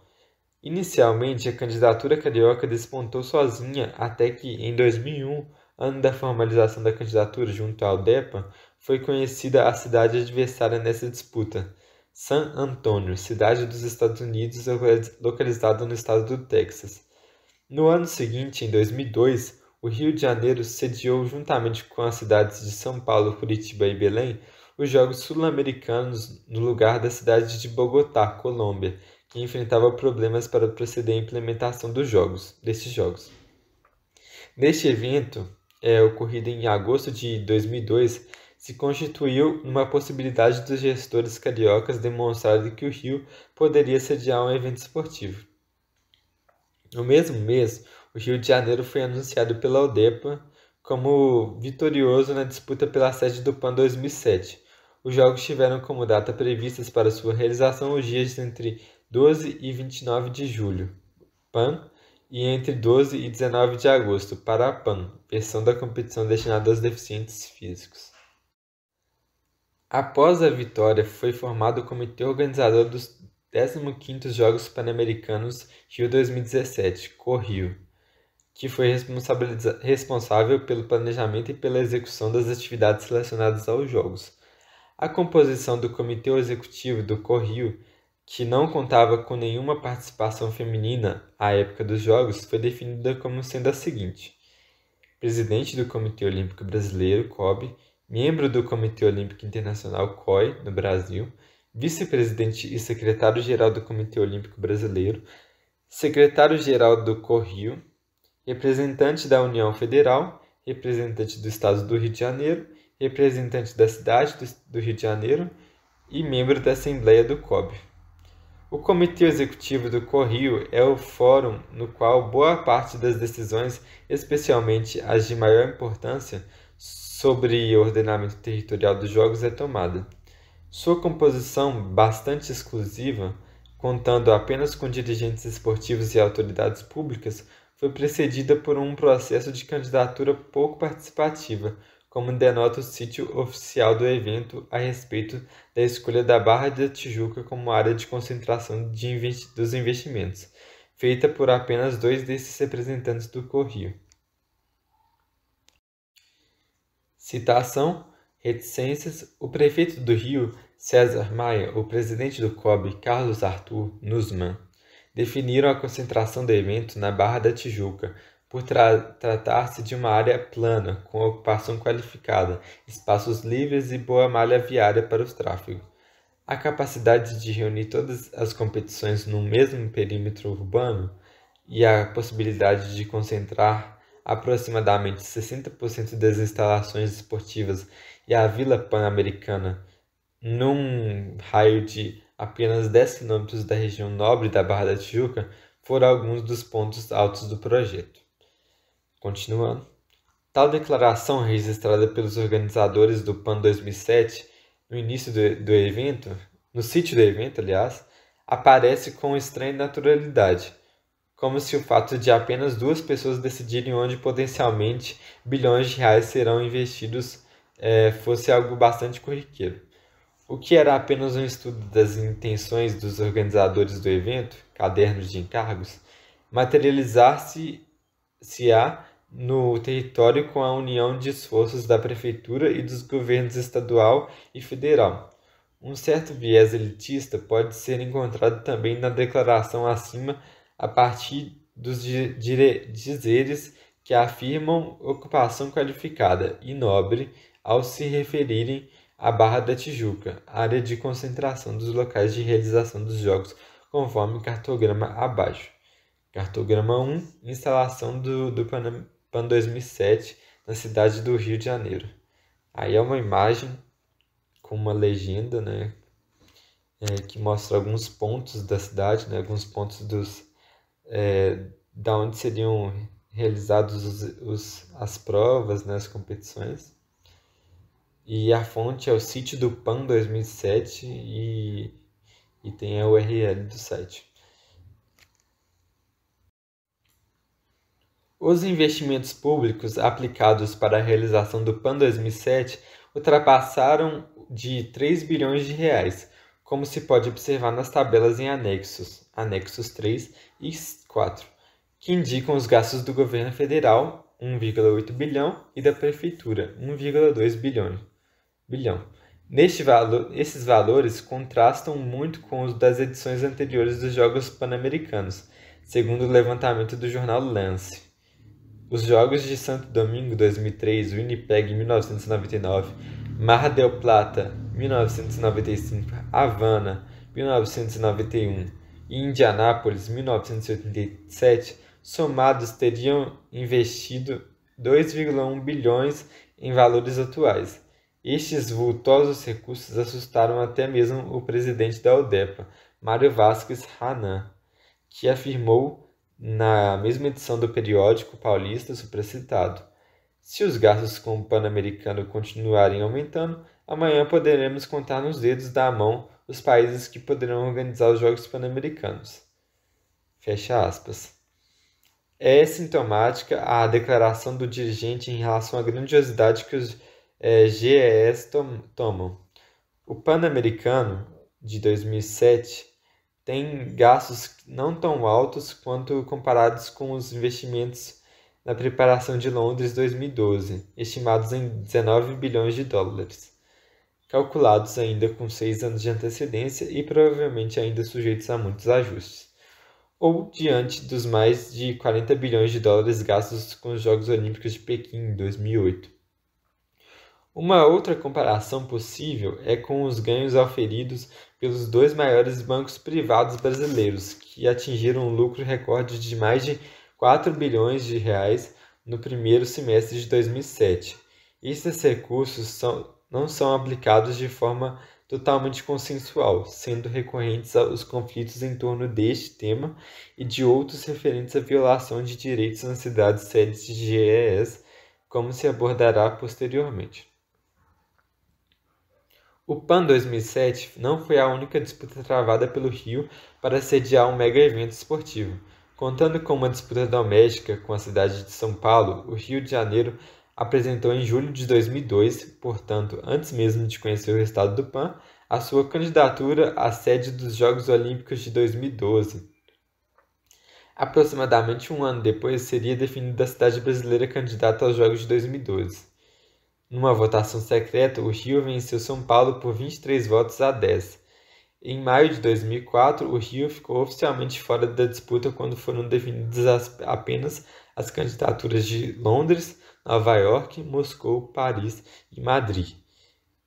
Inicialmente, a candidatura carioca despontou sozinha até que, em 2001, ano da formalização da candidatura junto ao DEPA, foi conhecida a cidade adversária nessa disputa, San Antonio, cidade dos Estados Unidos localizada no estado do Texas. No ano seguinte, em 2002, o Rio de Janeiro sediou, juntamente com as cidades de São Paulo, Curitiba e Belém, os Jogos Sul-Americanos no lugar da cidade de Bogotá, Colômbia, que enfrentava problemas para proceder à implementação dos jogos, destes jogos. Neste evento, é, ocorrido em agosto de 2002, se constituiu numa possibilidade dos gestores cariocas demonstrarem que o Rio poderia sediar um evento esportivo. No mesmo mês, o Rio de Janeiro foi anunciado pela UDEPA como vitorioso na disputa pela sede do PAN 2007. Os jogos tiveram como data previstas para sua realização os dias entre 12 e 29 de julho, PAN, e entre 12 e 19 de agosto, para a PAN, versão da competição destinada aos deficientes físicos. Após a vitória, foi formado o comitê organizador dos 15º Jogos Pan-Americanos Rio 2017, Corrio que foi responsável pelo planejamento e pela execução das atividades relacionadas aos Jogos. A composição do Comitê Executivo do Correio, que não contava com nenhuma participação feminina à época dos Jogos, foi definida como sendo a seguinte: presidente do Comitê Olímpico Brasileiro, COB, membro do Comitê Olímpico Internacional, COI, no Brasil, vice-presidente e secretário-geral do Comitê Olímpico Brasileiro, secretário-geral do CORRIO, representante da União Federal, representante do Estado do Rio de Janeiro, representante da cidade do Rio de Janeiro e membro da Assembleia do COB. O Comitê Executivo do Correio é o fórum no qual boa parte das decisões, especialmente as de maior importância sobre o ordenamento territorial dos jogos, é tomada. Sua composição, bastante exclusiva, contando apenas com dirigentes esportivos e autoridades públicas, foi precedida por um processo de candidatura pouco participativa, como denota o sítio oficial do evento a respeito da escolha da Barra da Tijuca como área de concentração de investi dos investimentos, feita por apenas dois desses representantes do Correio. Citação: Reticências. O prefeito do Rio, César Maia, o presidente do COB, Carlos Arthur Nusman, definiram a concentração do evento na Barra da Tijuca, por tra tratar-se de uma área plana, com ocupação qualificada, espaços livres e boa malha viária para os tráfegos. A capacidade de reunir todas as competições no mesmo perímetro urbano e a possibilidade de concentrar aproximadamente 60% das instalações esportivas e a Vila Pan-Americana num raio de apenas 10 quilômetros da região nobre da Barra da Tijuca, foram alguns dos pontos altos do projeto. Continuando, tal declaração registrada pelos organizadores do PAN 2007 no início do, do evento, no sítio do evento, aliás, aparece com estranha naturalidade, como se o fato de apenas duas pessoas decidirem onde potencialmente bilhões de reais serão investidos eh, fosse algo bastante corriqueiro. O que era apenas um estudo das intenções dos organizadores do evento, cadernos de encargos, materializar-se-á no território com a união de esforços da prefeitura e dos governos estadual e federal. Um certo viés elitista pode ser encontrado também na declaração acima a partir dos dizeres que afirmam ocupação qualificada e nobre ao se referirem a Barra da Tijuca, área de concentração dos locais de realização dos jogos, conforme cartograma abaixo. Cartograma 1, instalação do, do Pan, Pan 2007 na cidade do Rio de Janeiro. Aí é uma imagem com uma legenda, né, é, que mostra alguns pontos da cidade, né, alguns pontos dos é, da onde seriam realizados os, os as provas, né, as competições. E a fonte é o sítio do PAN 2007 e, e tem a URL do site. Os investimentos públicos aplicados para a realização do PAN 2007 ultrapassaram de 3 bilhões de reais, como se pode observar nas tabelas em anexos, anexos 3 e 4, que indicam os gastos do governo federal, 1,8 bilhão, e da prefeitura, 1,2 bilhão bilhão. Neste esses valores contrastam muito com os das edições anteriores dos Jogos Pan-Americanos, segundo o levantamento do jornal Lance. Os Jogos de Santo Domingo 2003, Winnipeg 1999, Mar del Plata 1995, Havana 1991 e Indianápolis 1987, somados teriam investido 2,1 bilhões em valores atuais. Estes vultosos recursos assustaram até mesmo o presidente da UDEPA, Mário Vasques Hanan, que afirmou na mesma edição do periódico paulista supracitado: Se os gastos com o Pan-Americano continuarem aumentando, amanhã poderemos contar nos dedos da mão os países que poderão organizar os Jogos Pan-Americanos. Fecha aspas. É sintomática a declaração do dirigente em relação à grandiosidade que os é, GES tom, tomam. O Pan-Americano de 2007 tem gastos não tão altos quanto comparados com os investimentos na preparação de Londres 2012, estimados em 19 bilhões de dólares, calculados ainda com seis anos de antecedência e provavelmente ainda sujeitos a muitos ajustes, ou diante dos mais de 40 bilhões de dólares gastos com os Jogos Olímpicos de Pequim em 2008. Uma outra comparação possível é com os ganhos oferidos pelos dois maiores bancos privados brasileiros, que atingiram um lucro recorde de mais de 4 bilhões de reais no primeiro semestre de 2007. Esses recursos são, não são aplicados de forma totalmente consensual, sendo recorrentes os conflitos em torno deste tema e de outros referentes à violação de direitos nas cidades sedes de GES, como se abordará posteriormente. O PAN 2007 não foi a única disputa travada pelo Rio para sediar um mega evento esportivo. Contando com uma disputa doméstica com a cidade de São Paulo, o Rio de Janeiro apresentou em julho de 2002, portanto, antes mesmo de conhecer o resultado do PAN, a sua candidatura à sede dos Jogos Olímpicos de 2012. Aproximadamente um ano depois, seria definida a cidade brasileira candidata aos Jogos de 2012. Numa votação secreta, o Rio venceu São Paulo por 23 votos a 10. Em maio de 2004, o Rio ficou oficialmente fora da disputa quando foram definidas as, apenas as candidaturas de Londres, Nova York, Moscou, Paris e Madrid.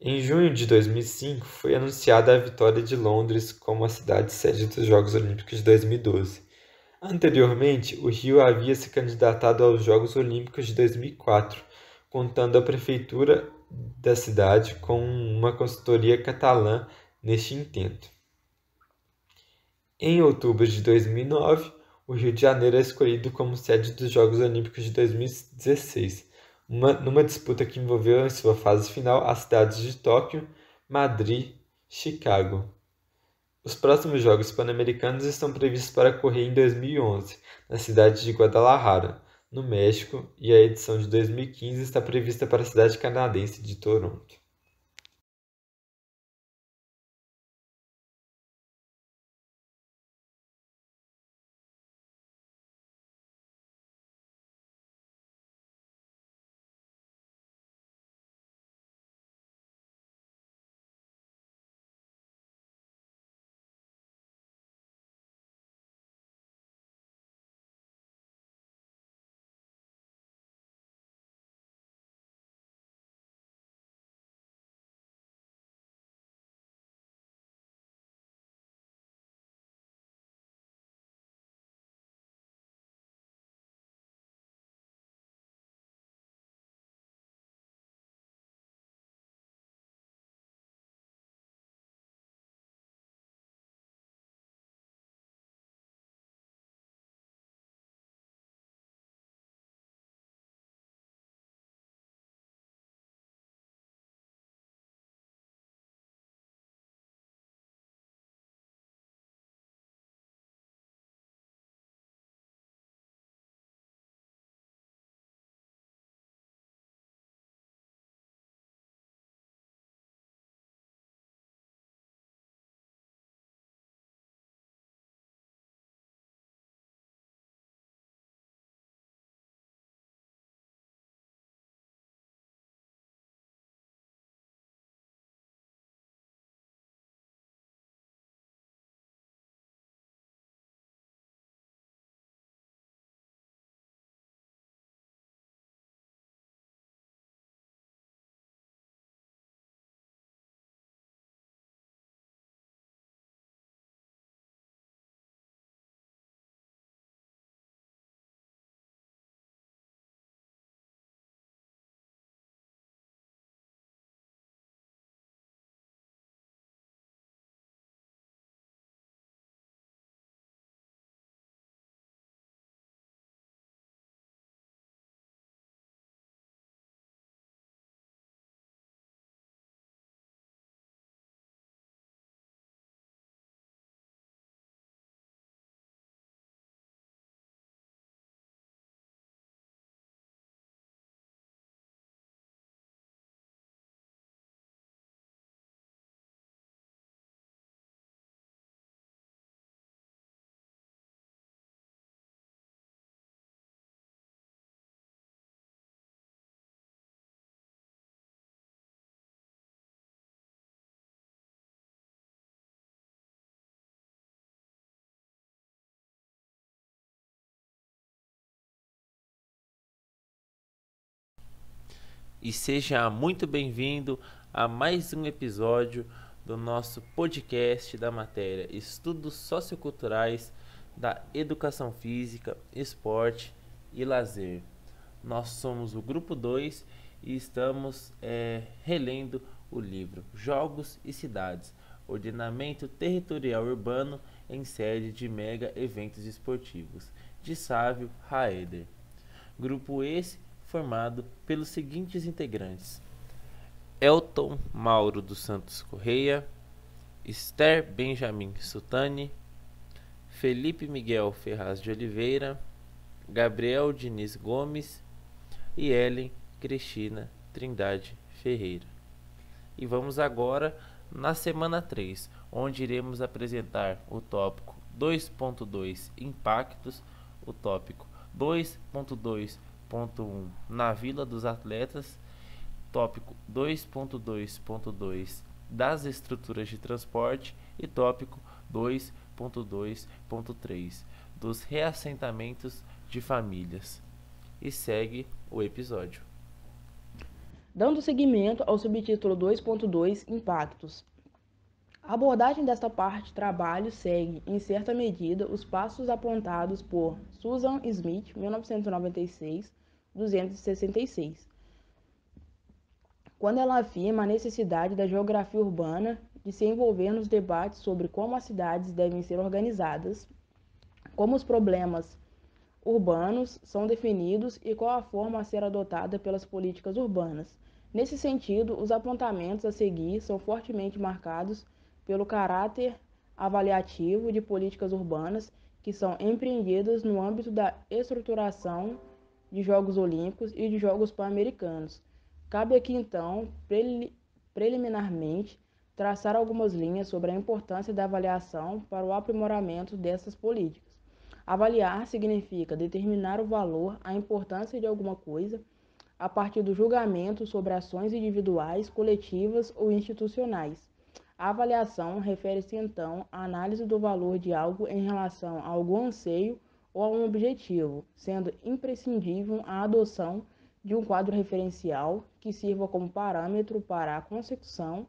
Em junho de 2005, foi anunciada a vitória de Londres como a cidade sede dos Jogos Olímpicos de 2012. Anteriormente, o Rio havia se candidatado aos Jogos Olímpicos de 2004 contando a prefeitura da cidade com uma consultoria catalã neste intento. Em outubro de 2009, o Rio de Janeiro é escolhido como sede dos Jogos Olímpicos de 2016, uma, numa disputa que envolveu em sua fase final as cidades de Tóquio, Madrid, Chicago. Os próximos Jogos Pan-Americanos estão previstos para ocorrer em 2011, na cidade de Guadalajara, no México, e a edição de 2015 está prevista para a cidade canadense de Toronto. e seja muito bem-vindo a mais um episódio do nosso podcast da matéria Estudos Socioculturais da Educação Física, Esporte e Lazer. Nós somos o grupo 2 e estamos é, relendo o livro Jogos e Cidades Ordenamento Territorial Urbano em Sede de Mega Eventos Esportivos, de Sávio Raeder. Grupo esse formado pelos seguintes integrantes: Elton Mauro dos Santos Correia, Esther Benjamin Sutani, Felipe Miguel Ferraz de Oliveira, Gabriel Diniz Gomes e Ellen Cristina Trindade Ferreira. E vamos agora na semana 3, onde iremos apresentar o tópico 2.2 Impactos, o tópico 2.2 2.1 na Vila dos Atletas, tópico 2.2.2 das estruturas de transporte e tópico 2.2.3 dos reassentamentos de famílias. E segue o episódio. Dando seguimento ao subtítulo 2.2 Impactos. A abordagem desta parte de trabalho segue, em certa medida, os passos apontados por Susan Smith, 1996, 266, quando ela afirma a necessidade da geografia urbana de se envolver nos debates sobre como as cidades devem ser organizadas, como os problemas urbanos são definidos e qual a forma a ser adotada pelas políticas urbanas. Nesse sentido, os apontamentos a seguir são fortemente marcados pelo caráter avaliativo de políticas urbanas que são empreendidas no âmbito da estruturação de Jogos Olímpicos e de Jogos Pan-Americanos. Cabe aqui, então, preliminarmente, traçar algumas linhas sobre a importância da avaliação para o aprimoramento dessas políticas. Avaliar significa determinar o valor, a importância de alguma coisa, a partir do julgamento sobre ações individuais, coletivas ou institucionais. A avaliação refere-se então à análise do valor de algo em relação a algum anseio ou a um objetivo, sendo imprescindível a adoção de um quadro referencial que sirva como parâmetro para a consecução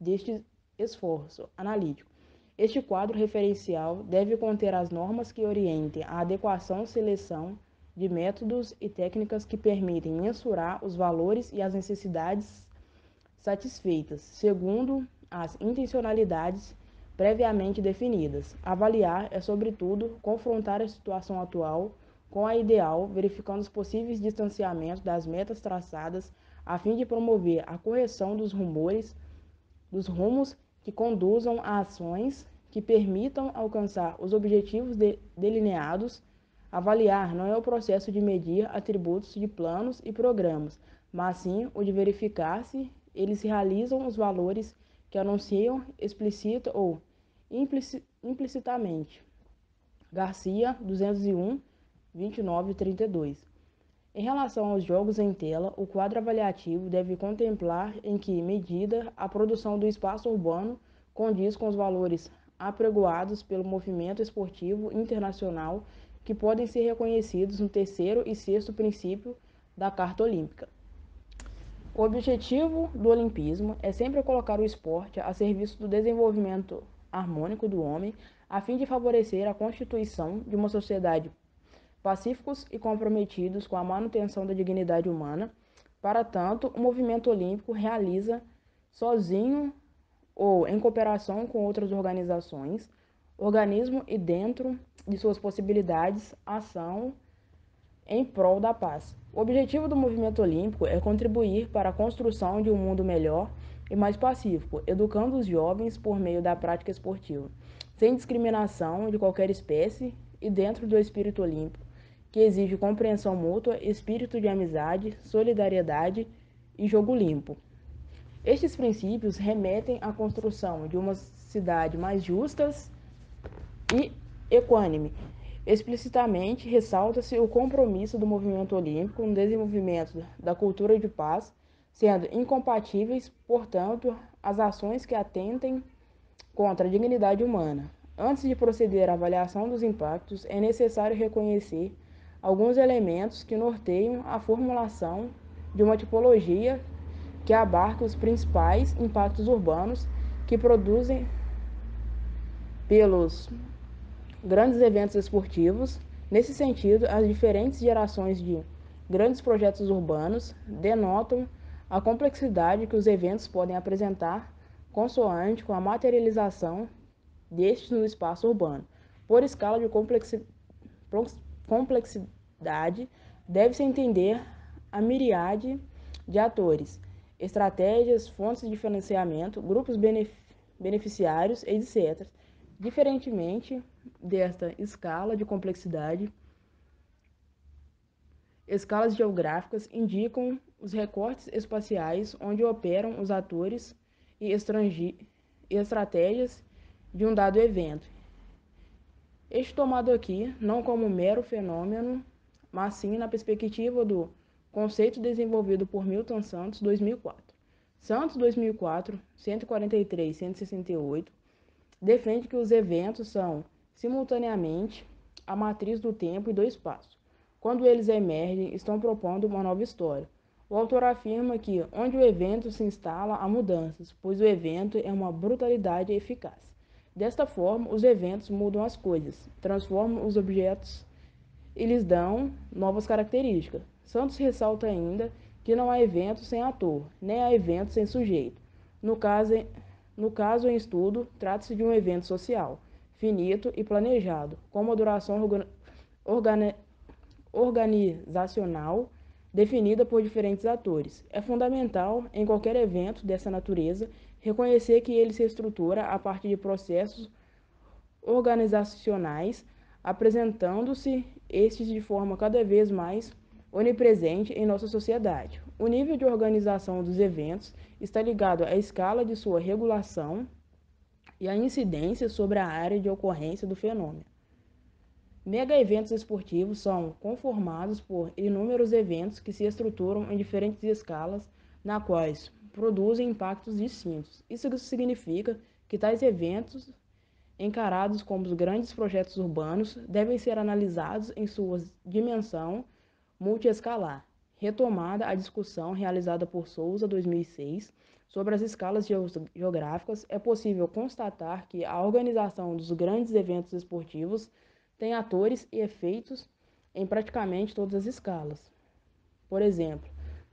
deste esforço analítico. Este quadro referencial deve conter as normas que orientem a adequação e seleção de métodos e técnicas que permitem mensurar os valores e as necessidades satisfeitas, segundo as intencionalidades previamente definidas. Avaliar é, sobretudo, confrontar a situação atual com a ideal, verificando os possíveis distanciamentos das metas traçadas a fim de promover a correção dos rumores, dos rumos que conduzam a ações que permitam alcançar os objetivos de, delineados. Avaliar não é o processo de medir atributos de planos e programas, mas sim o de verificar se eles realizam os valores que anunciam explícita ou implicitamente. Garcia, 201, 29 e 32. Em relação aos jogos em tela, o quadro avaliativo deve contemplar em que medida a produção do espaço urbano condiz com os valores apregoados pelo movimento esportivo internacional que podem ser reconhecidos no terceiro e sexto princípio da Carta Olímpica. O objetivo do olimpismo é sempre colocar o esporte a serviço do desenvolvimento harmônico do homem, a fim de favorecer a constituição de uma sociedade pacíficos e comprometidos com a manutenção da dignidade humana. Para tanto, o movimento olímpico realiza sozinho ou em cooperação com outras organizações, organismo e dentro de suas possibilidades, ação em prol da paz. O objetivo do movimento olímpico é contribuir para a construção de um mundo melhor e mais pacífico, educando os jovens por meio da prática esportiva, sem discriminação de qualquer espécie e dentro do espírito olímpico, que exige compreensão mútua, espírito de amizade, solidariedade e jogo limpo. Estes princípios remetem à construção de uma cidade mais justa e equânime, Explicitamente ressalta-se o compromisso do movimento olímpico no desenvolvimento da cultura de paz, sendo incompatíveis, portanto, as ações que atentem contra a dignidade humana. Antes de proceder à avaliação dos impactos, é necessário reconhecer alguns elementos que norteiam a formulação de uma tipologia que abarca os principais impactos urbanos que produzem pelos grandes eventos esportivos. Nesse sentido, as diferentes gerações de grandes projetos urbanos denotam a complexidade que os eventos podem apresentar, consoante com a materialização destes no espaço urbano. Por escala de complexidade, deve-se entender a miríade de atores, estratégias, fontes de financiamento, grupos beneficiários, etc., Diferentemente desta escala de complexidade, escalas geográficas indicam os recortes espaciais onde operam os atores e estratégias de um dado evento. Este tomado aqui, não como mero fenômeno, mas sim na perspectiva do conceito desenvolvido por Milton Santos, 2004. Santos, 2004, 143, 168, defende que os eventos são, simultaneamente, a matriz do tempo e do espaço. Quando eles emergem, estão propondo uma nova história. O autor afirma que onde o evento se instala há mudanças, pois o evento é uma brutalidade eficaz. Desta forma, os eventos mudam as coisas, transformam os objetos e lhes dão novas características. Santos ressalta ainda que não há evento sem ator, nem há evento sem sujeito. No caso, no caso em estudo, trata-se de um evento social, finito e planejado, com uma duração organizacional definida por diferentes atores. É fundamental, em qualquer evento dessa natureza, reconhecer que ele se estrutura a partir de processos organizacionais, apresentando-se estes de forma cada vez mais onipresente em nossa sociedade. O nível de organização dos eventos está ligado à escala de sua regulação e à incidência sobre a área de ocorrência do fenômeno. Mega eventos esportivos são conformados por inúmeros eventos que se estruturam em diferentes escalas, na quais produzem impactos distintos. Isso significa que tais eventos, encarados como os grandes projetos urbanos, devem ser analisados em sua dimensão multiescalar, retomada a discussão realizada por Souza 2006 sobre as escalas geográficas, é possível constatar que a organização dos grandes eventos esportivos tem atores e efeitos em praticamente todas as escalas. Por exemplo,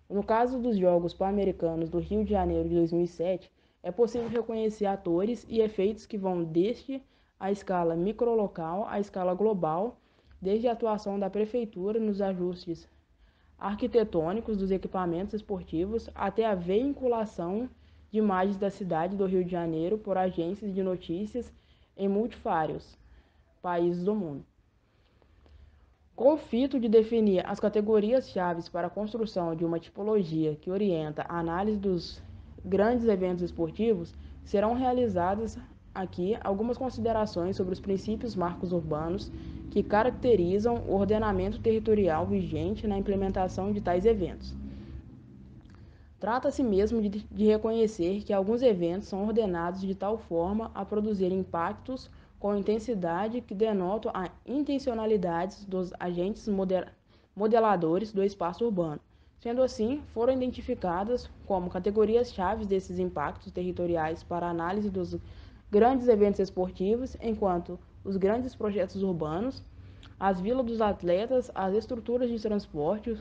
no caso dos Jogos Pan-Americanos do Rio de Janeiro de 2007, é possível reconhecer atores e efeitos que vão desde a escala microlocal à escala global, desde a atuação da prefeitura nos ajustes arquitetônicos dos equipamentos esportivos até a veiculação de imagens da cidade do Rio de Janeiro por agências de notícias em multifários países do mundo. Com o fito de definir as categorias chaves para a construção de uma tipologia que orienta a análise dos grandes eventos esportivos, serão realizadas aqui algumas considerações sobre os princípios marcos urbanos que caracterizam o ordenamento territorial vigente na implementação de tais eventos. Trata-se mesmo de, de, reconhecer que alguns eventos são ordenados de tal forma a produzir impactos com intensidade que denotam a intencionalidade dos agentes modeladores do espaço urbano. Sendo assim, foram identificadas como categorias-chave desses impactos territoriais para análise dos grandes eventos esportivos, enquanto os grandes projetos urbanos, as vilas dos atletas, as estruturas de transporte,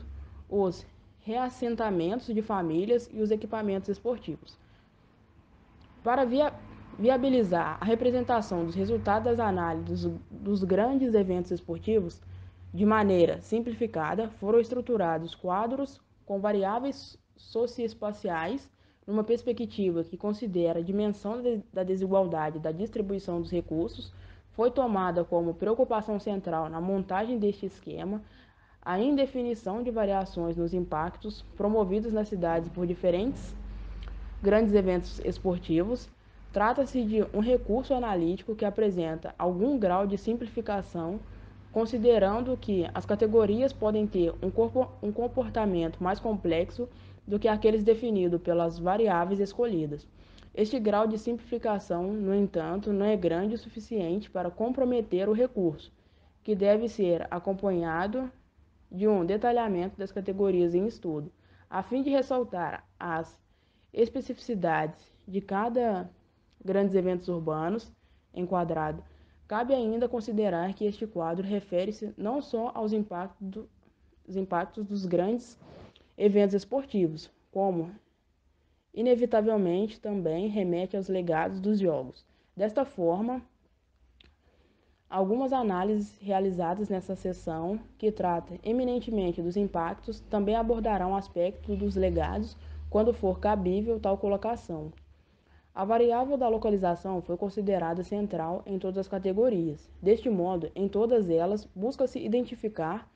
os reassentamentos de famílias e os equipamentos esportivos. Para via viabilizar a representação dos resultados das análises dos grandes eventos esportivos, de maneira simplificada, foram estruturados quadros com variáveis socioespaciais numa perspectiva que considera a dimensão da desigualdade da distribuição dos recursos, foi tomada como preocupação central na montagem deste esquema a indefinição de variações nos impactos promovidos nas cidades por diferentes grandes eventos esportivos. Trata-se de um recurso analítico que apresenta algum grau de simplificação, considerando que as categorias podem ter um, corpo, um comportamento mais complexo do que aqueles definidos pelas variáveis escolhidas. Este grau de simplificação, no entanto, não é grande o suficiente para comprometer o recurso, que deve ser acompanhado de um detalhamento das categorias em estudo, a fim de ressaltar as especificidades de cada grandes eventos urbanos enquadrado. Cabe ainda considerar que este quadro refere-se não só aos impactos, do, impactos dos grandes eventos esportivos, como inevitavelmente também remete aos legados dos jogos. Desta forma, algumas análises realizadas nessa sessão, que trata eminentemente dos impactos, também abordarão aspectos dos legados quando for cabível tal colocação. A variável da localização foi considerada central em todas as categorias. Deste modo, em todas elas, busca-se identificar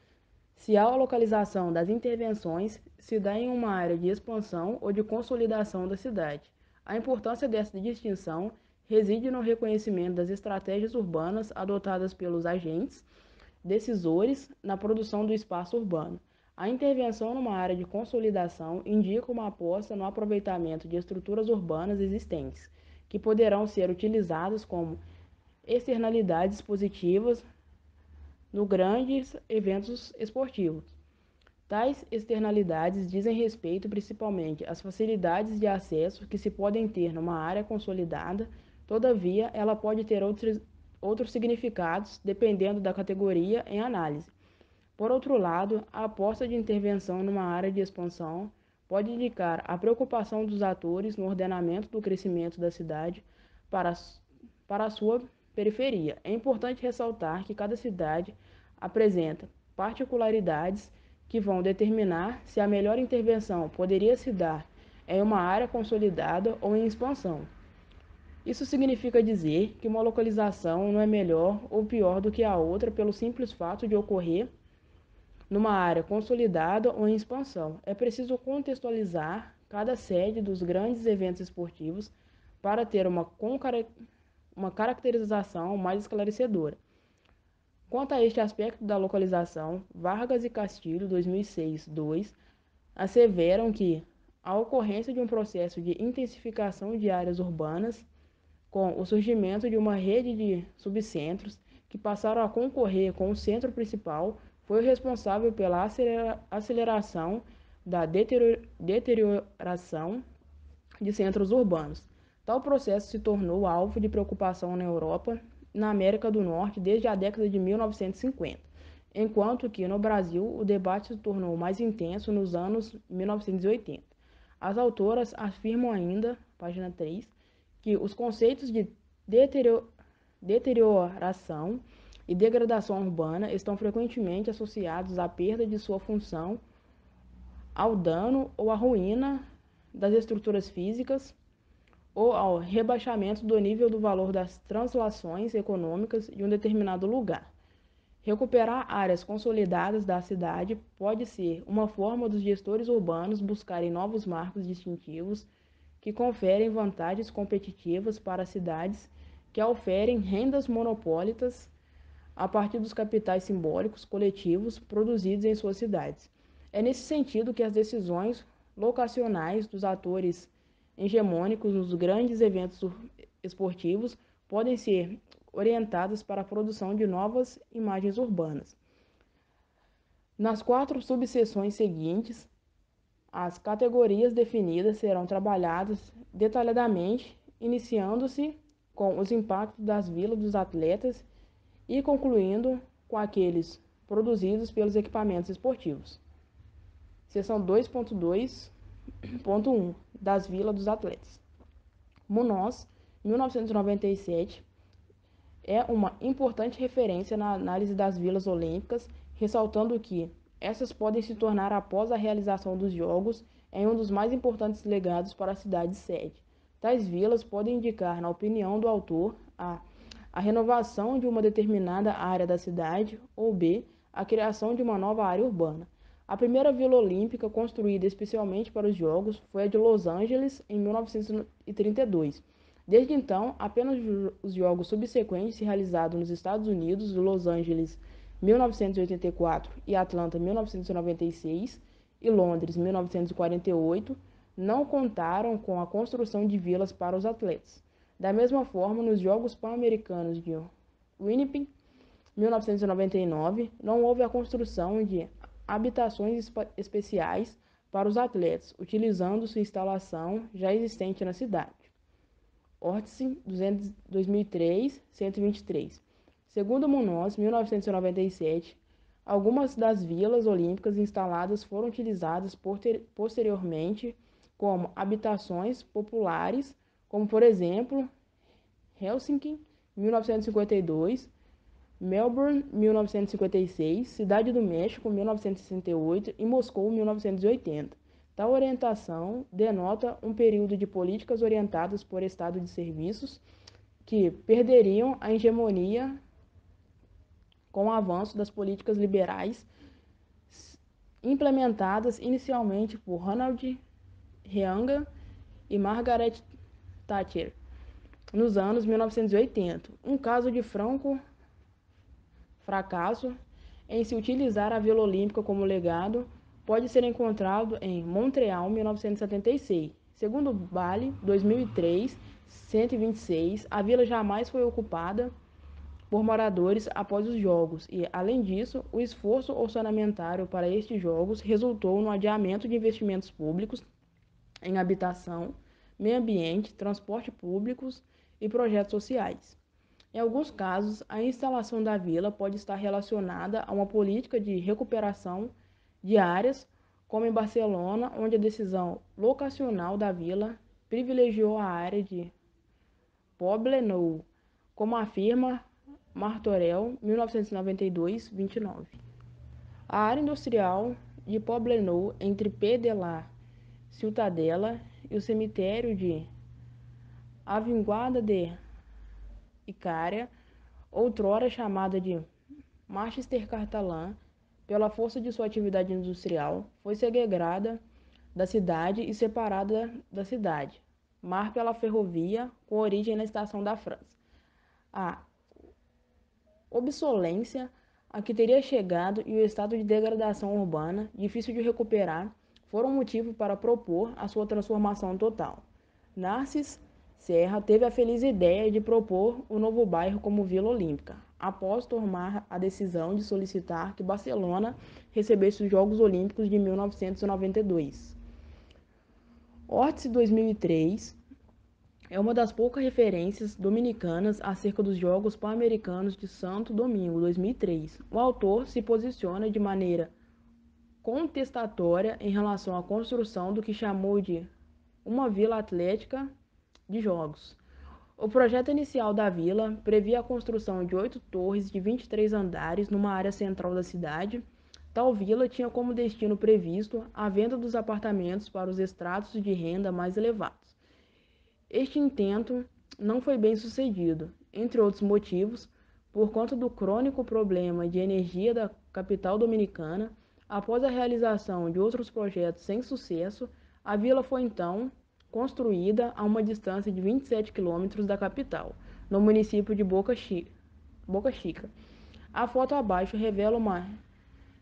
se a localização das intervenções se dá em uma área de expansão ou de consolidação da cidade. A importância dessa distinção reside no reconhecimento das estratégias urbanas adotadas pelos agentes decisores na produção do espaço urbano. A intervenção numa área de consolidação indica uma aposta no aproveitamento de estruturas urbanas existentes, que poderão ser utilizadas como externalidades positivas no grandes eventos esportivos. Tais externalidades dizem respeito principalmente às facilidades de acesso que se podem ter numa área consolidada, todavia, ela pode ter outros, outros significados dependendo da categoria em análise. Por outro lado, a aposta de intervenção numa área de expansão pode indicar a preocupação dos atores no ordenamento do crescimento da cidade para, para a sua periferia. É importante ressaltar que cada cidade apresenta particularidades que vão determinar se a melhor intervenção poderia se dar em uma área consolidada ou em expansão. Isso significa dizer que uma localização não é melhor ou pior do que a outra pelo simples fato de ocorrer numa área consolidada ou em expansão. É preciso contextualizar cada sede dos grandes eventos esportivos para ter uma, uma caracterização mais esclarecedora. Quanto a este aspecto da localização, Vargas e Castilho, 2006, 2, asseveram que a ocorrência de um processo de intensificação de áreas urbanas, com o surgimento de uma rede de subcentros que passaram a concorrer com o centro principal, foi responsável pela aceleração da deterioração de centros urbanos. Tal processo se tornou alvo de preocupação na Europa na América do Norte desde a década de 1950, enquanto que no Brasil o debate se tornou mais intenso nos anos 1980. As autoras afirmam ainda, página 3, que os conceitos de deterioração e degradação urbana estão frequentemente associados à perda de sua função, ao dano ou à ruína das estruturas físicas ou ao rebaixamento do nível do valor das translações econômicas de um determinado lugar. Recuperar áreas consolidadas da cidade pode ser uma forma dos gestores urbanos buscarem novos marcos distintivos que conferem vantagens competitivas para cidades que oferem rendas monopólitas a partir dos capitais simbólicos coletivos produzidos em suas cidades. É nesse sentido que as decisões locacionais dos atores hegemônicos nos grandes eventos esportivos podem ser orientadas para a produção de novas imagens urbanas. Nas quatro subseções seguintes, as categorias definidas serão trabalhadas detalhadamente, iniciando-se com os impactos das vilas dos atletas e concluindo com aqueles produzidos pelos equipamentos esportivos. Seção 2.2 Ponto 1. Um, das vilas dos atletas. Munoz, 1997, é uma importante referência na análise das vilas olímpicas, ressaltando que essas podem se tornar, após a realização dos Jogos, em um dos mais importantes legados para a cidade-sede. Tais vilas podem indicar, na opinião do autor, a, a renovação de uma determinada área da cidade ou b, a criação de uma nova área urbana. A primeira Vila Olímpica, construída especialmente para os Jogos, foi a de Los Angeles em 1932. Desde então, apenas os jogos subsequentes realizados nos Estados Unidos, Los Angeles 1984 e Atlanta 1996 e Londres 1948, não contaram com a construção de vilas para os atletas. Da mesma forma, nos Jogos Pan-Americanos de Winnipeg 1999, não houve a construção de habitações especiais para os atletas, utilizando sua instalação já existente na cidade. Ortice 2003-123. Segundo Munoz, 1997, algumas das vilas olímpicas instaladas foram utilizadas posteriormente como habitações populares, como por exemplo Helsinki, 1952, Melbourne, 1956, Cidade do México, 1968 e Moscou, 1980. Tal orientação denota um período de políticas orientadas por estado de serviços que perderiam a hegemonia com o avanço das políticas liberais implementadas inicialmente por Ronald Reagan e Margaret Thatcher nos anos 1980. Um caso de franco fracasso em se utilizar a Vila olímpica como legado pode ser encontrado em Montreal, 1976. Segundo Bali, 2003, 126, a vila jamais foi ocupada por moradores após os jogos e, além disso, o esforço orçamentário para estes jogos resultou no adiamento de investimentos públicos em habitação, meio ambiente, transporte públicos e projetos sociais. Em alguns casos, a instalação da vila pode estar relacionada a uma política de recuperação de áreas, como em Barcelona, onde a decisão locacional da vila privilegiou a área de Poble Nou, como afirma Martorell, 1992-29. A área industrial de Poblenou, entre Pedelar, Ciutadela e o cemitério de Avinguada de Icária, outrora chamada de Manchester Catalã, pela força de sua atividade industrial, foi segregada da cidade e separada da cidade, mar pela ferrovia, com origem na estação da França. A obsolência a que teria chegado e o estado de degradação urbana, difícil de recuperar, foram motivo para propor a sua transformação total. Narcis Serra teve a feliz ideia de propor o novo bairro como Vila Olímpica, após tomar a decisão de solicitar que Barcelona recebesse os Jogos Olímpicos de 1992. Ortiz 2003 é uma das poucas referências dominicanas acerca dos Jogos Pan-Americanos de Santo Domingo 2003. O autor se posiciona de maneira contestatória em relação à construção do que chamou de uma vila atlética de jogos. O projeto inicial da vila previa a construção de oito torres de 23 andares numa área central da cidade. Tal vila tinha como destino previsto a venda dos apartamentos para os estratos de renda mais elevados. Este intento não foi bem sucedido, entre outros motivos, por conta do crônico problema de energia da capital dominicana. Após a realização de outros projetos sem sucesso, a vila foi então construída a uma distância de 27 quilômetros da capital, no município de Boca Chica. Boca Chica. A foto abaixo revela uma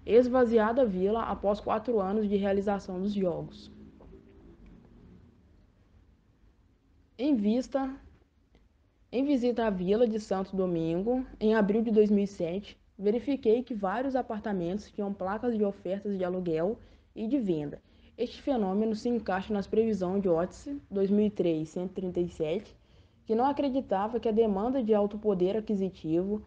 esvaziada vila após quatro anos de realização dos Jogos. Em vista, em visita à vila de Santo Domingo, em abril de 2007, verifiquei que vários apartamentos tinham placas de ofertas de aluguel e de venda este fenômeno se encaixa nas previsões de Otis 2003-137, que não acreditava que a demanda de alto poder aquisitivo,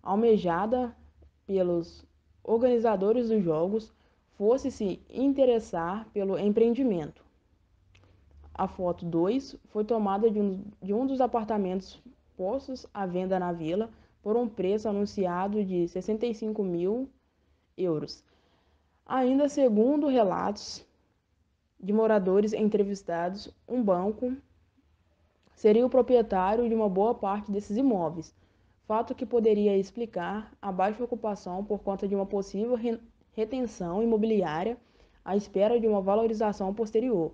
almejada pelos organizadores dos jogos, fosse se interessar pelo empreendimento. A foto 2 foi tomada de um, de um dos apartamentos postos à venda na vila por um preço anunciado de 65 mil euros. Ainda segundo relatos, de moradores entrevistados, um banco seria o proprietário de uma boa parte desses imóveis, fato que poderia explicar a baixa ocupação por conta de uma possível retenção imobiliária à espera de uma valorização posterior.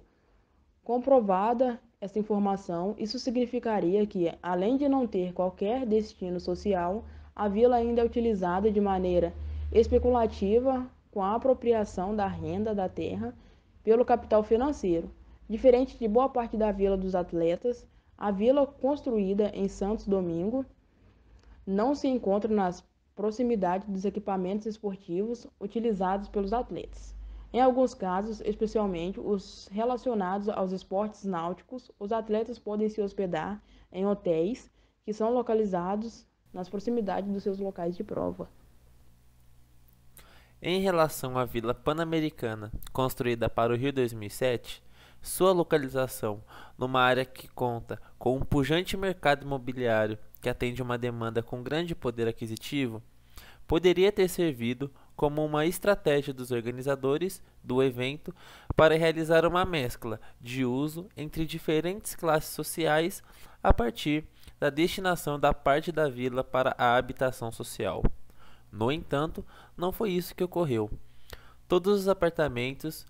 Comprovada essa informação, isso significaria que, além de não ter qualquer destino social, a vila ainda é utilizada de maneira especulativa com a apropriação da renda da terra pelo capital financeiro. Diferente de boa parte da Vila dos Atletas, a vila construída em Santos Domingo não se encontra nas proximidades dos equipamentos esportivos utilizados pelos atletas. Em alguns casos, especialmente os relacionados aos esportes náuticos, os atletas podem se hospedar em hotéis que são localizados nas proximidades dos seus locais de prova. Em relação à Vila Pan-Americana, construída para o Rio 2007, sua localização numa área que conta com um pujante mercado imobiliário que atende uma demanda com grande poder aquisitivo, poderia ter servido como uma estratégia dos organizadores do evento para realizar uma mescla de uso entre diferentes classes sociais a partir da destinação da parte da vila para a habitação social. No entanto, não foi isso que ocorreu. Todos os apartamentos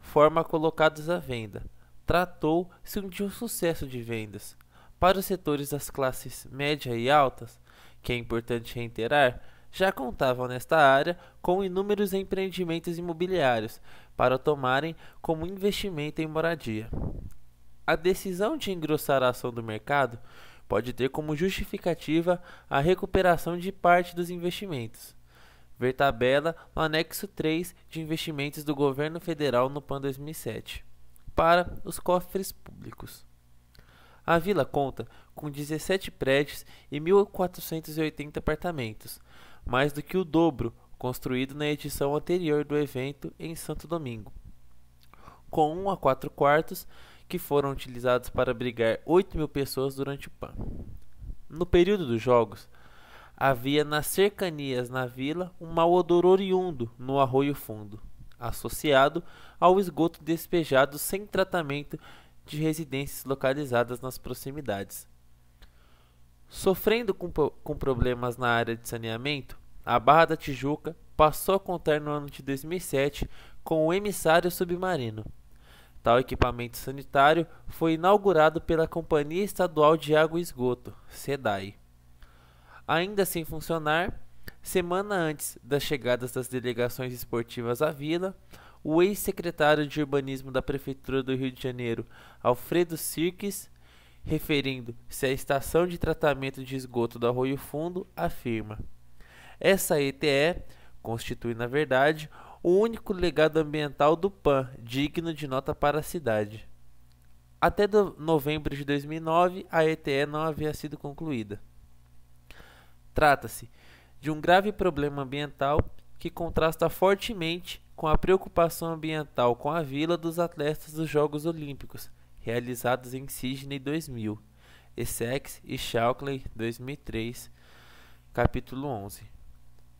foram colocados à venda. Tratou-se de um sucesso de vendas. Para os setores das classes média e altas, que é importante reiterar, já contavam nesta área com inúmeros empreendimentos imobiliários para tomarem como investimento em moradia. A decisão de engrossar a ação do mercado pode ter como justificativa a recuperação de parte dos investimentos. Ver tabela no anexo 3 de investimentos do governo federal no PAN 2007 para os cofres públicos. A vila conta com 17 prédios e 1.480 apartamentos, mais do que o dobro construído na edição anterior do evento em Santo Domingo. Com 1 a 4 quartos que foram utilizados para abrigar 8 mil pessoas durante o PAN. No período dos jogos, havia nas cercanias na vila um mau odor oriundo no arroio fundo, associado ao esgoto despejado sem tratamento de residências localizadas nas proximidades. Sofrendo com, com, problemas na área de saneamento, a Barra da Tijuca passou a contar no ano de 2007 com o emissário submarino, Tal equipamento sanitário foi inaugurado pela Companhia Estadual de Água e Esgoto, SEDAI. Ainda sem funcionar, semana antes das chegadas das delegações esportivas à vila, o ex-secretário de urbanismo da Prefeitura do Rio de Janeiro, Alfredo Sirques, referindo-se à estação de tratamento de esgoto do Arroio Fundo, afirma: Essa ETE constitui, na verdade, o único legado ambiental do PAN, digno de nota para a cidade. Até novembro de 2009, a ETE não havia sido concluída. Trata-se de um grave problema ambiental que contrasta fortemente com a preocupação ambiental com a vila dos atletas dos Jogos Olímpicos, realizados em Sydney 2000, Essex e Chalkley 2003, capítulo 11.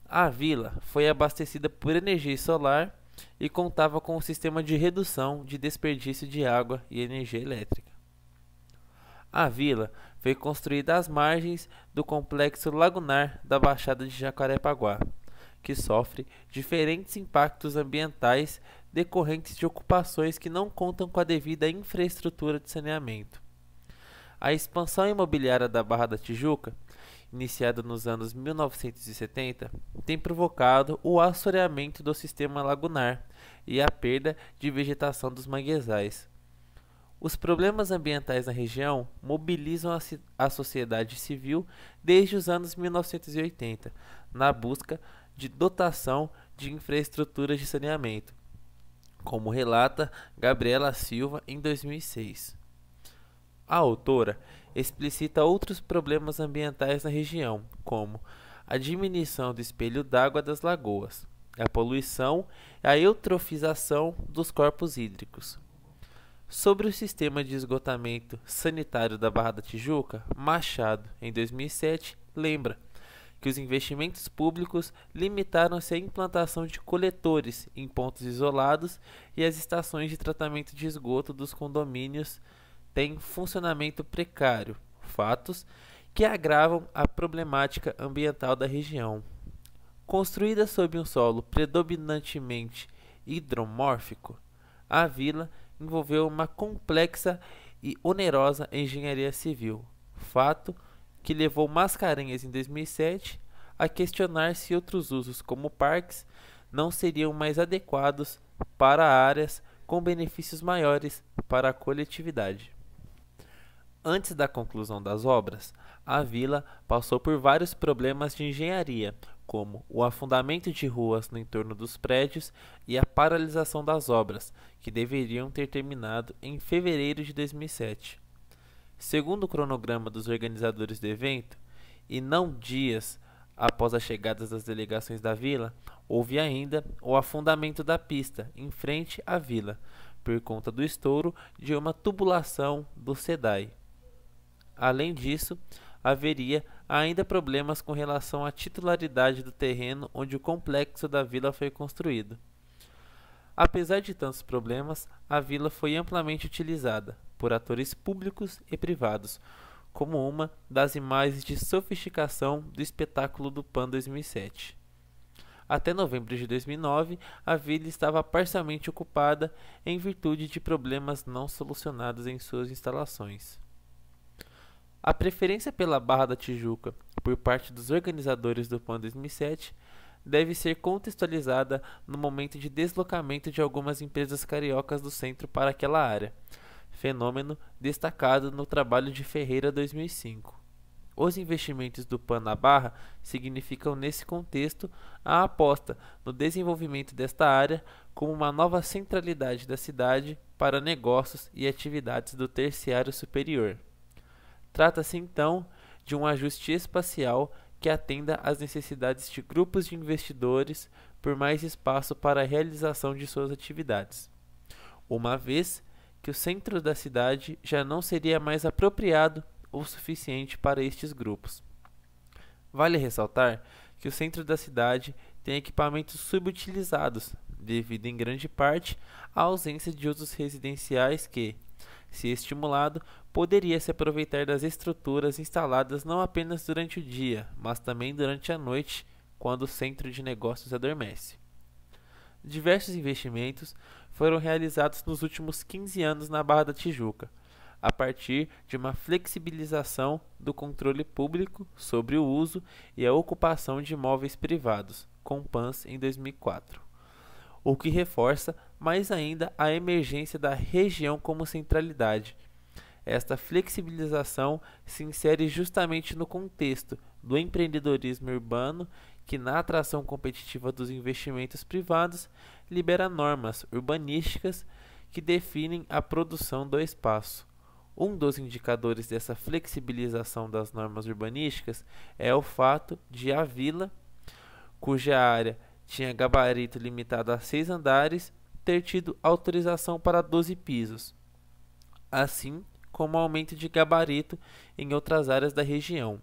A vila foi abastecida por energia solar e contava com um sistema de redução de desperdício de água e energia elétrica. A vila foi construída às margens do complexo lagunar da Baixada de Jacarepaguá, que sofre diferentes impactos ambientais decorrentes de ocupações que não contam com a devida infraestrutura de saneamento. A expansão imobiliária da Barra da Tijuca iniciada nos anos 1970, tem provocado o assoreamento do sistema lagunar e a perda de vegetação dos manguezais. Os problemas ambientais na região mobilizam a, a sociedade civil desde os anos 1980, na busca de dotação de infraestruturas de saneamento, como relata Gabriela Silva em 2006. A autora explicita outros problemas ambientais na região, como a diminuição do espelho d'água das lagoas, a poluição e a eutrofização dos corpos hídricos. Sobre o sistema de esgotamento sanitário da Barra da Tijuca, Machado, em 2007, lembra que os investimentos públicos limitaram-se à implantação de coletores em pontos isolados e às estações de tratamento de esgoto dos condomínios têm funcionamento precário, fatos que agravam a problemática ambiental da região. Construída sob um solo predominantemente hidromórfico, a vila envolveu uma complexa e onerosa engenharia civil, fato que levou Mascarenhas em 2007 a questionar se outros usos como parques não seriam mais adequados para áreas com benefícios maiores para a coletividade. Antes da conclusão das obras, a vila passou por vários problemas de engenharia, como o afundamento de ruas no entorno dos prédios e a paralisação das obras, que deveriam ter terminado em fevereiro de 2007. Segundo o cronograma dos organizadores do evento, e não dias após a chegada das delegações da vila, houve ainda o afundamento da pista em frente à vila, por conta do estouro de uma tubulação do SEDAI. Além disso, haveria ainda problemas com relação à titularidade do terreno onde o complexo da vila foi construído. Apesar de tantos problemas, a vila foi amplamente utilizada por atores públicos e privados, como uma das imagens de sofisticação do espetáculo do PAN 2007. Até novembro de 2009, a vila estava parcialmente ocupada em virtude de problemas não solucionados em suas instalações. A preferência pela Barra da Tijuca por parte dos organizadores do PAN 2007 deve ser contextualizada no momento de deslocamento de algumas empresas cariocas do centro para aquela área, fenômeno destacado no trabalho de Ferreira 2005. Os investimentos do PAN na Barra significam, nesse contexto, a aposta no desenvolvimento desta área como uma nova centralidade da cidade para negócios e atividades do terciário superior. Trata-se então de um ajuste espacial que atenda às necessidades de grupos de investidores por mais espaço para a realização de suas atividades. Uma vez que o centro da cidade já não seria mais apropriado ou suficiente para estes grupos. Vale ressaltar que o centro da cidade tem equipamentos subutilizados, devido em grande parte à ausência de usos residenciais que, se estimulado, poderia se aproveitar das estruturas instaladas não apenas durante o dia, mas também durante a noite, quando o centro de negócios adormece. Diversos investimentos foram realizados nos últimos 15 anos na Barra da Tijuca, a partir de uma flexibilização do controle público sobre o uso e a ocupação de imóveis privados, com PANS em 2004, o que reforça mais ainda a emergência da região como centralidade esta flexibilização se insere justamente no contexto do empreendedorismo urbano, que, na atração competitiva dos investimentos privados, libera normas urbanísticas que definem a produção do espaço. Um dos indicadores dessa flexibilização das normas urbanísticas é o fato de a vila, cuja área tinha gabarito limitado a seis andares, ter tido autorização para 12 pisos. Assim, como aumento de gabarito em outras áreas da região.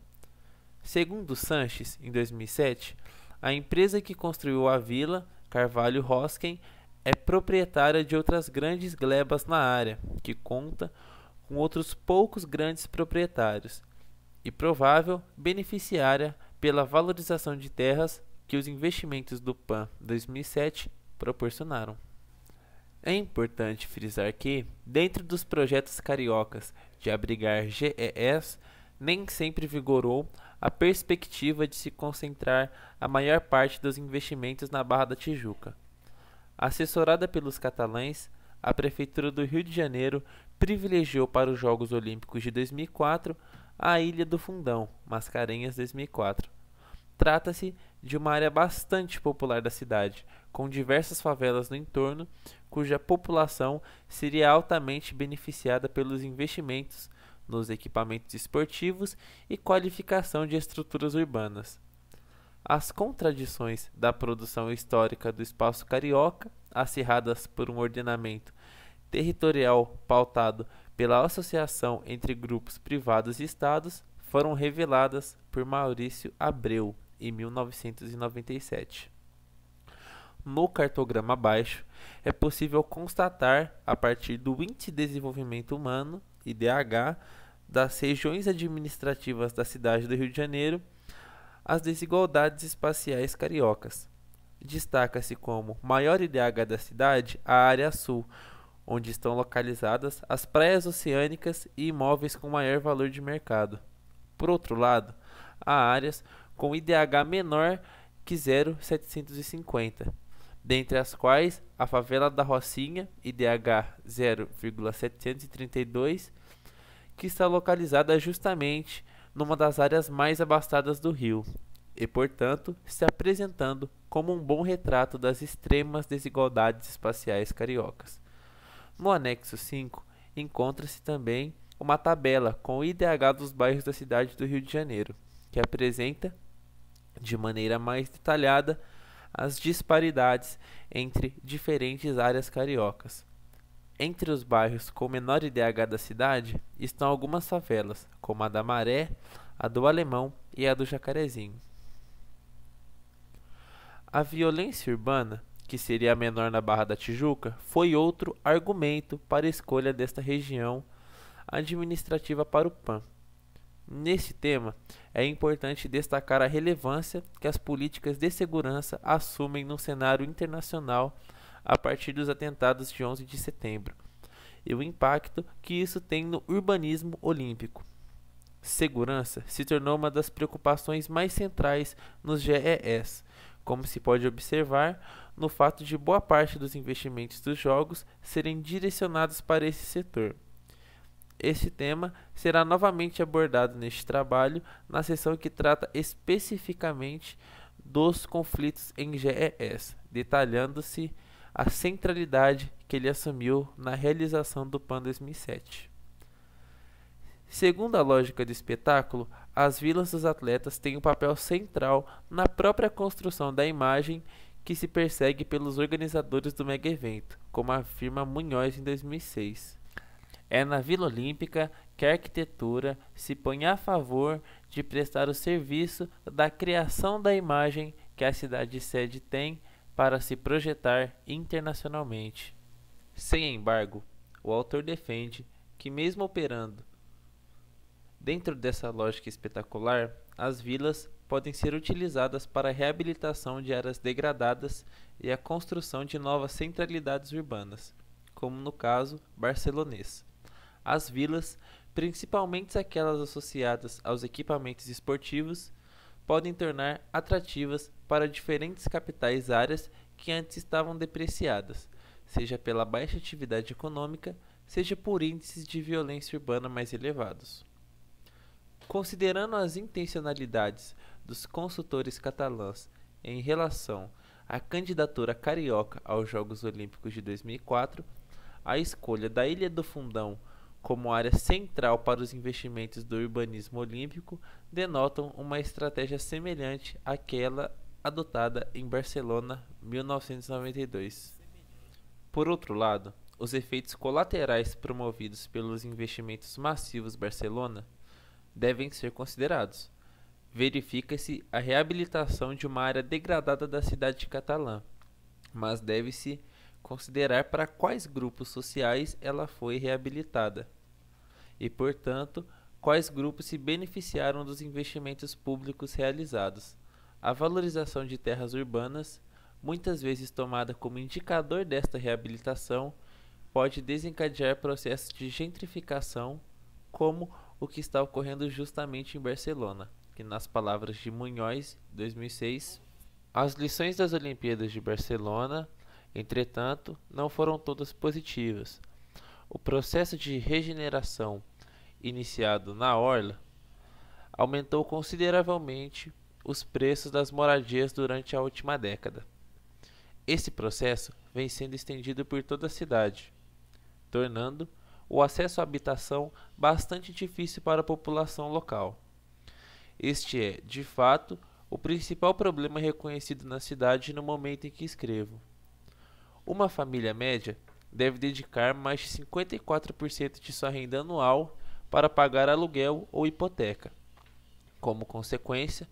Segundo Sanches, em 2007, a empresa que construiu a vila, Carvalho Rosken, é proprietária de outras grandes glebas na área, que conta com outros poucos grandes proprietários, e provável beneficiária pela valorização de terras que os investimentos do PAN 2007 proporcionaram. É importante frisar que, dentro dos projetos cariocas de abrigar GES, nem sempre vigorou a perspectiva de se concentrar a maior parte dos investimentos na Barra da Tijuca. Assessorada pelos catalães, a Prefeitura do Rio de Janeiro privilegiou para os Jogos Olímpicos de 2004 a Ilha do Fundão, Mascarenhas 2004. Trata-se de uma área bastante popular da cidade, com diversas favelas no entorno, cuja população seria altamente beneficiada pelos investimentos nos equipamentos esportivos e qualificação de estruturas urbanas. As contradições da produção histórica do espaço carioca, acirradas por um ordenamento territorial pautado pela associação entre grupos privados e estados, foram reveladas por Maurício Abreu em 1997 no cartograma abaixo, é possível constatar, a partir do Índice de Desenvolvimento Humano, IDH, das regiões administrativas da cidade do Rio de Janeiro, as desigualdades espaciais cariocas. Destaca-se como maior IDH da cidade a área sul, onde estão localizadas as praias oceânicas e imóveis com maior valor de mercado. Por outro lado, há áreas com IDH menor que 0,750, dentre as quais a favela da Rocinha, IDH 0,732, que está localizada justamente numa das áreas mais abastadas do Rio e, portanto, se apresentando como um bom retrato das extremas desigualdades espaciais cariocas. No anexo 5, encontra-se também uma tabela com o IDH dos bairros da cidade do Rio de Janeiro, que apresenta, de maneira mais detalhada, as disparidades entre diferentes áreas cariocas. Entre os bairros com menor IDH da cidade estão algumas favelas, como a da Maré, a do Alemão e a do Jacarezinho. A violência urbana, que seria a menor na Barra da Tijuca, foi outro argumento para a escolha desta região administrativa para o PAN. Neste tema, é importante destacar a relevância que as políticas de segurança assumem no cenário internacional a partir dos atentados de 11 de setembro e o impacto que isso tem no urbanismo olímpico. Segurança se tornou uma das preocupações mais centrais nos GES, como se pode observar no fato de boa parte dos investimentos dos jogos serem direcionados para esse setor. Este tema será novamente abordado neste trabalho, na seção que trata especificamente dos conflitos em GES, detalhando-se a centralidade que ele assumiu na realização do PAN 2007. Segundo a lógica do espetáculo, as vilas dos atletas têm um papel central na própria construção da imagem que se persegue pelos organizadores do mega evento, como afirma Munhoz em 2006 é na Vila Olímpica que a arquitetura se põe a favor de prestar o serviço da criação da imagem que a cidade sede tem para se projetar internacionalmente. Sem embargo, o autor defende que, mesmo operando dentro dessa lógica espetacular, as vilas podem ser utilizadas para a reabilitação de áreas degradadas e a construção de novas centralidades urbanas, como no caso barcelonês as vilas, principalmente aquelas associadas aos equipamentos esportivos, podem tornar atrativas para diferentes capitais áreas que antes estavam depreciadas, seja pela baixa atividade econômica, seja por índices de violência urbana mais elevados. Considerando as intencionalidades dos consultores catalãs em relação à candidatura carioca aos Jogos Olímpicos de 2004, a escolha da Ilha do Fundão como área central para os investimentos do urbanismo olímpico, denotam uma estratégia semelhante àquela adotada em Barcelona 1992. Por outro lado, os efeitos colaterais promovidos pelos investimentos massivos Barcelona devem ser considerados. Verifica-se a reabilitação de uma área degradada da cidade catalã, mas deve-se considerar para quais grupos sociais ela foi reabilitada e, portanto, quais grupos se beneficiaram dos investimentos públicos realizados. A valorização de terras urbanas, muitas vezes tomada como indicador desta reabilitação, pode desencadear processos de gentrificação, como o que está ocorrendo justamente em Barcelona, que, nas palavras de Munhoz, 2006, as lições das Olimpíadas de Barcelona Entretanto, não foram todas positivas. O processo de regeneração iniciado na orla aumentou consideravelmente os preços das moradias durante a última década. Esse processo vem sendo estendido por toda a cidade, tornando o acesso à habitação bastante difícil para a população local. Este é, de fato, o principal problema reconhecido na cidade no momento em que escrevo. Uma família média deve dedicar mais de 54% de sua renda anual para pagar aluguel ou hipoteca. Como consequência,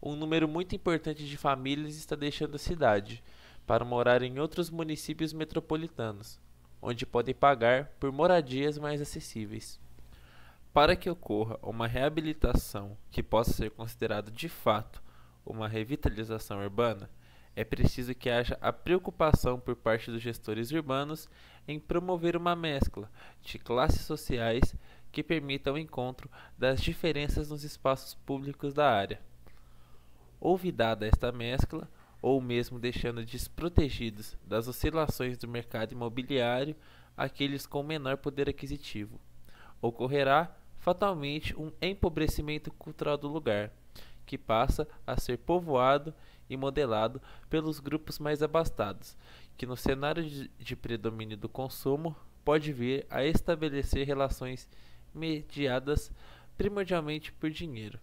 um número muito importante de famílias está deixando a cidade para morar em outros municípios metropolitanos, onde podem pagar por moradias mais acessíveis. Para que ocorra uma reabilitação que possa ser considerada de fato uma revitalização urbana, é preciso que haja a preocupação por parte dos gestores urbanos em promover uma mescla de classes sociais que permita o encontro das diferenças nos espaços públicos da área. Ouvidada esta mescla, ou mesmo deixando desprotegidos das oscilações do mercado imobiliário aqueles com menor poder aquisitivo, ocorrerá fatalmente um empobrecimento cultural do lugar, que passa a ser povoado e modelado pelos grupos mais abastados, que no cenário de predomínio do consumo pode vir a estabelecer relações mediadas primordialmente por dinheiro.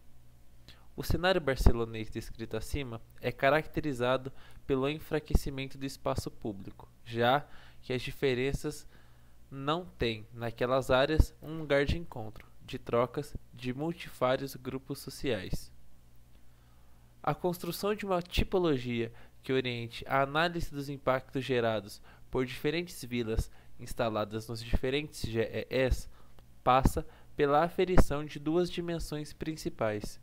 O cenário barcelonês descrito acima é caracterizado pelo enfraquecimento do espaço público, já que as diferenças não têm, naquelas áreas, um lugar de encontro, de trocas de multifários grupos sociais. A construção de uma tipologia que oriente a análise dos impactos gerados por diferentes vilas instaladas nos diferentes GES passa pela aferição de duas dimensões principais: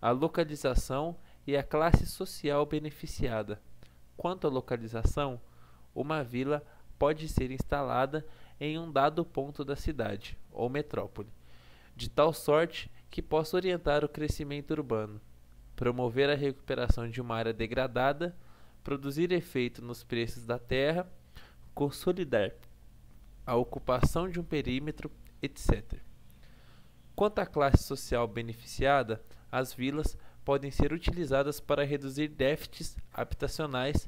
a localização e a classe social beneficiada. Quanto à localização, uma vila pode ser instalada em um dado ponto da cidade ou metrópole, de tal sorte que possa orientar o crescimento urbano promover a recuperação de uma área degradada, produzir efeito nos preços da terra, consolidar a ocupação de um perímetro, etc. Quanto à classe social beneficiada, as vilas podem ser utilizadas para reduzir déficits habitacionais,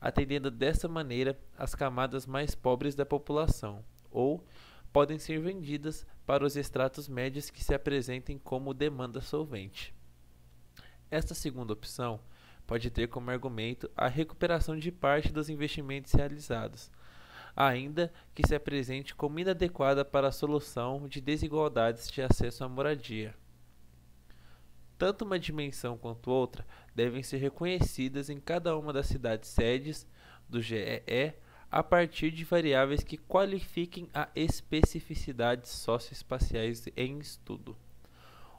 atendendo dessa maneira as camadas mais pobres da população, ou podem ser vendidas para os estratos médios que se apresentem como demanda solvente. Esta segunda opção pode ter como argumento a recuperação de parte dos investimentos realizados, ainda que se apresente como inadequada para a solução de desigualdades de acesso à moradia. Tanto uma dimensão quanto outra devem ser reconhecidas em cada uma das cidades sedes do GEE a partir de variáveis que qualifiquem a especificidades socioespaciais em estudo.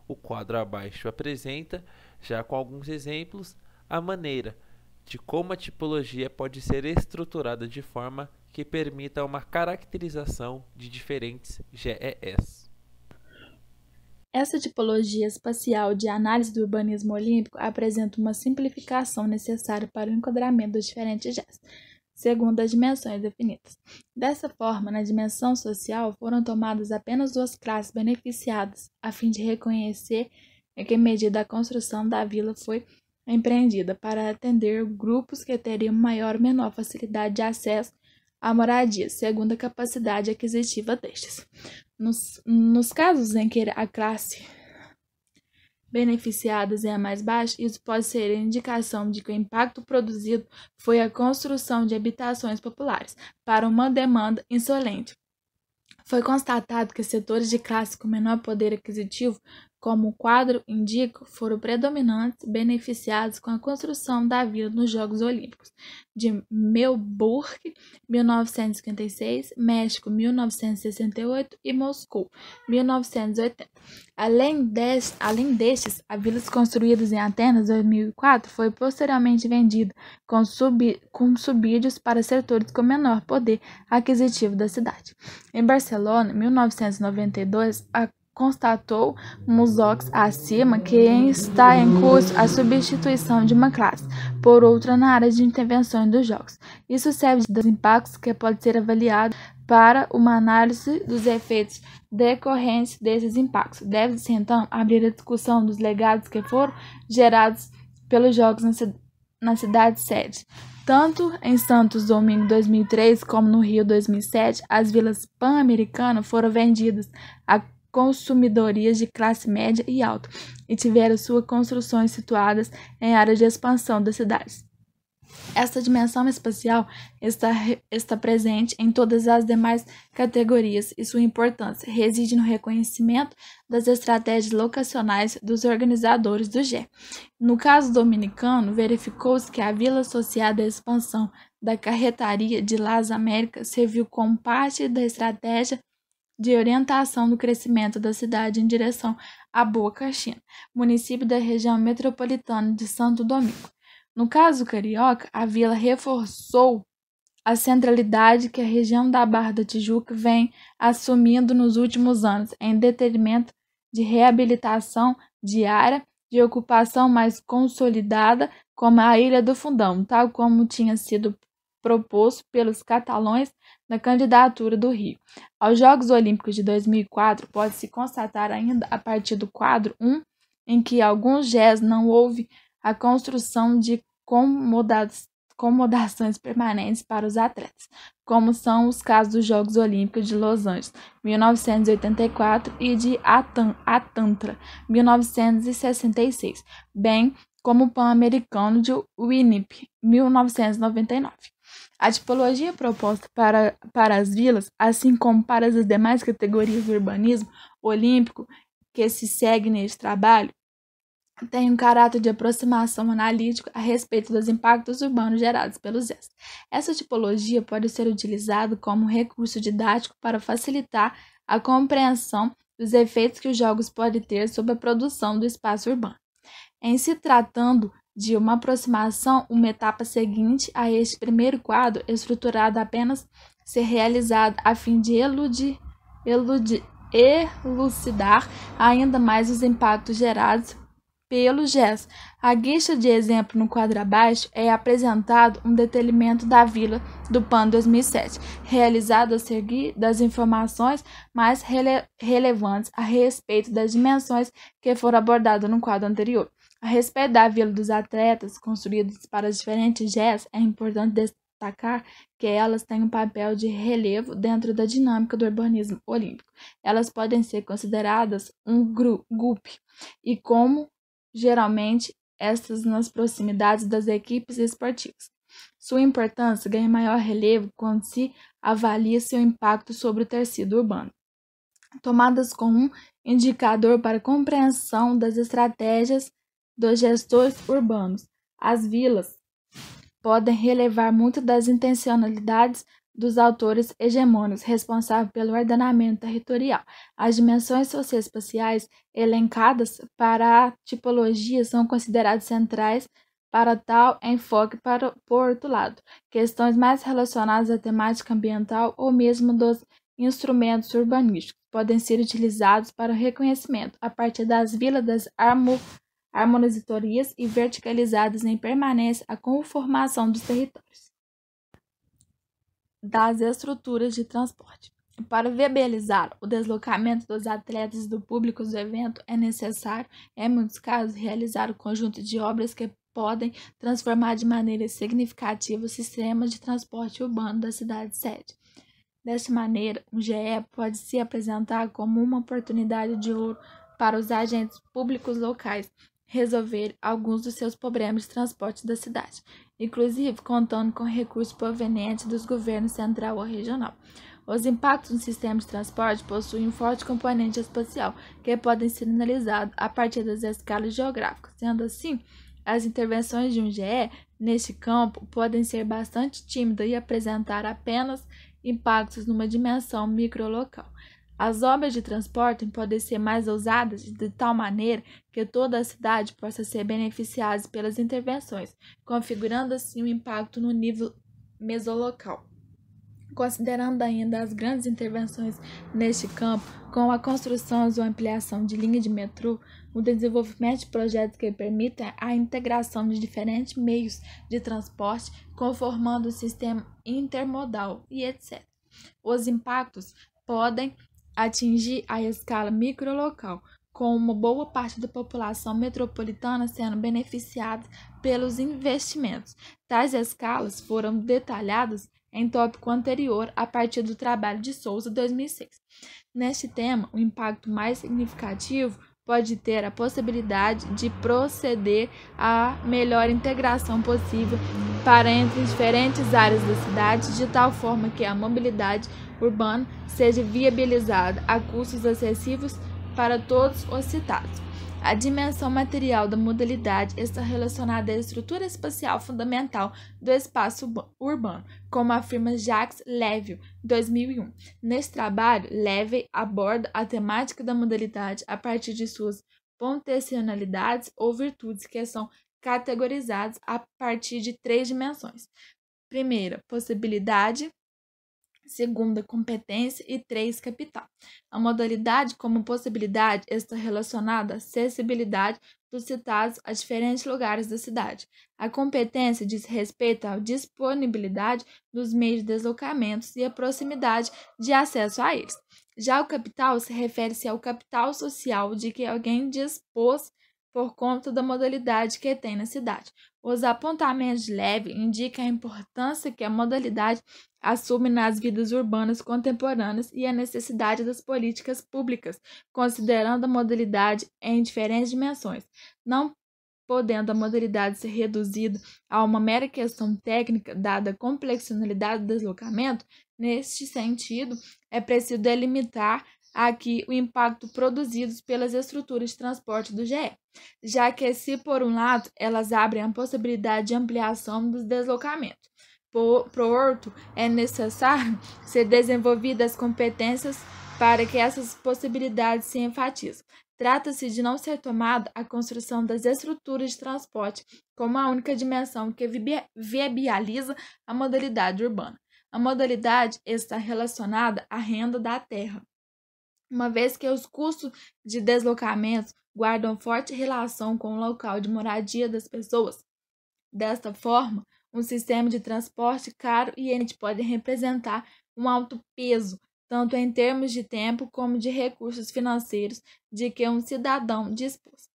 O quadro abaixo apresenta, já com alguns exemplos, a maneira de como a tipologia pode ser estruturada de forma que permita uma caracterização de diferentes GES. Essa tipologia espacial de análise do urbanismo olímpico apresenta uma simplificação necessária para o enquadramento dos diferentes gestos segundo as dimensões definidas. Dessa forma, na dimensão social foram tomadas apenas duas classes beneficiadas, a fim de reconhecer em que medida a construção da vila foi empreendida para atender grupos que teriam maior ou menor facilidade de acesso à moradia, segundo a capacidade aquisitiva destes. Nos, nos casos em que a classe beneficiadas é a mais baixa, isso pode ser indicação de que o impacto produzido foi a construção de habitações populares para uma demanda insolente. Foi constatado que setores de classe com menor poder aquisitivo como o quadro indica, foram predominantes beneficiados com a construção da vila nos Jogos Olímpicos de Melbourne, 1956, México, 1968 e Moscou, 1980. Além, des, além destes, a vila construídas em Atenas, 2004, foi posteriormente vendida com, sub, com subsídios para setores com menor poder aquisitivo da cidade. Em Barcelona, 1992, a constatou Musox acima que está em curso a substituição de uma classe por outra na área de intervenções dos jogos. Isso serve de impactos que pode ser avaliado para uma análise dos efeitos decorrentes desses impactos. Deve-se então abrir a discussão dos legados que foram gerados pelos jogos na, na cidade sede. Tanto em Santos Domingo 2003 como no Rio 2007, as vilas pan-americanas foram vendidas a consumidorias de classe média e alta e tiveram suas construções situadas em áreas de expansão das cidades. Esta dimensão espacial está, está presente em todas as demais categorias e sua importância reside no reconhecimento das estratégias locacionais dos organizadores do GE. No caso dominicano, verificou-se que a vila associada à expansão da carretaria de Las Américas serviu como parte da estratégia de orientação do crescimento da cidade em direção à Boa Caxina, município da região metropolitana de Santo Domingo. No caso carioca, a vila reforçou a centralidade que a região da Barra da Tijuca vem assumindo nos últimos anos, em detrimento de reabilitação diária de ocupação mais consolidada como a Ilha do Fundão, tal como tinha sido proposto pelos catalões na candidatura do Rio. Aos Jogos Olímpicos de 2004, pode-se constatar ainda a partir do quadro 1, em que alguns GES não houve a construção de comodações acomodações permanentes para os atletas, como são os casos dos Jogos Olímpicos de Los Angeles, 1984, e de Atan Atantra, 1966, bem como o Pan-Americano de Winnipeg, 1999. A tipologia proposta para, para as vilas, assim como para as demais categorias do urbanismo olímpico que se segue neste trabalho, tem um caráter de aproximação analítico a respeito dos impactos urbanos gerados pelos gestos. Essa tipologia pode ser utilizada como recurso didático para facilitar a compreensão dos efeitos que os jogos podem ter sobre a produção do espaço urbano. Em se tratando de uma aproximação, uma etapa seguinte a este primeiro quadro, estruturada apenas ser realizada a fim de eludir, eludir, elucidar ainda mais os impactos gerados pelo gesto. A guicha de exemplo no quadro abaixo é apresentado um detalhamento da vila do PAN 2007, realizado a seguir das informações mais rele relevantes a respeito das dimensões que foram abordadas no quadro anterior. A respeito da Vila dos Atletas, construídas para as diferentes GES, é importante destacar que elas têm um papel de relevo dentro da dinâmica do urbanismo olímpico. Elas podem ser consideradas um grupo e como geralmente estas nas proximidades das equipes esportivas. Sua importância ganha maior relevo quando se avalia seu impacto sobre o tecido urbano. Tomadas como um indicador para compreensão das estratégias dos gestores urbanos. As vilas podem relevar muito das intencionalidades dos autores hegemônicos responsáveis pelo ordenamento territorial. As dimensões socioespaciais elencadas para a tipologia são consideradas centrais para tal enfoque para, por outro lado. Questões mais relacionadas à temática ambiental ou mesmo dos instrumentos urbanísticos podem ser utilizados para o reconhecimento a partir das vilas das harmonizatorias e verticalizadas em permanece a conformação dos territórios das estruturas de transporte. Para viabilizar o deslocamento dos atletas e do público do evento, é necessário, em muitos casos, realizar o um conjunto de obras que podem transformar de maneira significativa o sistema de transporte urbano da cidade-sede. Desta maneira, o GE pode se apresentar como uma oportunidade de ouro para os agentes públicos locais resolver alguns dos seus problemas de transporte da cidade, inclusive contando com recursos provenientes dos governos central ou regional. Os impactos no sistema de transporte possuem um forte componente espacial, que podem ser analisados a partir das escalas geográficas. Sendo assim, as intervenções de um GE neste campo podem ser bastante tímidas e apresentar apenas impactos numa dimensão microlocal. As obras de transporte podem ser mais ousadas de tal maneira que toda a cidade possa ser beneficiada pelas intervenções, configurando assim um impacto no nível mesolocal. Considerando ainda as grandes intervenções neste campo, como a construção ou ampliação de linha de metrô, o desenvolvimento de projetos que permitam a integração de diferentes meios de transporte, conformando o sistema intermodal e etc. Os impactos podem atingir a escala microlocal, com uma boa parte da população metropolitana sendo beneficiada pelos investimentos. Tais escalas foram detalhadas em tópico anterior a partir do trabalho de Souza 2006. Neste tema, o impacto mais significativo pode ter a possibilidade de proceder à melhor integração possível para entre diferentes áreas da cidade, de tal forma que a mobilidade urbano seja viabilizada a custos acessíveis para todos os citados. A dimensão material da modalidade está relacionada à estrutura espacial fundamental do espaço urbano, como afirma Jacques Levy, 2001. Nesse trabalho, Levy aborda a temática da modalidade a partir de suas potencialidades ou virtudes, que são categorizadas a partir de três dimensões. Primeira, possibilidade segunda, competência e três, capital. A modalidade como possibilidade está relacionada à acessibilidade dos citados a diferentes lugares da cidade. A competência diz respeito à disponibilidade dos meios de deslocamentos e à proximidade de acesso a eles. Já o capital se refere-se ao capital social de que alguém dispôs por conta da modalidade que tem na cidade. Os apontamentos leves indicam a importância que a modalidade assume nas vidas urbanas contemporâneas e a necessidade das políticas públicas, considerando a modalidade em diferentes dimensões, não podendo a modalidade ser reduzida a uma mera questão técnica, dada a complexionalidade do deslocamento. Neste sentido, é preciso delimitar aqui o impacto produzidos pelas estruturas de transporte do GE, já que, se por um lado, elas abrem a possibilidade de ampliação dos deslocamentos, por, por outro, é necessário ser desenvolvidas competências para que essas possibilidades se enfatizem. Trata-se de não ser tomada a construção das estruturas de transporte como a única dimensão que viabiliza a modalidade urbana. A modalidade está relacionada à renda da terra uma vez que os custos de deslocamento guardam forte relação com o local de moradia das pessoas. Desta forma, um sistema de transporte caro e ente pode representar um alto peso, tanto em termos de tempo como de recursos financeiros, de que um cidadão dispôs,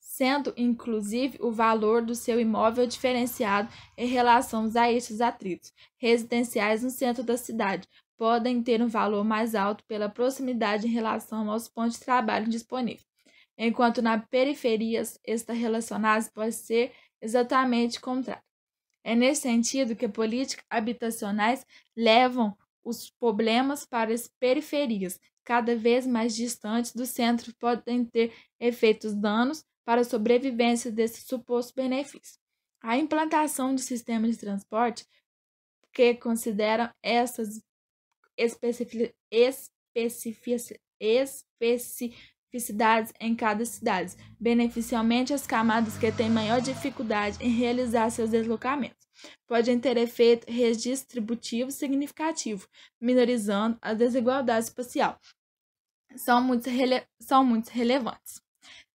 sendo inclusive o valor do seu imóvel diferenciado em relação a estes atritos residenciais no centro da cidade, podem ter um valor mais alto pela proximidade em relação aos pontos de trabalho disponíveis, enquanto na periferia esta relacionada pode ser exatamente contrário. É nesse sentido que políticas habitacionais levam os problemas para as periferias, cada vez mais distantes do centro, podem ter efeitos danos para a sobrevivência desse suposto benefício. A implantação de sistemas de transporte que consideram essas especificidades em cada cidade, beneficialmente as camadas que têm maior dificuldade em realizar seus deslocamentos. Podem ter efeito redistributivo significativo, minorizando a desigualdade espacial. São muito, rele, são muito relevantes.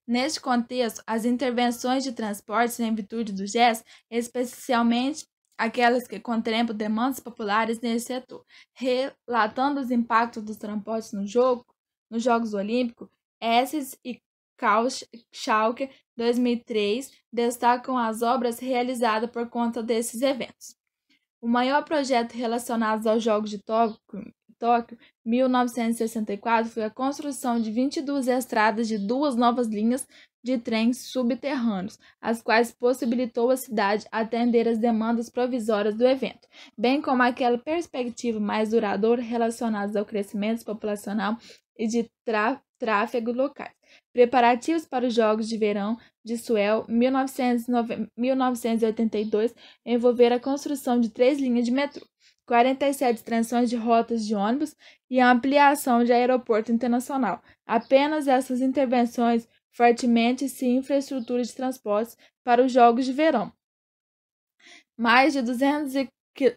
Neste contexto, as intervenções de transportes em virtude do GES, especialmente aquelas que contemplam demandas populares nesse setor, relatando os impactos dos transportes no jogo, nos Jogos Olímpicos, Esses e Schalke 2003 destacam as obras realizadas por conta desses eventos. O maior projeto relacionado aos Jogos de Tóquio, Tóquio 1964 foi a construção de 22 estradas de duas novas linhas de trens subterrâneos, as quais possibilitou a cidade atender as demandas provisórias do evento, bem como aquela perspectiva mais duradoura relacionada ao crescimento populacional e de tráfego locais. Preparativos para os Jogos de Verão de Suel 1982 envolveram a construção de três linhas de metrô, 47 transições de rotas de ônibus e a ampliação de aeroporto internacional. Apenas essas intervenções fortemente se infraestrutura de transportes para os Jogos de Verão. Mais de, 200 e,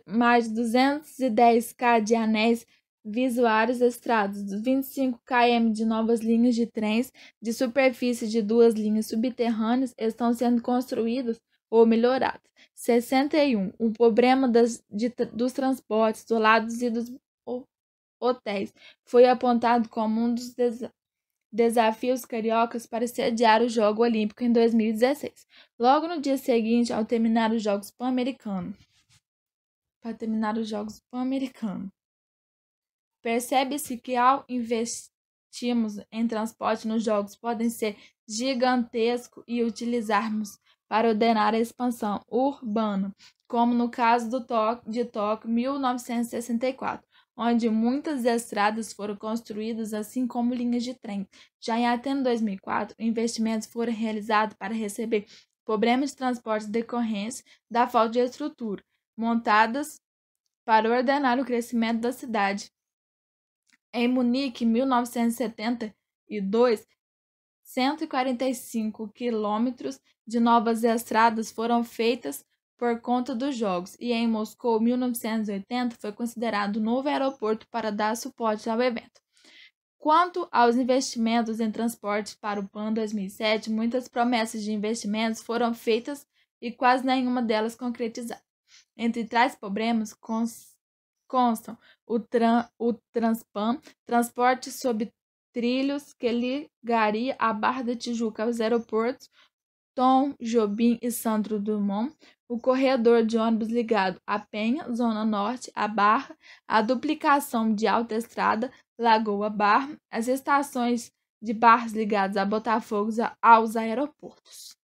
mais de 210k de anéis visuários estrados, 25 km de novas linhas de trens de superfície de duas linhas subterrâneas estão sendo construídos ou melhorados. 61. O problema das, de, dos transportes, dos lados e dos hotéis foi apontado como um dos desafios cariocas para sediar o Jogo Olímpico em 2016, logo no dia seguinte ao terminar os Jogos Pan-Americanos. Para terminar os Jogos Pan-Americanos. Percebe-se que ao investirmos em transporte nos Jogos podem ser gigantesco e utilizarmos para ordenar a expansão urbana, como no caso do TOC, de TOC 1964, onde muitas estradas foram construídas, assim como linhas de trem. Já em Atena 2004, investimentos foram realizados para receber problemas de transporte decorrentes da falta de estrutura, montadas para ordenar o crescimento da cidade. Em Munique, 1972, 145 quilômetros de novas estradas foram feitas por conta dos Jogos, e em Moscou, 1980, foi considerado novo aeroporto para dar suporte ao evento. Quanto aos investimentos em transporte para o PAN 2007, muitas promessas de investimentos foram feitas e quase nenhuma delas concretizada. Entre tais problemas constam o, tran, o Transpan, transporte sob trilhos que ligaria a Barra da Tijuca aos aeroportos Tom Jobim e Sandro Dumont, o corredor de ônibus ligado à Penha, Zona Norte, à Barra, a duplicação de Alta Estrada, Lagoa Barra, as estações de barras ligadas a Botafogo aos aeroportos.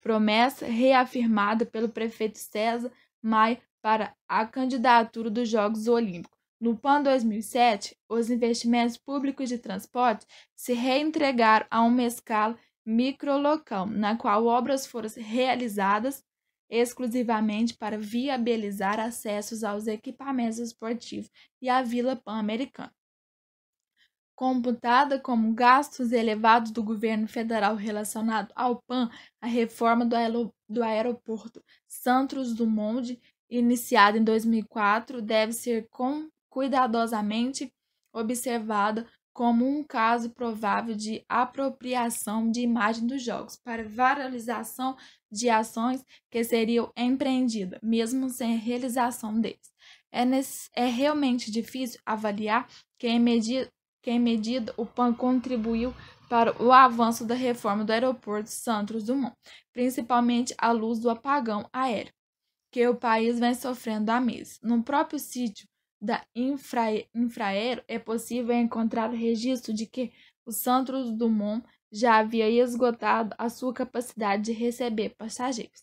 Promessa reafirmada pelo prefeito César Maia para a candidatura dos Jogos Olímpicos. No PAN 2007, os investimentos públicos de transporte se reentregaram a uma escala microlocal, na qual obras foram realizadas exclusivamente para viabilizar acessos aos equipamentos esportivos e à Vila Pan-Americana. Computada como gastos elevados do governo federal relacionado ao PAN, a reforma do, aer do aeroporto Santos Dumont, iniciada em 2004, deve ser com cuidadosamente observada como um caso provável de apropriação de imagem dos jogos para valorização de ações que seriam empreendidas, mesmo sem realização deles. É, nesse, é realmente difícil avaliar que em, medida, que, medida, o PAN contribuiu para o avanço da reforma do aeroporto Santos Dumont, principalmente à luz do apagão aéreo que o país vem sofrendo há meses. No próprio sítio da infra, infraero, é possível encontrar registro de que o Santos Dumont já havia esgotado a sua capacidade de receber passageiros,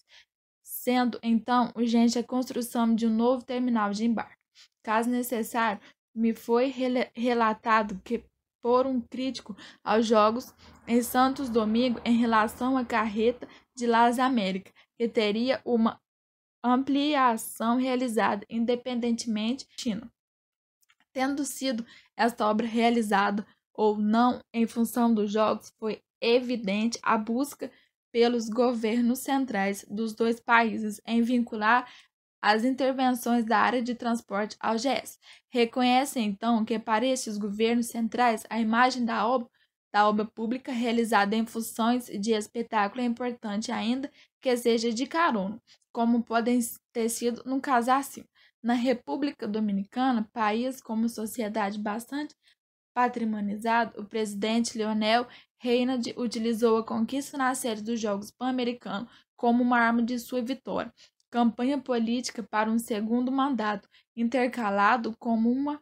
sendo então urgente a construção de um novo terminal de embarque. Caso necessário, me foi rel relatado que, por um crítico aos Jogos em Santos Domingo em relação à carreta de Las Américas, que teria uma ampliação a ação realizada independentemente da China. Tendo sido esta obra realizada ou não em função dos jogos, foi evidente a busca pelos governos centrais dos dois países em vincular as intervenções da área de transporte ao GES. Reconhece então que para estes governos centrais a imagem da obra da obra pública realizada em funções de espetáculo é importante ainda que seja de carona, como podem ter sido no caso acima. Na República Dominicana, país como sociedade bastante patrimonializada, o presidente Leonel Reina utilizou a conquista na série dos Jogos Pan-Americanos como uma arma de sua vitória, campanha política para um segundo mandato, intercalado como uma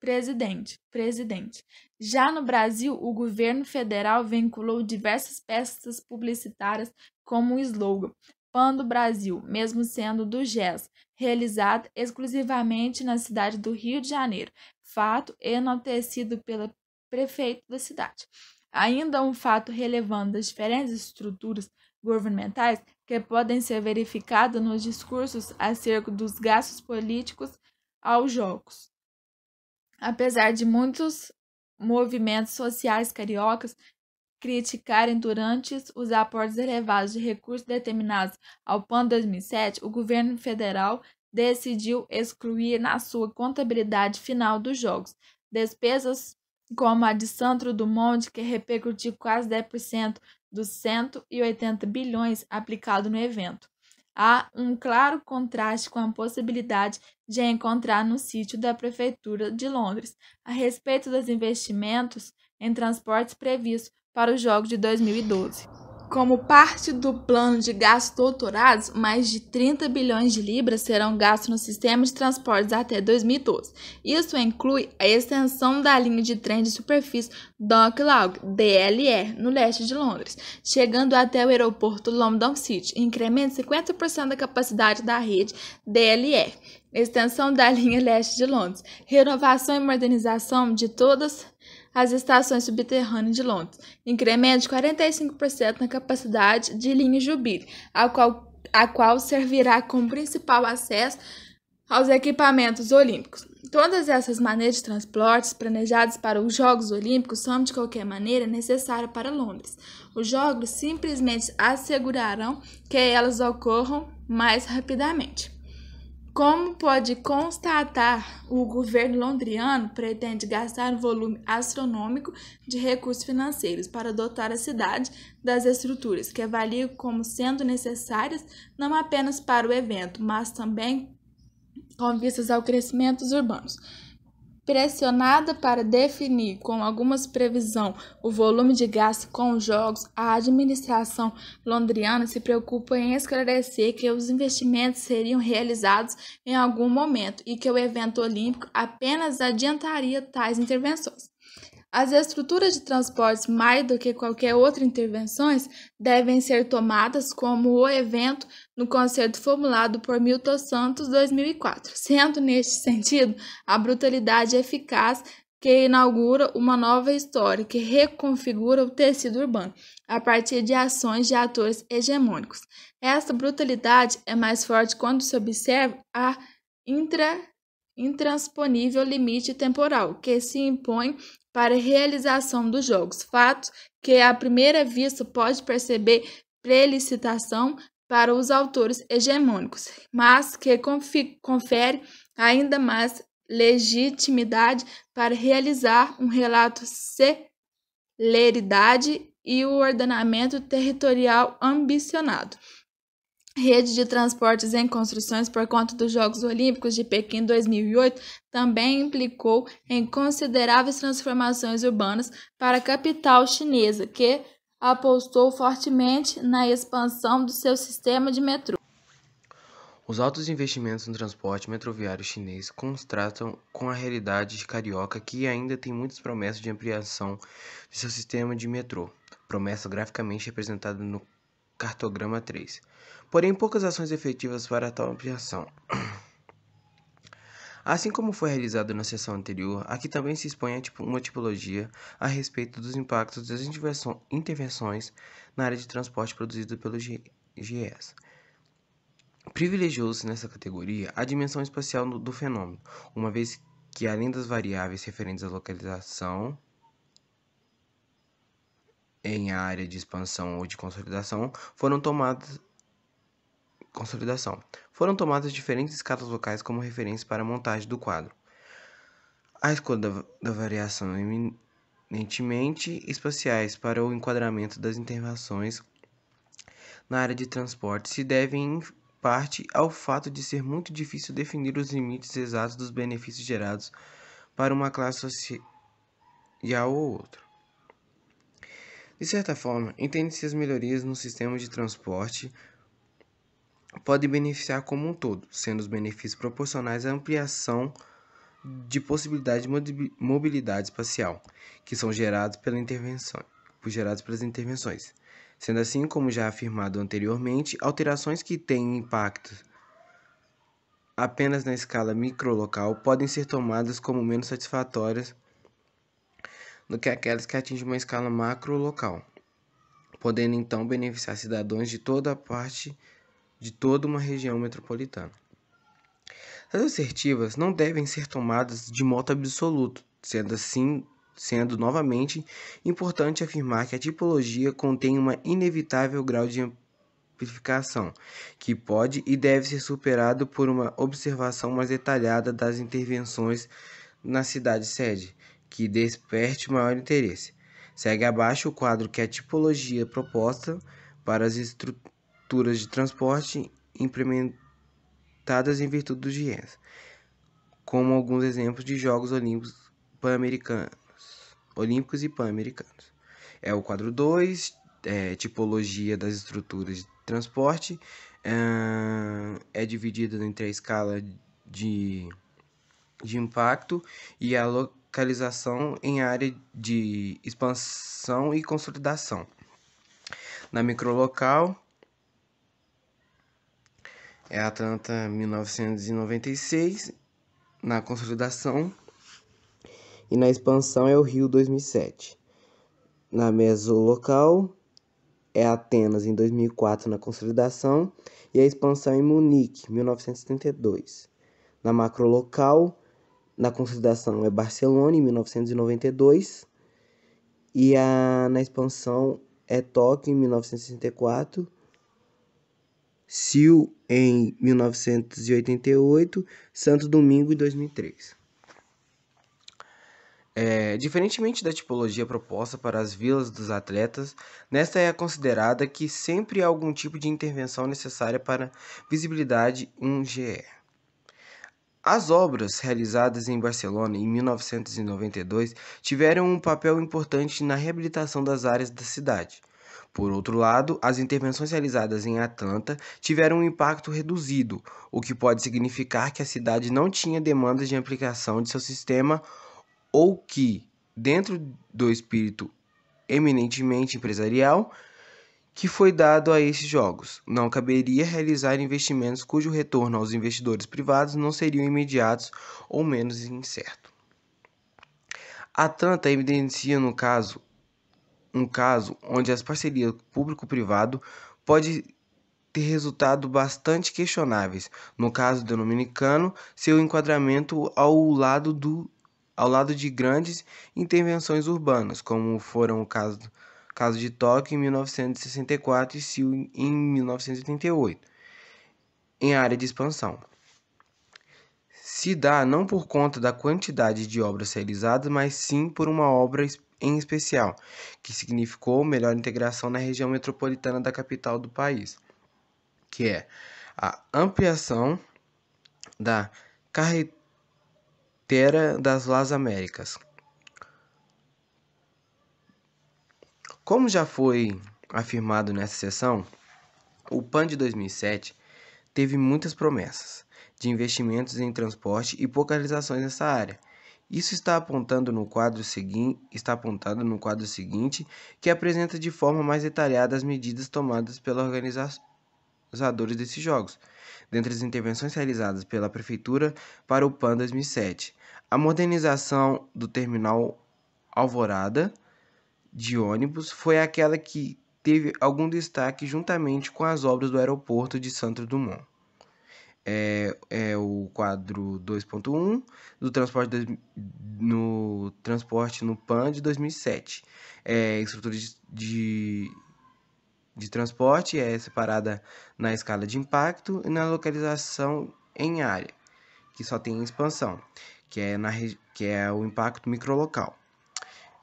presidente, presidente. Já no Brasil, o governo federal vinculou diversas peças publicitárias como o slogan Pan do Brasil, mesmo sendo do GES, realizado exclusivamente na cidade do Rio de Janeiro, fato enaltecido pelo prefeito da cidade. Ainda um fato relevante das diferentes estruturas governamentais que podem ser verificadas nos discursos acerca dos gastos políticos aos jogos. Apesar de muitos movimentos sociais cariocas criticarem durante os aportes elevados de recursos determinados ao PAN 2007, o governo federal decidiu excluir na sua contabilidade final dos jogos despesas como a de Santo Dumont, que repercutiu quase 10% dos 180 bilhões aplicados no evento. Há um claro contraste com a possibilidade de encontrar no sítio da Prefeitura de Londres a respeito dos investimentos em transportes previstos para os Jogos de 2012. Como parte do plano de gastos doutorados, mais de 30 bilhões de libras serão gastos no sistema de transportes até 2012. Isso inclui a extensão da linha de trem de superfície Docklands DLR, no leste de Londres, chegando até o aeroporto London City, incremento 50% da capacidade da rede DLR, extensão da linha leste de Londres, renovação e modernização de todas as estações subterrâneas de Londres, incremento é de 45% na capacidade de linha Jubilee, a qual, a qual servirá como principal acesso aos equipamentos olímpicos. Todas essas maneiras de transportes planejadas para os Jogos Olímpicos são, de qualquer maneira, necessárias para Londres. Os Jogos simplesmente assegurarão que elas ocorram mais rapidamente. Como pode constatar, o governo londriano pretende gastar um volume astronômico de recursos financeiros para dotar a cidade das estruturas que avalia como sendo necessárias não apenas para o evento, mas também com vistas ao crescimento urbanos. Pressionada para definir com alguma supervisão o volume de gasto com os jogos, a administração londriana se preocupa em esclarecer que os investimentos seriam realizados em algum momento e que o evento olímpico apenas adiantaria tais intervenções. As estruturas de transportes, mais do que qualquer outra intervenções, devem ser tomadas como o evento no conceito formulado por Milton Santos 2004, sendo neste sentido a brutalidade eficaz que inaugura uma nova história que reconfigura o tecido urbano a partir de ações de atores hegemônicos. Esta brutalidade é mais forte quando se observa a intra intransponível limite temporal que se impõe para a realização dos jogos, fato que à primeira vista pode perceber prelicitação para os autores hegemônicos, mas que confere ainda mais legitimidade para realizar um relato celeridade e o ordenamento territorial ambicionado. Rede de transportes em construções por conta dos Jogos Olímpicos de Pequim 2008 também implicou em consideráveis transformações urbanas para a capital chinesa, que apostou fortemente na expansão do seu sistema de metrô. Os altos investimentos no transporte metroviário chinês contrastam com a realidade carioca que ainda tem muitas promessas de ampliação de seu sistema de metrô, promessa graficamente representada no cartograma 3 porém poucas ações efetivas para tal ampliação. Assim como foi realizado na sessão anterior, aqui também se expõe tipo, uma tipologia a respeito dos impactos das intervenções na área de transporte produzida pelo GES. Privilegiou-se nessa categoria a dimensão espacial do fenômeno, uma vez que, além das variáveis referentes à localização, em área de expansão ou de consolidação foram tomadas consolidação. Foram tomadas diferentes escalas locais como referência para a montagem do quadro. A escolha da, da variação eminentemente espaciais para o enquadramento das intervenções na área de transporte se deve em parte ao fato de ser muito difícil definir os limites exatos dos benefícios gerados para uma classe social ou outra. De certa forma, entende-se as melhorias no sistema de transporte pode beneficiar como um todo, sendo os benefícios proporcionais à ampliação de possibilidade de mobilidade espacial, que são gerados, pela intervenção, gerados pelas intervenções. Sendo assim, como já afirmado anteriormente, alterações que têm impacto apenas na escala microlocal podem ser tomadas como menos satisfatórias do que aquelas que atingem uma escala macrolocal, podendo então beneficiar cidadãos de toda a parte de toda uma região metropolitana. As assertivas não devem ser tomadas de modo absoluto, sendo assim, sendo novamente importante afirmar que a tipologia contém uma inevitável grau de amplificação, que pode e deve ser superado por uma observação mais detalhada das intervenções na cidade sede, que desperte maior interesse. Segue abaixo o quadro que a tipologia proposta para as estruturas estruturas de transporte implementadas em virtude do GIES, como alguns exemplos de Jogos Olímpicos Pan-Americanos, Olímpicos e Pan-Americanos. É o quadro 2, é, tipologia das estruturas de transporte, é, dividida entre a escala de, de impacto e a localização em área de expansão e consolidação. Na microlocal, é Atlanta 1996, na consolidação, e na expansão é o Rio 2007. Na local é Atenas em 2004 na consolidação e a expansão em Munique, 1972. Na macro local na consolidação é Barcelona em 1992 e a, na expansão é Tóquio em 1964 Sil em 1988, Santo Domingo em 2003. É, diferentemente da tipologia proposta para as vilas dos atletas, nesta é considerada que sempre há algum tipo de intervenção necessária para visibilidade 1GE. As obras realizadas em Barcelona em 1992 tiveram um papel importante na reabilitação das áreas da cidade, por outro lado, as intervenções realizadas em Atlanta tiveram um impacto reduzido, o que pode significar que a cidade não tinha demandas de ampliação de seu sistema ou que, dentro do espírito eminentemente empresarial que foi dado a esses jogos, não caberia realizar investimentos cujo retorno aos investidores privados não seriam imediatos ou menos incerto. A Atlanta evidencia, no caso, um caso onde as parcerias público-privado pode ter resultado bastante questionáveis. No caso do dominicano, seu enquadramento ao lado do ao lado de grandes intervenções urbanas, como foram o caso, caso de Tóquio em 1964 e Sil em 1988, em área de expansão. Se dá não por conta da quantidade de obras realizadas, mas sim por uma obra em especial, que significou melhor integração na região metropolitana da capital do país, que é a ampliação da carretera das Las Américas. Como já foi afirmado nessa sessão, o PAN de 2007 teve muitas promessas de investimentos em transporte e focalizações nessa área, isso está apontado no quadro seguinte, está apontado no quadro seguinte, que apresenta de forma mais detalhada as medidas tomadas pelos organizadores desses jogos, dentre as intervenções realizadas pela prefeitura para o PAN 2007, a modernização do terminal Alvorada de ônibus foi aquela que teve algum destaque juntamente com as obras do aeroporto de Santos Dumont é, é o quadro 2.1 do transporte de, no transporte no PAN de 2007. É, estrutura de, de, de transporte é separada na escala de impacto e na localização em área, que só tem expansão, que é, na, que é o impacto microlocal.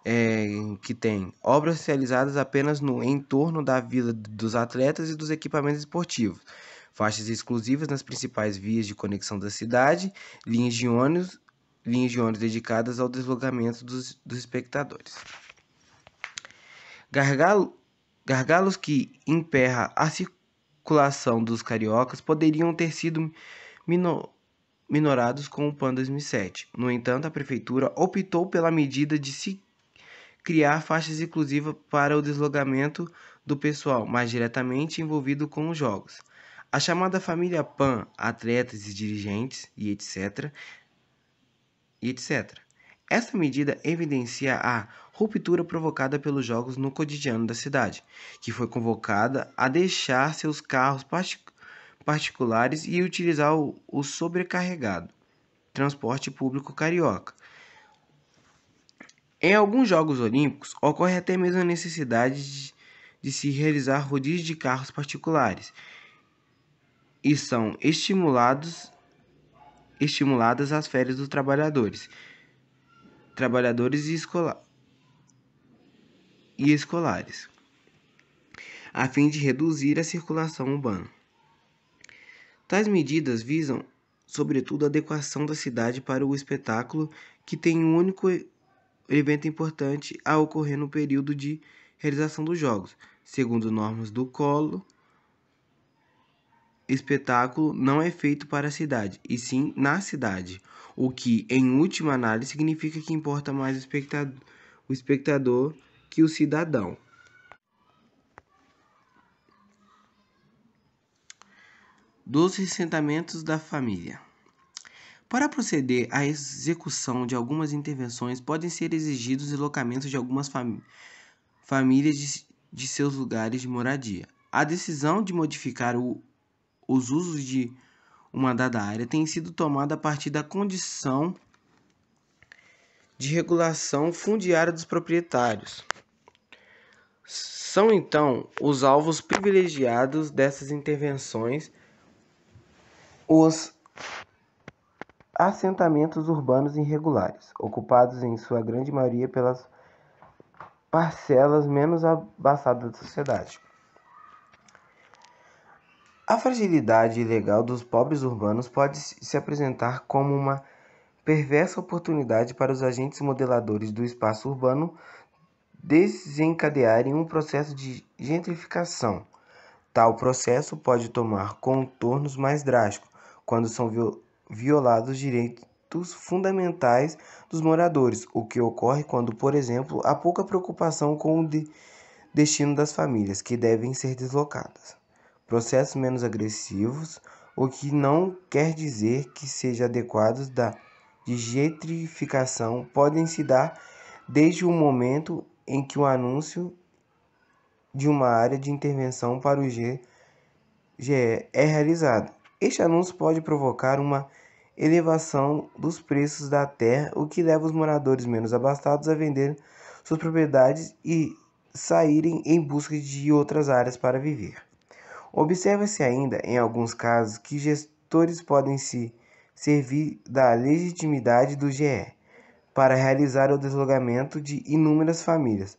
É, que tem obras realizadas apenas no entorno da vida dos atletas e dos equipamentos esportivos, faixas exclusivas nas principais vias de conexão da cidade, linhas de ônibus, linhas de ônibus dedicadas ao deslocamento dos, dos espectadores. Gargalo, gargalos que emperra a circulação dos cariocas poderiam ter sido minor, minorados com o PAN 2007. No entanto, a prefeitura optou pela medida de se criar faixas exclusivas para o deslocamento do pessoal mais diretamente envolvido com os jogos. A chamada família Pan, atletas e dirigentes e etc. E etc. Essa medida evidencia a ruptura provocada pelos jogos no cotidiano da cidade, que foi convocada a deixar seus carros particulares e utilizar o sobrecarregado transporte público carioca. Em alguns Jogos Olímpicos, ocorre até mesmo a necessidade de, de se realizar rodízio de carros particulares, e são estimulados estimuladas as férias dos trabalhadores, trabalhadores e, escola, e escolares, a fim de reduzir a circulação urbana. Tais medidas visam, sobretudo, a adequação da cidade para o espetáculo, que tem um único evento importante a ocorrer no período de realização dos jogos, segundo normas do Colo espetáculo não é feito para a cidade, e sim na cidade, o que, em última análise, significa que importa mais o espectador, o espectador que o cidadão. Dos assentamentos da família. Para proceder à execução de algumas intervenções, podem ser exigidos deslocamentos de algumas fami famílias de, de seus lugares de moradia. A decisão de modificar o os usos de uma dada área têm sido tomados a partir da condição de regulação fundiária dos proprietários. São então os alvos privilegiados dessas intervenções os assentamentos urbanos irregulares, ocupados em sua grande maioria pelas parcelas menos abastadas da sociedade. A fragilidade legal dos pobres urbanos pode se apresentar como uma perversa oportunidade para os agentes modeladores do espaço urbano desencadearem um processo de gentrificação. Tal processo pode tomar contornos mais drásticos quando são violados direitos fundamentais dos moradores, o que ocorre quando, por exemplo, há pouca preocupação com o destino das famílias que devem ser deslocadas processos menos agressivos, o que não quer dizer que sejam adequados da gentrificação podem se dar desde o momento em que o anúncio de uma área de intervenção para o GE é realizado. Este anúncio pode provocar uma elevação dos preços da terra, o que leva os moradores menos abastados a vender suas propriedades e saírem em busca de outras áreas para viver. Observa-se ainda, em alguns casos, que gestores podem se servir da legitimidade do GE para realizar o deslogamento de inúmeras famílias,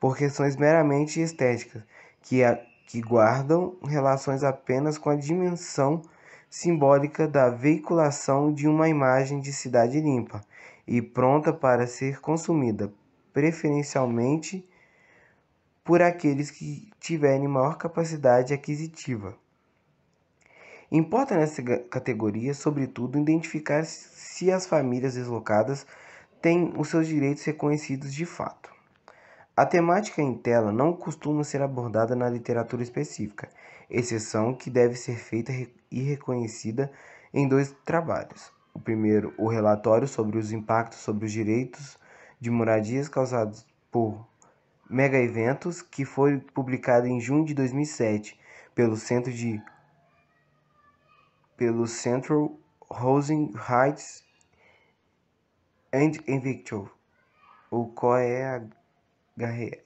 por questões meramente estéticas, que, a, que guardam relações apenas com a dimensão simbólica da veiculação de uma imagem de cidade limpa e pronta para ser consumida, preferencialmente por aqueles que tiverem maior capacidade aquisitiva. Importa nessa categoria, sobretudo, identificar se as famílias deslocadas têm os seus direitos reconhecidos de fato. A temática em tela não costuma ser abordada na literatura específica, exceção que deve ser feita e reconhecida em dois trabalhos. O primeiro, o relatório sobre os impactos sobre os direitos de moradias causados por Mega Eventos, que foi publicado em junho de 2007 pelo centro de pelo Central Housing Heights and Invicto, o COEAGRE,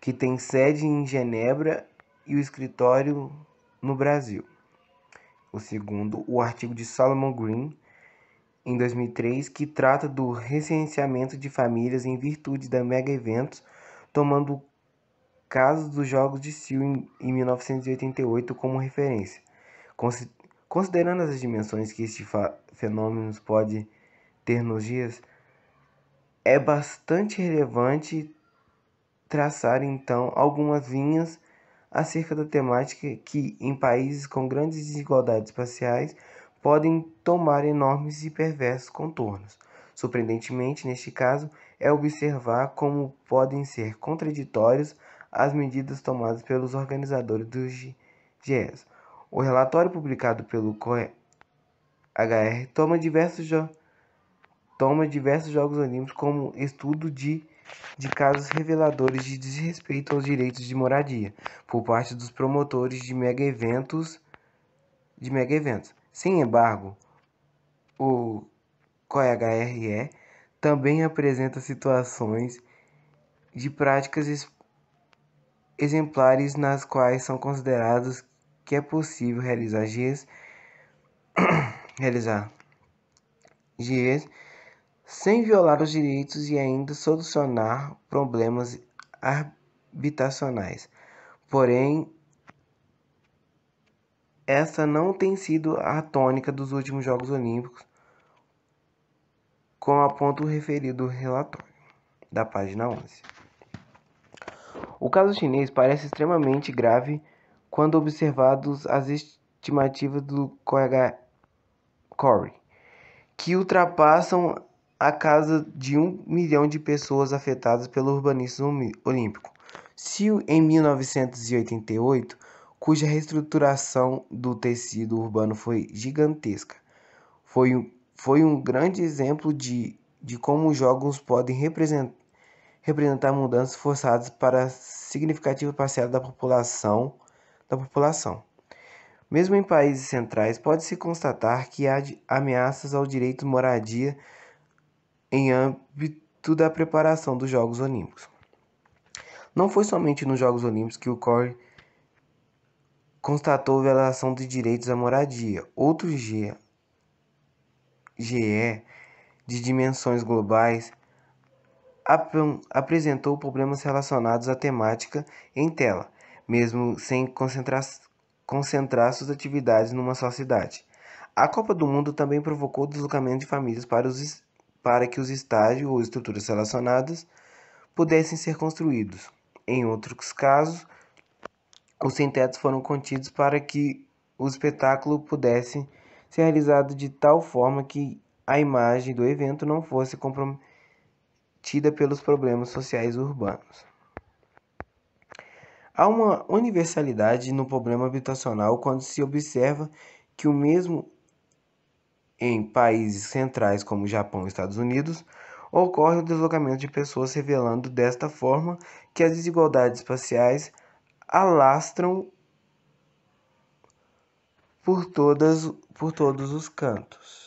que tem sede em Genebra e o escritório no Brasil. O segundo, o artigo de Solomon Green, em 2003, que trata do recenseamento de famílias em virtude da mega eventos tomando o caso dos Jogos de Sil em, em 1988 como referência. Considerando as dimensões que este fenômeno pode ter nos dias, é bastante relevante traçar então algumas linhas acerca da temática que, em países com grandes desigualdades espaciais, podem tomar enormes e perversos contornos. Surpreendentemente, neste caso, é observar como podem ser contraditórios as medidas tomadas pelos organizadores dos GES. O relatório publicado pelo COE-HR toma diversos, toma diversos Jogos Olímpicos como estudo de, de casos reveladores de desrespeito aos direitos de moradia por parte dos promotores de mega eventos. De mega eventos. Sem embargo, o COE-HR também apresenta situações de práticas exemplares nas quais são considerados que é possível realizar GES, realizar GES sem violar os direitos e ainda solucionar problemas habitacionais. Porém, essa não tem sido a tônica dos últimos Jogos Olímpicos, como aponta o referido relatório, da página 11. O caso chinês parece extremamente grave quando observados as estimativas do CORE, que ultrapassam a casa de um milhão de pessoas afetadas pelo urbanismo olímpico. Se em 1988, cuja reestruturação do tecido urbano foi gigantesca, foi foi um grande exemplo de, de como jogos podem representar, representar mudanças forçadas para significativa parcela da população da população. Mesmo em países centrais, pode-se constatar que há ameaças ao direito de moradia em âmbito da preparação dos Jogos Olímpicos. Não foi somente nos Jogos Olímpicos que o CORE constatou violação de direitos à moradia. Outro dia, GE de dimensões globais ap apresentou problemas relacionados à temática em tela, mesmo sem concentrar, concentrar suas atividades numa só cidade. A Copa do Mundo também provocou deslocamento de famílias para, os, para que os estádios ou estruturas relacionadas pudessem ser construídos. Em outros casos, os sem-tetos foram contidos para que o espetáculo pudesse ser realizado de tal forma que a imagem do evento não fosse comprometida pelos problemas sociais urbanos. Há uma universalidade no problema habitacional quando se observa que o mesmo em países centrais como Japão e Estados Unidos ocorre o deslocamento de pessoas, revelando desta forma que as desigualdades espaciais alastram por todas por todos os cantos.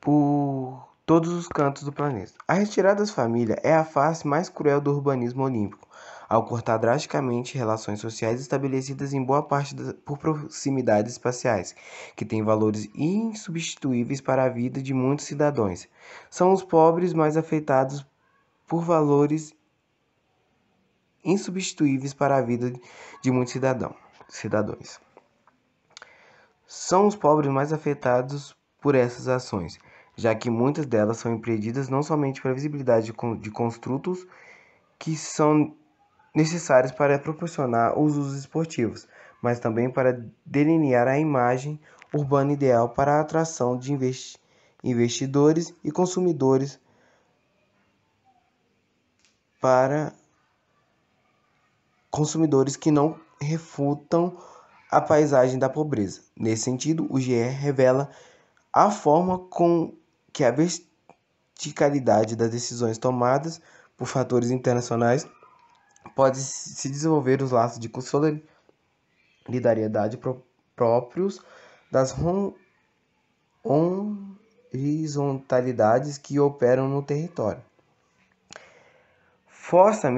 Por todos os cantos do planeta. A retirada das famílias é a face mais cruel do urbanismo olímpico, ao cortar drasticamente relações sociais estabelecidas em boa parte da, por proximidades espaciais, que têm valores insubstituíveis para a vida de muitos cidadãos. São os pobres mais afetados por valores insubstituíveis para a vida de muitos cidadãos cidadãos. São os pobres mais afetados por essas ações, já que muitas delas são empreendidas não somente pela visibilidade de construtos que são necessários para proporcionar os usos esportivos, mas também para delinear a imagem urbana ideal para a atração de investidores e consumidores para consumidores que não refutam a paisagem da pobreza. Nesse sentido, o GE revela a forma com que a verticalidade das decisões tomadas por fatores internacionais pode se desenvolver os laços de solidariedade próprios das horizontalidades que operam no território. Força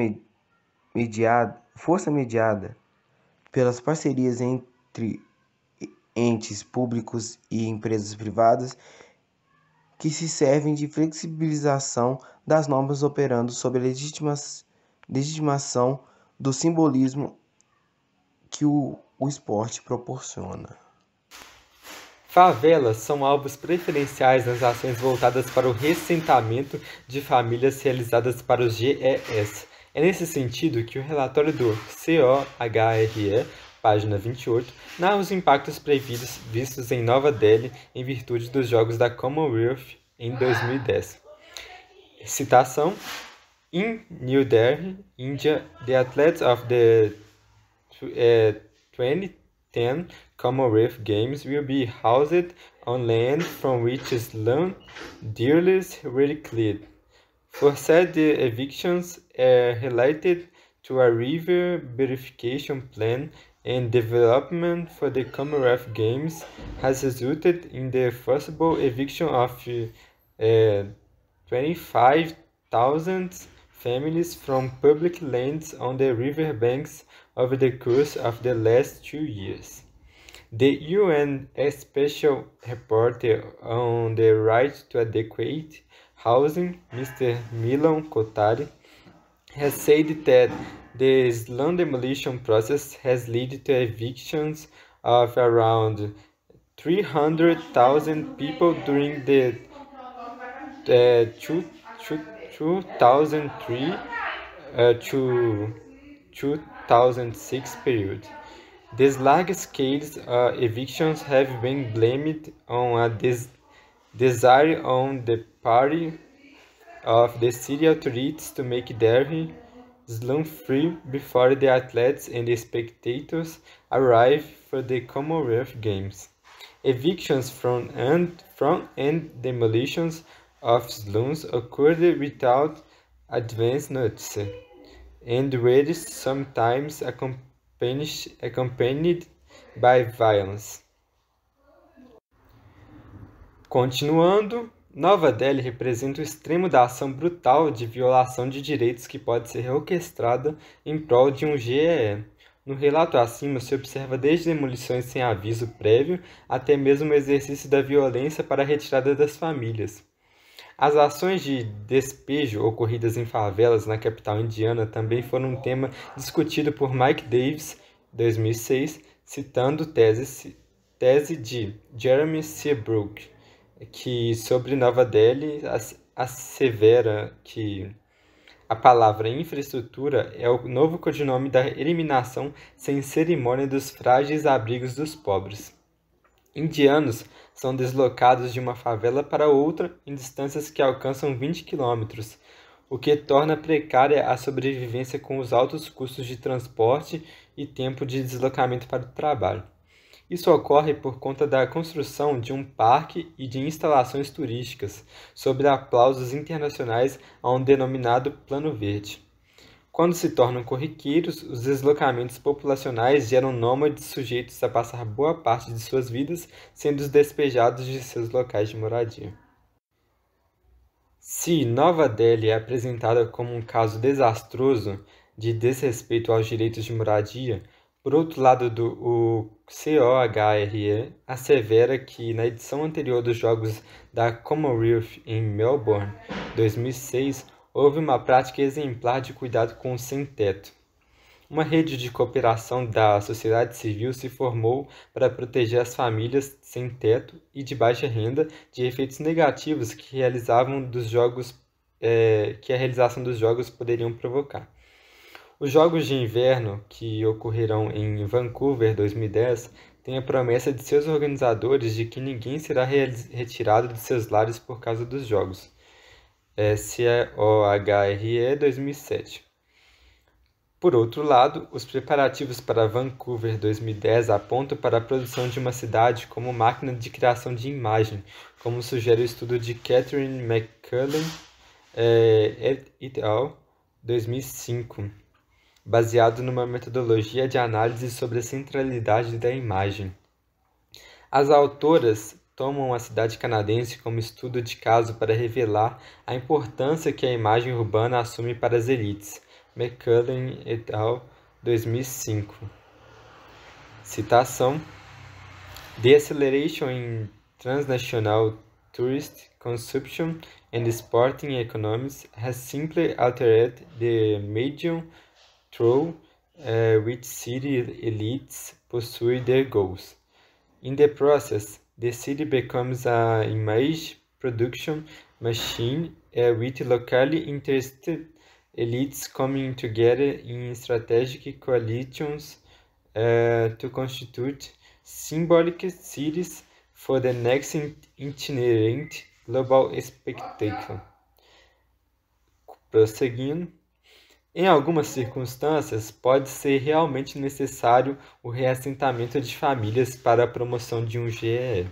mediada, força mediada pelas parcerias entre entes públicos e empresas privadas que se servem de flexibilização das normas operando sob a legitimação do simbolismo que o, o esporte proporciona. Favelas são alvos preferenciais nas ações voltadas para o ressentimento de famílias realizadas para os GES, é nesse sentido que o relatório do COHRE, página 28, narra os impactos previstos vistos em Nova Delhi em virtude dos Jogos da Commonwealth em 2010. Citação: In New Delhi, India, the athletes of the uh, eh, 2010 Commonwealth Games will be housed on land from which Islam dearly reclaimed. the evictions are uh, related to a river beautification plan and development for the Commonwealth Games has resulted in the forcible eviction of uh, 25,000 families from public lands on the riverbanks over the course of the last two years. The UN Special Rapporteur on the Right to Adequate Housing Mr. Milan Kotari, has said that the slum demolition process has led to evictions of around 300,000 people during the uh, two, two, 2003 uh, to 2006 period. These large-scale uh, evictions have been blamed on a des desire on the party of the city authorities to make Derry slum-free before the athletes and the spectators arrive for the Commonwealth Games. Evictions from and, from and demolitions of slums occurred without advance notice, and were sometimes accompanied, accompanied by violence. Continuando, Nova Delhi representa o extremo da ação brutal de violação de direitos que pode ser orquestrada em prol de um GEE. No relato acima se observa desde demolições sem aviso prévio até mesmo o exercício da violência para a retirada das famílias. As ações de despejo ocorridas em favelas na capital indiana também foram um tema discutido por Mike Davis, 2006, citando tese, tese de Jeremy Seabrook. É que sobre Nova Delhi assevera que a palavra infraestrutura é o novo codinome da eliminação sem cerimônia dos frágeis abrigos dos pobres. Indianos são deslocados de uma favela para outra em distâncias que alcançam 20 quilômetros, o que torna precária a sobrevivência com os altos custos de transporte e tempo de deslocamento para o trabalho. Isso ocorre por conta da construção de um parque e de instalações turísticas, sob aplausos internacionais a um denominado Plano Verde. Quando se tornam corriqueiros, os deslocamentos populacionais geram nômades sujeitos a passar boa parte de suas vidas sendo despejados de seus locais de moradia. Se Nova Delhi é apresentada como um caso desastroso de desrespeito aos direitos de moradia, por outro lado, do, o COHRE assevera que na edição anterior dos Jogos da Commonwealth em Melbourne, 2006, houve uma prática exemplar de cuidado com o sem-teto. Uma rede de cooperação da sociedade civil se formou para proteger as famílias sem teto e de baixa renda de efeitos negativos que realizavam dos jogos é, que a realização dos jogos poderiam provocar. Os Jogos de Inverno, que ocorrerão em Vancouver 2010, têm a promessa de seus organizadores de que ninguém será retirado de seus lares por causa dos Jogos. É, e 2007. Por outro lado, os preparativos para Vancouver 2010 apontam para a produção de uma cidade como máquina de criação de imagem, como sugere o estudo de Catherine McCullen eh, et al. 2005 baseado numa metodologia de análise sobre a centralidade da imagem. As autoras tomam a cidade canadense como estudo de caso para revelar a importância que a imagem urbana assume para as elites. McCullen et al. 2005. Citação: The Acceleration in Transnational Tourist Consumption and Sporting Economies has simply altered the medium show uh, eh, which city elites pursue their goals. In the process, the city becomes an image production machine uh, with locally interested elites coming together in strategic coalitions uh, to constitute symbolic cities for the next itinerant global spectacle. Prosseguindo. Em algumas circunstâncias, pode ser realmente necessário o reassentamento de famílias para a promoção de um GE.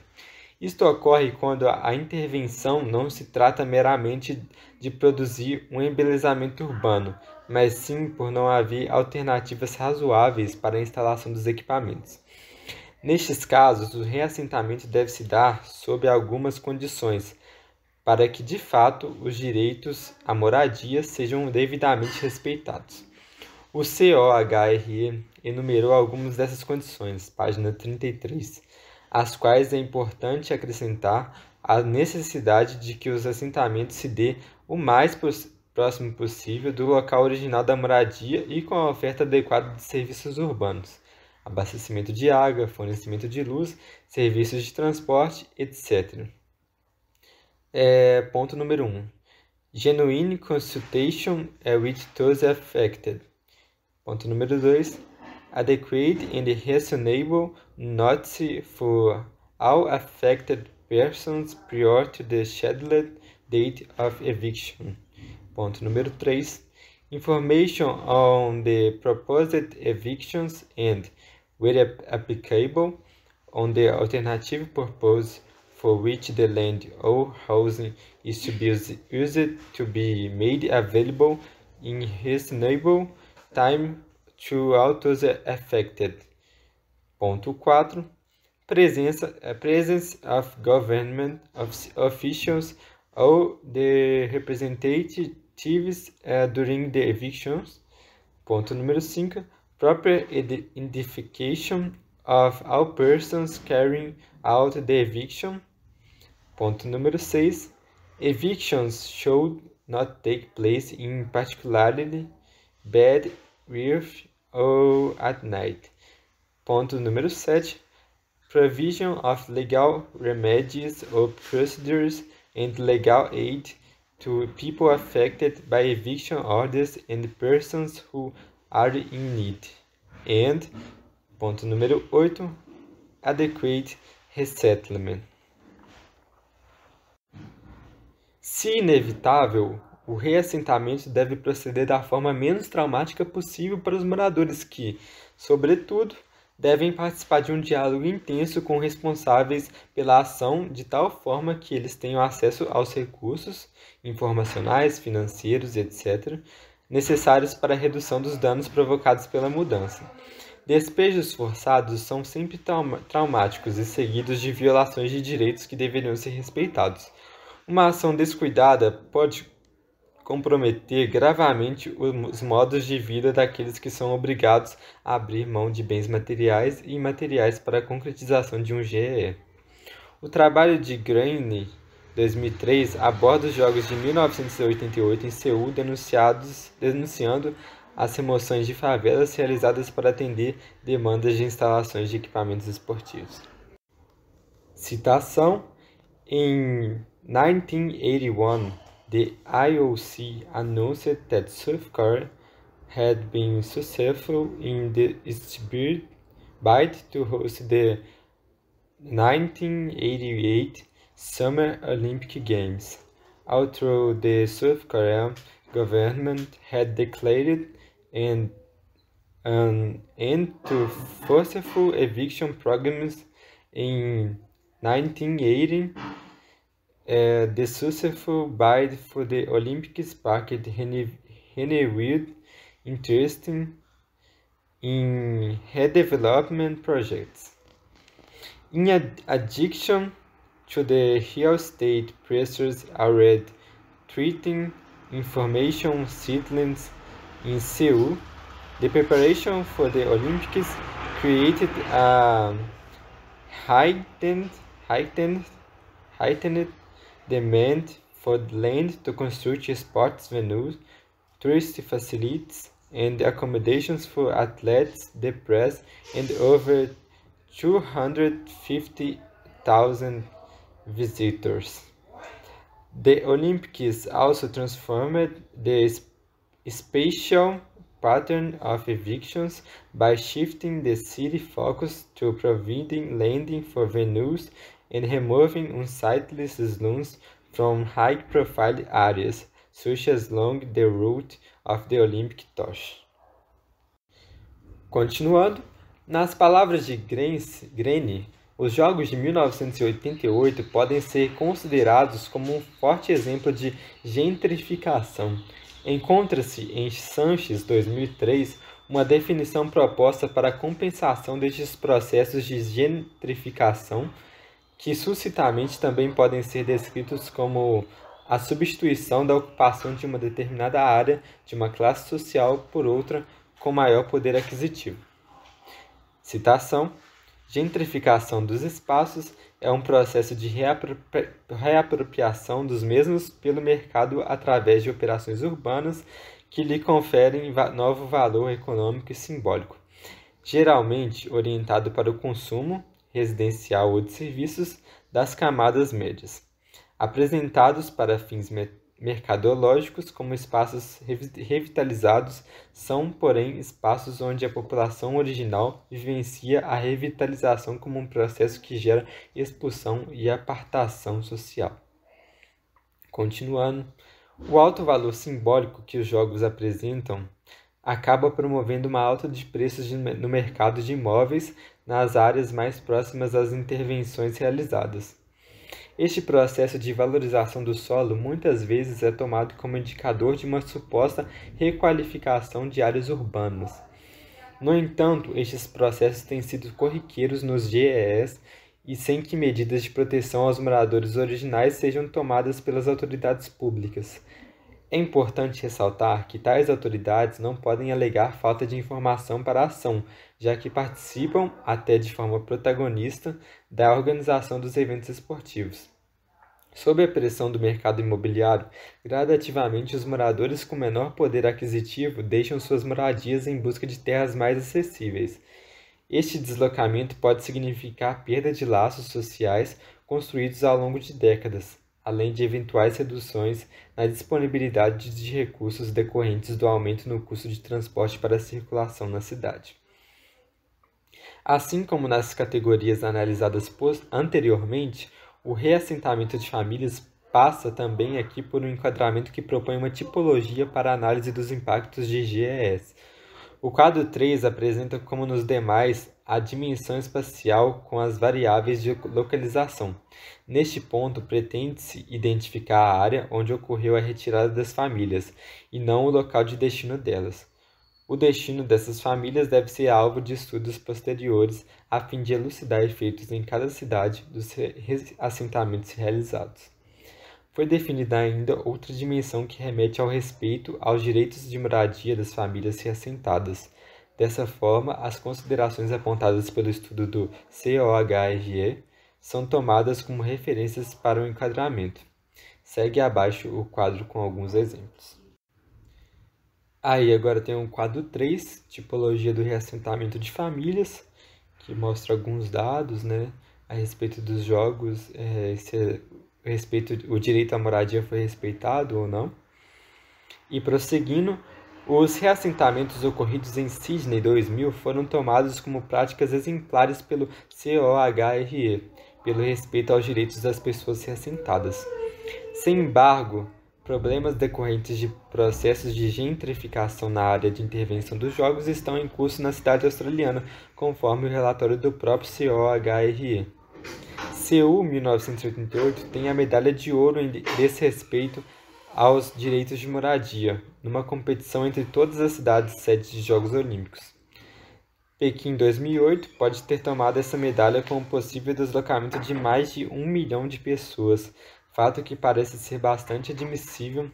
Isto ocorre quando a intervenção não se trata meramente de produzir um embelezamento urbano, mas sim por não haver alternativas razoáveis para a instalação dos equipamentos. Nestes casos, o reassentamento deve se dar sob algumas condições, para que de fato os direitos à moradia sejam devidamente respeitados. O COHRE enumerou algumas dessas condições, página 33, as quais é importante acrescentar a necessidade de que os assentamentos se dê o mais próximo possível do local original da moradia e com a oferta adequada de serviços urbanos, abastecimento de água, fornecimento de luz, serviços de transporte, etc. é, ponto número 1. Um. Genuine consultation with those affected. Ponto número 2. Adequate and reasonable notice for all affected persons prior to the scheduled date of eviction. Ponto número 3. Information on the proposed evictions and, where applicable, on the alternative proposed for which the land or housing is to be used to be made available in reasonable time to those affected. Ponto 4. Presence, presence of government of officials or the representatives uh, during the evictions. Ponto número 5. Proper identification of all persons carrying out the eviction. Ponto número 6. Evictions should not take place in particularly bad weather or at night. Ponto número 7. Provision of legal remedies or procedures and legal aid to people affected by eviction orders and persons who are in need. And, ponto número 8, adequate resettlement. Se inevitável, o reassentamento deve proceder da forma menos traumática possível para os moradores que, sobretudo, devem participar de um diálogo intenso com responsáveis pela ação de tal forma que eles tenham acesso aos recursos informacionais, financeiros, etc., necessários para a redução dos danos provocados pela mudança. Despejos forçados são sempre traumáticos e seguidos de violações de direitos que deveriam ser respeitados. Uma ação descuidada pode comprometer gravemente os modos de vida daqueles que são obrigados a abrir mão de bens materiais e imateriais para a concretização de um GE. O trabalho de Graine, 2003, aborda os Jogos de 1988 em Seul, denunciando as remoções de favelas realizadas para atender demandas de instalações de equipamentos esportivos. Citação em 1981, the IOC announced that South Korea had been successful in the spirit bid to host the 1988 Summer Olympic Games, although the South Korean government had declared an, an end to forceful eviction programs in 1980. The successful bid for the Olympics sparked renewed interest in redevelopment projects. In addition to the real estate pressures already treating information settlements in Seoul, the preparation for the Olympics created a heightened, heightened, heightened demand for land to construct sports venues, tourist facilities, and accommodations for athletes, the press, and over 250,000 visitors. The Olympics also transformed the spatial pattern of evictions by shifting the city focus to providing landing for venues and removing unsightly slums from high-profile areas, such as along the route of the Olympic torch. Continuando, nas palavras de Grene, os Jogos de 1988 podem ser considerados como um forte exemplo de gentrificação. Encontra-se em Sanches 2003 uma definição proposta para a compensação destes processos de gentrificação que suscitamente também podem ser descritos como a substituição da ocupação de uma determinada área de uma classe social por outra com maior poder aquisitivo. Citação: Gentrificação dos espaços é um processo de reapropri reapropriação dos mesmos pelo mercado através de operações urbanas que lhe conferem va novo valor econômico e simbólico, geralmente orientado para o consumo residencial ou de serviços das camadas médias, apresentados para fins mercadológicos como espaços revitalizados, são, porém, espaços onde a população original vivencia a revitalização como um processo que gera expulsão e apartação social. Continuando, o alto valor simbólico que os jogos apresentam acaba promovendo uma alta de preços no mercado de imóveis, nas áreas mais próximas às intervenções realizadas. Este processo de valorização do solo muitas vezes é tomado como indicador de uma suposta requalificação de áreas urbanas. No entanto, estes processos têm sido corriqueiros nos GES e sem que medidas de proteção aos moradores originais sejam tomadas pelas autoridades públicas. É importante ressaltar que tais autoridades não podem alegar falta de informação para a ação, já que participam, até de forma protagonista, da organização dos eventos esportivos. Sob a pressão do mercado imobiliário, gradativamente os moradores com menor poder aquisitivo deixam suas moradias em busca de terras mais acessíveis. Este deslocamento pode significar perda de laços sociais construídos ao longo de décadas além de eventuais reduções na disponibilidade de recursos decorrentes do aumento no custo de transporte para a circulação na cidade. Assim como nas categorias analisadas anteriormente, o reassentamento de famílias passa também aqui por um enquadramento que propõe uma tipologia para análise dos impactos de GES. O quadro 3 apresenta, como nos demais, a dimensão espacial com as variáveis de localização. Neste ponto, pretende-se identificar a área onde ocorreu a retirada das famílias e não o local de destino delas. O destino dessas famílias deve ser alvo de estudos posteriores a fim de elucidar efeitos em cada cidade dos assentamentos realizados. Foi definida ainda outra dimensão que remete ao respeito aos direitos de moradia das famílias reassentadas Dessa forma, as considerações apontadas pelo estudo do COHRE são tomadas como referências para o enquadramento. Segue abaixo o quadro com alguns exemplos. Aí agora tem o um quadro 3, tipologia do reassentamento de famílias, que mostra alguns dados né, a respeito dos jogos, é, se é, respeito, o direito à moradia foi respeitado ou não. E prosseguindo, os reassentamentos ocorridos em Sydney 2000 foram tomados como práticas exemplares pelo COHRE, pelo respeito aos direitos das pessoas reassentadas. Sem embargo, problemas decorrentes de processos de gentrificação na área de intervenção dos jogos estão em curso na cidade australiana, conforme o relatório do próprio COHRE. Seul 1988 tem a medalha de ouro desse respeito aos direitos de moradia, numa competição entre todas as cidades sedes de Jogos Olímpicos. Pequim 2008 pode ter tomado essa medalha com o possível deslocamento de mais de um milhão de pessoas, fato que parece ser bastante admissível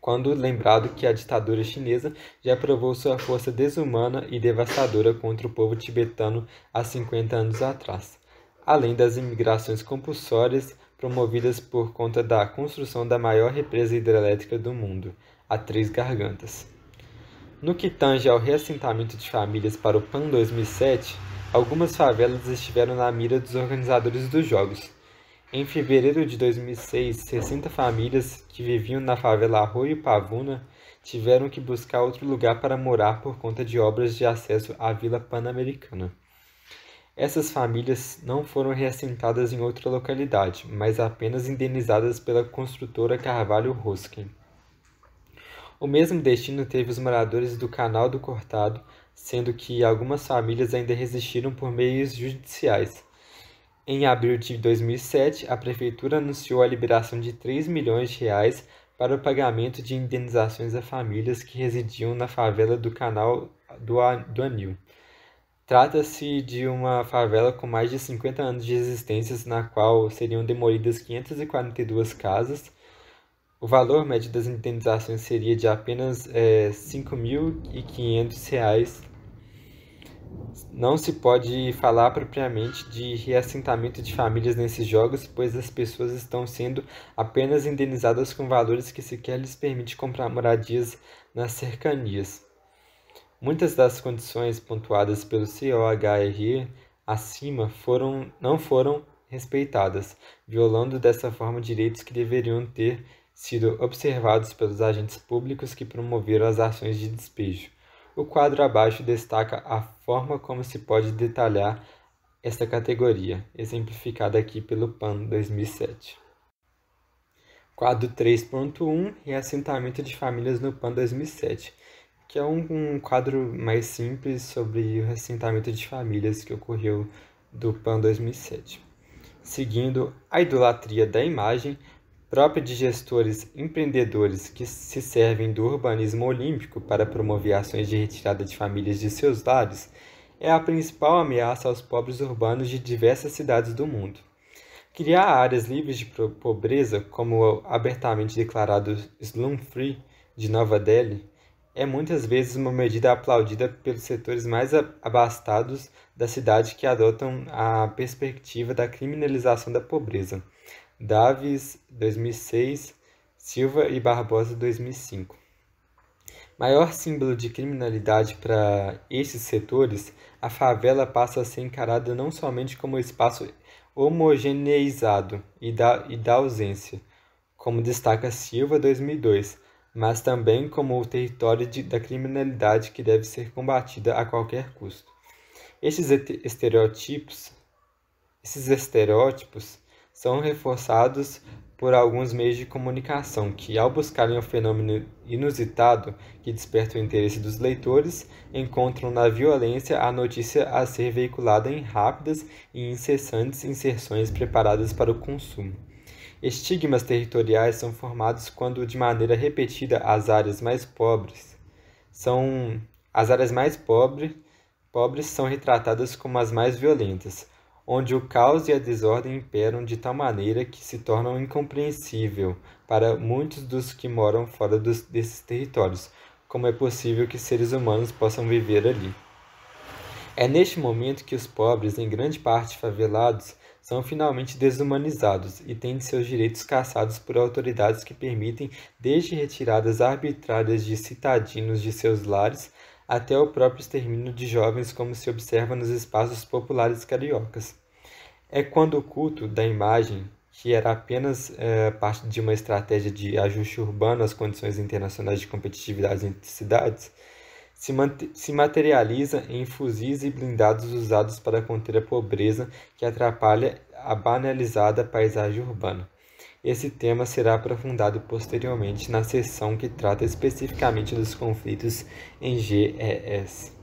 quando lembrado que a ditadura chinesa já provou sua força desumana e devastadora contra o povo tibetano há 50 anos atrás, além das imigrações compulsórias promovidas por conta da construção da maior represa hidrelétrica do mundo, a Três Gargantas. No que tange ao reassentamento de famílias para o PAN 2007, algumas favelas estiveram na mira dos organizadores dos Jogos. Em fevereiro de 2006, 60 famílias que viviam na favela Arroio Pavuna tiveram que buscar outro lugar para morar por conta de obras de acesso à Vila Pan-Americana. Essas famílias não foram reassentadas em outra localidade, mas apenas indenizadas pela construtora Carvalho Ruskin. O mesmo destino teve os moradores do Canal do Cortado, sendo que algumas famílias ainda resistiram por meios judiciais. Em abril de 2007, a prefeitura anunciou a liberação de 3 milhões de reais para o pagamento de indenizações a famílias que residiam na favela do Canal do Anil. Trata-se de uma favela com mais de 50 anos de existência, na qual seriam demolidas 542 casas. O valor médio das indenizações seria de apenas é, R$ 5.500. Não se pode falar propriamente de reassentamento de famílias nesses jogos, pois as pessoas estão sendo apenas indenizadas com valores que sequer lhes permite comprar moradias nas cercanias. Muitas das condições pontuadas pelo COHR acima foram, não foram respeitadas, violando dessa forma direitos que deveriam ter sido observados pelos agentes públicos que promoveram as ações de despejo. O quadro abaixo destaca a forma como se pode detalhar esta categoria, exemplificada aqui pelo PAN 2007. Quadro 3.1 Reassentamento de famílias no PAN 2007 que é um, um quadro mais simples sobre o assentamento de famílias que ocorreu do PAN 2007, seguindo a idolatria da imagem própria de gestores empreendedores que se servem do urbanismo olímpico para promover ações de retirada de famílias de seus lares, é a principal ameaça aos pobres urbanos de diversas cidades do mundo. Criar áreas livres de pobreza, como o abertamente declarado Slum Free de Nova Delhi, é muitas vezes uma medida aplaudida pelos setores mais abastados da cidade que adotam a perspectiva da criminalização da pobreza. Davis, 2006, Silva e Barbosa, 2005. Maior símbolo de criminalidade para esses setores, a favela passa a ser encarada não somente como espaço homogeneizado e da, e da ausência, como destaca Silva 2002, mas também como o território de, da criminalidade que deve ser combatida a qualquer custo. Esses estereótipos, esses estereótipos são reforçados por alguns meios de comunicação que, ao buscarem o fenômeno inusitado que desperta o interesse dos leitores, encontram na violência a notícia a ser veiculada em rápidas e incessantes inserções preparadas para o consumo. Estigmas territoriais são formados quando, de maneira repetida, as áreas mais pobres são as áreas mais pobres, pobres são retratadas como as mais violentas, onde o caos e a desordem imperam de tal maneira que se tornam incompreensível para muitos dos que moram fora dos, desses territórios, como é possível que seres humanos possam viver ali. É neste momento que os pobres, em grande parte favelados, são finalmente desumanizados e têm seus direitos caçados por autoridades que permitem desde retiradas arbitrárias de citadinos de seus lares até o próprio extermínio de jovens como se observa nos espaços populares cariocas. É quando o culto da imagem, que era apenas é, parte de uma estratégia de ajuste urbano às condições internacionais de competitividade entre cidades, se, se materializa em fuzis e blindados usados para conter a pobreza que atrapalha a banalizada paisagem urbana. Esse tema será aprofundado posteriormente na seção que trata especificamente dos conflitos em GES.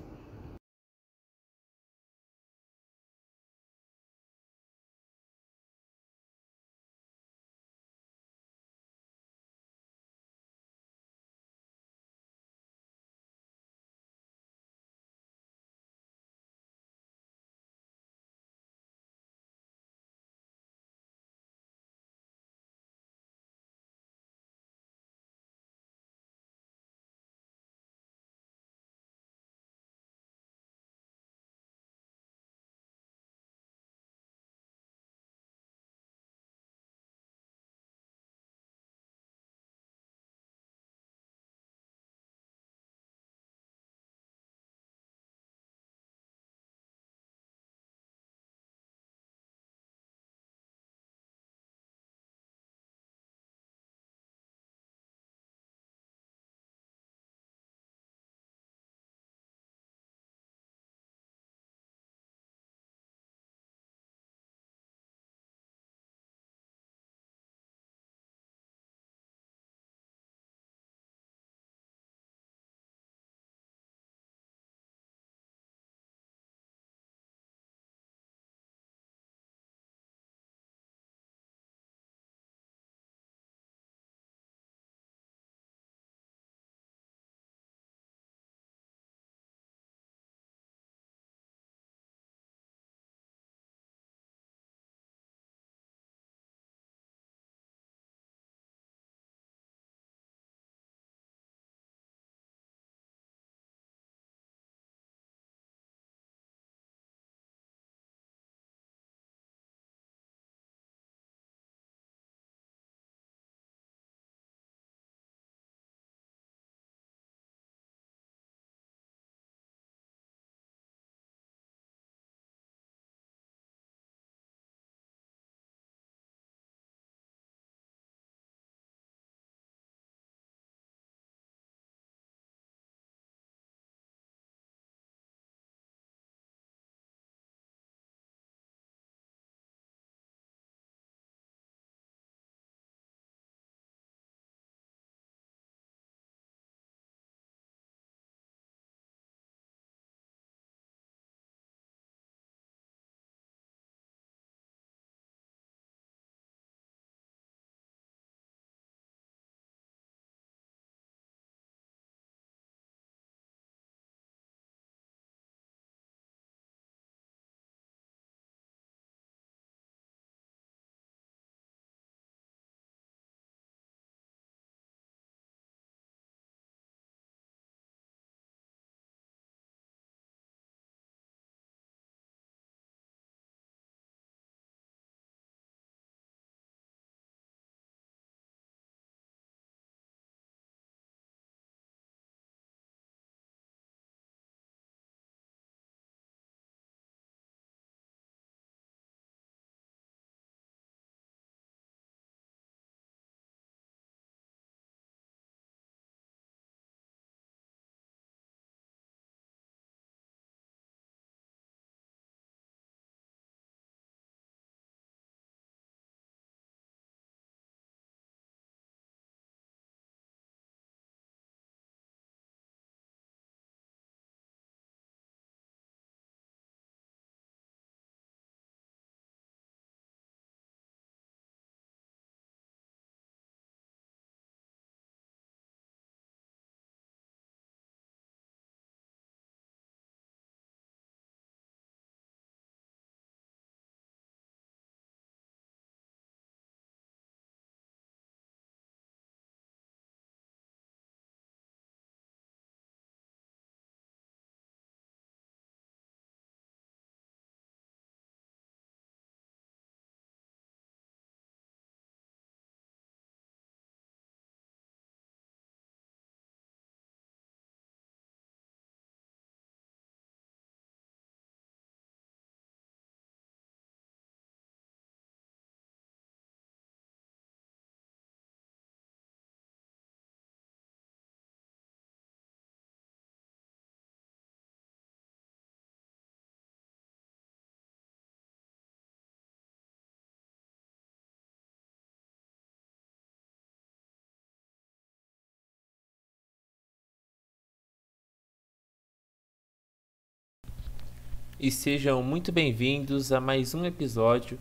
e sejam muito bem-vindos a mais um episódio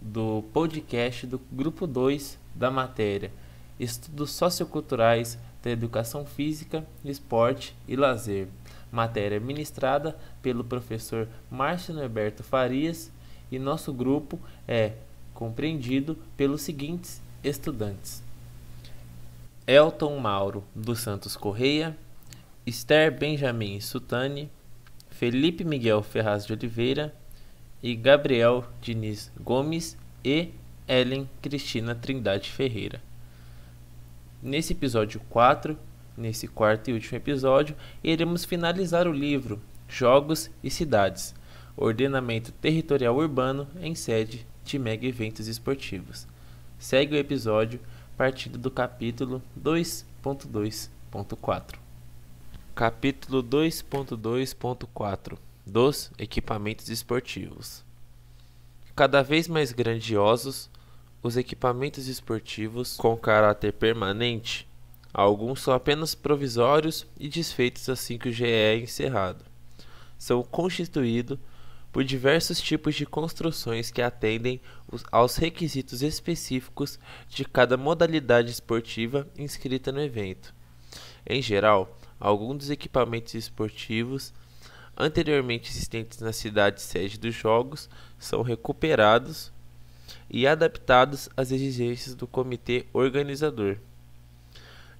do podcast do Grupo 2 da matéria Estudos Socioculturais da Educação Física, Esporte e Lazer. Matéria ministrada pelo professor Márcio Norberto Farias e nosso grupo é compreendido pelos seguintes estudantes: Elton Mauro dos Santos Correia, Esther Benjamin Sutani, Felipe Miguel Ferraz de Oliveira e Gabriel Diniz Gomes e Ellen Cristina Trindade Ferreira. Nesse episódio 4, nesse quarto e último episódio, iremos finalizar o livro Jogos e Cidades Ordenamento Territorial Urbano em sede de mega eventos esportivos. Segue o episódio partindo do capítulo 2.2.4. Capítulo 2.2.4 Dos equipamentos esportivos. Cada vez mais grandiosos, os equipamentos esportivos com caráter permanente, alguns são apenas provisórios e desfeitos assim que o GE é encerrado. São constituídos por diversos tipos de construções que atendem aos requisitos específicos de cada modalidade esportiva inscrita no evento. Em geral, alguns dos equipamentos esportivos anteriormente existentes na cidade sede dos jogos são recuperados e adaptados às exigências do comitê organizador.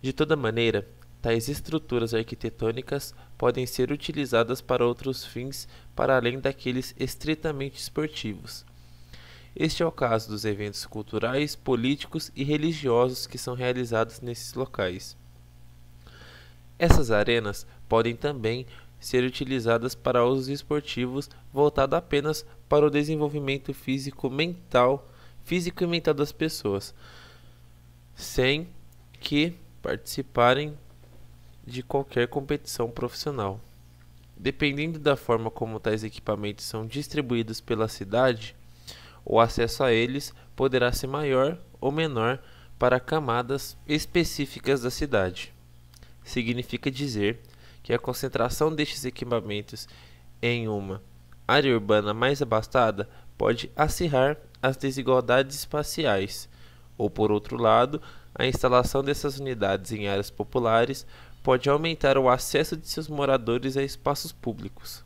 De toda maneira, tais estruturas arquitetônicas podem ser utilizadas para outros fins para além daqueles estritamente esportivos. Este é o caso dos eventos culturais, políticos e religiosos que são realizados nesses locais. Essas arenas podem também ser utilizadas para usos esportivos voltados apenas para o desenvolvimento físico mental, físico e mental das pessoas, sem que participarem de qualquer competição profissional. Dependendo da forma como tais equipamentos são distribuídos pela cidade, o acesso a eles poderá ser maior ou menor para camadas específicas da cidade significa dizer que a concentração destes equipamentos em uma área urbana mais abastada pode acirrar as desigualdades espaciais, ou por outro lado, a instalação dessas unidades em áreas populares pode aumentar o acesso de seus moradores a espaços públicos.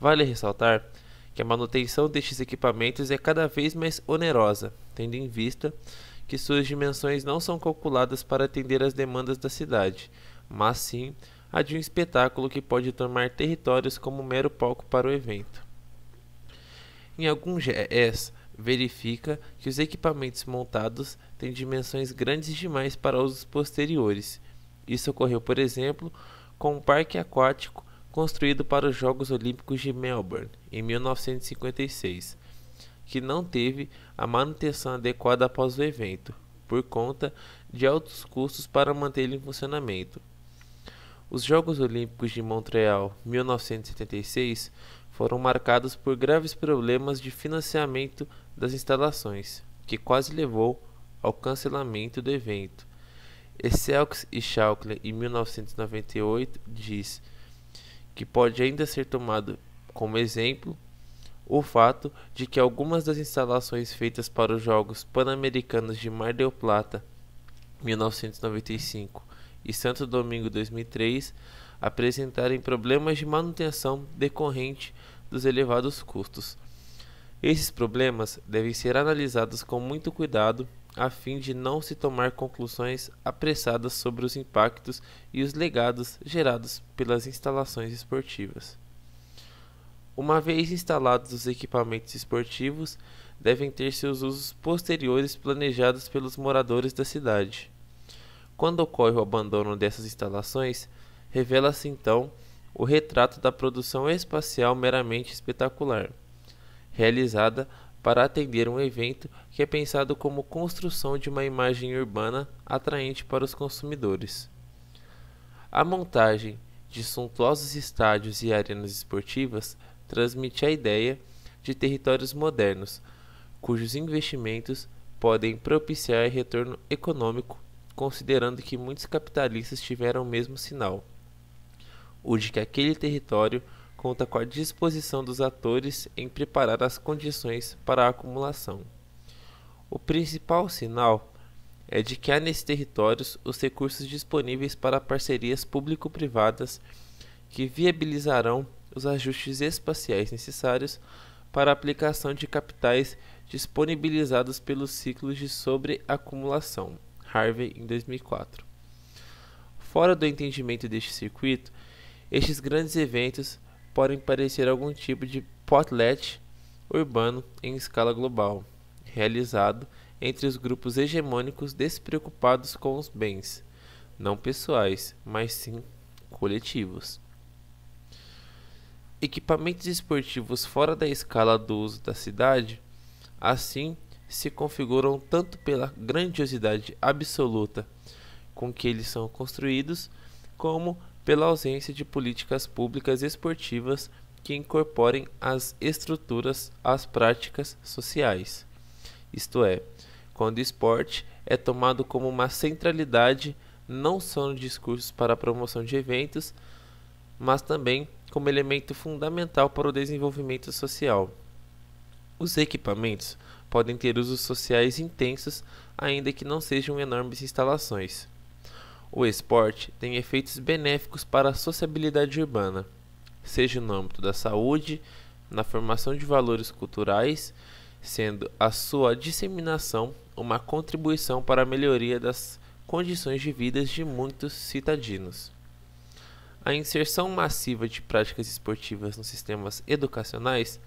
Vale ressaltar que a manutenção destes equipamentos é cada vez mais onerosa, tendo em vista que suas dimensões não são calculadas para atender às demandas da cidade, mas sim a de um espetáculo que pode tomar territórios como um mero palco para o evento. Em alguns GES, verifica que os equipamentos montados têm dimensões grandes demais para usos posteriores. Isso ocorreu, por exemplo, com um parque aquático construído para os Jogos Olímpicos de Melbourne, em 1956, que não teve a manutenção adequada após o evento, por conta de altos custos para mantê-lo em funcionamento. Os Jogos Olímpicos de Montreal 1976 foram marcados por graves problemas de financiamento das instalações, que quase levou ao cancelamento do evento. Esselks e Schauckler, em 1998, diz que pode ainda ser tomado como exemplo o fato de que algumas das instalações feitas para os Jogos Pan-Americanos de Mar del Plata 1995 e Santo Domingo 2003 apresentarem problemas de manutenção decorrente dos elevados custos. Esses problemas devem ser analisados com muito cuidado a fim de não se tomar conclusões apressadas sobre os impactos e os legados gerados pelas instalações esportivas. Uma vez instalados os equipamentos esportivos, devem ter seus usos posteriores planejados pelos moradores da cidade. Quando ocorre o abandono dessas instalações, revela-se então o retrato da produção espacial meramente espetacular, realizada para atender um evento que é pensado como construção de uma imagem urbana atraente para os consumidores. A montagem de suntuosos estádios e arenas esportivas transmite a ideia de territórios modernos, cujos investimentos podem propiciar retorno econômico considerando que muitos capitalistas tiveram o mesmo sinal, o de que aquele território conta com a disposição dos atores em preparar as condições para a acumulação. O principal sinal é de que há nesses territórios os recursos disponíveis para parcerias público-privadas que viabilizarão os ajustes espaciais necessários para a aplicação de capitais disponibilizados pelos ciclos de sobreacumulação. Harvey em 2004. Fora do entendimento deste circuito, estes grandes eventos podem parecer algum tipo de potlatch urbano em escala global, realizado entre os grupos hegemônicos despreocupados com os bens, não pessoais, mas sim coletivos. Equipamentos esportivos fora da escala do uso da cidade, assim se configuram tanto pela grandiosidade absoluta com que eles são construídos, como pela ausência de políticas públicas esportivas que incorporem as estruturas às práticas sociais. Isto é, quando o esporte é tomado como uma centralidade não só no discurso para a promoção de eventos, mas também como elemento fundamental para o desenvolvimento social. Os equipamentos podem ter usos sociais intensos, ainda que não sejam enormes instalações. O esporte tem efeitos benéficos para a sociabilidade urbana, seja no âmbito da saúde, na formação de valores culturais, sendo a sua disseminação uma contribuição para a melhoria das condições de vida de muitos cidadinos. A inserção massiva de práticas esportivas nos sistemas educacionais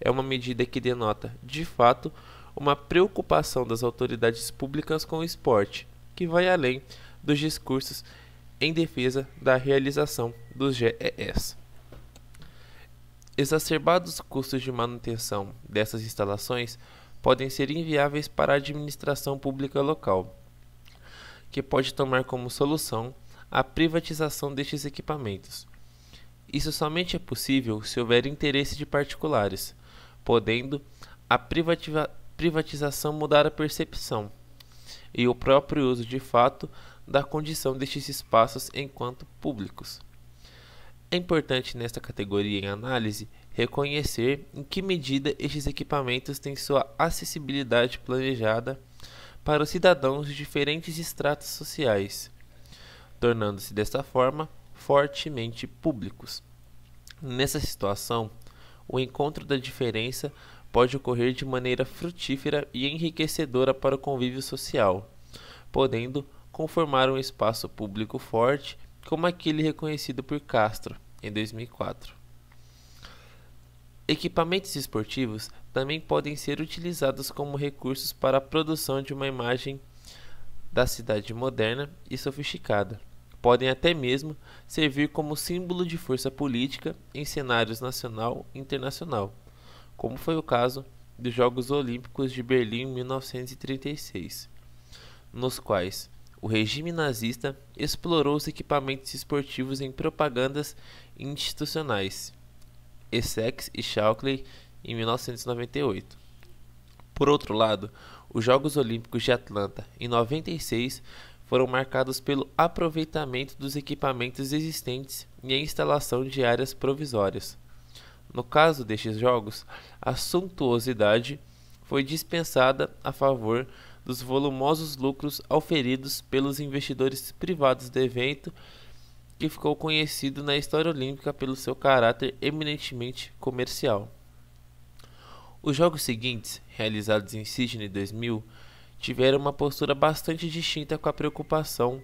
é uma medida que denota, de fato, uma preocupação das autoridades públicas com o esporte, que vai além dos discursos em defesa da realização dos GES. Exacerbados custos de manutenção dessas instalações podem ser inviáveis para a administração pública local, que pode tomar como solução a privatização destes equipamentos. Isso somente é possível se houver interesse de particulares, podendo a privatização mudar a percepção e o próprio uso de fato da condição destes espaços enquanto públicos. É importante nesta categoria em análise reconhecer em que medida estes equipamentos têm sua acessibilidade planejada para os cidadãos de diferentes estratos sociais, tornando-se desta forma fortemente públicos. Nessa situação, o encontro da diferença pode ocorrer de maneira frutífera e enriquecedora para o convívio social, podendo conformar um espaço público forte como aquele reconhecido por Castro em 2004. Equipamentos esportivos também podem ser utilizados como recursos para a produção de uma imagem da cidade moderna e sofisticada podem até mesmo servir como símbolo de força política em cenários nacional e internacional, como foi o caso dos Jogos Olímpicos de Berlim em 1936, nos quais o regime nazista explorou os equipamentos esportivos em propagandas institucionais, Essex e Shockley em 1998. Por outro lado, os Jogos Olímpicos de Atlanta em 96 foram marcados pelo aproveitamento dos equipamentos existentes e a instalação de áreas provisórias. No caso destes jogos, a suntuosidade foi dispensada a favor dos volumosos lucros oferidos pelos investidores privados do evento, que ficou conhecido na história olímpica pelo seu caráter eminentemente comercial. Os jogos seguintes, realizados em Sydney 2000, tiveram uma postura bastante distinta com a preocupação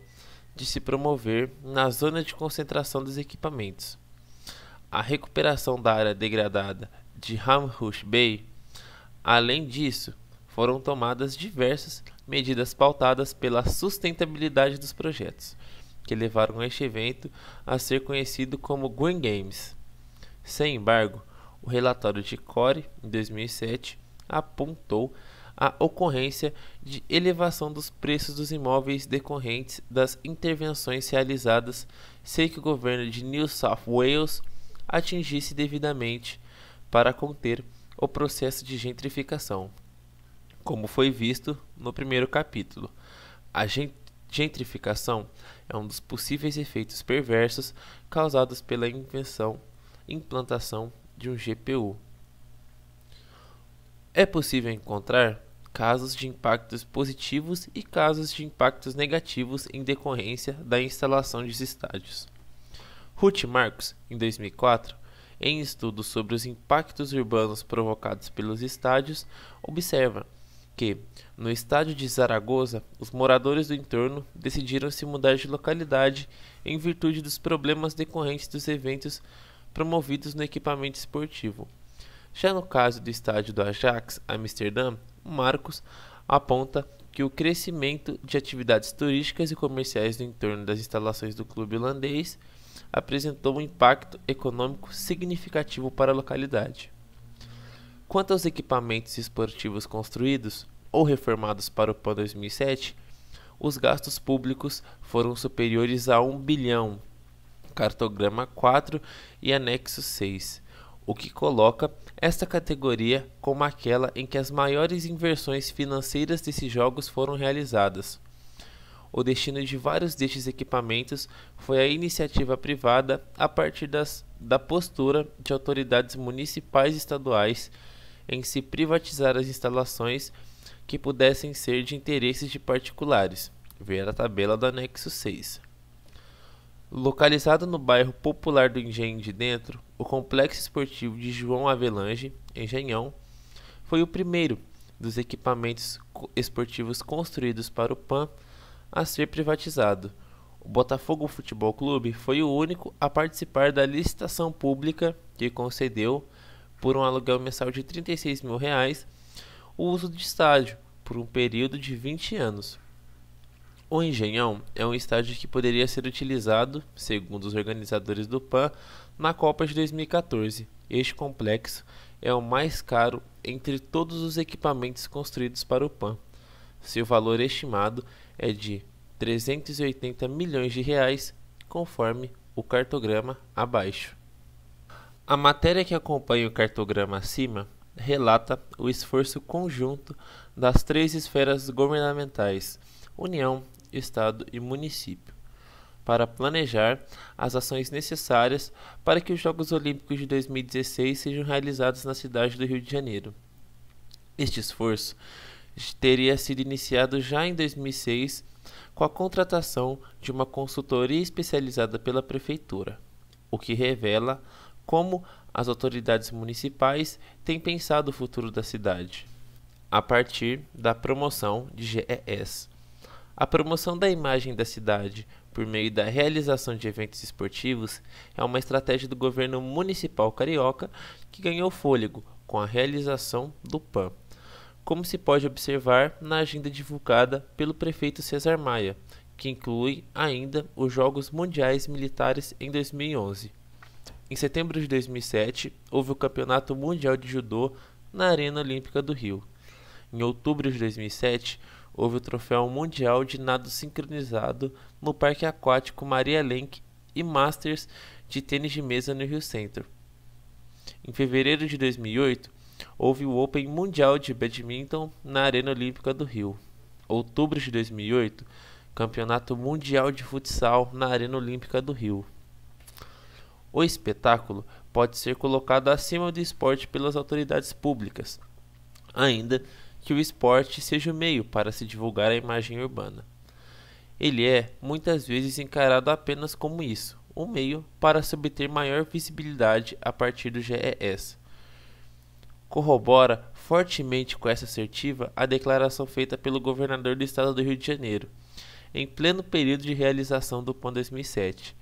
de se promover na zona de concentração dos equipamentos. A recuperação da área degradada de Hamhush Bay, além disso, foram tomadas diversas medidas pautadas pela sustentabilidade dos projetos, que levaram este evento a ser conhecido como Green Games. Sem embargo, o relatório de Core, em 2007, apontou a ocorrência de elevação dos preços dos imóveis decorrentes das intervenções realizadas sem que o governo de New South Wales atingisse devidamente para conter o processo de gentrificação, como foi visto no primeiro capítulo. A gentrificação é um dos possíveis efeitos perversos causados pela invenção e implantação de um GPU. É possível encontrar casos de impactos positivos e casos de impactos negativos em decorrência da instalação de estádios. Ruth Marcos, em 2004, em estudo sobre os impactos urbanos provocados pelos estádios, observa que, no estádio de Zaragoza, os moradores do entorno decidiram se mudar de localidade em virtude dos problemas decorrentes dos eventos promovidos no equipamento esportivo. Já no caso do estádio do Ajax, Amsterdã, Marcos aponta que o crescimento de atividades turísticas e comerciais no entorno das instalações do clube holandês apresentou um impacto econômico significativo para a localidade. Quanto aos equipamentos esportivos construídos ou reformados para o PAN 2007, os gastos públicos foram superiores a 1 bilhão, cartograma 4 e anexo 6 o que coloca esta categoria como aquela em que as maiores inversões financeiras desses jogos foram realizadas. O destino de vários destes equipamentos foi a iniciativa privada a partir das, da postura de autoridades municipais e estaduais em se privatizar as instalações que pudessem ser de interesses de particulares. Ver a tabela do anexo 6. Localizado no bairro popular do Engenho de Dentro, o Complexo Esportivo de João Avelange, Engenhão, foi o primeiro dos equipamentos esportivos construídos para o PAN a ser privatizado. O Botafogo Futebol Clube foi o único a participar da licitação pública que concedeu, por um aluguel mensal de R$ 36 mil, reais, o uso do estádio por um período de 20 anos. O Engenhão é um estádio que poderia ser utilizado, segundo os organizadores do PAN, na Copa de 2014. Este complexo é o mais caro entre todos os equipamentos construídos para o PAN. Seu valor estimado é de 380 milhões de reais, conforme o cartograma abaixo. A matéria que acompanha o cartograma acima relata o esforço conjunto das três esferas governamentais: União, Estado e município, para planejar as ações necessárias para que os Jogos Olímpicos de 2016 sejam realizados na cidade do Rio de Janeiro. Este esforço teria sido iniciado já em 2006 com a contratação de uma consultoria especializada pela prefeitura, o que revela como as autoridades municipais têm pensado o futuro da cidade, a partir da promoção de GES a promoção da imagem da cidade por meio da realização de eventos esportivos é uma estratégia do governo municipal carioca que ganhou fôlego com a realização do PAN, como se pode observar na agenda divulgada pelo prefeito Cesar Maia, que inclui ainda os Jogos Mundiais Militares em 2011. Em setembro de 2007, houve o Campeonato Mundial de Judô na Arena Olímpica do Rio. Em outubro de 2007, houve o troféu mundial de nado sincronizado no Parque Aquático Maria Lenk e Masters de tênis de mesa no Rio Centro. Em fevereiro de 2008, houve o Open Mundial de Badminton na Arena Olímpica do Rio. Outubro de 2008, Campeonato Mundial de Futsal na Arena Olímpica do Rio. O espetáculo pode ser colocado acima do esporte pelas autoridades públicas. Ainda que o esporte seja o meio para se divulgar a imagem urbana. Ele é muitas vezes encarado apenas como isso, um meio para se obter maior visibilidade a partir do GES. Corrobora fortemente com essa assertiva a declaração feita pelo governador do estado do Rio de Janeiro, em pleno período de realização do PAN 2007,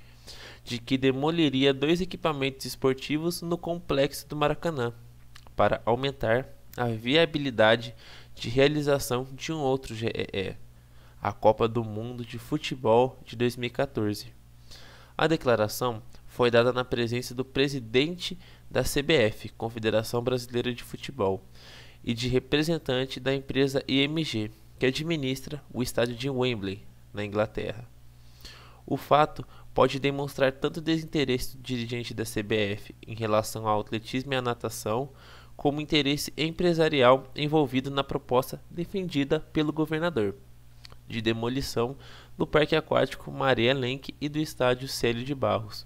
de que demoliria dois equipamentos esportivos no complexo do Maracanã, para aumentar a viabilidade de realização de um outro GEE, a Copa do Mundo de Futebol de 2014. A declaração foi dada na presença do presidente da CBF, Confederação Brasileira de Futebol, e de representante da empresa IMG, que administra o estádio de Wembley, na Inglaterra. O fato pode demonstrar tanto desinteresse do dirigente da CBF em relação ao atletismo e à natação, como interesse empresarial envolvido na proposta defendida pelo governador de demolição do Parque Aquático Maria Lenk e do Estádio Célio de Barros.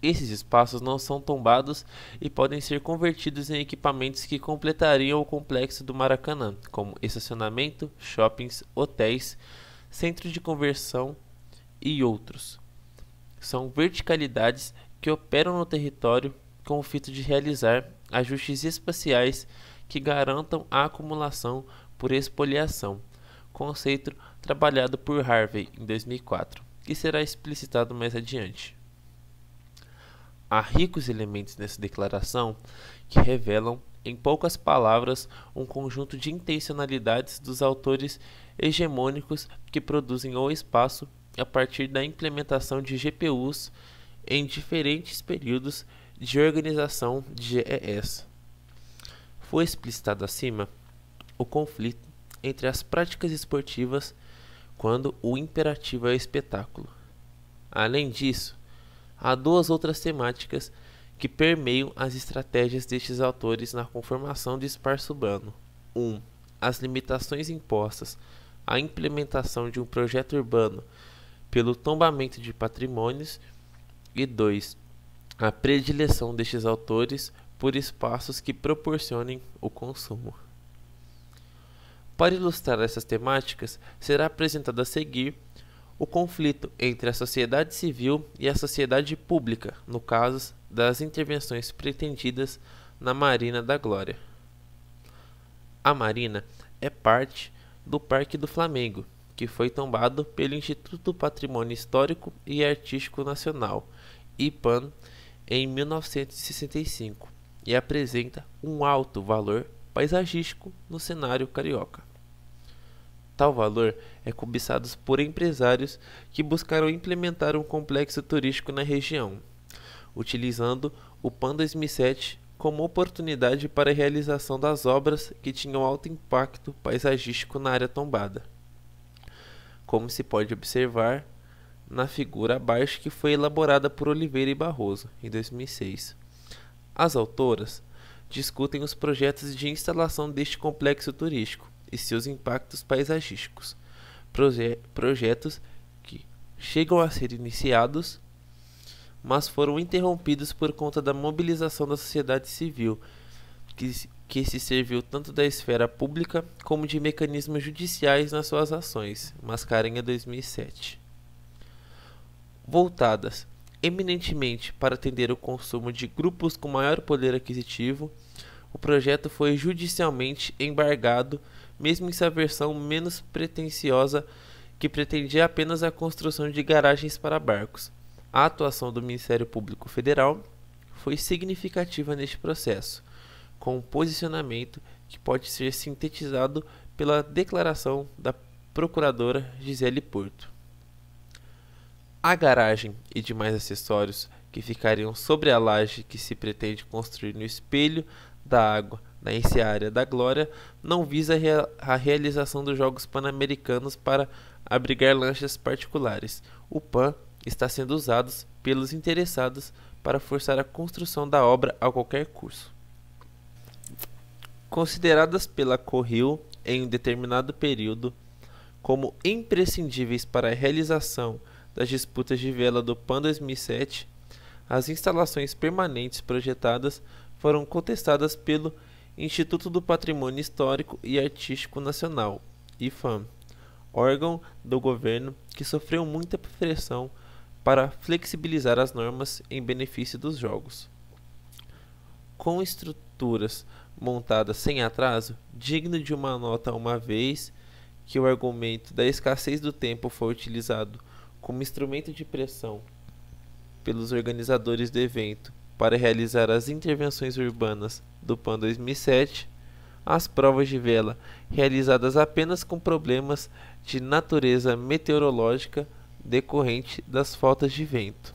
Esses espaços não são tombados e podem ser convertidos em equipamentos que completariam o complexo do Maracanã, como estacionamento, shoppings, hotéis, centros de conversão e outros. São verticalidades que operam no território com o fito de realizar ajustes espaciais que garantam a acumulação por espoliação, conceito trabalhado por Harvey em 2004 e será explicitado mais adiante. Há ricos elementos nessa declaração que revelam, em poucas palavras, um conjunto de intencionalidades dos autores hegemônicos que produzem o espaço a partir da implementação de GPUs em diferentes períodos de organização GES. Foi explicitado acima o conflito entre as práticas esportivas quando o imperativo é o espetáculo. Além disso, há duas outras temáticas que permeiam as estratégias destes autores na conformação do espaço urbano. 1. Um, as limitações impostas à implementação de um projeto urbano pelo tombamento de patrimônios e 2 a predileção destes autores por espaços que proporcionem o consumo. Para ilustrar essas temáticas, será apresentado a seguir o conflito entre a sociedade civil e a sociedade pública, no caso das intervenções pretendidas na Marina da Glória. A Marina é parte do Parque do Flamengo, que foi tombado pelo Instituto Patrimônio Histórico e Artístico Nacional, IPAN, em 1965 e apresenta um alto valor paisagístico no cenário carioca. Tal valor é cobiçado por empresários que buscaram implementar um complexo turístico na região, utilizando o PAN 2007 como oportunidade para a realização das obras que tinham alto impacto paisagístico na área tombada. Como se pode observar, na figura abaixo que foi elaborada por Oliveira e Barroso em 2006. As autoras discutem os projetos de instalação deste complexo turístico e seus impactos paisagísticos, proje projetos que chegam a ser iniciados, mas foram interrompidos por conta da mobilização da sociedade civil, que, que se serviu tanto da esfera pública como de mecanismos judiciais nas suas ações, Mascarenha 2007 voltadas eminentemente para atender o consumo de grupos com maior poder aquisitivo, o projeto foi judicialmente embargado, mesmo em sua versão menos pretensiosa, que pretendia apenas a construção de garagens para barcos. A atuação do Ministério Público Federal foi significativa neste processo, com um posicionamento que pode ser sintetizado pela declaração da procuradora Gisele Porto. A garagem e demais acessórios que ficariam sobre a laje que se pretende construir no espelho da água na área da glória não visa a realização dos Jogos Pan-Americanos para abrigar lanchas particulares. O PAN está sendo usado pelos interessados para forçar a construção da obra a qualquer custo. Consideradas pela Corril em um determinado período como imprescindíveis para a realização das disputas de vela do PAN 2007, as instalações permanentes projetadas foram contestadas pelo Instituto do Patrimônio Histórico e Artístico Nacional, IFAM, órgão do governo que sofreu muita pressão para flexibilizar as normas em benefício dos jogos. Com estruturas montadas sem atraso, digno de uma nota uma vez que o argumento da escassez do tempo foi utilizado como instrumento de pressão pelos organizadores do evento para realizar as intervenções urbanas do PAN 2007, as provas de vela realizadas apenas com problemas de natureza meteorológica decorrente das faltas de vento.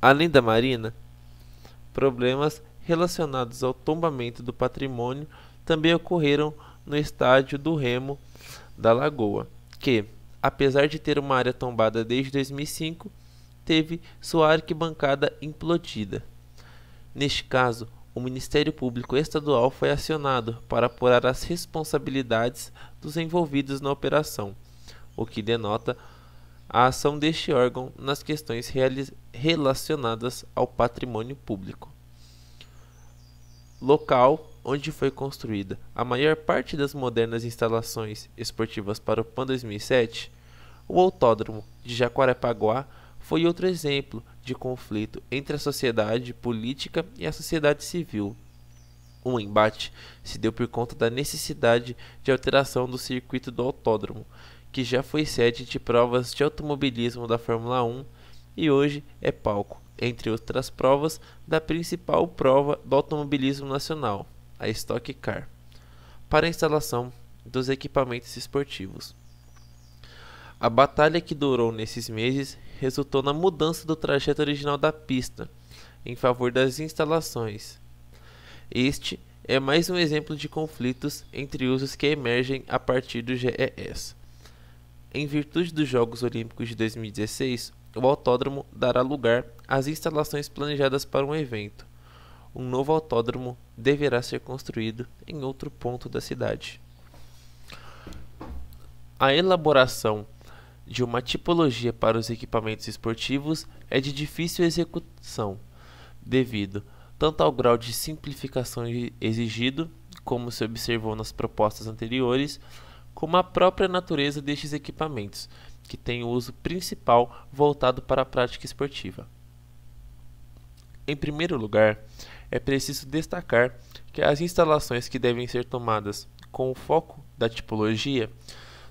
Além da marina, problemas relacionados ao tombamento do patrimônio também ocorreram no estádio do Remo da Lagoa, que, apesar de ter uma área tombada desde 2005, teve sua arquibancada implodida. Neste caso, o Ministério Público Estadual foi acionado para apurar as responsabilidades dos envolvidos na operação, o que denota a ação deste órgão nas questões relacionadas ao patrimônio público. Local onde foi construída a maior parte das modernas instalações esportivas para o PAN 2007, o Autódromo de Jacarepaguá foi outro exemplo de conflito entre a sociedade política e a sociedade civil. Um embate se deu por conta da necessidade de alteração do circuito do autódromo, que já foi sede de provas de automobilismo da Fórmula 1 e hoje é palco, entre outras provas, da principal prova do automobilismo nacional, a Stock Car, para a instalação dos equipamentos esportivos. A batalha que durou nesses meses resultou na mudança do trajeto original da pista, em favor das instalações. Este é mais um exemplo de conflitos entre usos que emergem a partir do GES. Em virtude dos Jogos Olímpicos de 2016, o autódromo dará lugar às instalações planejadas para um evento. Um novo autódromo deverá ser construído em outro ponto da cidade. A elaboração de uma tipologia para os equipamentos esportivos é de difícil execução, devido tanto ao grau de simplificação exigido, como se observou nas propostas anteriores, como à própria natureza destes equipamentos, que têm o uso principal voltado para a prática esportiva. Em primeiro lugar, é preciso destacar que as instalações que devem ser tomadas com o foco da tipologia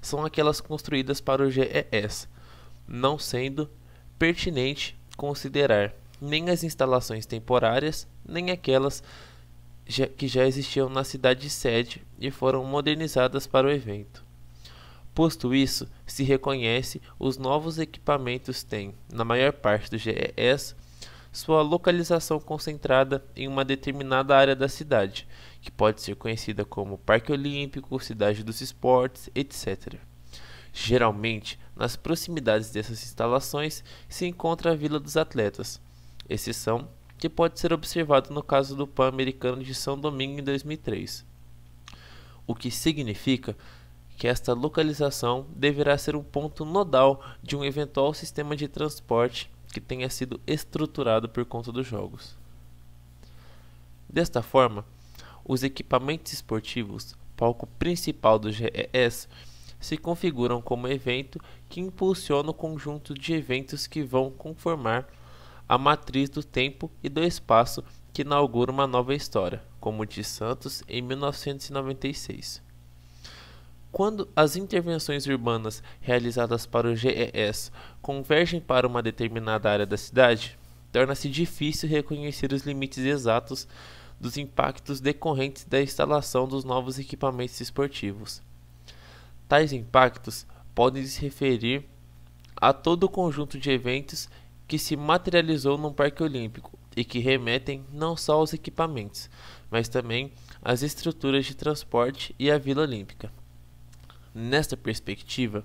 são aquelas construídas para o GES, não sendo pertinente considerar nem as instalações temporárias, nem aquelas que já existiam na cidade sede e foram modernizadas para o evento. Posto isso, se reconhece os novos equipamentos têm, na maior parte do GES, sua localização concentrada em uma determinada área da cidade que pode ser conhecida como Parque Olímpico, Cidade dos Esportes, etc. Geralmente, nas proximidades dessas instalações se encontra a Vila dos Atletas, exceção que pode ser observada no caso do Pan-Americano de São Domingo em 2003. O que significa que esta localização deverá ser um ponto nodal de um eventual sistema de transporte que tenha sido estruturado por conta dos jogos. Desta forma, os equipamentos esportivos, palco principal do GES, se configuram como evento que impulsiona o conjunto de eventos que vão conformar a matriz do tempo e do espaço que inaugura uma nova história, como de Santos em 1996. Quando as intervenções urbanas realizadas para o GES convergem para uma determinada área da cidade, torna-se difícil reconhecer os limites exatos dos impactos decorrentes da instalação dos novos equipamentos esportivos. Tais impactos podem se referir a todo o conjunto de eventos que se materializou no Parque Olímpico e que remetem não só aos equipamentos, mas também às estruturas de transporte e à Vila Olímpica. Nesta perspectiva,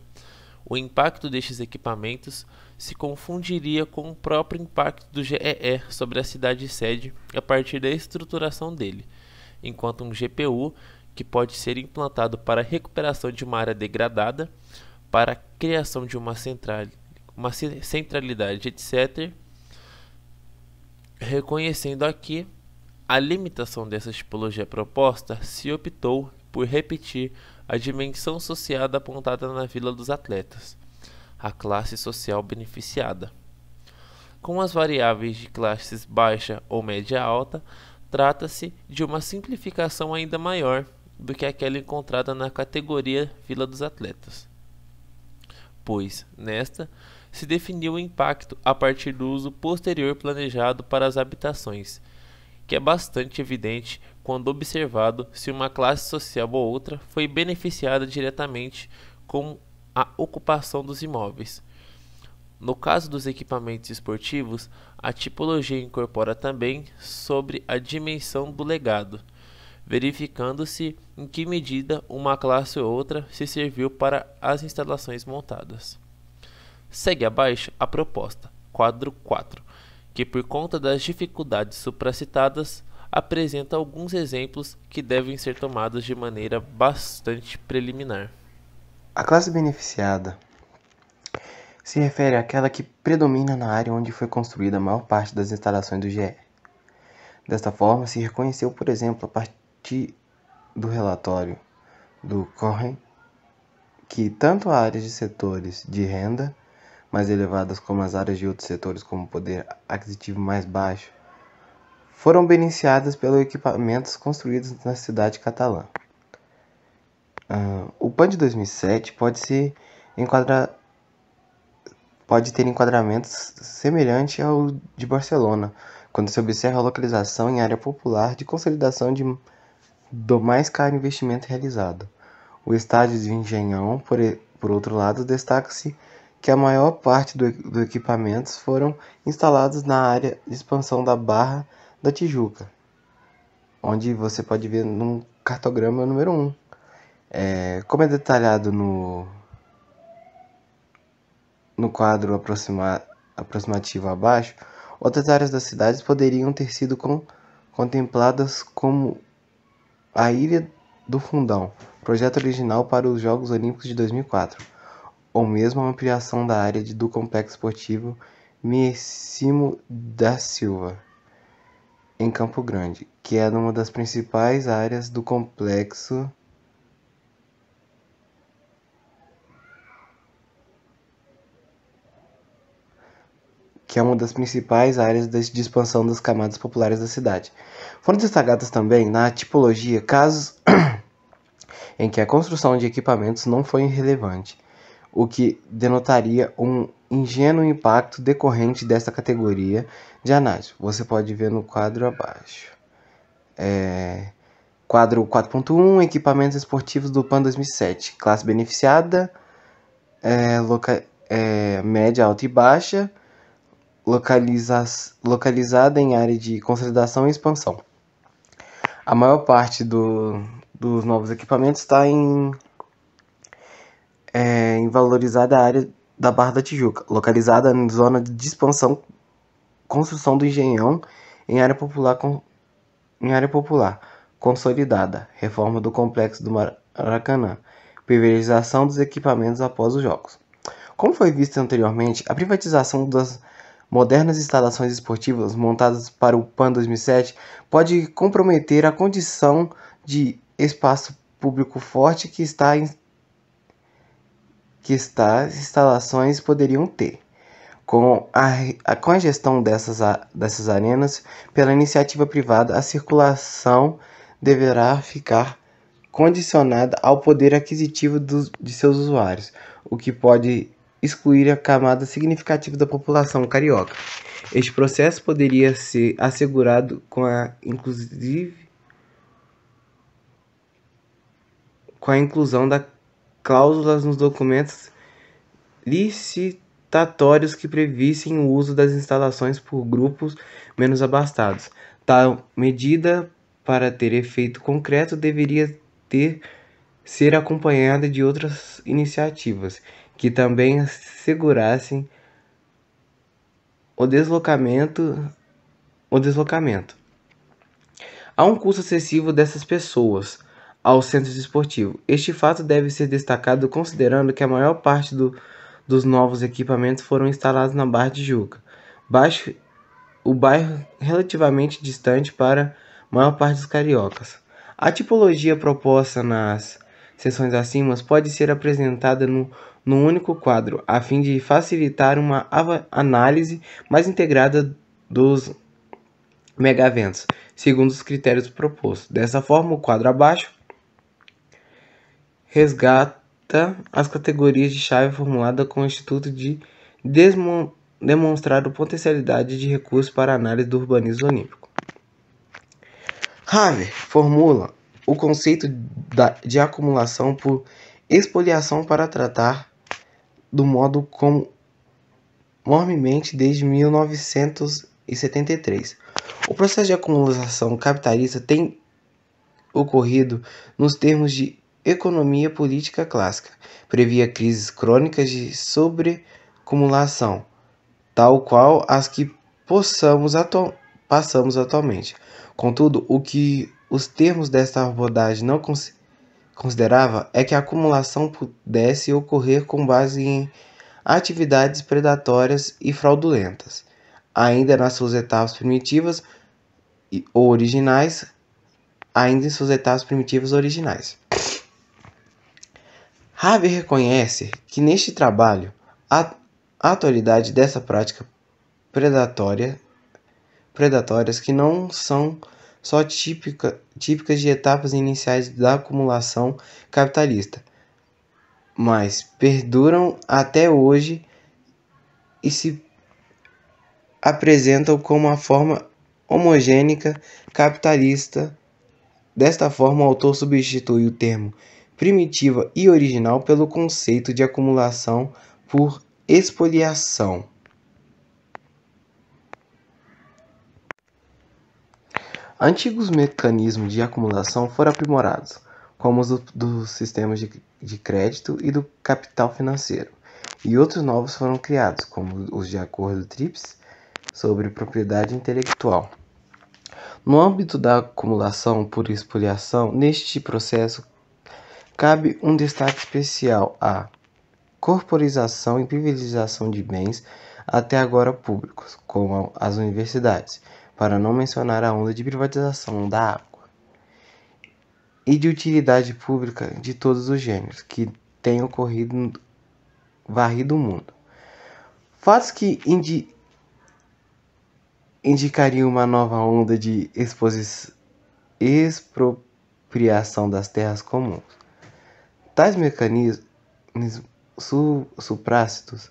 o impacto destes equipamentos se confundiria com o próprio impacto do GEE sobre a cidade-sede a partir da estruturação dele, enquanto um GPU, que pode ser implantado para a recuperação de uma área degradada, para a criação de uma, central, uma centralidade, etc., reconhecendo aqui a limitação dessa tipologia proposta, se optou por repetir a dimensão associada apontada na Vila dos Atletas a classe social beneficiada. Com as variáveis de classes baixa ou média alta, trata-se de uma simplificação ainda maior do que aquela encontrada na categoria Vila dos Atletas, pois nesta se definiu o impacto a partir do uso posterior planejado para as habitações, que é bastante evidente quando observado se uma classe social ou outra foi beneficiada diretamente com a ocupação dos imóveis. No caso dos equipamentos esportivos, a tipologia incorpora também sobre a dimensão do legado, verificando-se em que medida uma classe ou outra se serviu para as instalações montadas. Segue abaixo a proposta, quadro 4, que por conta das dificuldades supracitadas apresenta alguns exemplos que devem ser tomados de maneira bastante preliminar. A classe beneficiada se refere àquela que predomina na área onde foi construída a maior parte das instalações do GE. Desta forma, se reconheceu, por exemplo, a partir do relatório do Corren que tanto áreas de setores de renda mais elevadas como as áreas de outros setores como poder aquisitivo mais baixo foram beneficiadas pelos equipamentos construídos na cidade catalã. Uh, o PAN de 2007 pode se enquadrar pode ter enquadramentos semelhante ao de Barcelona, quando se observa a localização em área popular de consolidação de, do mais caro investimento realizado. O estádio de Engenhão, por, por outro lado, destaca-se que a maior parte dos do equipamentos foram instalados na área de expansão da Barra da Tijuca, onde você pode ver no cartograma número 1. É, como é detalhado no, no quadro aproxima, aproximativo abaixo, outras áreas das cidades poderiam ter sido com, contempladas como a Ilha do Fundão, projeto original para os Jogos Olímpicos de 2004, ou mesmo a ampliação da área de, do complexo esportivo Miesimo da Silva, em Campo Grande, que era uma das principais áreas do complexo que é uma das principais áreas de expansão das camadas populares da cidade. Foram destacadas também na tipologia casos em que a construção de equipamentos não foi irrelevante, o que denotaria um ingênuo impacto decorrente dessa categoria de análise. Você pode ver no quadro abaixo. É... Quadro 4.1 Equipamentos esportivos do PAN 2007. Classe beneficiada, é, loca... é, média, alta e baixa localizada em área de consolidação e expansão. A maior parte do, dos novos equipamentos está em, é, em valorizada área da Barra da Tijuca, localizada na zona de expansão construção do engenhão em área popular com, em área popular consolidada, reforma do complexo do Maracanã, privatização dos equipamentos após os jogos. Como foi visto anteriormente, a privatização das modernas instalações esportivas montadas para o PAN 2007 pode comprometer a condição de espaço público forte que está em... que estas instalações poderiam ter. Com a, com a gestão dessas, dessas arenas pela iniciativa privada, a circulação deverá ficar condicionada ao poder aquisitivo dos, de seus usuários, o que pode excluir a camada significativa da população carioca. Este processo poderia ser assegurado com a inclusive com a inclusão da cláusulas nos documentos licitatórios que previssem o uso das instalações por grupos menos abastados. Tal medida, para ter efeito concreto, deveria ter ser acompanhada de outras iniciativas que também assegurassem o deslocamento o deslocamento. Há um custo excessivo dessas pessoas ao centro esportivo Este fato deve ser destacado considerando que a maior parte do, dos novos equipamentos foram instalados na Barra de Juca, baixo, o bairro relativamente distante para a maior parte dos cariocas. A tipologia proposta nas sessões acima pode ser apresentada no no único quadro, a fim de facilitar uma análise mais integrada dos megaventos, segundo os critérios propostos. Dessa forma, o quadro abaixo resgata as categorias de chave formulada com o Instituto de demonstrar a potencialidade de recursos para análise do urbanismo olímpico. Haver formula o conceito de acumulação por expoliação para tratar do modo como normalmente desde 1973. O processo de acumulação capitalista tem ocorrido nos termos de economia política clássica, previa crises crônicas de sobreacumulação, tal qual as que possamos atu passamos atualmente. Contudo, o que os termos desta abordagem não conseguem considerava é que a acumulação pudesse ocorrer com base em atividades predatórias e fraudulentas, ainda nas suas etapas primitivas ou originais, ainda em suas etapas primitivas originais. Harvey reconhece que neste trabalho a atualidade dessa prática predatória predatórias que não são só típica, típicas de etapas iniciais da acumulação capitalista, mas perduram até hoje e se apresentam como a forma homogênica capitalista. Desta forma, o autor substitui o termo primitiva e original pelo conceito de acumulação por expoliação. Antigos mecanismos de acumulação foram aprimorados, como os do, dos sistemas de, de crédito e do capital financeiro, e outros novos foram criados, como os de acordo TRIPS sobre propriedade intelectual. No âmbito da acumulação por expoliação, neste processo cabe um destaque especial à corporização e privatização de bens até agora públicos, como as universidades para não mencionar a onda de privatização da água e de utilidade pública de todos os gêneros que tem ocorrido varrido o mundo. Fatos que indi indicariam uma nova onda de expropriação das terras comuns. Tais mecanismos su suprácitos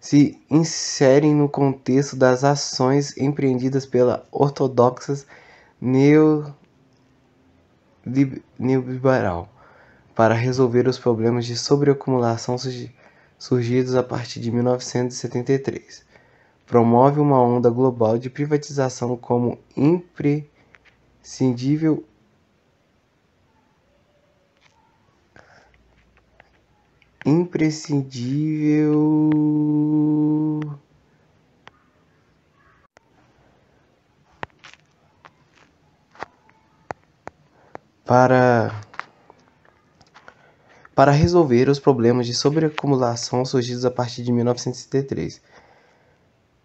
se inserem no contexto das ações empreendidas pela ortodoxa neoliberal para resolver os problemas de sobreacumulação surgidos a partir de 1973. Promove uma onda global de privatização como imprescindível imprescindível. Para, para resolver os problemas de sobreacumulação surgidos a partir de 1973,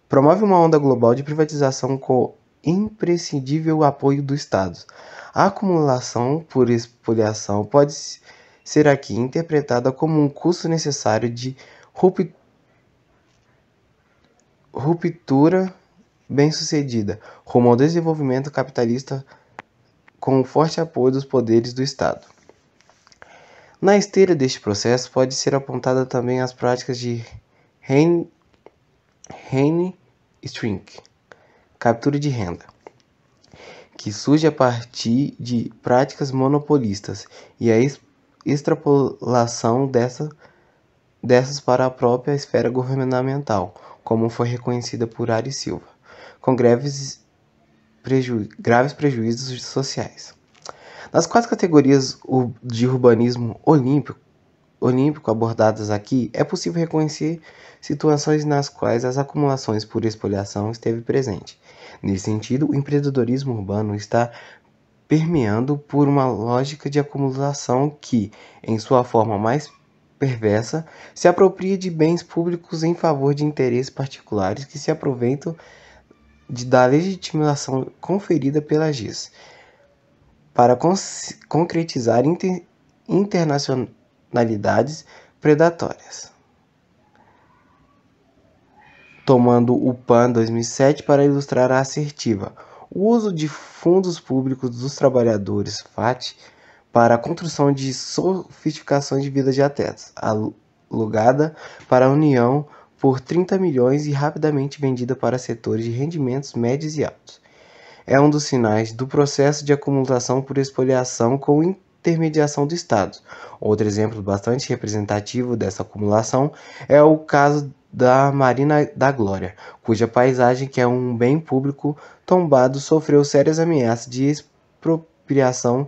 promove uma onda global de privatização com imprescindível apoio do Estado. A acumulação por expoliação pode será aqui interpretada como um custo necessário de ruptura bem-sucedida rumo ao desenvolvimento capitalista com o forte apoio dos poderes do Estado. Na esteira deste processo pode ser apontada também as práticas de Heine, Heine Strink, captura de renda, que surge a partir de práticas monopolistas e a extrapolação dessa, dessas para a própria esfera governamental, como foi reconhecida por Ari Silva, com greves preju, graves prejuízos sociais. Nas quatro categorias de urbanismo olímpico, olímpico abordadas aqui, é possível reconhecer situações nas quais as acumulações por espoliação esteve presente. Nesse sentido, o empreendedorismo urbano está permeando por uma lógica de acumulação que, em sua forma mais perversa, se apropria de bens públicos em favor de interesses particulares que se aproveitam de, da legitimação conferida pela GIS para concretizar inter internacionalidades predatórias. Tomando o PAN 2007 para ilustrar a assertiva, o uso de fundos públicos dos trabalhadores FAT para a construção de sofisticação de vida de atletas, alugada para a União por 30 milhões e rapidamente vendida para setores de rendimentos médios e altos. É um dos sinais do processo de acumulação por espoliação com intermediação do Estado. Outro exemplo bastante representativo dessa acumulação é o caso da Marina da Glória, cuja paisagem, que é um bem público tombado, sofreu sérias ameaças de expropriação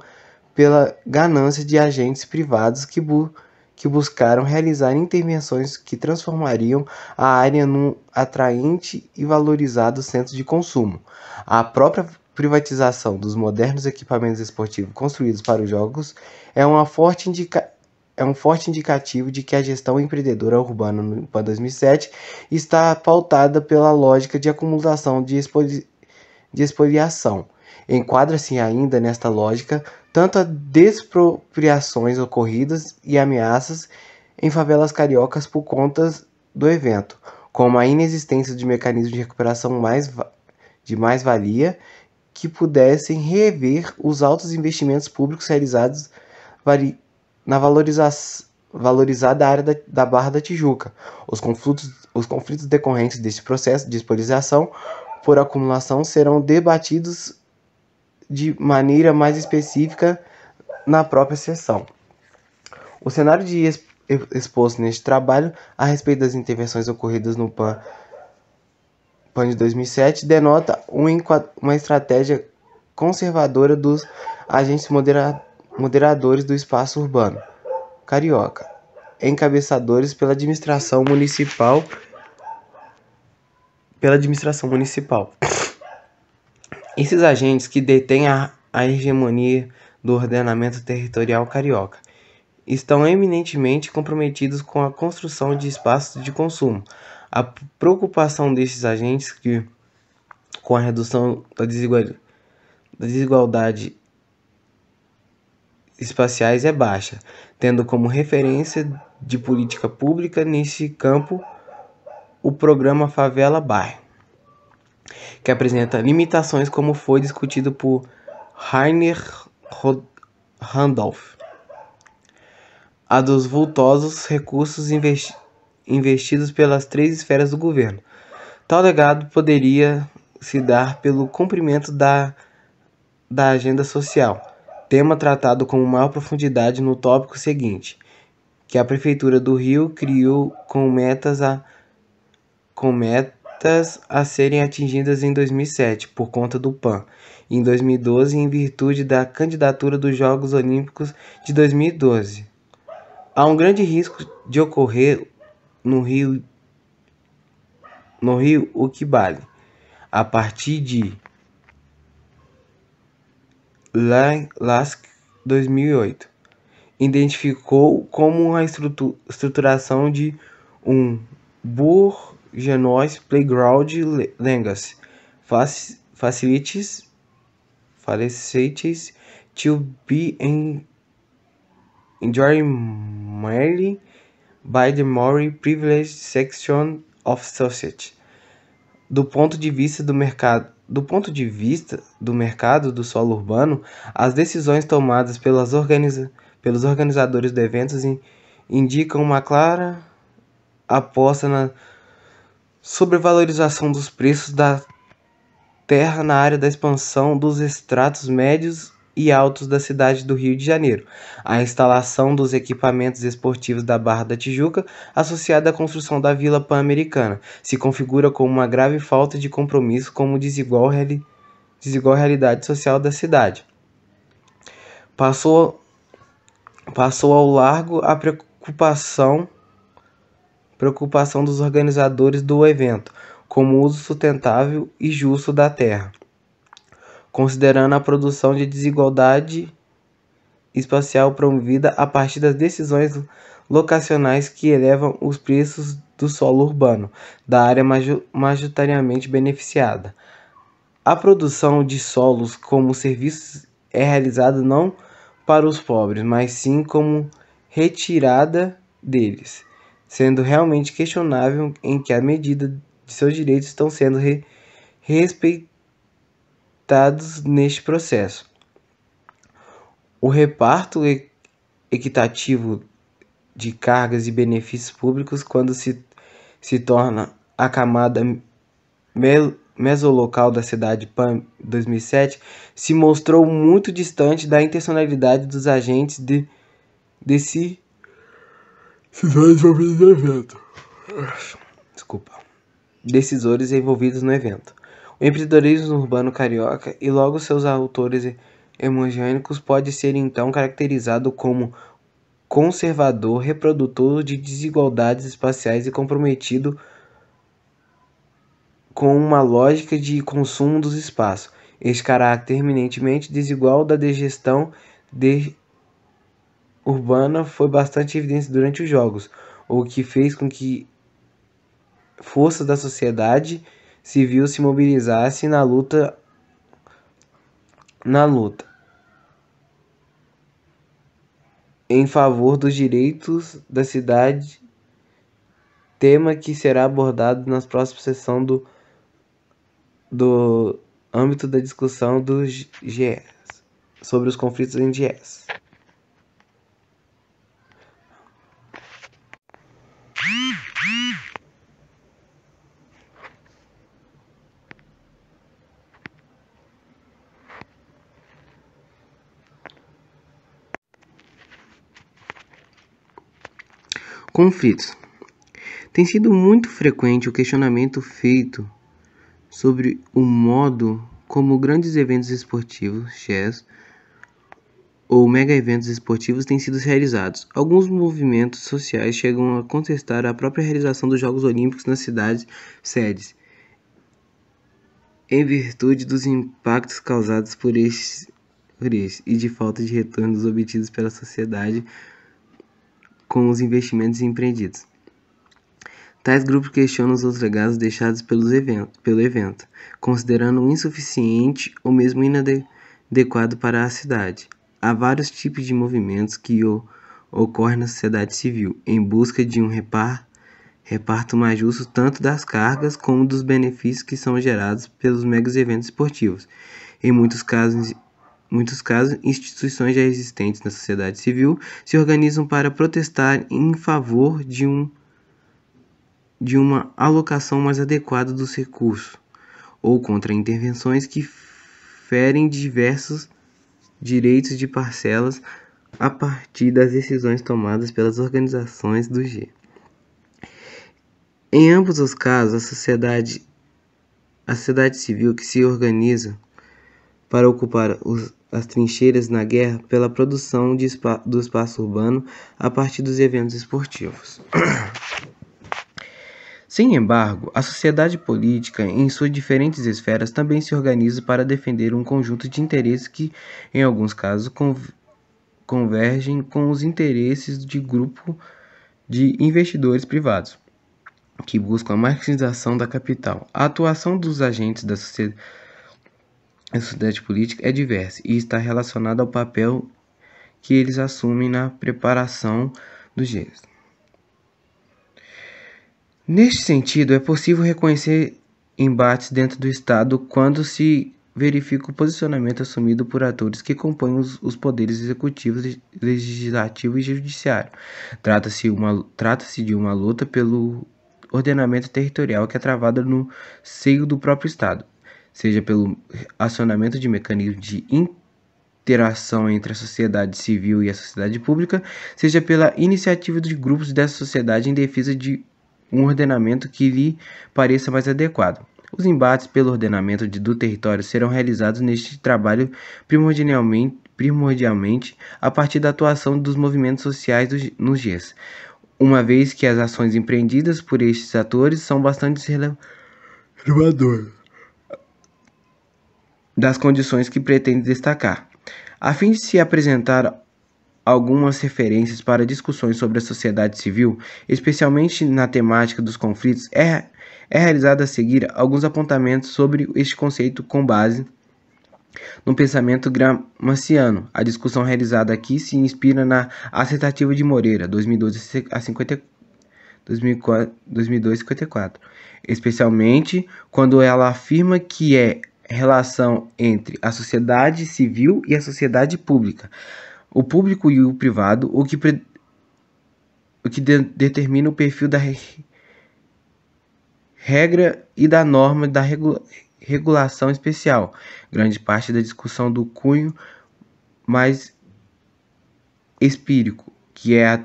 pela ganância de agentes privados que, bu que buscaram realizar intervenções que transformariam a área num atraente e valorizado centro de consumo. A própria privatização dos modernos equipamentos esportivos construídos para os jogos é uma forte indicação é um forte indicativo de que a gestão empreendedora urbana no 2007 está pautada pela lógica de acumulação de, expoli de expoliação. Enquadra-se ainda nesta lógica tanto as despropriações ocorridas e ameaças em favelas cariocas por conta do evento, como a inexistência de mecanismos de recuperação mais de mais-valia que pudessem rever os altos investimentos públicos realizados na valoriza valorizada área da, da Barra da Tijuca. Os conflitos, os conflitos decorrentes desse processo de expolização por acumulação serão debatidos de maneira mais específica na própria sessão. O cenário de exposto neste trabalho a respeito das intervenções ocorridas no PAN, PAN de 2007 denota uma estratégia conservadora dos agentes moderadores moderadores do espaço urbano carioca, encabeçadores pela administração municipal pela administração municipal. Esses agentes que detêm a, a hegemonia do ordenamento territorial carioca estão eminentemente comprometidos com a construção de espaços de consumo. A preocupação desses agentes que, com a redução da desigualdade espaciais é baixa, tendo como referência de política pública nesse campo o programa Favela Bar, que apresenta limitações como foi discutido por Rainer Randolph. A dos vultosos recursos investi investidos pelas três esferas do governo. Tal legado poderia se dar pelo cumprimento da, da agenda social, tema tratado com maior profundidade no tópico seguinte, que a Prefeitura do Rio criou com metas a, com metas a serem atingidas em 2007 por conta do PAN, e em 2012 em virtude da candidatura dos Jogos Olímpicos de 2012. Há um grande risco de ocorrer no Rio no Rio o que vale a partir de Lask 2008 identificou como a estruturação de um Bourgeois Playground Legacy facilities, facilities to be enjoyed by the more privileged section of society. Do ponto de vista do mercado do ponto de vista do mercado do solo urbano, as decisões tomadas pelas organiza pelos organizadores de eventos in indicam uma clara aposta na sobrevalorização dos preços da terra na área da expansão dos estratos médios e altos da cidade do Rio de Janeiro, a instalação dos equipamentos esportivos da Barra da Tijuca, associada à construção da Vila Pan-Americana, se configura como uma grave falta de compromisso com desigual, reali desigual realidade social da cidade. Passou, passou ao largo a preocupação preocupação dos organizadores do evento, como uso sustentável e justo da terra considerando a produção de desigualdade espacial promovida a partir das decisões locacionais que elevam os preços do solo urbano da área majoritariamente beneficiada. A produção de solos como serviços é realizada não para os pobres, mas sim como retirada deles, sendo realmente questionável em que a medida de seus direitos estão sendo re respeitados afetados neste processo. O reparto equitativo de cargas e benefícios públicos quando se, se torna a camada mesolocal da cidade Pan 2007 se mostrou muito distante da intencionalidade dos agentes de desse decisores envolvidos no evento. Desculpa. Decisores envolvidos no evento. O empreendedorismo urbano carioca e logo seus autores hemogênicos pode ser então caracterizado como conservador, reprodutor de desigualdades espaciais e comprometido com uma lógica de consumo dos espaços. Esse caráter eminentemente desigual da gestão de urbana foi bastante evidente durante os Jogos, o que fez com que forças da sociedade civil se mobilizasse na luta na luta em favor dos direitos da cidade, tema que será abordado na próxima sessão do, do âmbito da discussão dos GES sobre os conflitos em GES. Conflitos. Tem sido muito frequente o questionamento feito sobre o modo como grandes eventos esportivos, chess, ou mega eventos esportivos têm sido realizados. Alguns movimentos sociais chegam a contestar a própria realização dos Jogos Olímpicos nas cidades sedes, em virtude dos impactos causados por eles por e de falta de retornos obtidos pela sociedade com os investimentos empreendidos. Tais grupos questionam os outros legados deixados pelos evento, pelo evento, considerando insuficiente ou mesmo inadequado para a cidade. Há vários tipos de movimentos que ocorrem na sociedade civil em busca de um repar, reparto mais justo tanto das cargas como dos benefícios que são gerados pelos mega eventos esportivos. Em muitos casos, muitos casos, instituições já existentes na sociedade civil se organizam para protestar em favor de, um, de uma alocação mais adequada dos recursos ou contra intervenções que ferem diversos direitos de parcelas a partir das decisões tomadas pelas organizações do G. Em ambos os casos, a sociedade, a sociedade civil que se organiza para ocupar os as trincheiras na guerra pela produção de spa do espaço urbano a partir dos eventos esportivos. Sem embargo, a sociedade política, em suas diferentes esferas, também se organiza para defender um conjunto de interesses que, em alguns casos, convergem com os interesses de grupo de investidores privados, que buscam a marxização da capital. A atuação dos agentes da sociedade a sociedade política é diversa e está relacionada ao papel que eles assumem na preparação do gênero. Neste sentido, é possível reconhecer embates dentro do Estado quando se verifica o posicionamento assumido por atores que compõem os, os poderes executivos, legislativo e judiciário. Trata-se trata de uma luta pelo ordenamento territorial que é travada no seio do próprio Estado seja pelo acionamento de mecanismos de interação entre a sociedade civil e a sociedade pública, seja pela iniciativa de grupos dessa sociedade em defesa de um ordenamento que lhe pareça mais adequado. Os embates pelo ordenamento de, do território serão realizados neste trabalho primordialmente, primordialmente a partir da atuação dos movimentos sociais nos dias, uma vez que as ações empreendidas por estes atores são bastante relevadoras das condições que pretende destacar, a fim de se apresentar algumas referências para discussões sobre a sociedade civil, especialmente na temática dos conflitos, é, é realizado a seguir alguns apontamentos sobre este conceito com base no pensamento gramsciano. A discussão realizada aqui se inspira na Acertativa de Moreira, 2012 a 50, 2002 54, especialmente quando ela afirma que é relação entre a sociedade civil e a sociedade pública, o público e o privado, o que, pre... o que de... determina o perfil da re... regra e da norma da regula... regulação especial. Grande parte da discussão do cunho mais espírico, que é, a...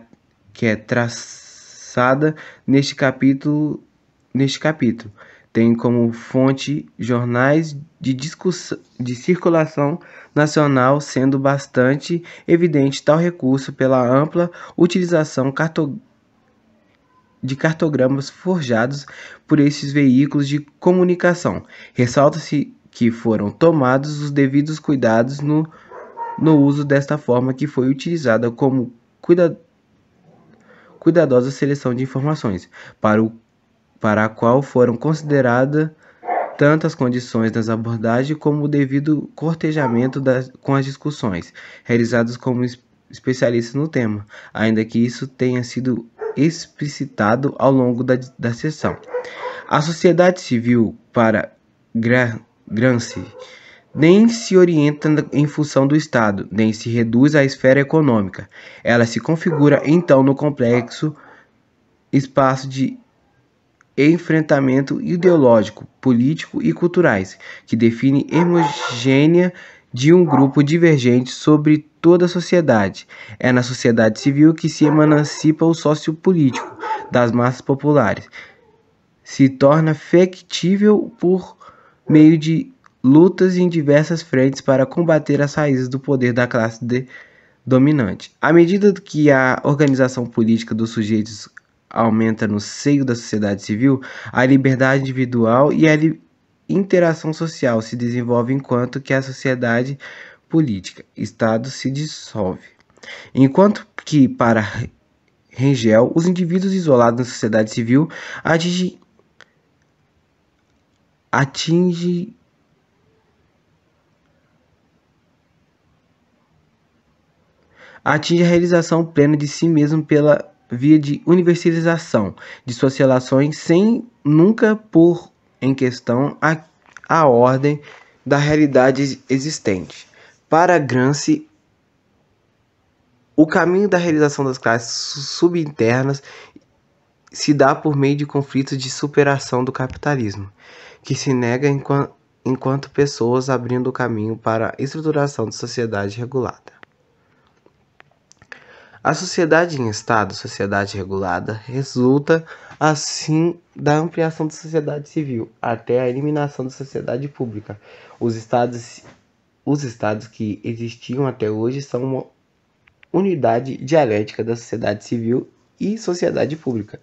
que é traçada neste capítulo. Neste capítulo tem como fonte jornais de, de circulação nacional, sendo bastante evidente tal recurso pela ampla utilização carto de cartogramas forjados por esses veículos de comunicação. Ressalta-se que foram tomados os devidos cuidados no, no uso desta forma que foi utilizada como cuida, cuidadosa seleção de informações para o para a qual foram consideradas tanto as condições das abordagens como o devido cortejamento das, com as discussões, realizadas como es, especialistas no tema, ainda que isso tenha sido explicitado ao longo da, da sessão. A sociedade civil, para Gra Gramsci, nem se orienta em função do Estado, nem se reduz à esfera econômica. Ela se configura então no complexo espaço de enfrentamento ideológico, político e culturais, que define hemogênea de um grupo divergente sobre toda a sociedade. É na sociedade civil que se emancipa o sócio político das massas populares. Se torna factível por meio de lutas em diversas frentes para combater as raízes do poder da classe dominante. À medida que a organização política dos sujeitos aumenta no seio da sociedade civil, a liberdade individual e a interação social se desenvolve enquanto que a sociedade política, Estado, se dissolve. Enquanto que, para Rengel, os indivíduos isolados na sociedade civil atingem atinge atinge a realização plena de si mesmo pela via de universalização de suas relações sem nunca pôr em questão a, a ordem da realidade existente. Para Gramsci, o caminho da realização das classes subinternas se dá por meio de conflitos de superação do capitalismo, que se nega enquanto, enquanto pessoas abrindo o caminho para a estruturação de sociedade regulada. A sociedade em Estado, sociedade regulada, resulta assim da ampliação da sociedade civil até a eliminação da sociedade pública. Os Estados, os estados que existiam até hoje são uma unidade dialética da sociedade civil e sociedade pública,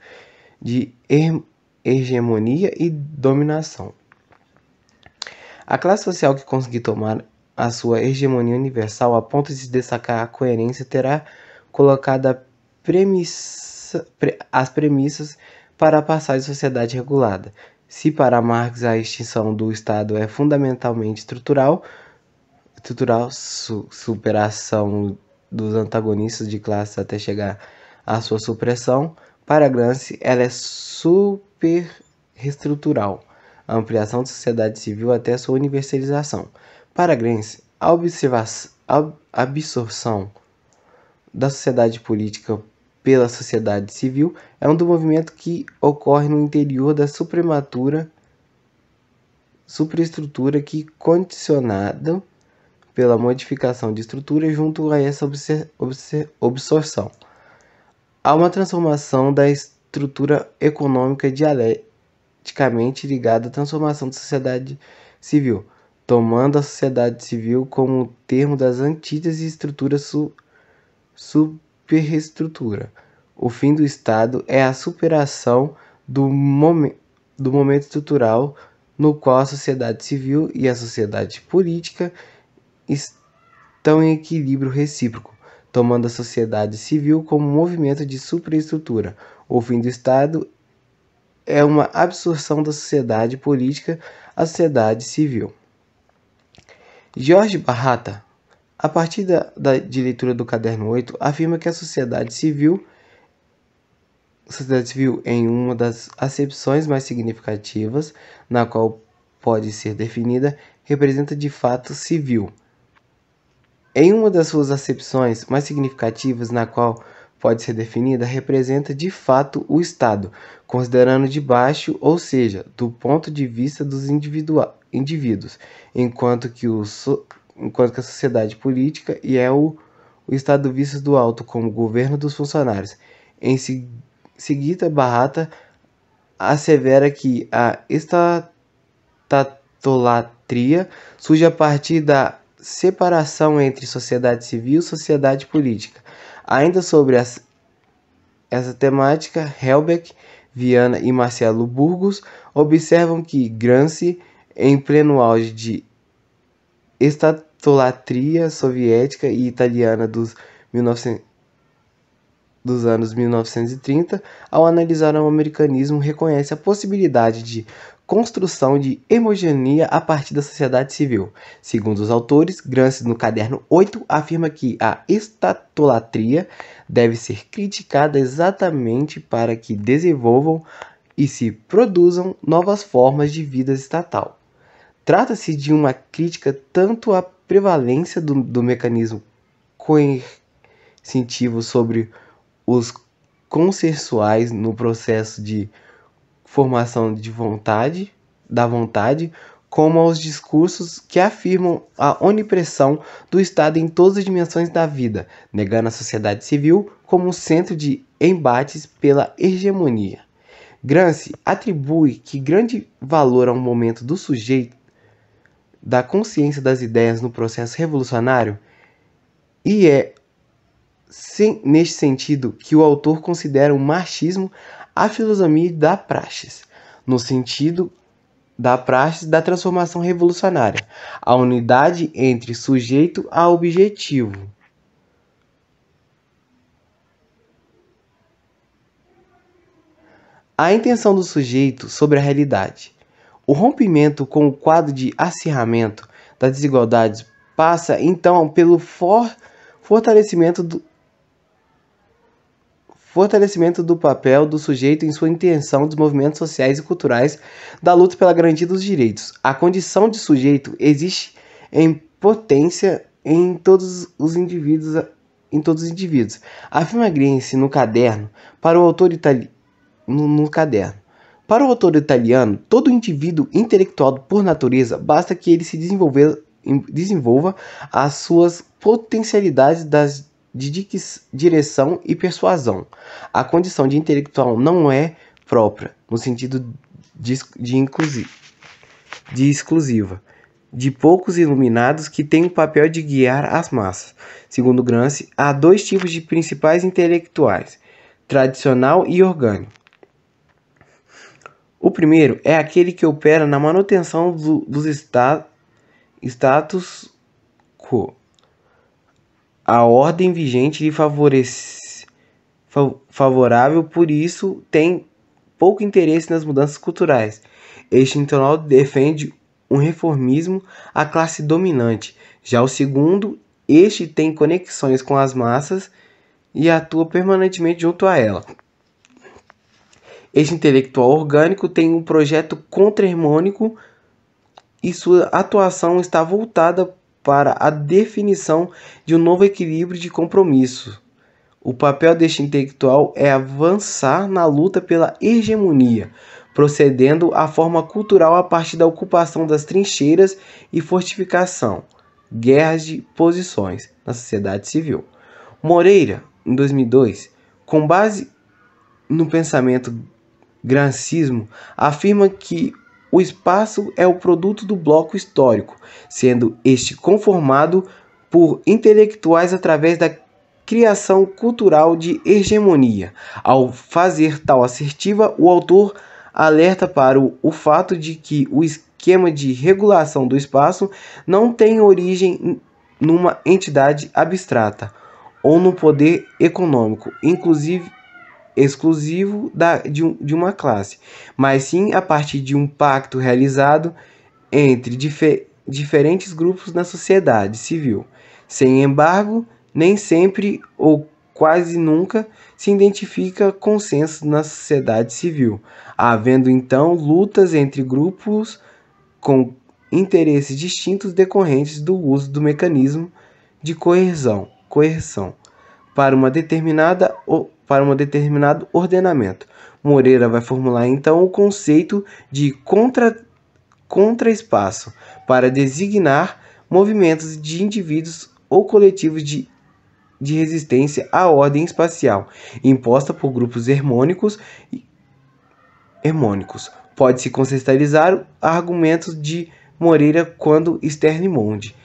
de hegemonia e dominação. A classe social que conseguir tomar a sua hegemonia universal a ponto de se destacar a coerência terá colocada premissa, pre, as premissas para passar de sociedade regulada. Se para Marx a extinção do Estado é fundamentalmente estrutural, estrutural su, superação dos antagonistas de classe até chegar à sua supressão, para Gramsci ela é super a ampliação da sociedade civil até sua universalização. Para Gramsci, a, a absorção da sociedade política pela sociedade civil é um do movimento que ocorre no interior da suprematura superestrutura que condicionada pela modificação de estrutura junto a essa absorção. Há uma transformação da estrutura econômica dialeticamente ligada à transformação da sociedade civil, tomando a sociedade civil como um termo das antíteses estruturas superestrutura. O fim do Estado é a superação do, momen do momento estrutural no qual a sociedade civil e a sociedade política estão em equilíbrio recíproco, tomando a sociedade civil como um movimento de superestrutura. O fim do Estado é uma absorção da sociedade política à sociedade civil. Jorge Barrata a partir da, da, de leitura do caderno 8, afirma que a sociedade civil, sociedade civil em uma das acepções mais significativas, na qual pode ser definida, representa de fato civil. Em uma das suas acepções mais significativas, na qual pode ser definida, representa de fato o Estado, considerando de baixo, ou seja, do ponto de vista dos indivíduos, enquanto que o, so enquanto que a sociedade política e é o, o Estado visto do alto como governo dos funcionários. Em seguida, Barrata assevera que a estatolatria surge a partir da separação entre sociedade civil e sociedade política. Ainda sobre as, essa temática, Helbeck, Viana e Marcelo Burgos observam que Gramsci, em pleno auge de estat idolatria soviética e italiana dos, 19... dos anos 1930, ao analisar o americanismo, reconhece a possibilidade de construção de hemogeneia a partir da sociedade civil. Segundo os autores, Gramsci, no caderno 8, afirma que a estatolatria deve ser criticada exatamente para que desenvolvam e se produzam novas formas de vida estatal. Trata-se de uma crítica tanto à prevalência do, do mecanismo coercitivo sobre os consensuais no processo de formação de vontade, da vontade, como aos discursos que afirmam a onipressão do Estado em todas as dimensões da vida, negando a sociedade civil como um centro de embates pela hegemonia. Gramsci atribui que grande valor ao momento do sujeito da consciência das ideias no processo revolucionário, e é neste sentido que o autor considera o marxismo a filosofia da praxis, no sentido da praxis da transformação revolucionária, a unidade entre sujeito a objetivo. A intenção do sujeito sobre a realidade. O rompimento com o quadro de acirramento das desigualdades passa então pelo for fortalecimento do fortalecimento do papel do sujeito em sua intenção dos movimentos sociais e culturais da luta pela garantia dos direitos. A condição de sujeito existe em potência em todos os indivíduos em todos os indivíduos. Afirma no caderno para o autor italiano no caderno. Para o autor italiano, todo indivíduo intelectual por natureza basta que ele se desenvolva as suas potencialidades das de direção e persuasão. A condição de intelectual não é própria, no sentido de, de, de exclusiva, de poucos iluminados que têm o papel de guiar as massas. Segundo Gramsci, há dois tipos de principais intelectuais: tradicional e orgânico. O primeiro é aquele que opera na manutenção do, dos esta, status quo, a ordem vigente lhe favorece, favorável, por isso tem pouco interesse nas mudanças culturais. Este então defende um reformismo à classe dominante. Já o segundo, este tem conexões com as massas e atua permanentemente junto a ela. Este intelectual orgânico tem um projeto contra hermônico e sua atuação está voltada para a definição de um novo equilíbrio de compromisso. O papel deste intelectual é avançar na luta pela hegemonia, procedendo à forma cultural a partir da ocupação das trincheiras e fortificação, guerras de posições na sociedade civil. Moreira, em 2002, com base no pensamento Grancismo afirma que o espaço é o produto do bloco histórico, sendo este conformado por intelectuais através da criação cultural de hegemonia. Ao fazer tal assertiva, o autor alerta para o, o fato de que o esquema de regulação do espaço não tem origem numa entidade abstrata ou no poder econômico, inclusive exclusivo da, de, um, de uma classe, mas sim a partir de um pacto realizado entre dife diferentes grupos na sociedade civil. Sem embargo, nem sempre ou quase nunca se identifica consenso na sociedade civil, havendo então lutas entre grupos com interesses distintos decorrentes do uso do mecanismo de coerção, coerção para uma determinada para um determinado ordenamento. Moreira vai formular então o conceito de contra, contra-espaço para designar movimentos de indivíduos ou coletivos de, de resistência à ordem espacial imposta por grupos harmônicos. E, Pode-se contextualizar argumentos de Moreira quando Sternmonde,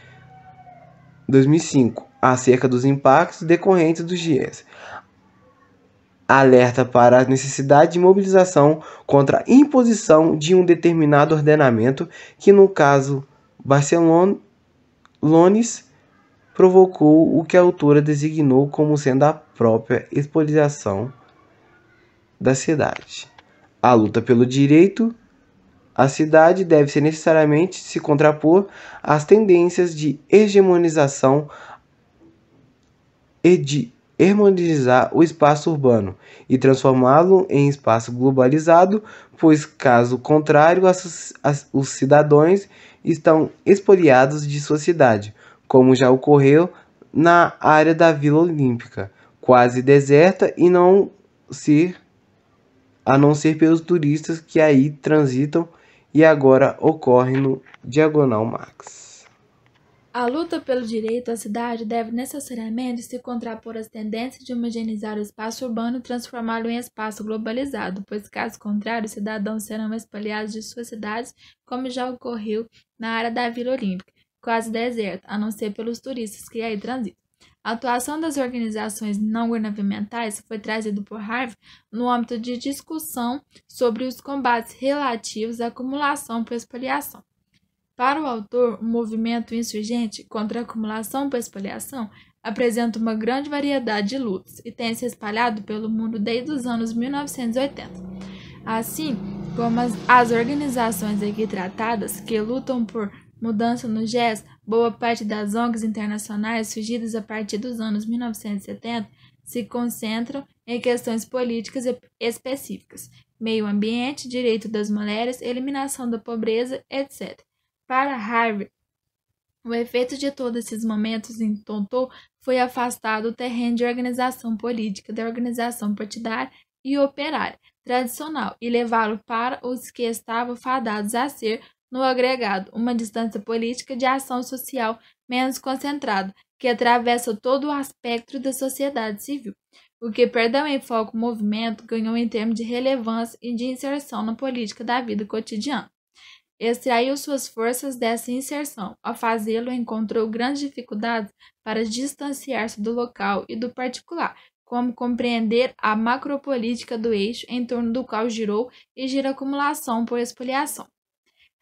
2005, acerca dos impactos decorrentes dos GIES alerta para a necessidade de mobilização contra a imposição de um determinado ordenamento, que no caso Barcelones provocou o que a autora designou como sendo a própria expoliação da cidade. A luta pelo direito à cidade deve ser necessariamente se contrapor às tendências de hegemonização e de harmonizar o espaço urbano e transformá-lo em espaço globalizado, pois, caso contrário, as, as, os cidadãos estão expoliados de sua cidade, como já ocorreu na área da Vila Olímpica, quase deserta e não se a não ser pelos turistas que aí transitam e agora ocorre no Diagonal Max. A luta pelo direito à cidade deve necessariamente se contrapor às tendências de homogeneizar o espaço urbano e transformá-lo em espaço globalizado, pois, caso contrário, os cidadãos serão espalhados de suas cidades, como já ocorreu na área da Vila Olímpica, quase deserta, a não ser pelos turistas que aí transitam. A atuação das organizações não governamentais foi trazida por Harvey no âmbito de discussão sobre os combates relativos à acumulação por espaliação. Para o autor, o movimento insurgente contra a acumulação por espoliação apresenta uma grande variedade de lutas e tem se espalhado pelo mundo desde os anos 1980. Assim como as, as organizações aqui tratadas que lutam por mudança no GES, boa parte das ONGs internacionais surgidas a partir dos anos 1970 se concentram em questões políticas específicas, meio ambiente, direito das mulheres, eliminação da pobreza, etc. Para Harvey, o efeito de todos esses momentos em Tonton foi afastar do terreno de organização política, da organização partidária e operária tradicional e levá-lo para os que estavam fadados a ser, no agregado, uma distância política de ação social menos concentrada, que atravessa todo o aspecto da sociedade civil. O que perdeu em foco o movimento ganhou em termos de relevância e de inserção na política da vida cotidiana extraiu suas forças dessa inserção. Ao fazê-lo, encontrou grandes dificuldades para distanciar-se do local e do particular, como compreender a macropolítica do eixo em torno do qual girou e gira acumulação por expoliação.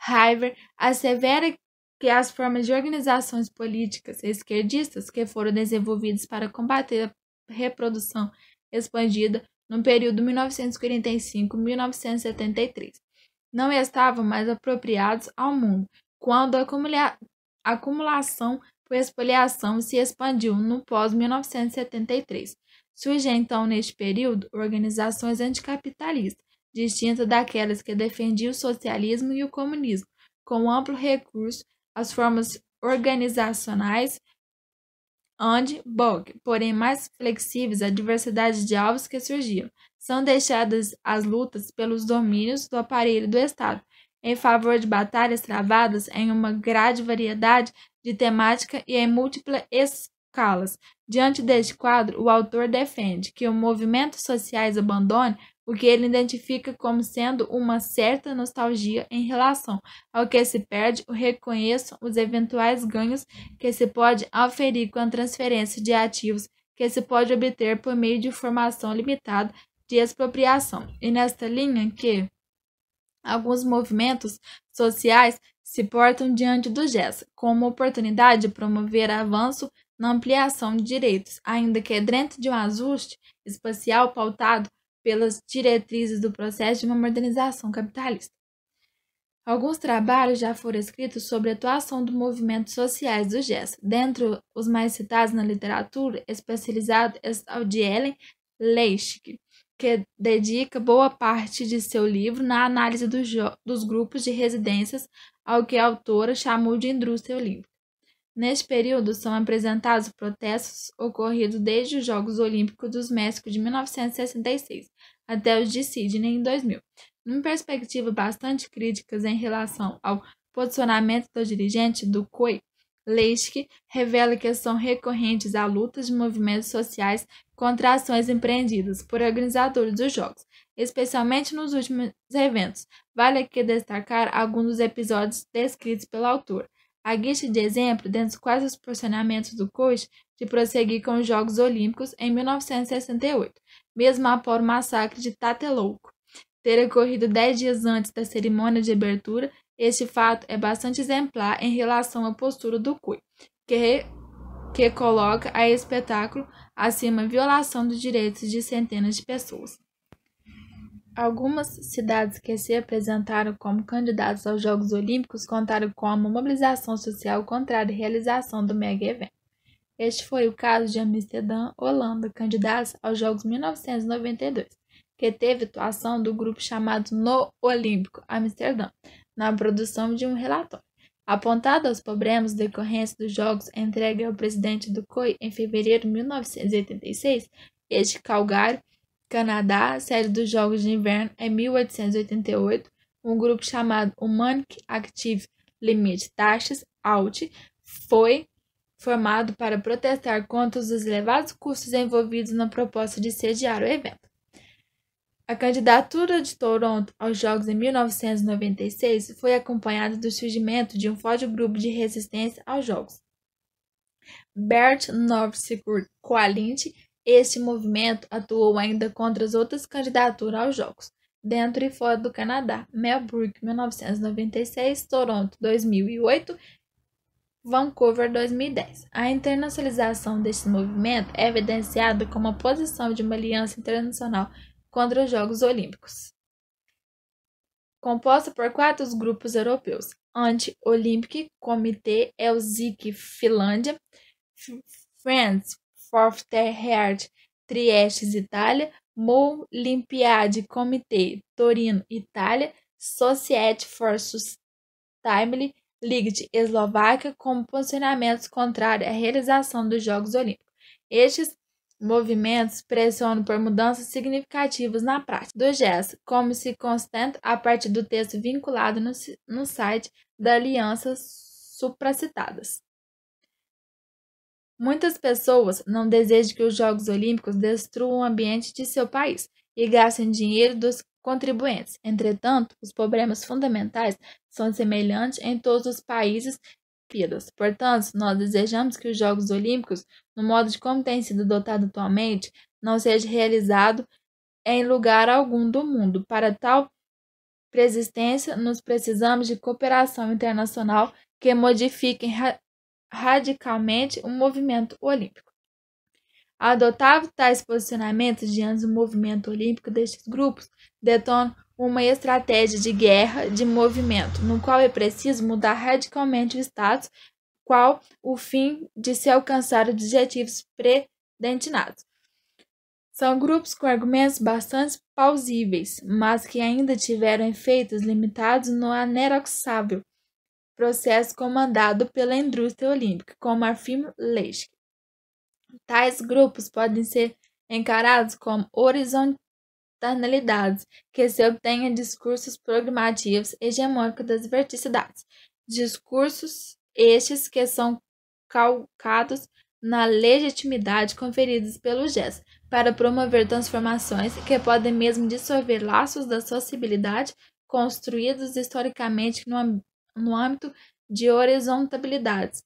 Haiver assevera que as formas de organizações políticas esquerdistas que foram desenvolvidas para combater a reprodução expandida no período 1945-1973 não estavam mais apropriados ao mundo, quando a acumula acumulação por espoliação se expandiu no pós-1973. Surgem então, neste período, organizações anticapitalistas, distintas daquelas que defendiam o socialismo e o comunismo, com amplo recurso às formas organizacionais and Bog, porém mais flexíveis à diversidade de alvos que surgiam são deixadas as lutas pelos domínios do aparelho do Estado, em favor de batalhas travadas em uma grande variedade de temática e em múltiplas escalas. Diante deste quadro, o autor defende que os movimentos sociais abandone o que ele identifica como sendo uma certa nostalgia em relação ao que se perde ou reconheçam os eventuais ganhos que se pode aferir com a transferência de ativos que se pode obter por meio de formação limitada de expropriação, e nesta linha que alguns movimentos sociais se portam diante do GES como oportunidade de promover avanço na ampliação de direitos, ainda que dentro de um ajuste espacial pautado pelas diretrizes do processo de uma modernização capitalista. Alguns trabalhos já foram escritos sobre a atuação dos movimentos sociais do GES. dentre os mais citados na literatura especializada está é o de Ellen Leischig, que dedica boa parte de seu livro na análise do dos grupos de residências ao que a autora chamou de indústria olímpica. Neste período, são apresentados protestos ocorridos desde os Jogos Olímpicos dos México de 1966 até os de Sydney em 2000, Em perspectiva bastante críticas em relação ao posicionamento do dirigente do COI Leisk revela que são recorrentes a lutas de movimentos sociais contra ações empreendidas por organizadores dos jogos, especialmente nos últimos eventos. Vale aqui destacar alguns dos episódios descritos pelo autor. A guicha de exemplo dentre quais os posicionamentos do COIS de prosseguir com os Jogos Olímpicos em 1968, mesmo após o massacre de Tatelouco. Ter ocorrido dez dias antes da cerimônia de abertura, este fato é bastante exemplar em relação à postura do Cui, que, que coloca a espetáculo acima violação dos direitos de centenas de pessoas. Algumas cidades que se apresentaram como candidatos aos Jogos Olímpicos contaram com uma mobilização social contrária à realização do mega evento. Este foi o caso de Amsterdã, Holanda, candidatos aos Jogos 1992, que teve atuação do grupo chamado No Olímpico Amsterdã, na produção de um relatório. Apontado aos problemas decorrentes dos jogos entregue ao presidente do COI em fevereiro de 1986, este Calgary, Canadá, sede dos Jogos de Inverno é em 1888, um grupo chamado Humanic Active Limit Taxes Out foi formado para protestar contra os elevados custos envolvidos na proposta de sediar o evento. A candidatura de Toronto aos Jogos em 1996 foi acompanhada do surgimento de um forte grupo de resistência aos Jogos. Bert Novsigur Kualint, este movimento atuou ainda contra as outras candidaturas aos Jogos, dentro e fora do Canadá, Melbourne 1996, Toronto 2008 Vancouver 2010. A internacionalização deste movimento é evidenciada como a posição de uma aliança internacional contra os Jogos Olímpicos. Composta por quatro grupos europeus: Anti-Olympic Committee Helsinki, Finlândia, Friends for the Heart, Trieste, Itália, Olimpiade Committee Torino, Itália, Society for Sustainable League, Eslováquia, como posicionamentos contrários à realização dos Jogos Olímpicos. Estes movimentos pressionam por mudanças significativas na prática do gesto, como se constata a partir do texto vinculado no, no site da aliança supracitadas. Muitas pessoas não desejam que os Jogos Olímpicos destruam o ambiente de seu país e gastem dinheiro dos contribuintes. Entretanto, os problemas fundamentais são semelhantes em todos os países Olimpíadas. Portanto, nós desejamos que os Jogos Olímpicos, no modo de como tem sido dotado atualmente, não seja realizado em lugar algum do mundo. Para tal preexistência, nos precisamos de cooperação internacional que modifique ra radicalmente o movimento olímpico. Adotado tais posicionamentos diante do movimento olímpico destes grupos, detona uma estratégia de guerra de movimento, no qual é preciso mudar radicalmente o status, qual o fim de se alcançar os objetivos predestinados. São grupos com argumentos bastante plausíveis, mas que ainda tiveram efeitos limitados no aneroxável processo comandado pela indústria olímpica, como afirma Leisch. Tais grupos podem ser encarados como horizon externalidades, que se obtenha em discursos programativos hegemônicos das verticidades. Discursos estes que são calcados na legitimidade conferidas pelo gesto, para promover transformações que podem mesmo dissolver laços da sociabilidade construídos historicamente no, no âmbito de horizontabilidades.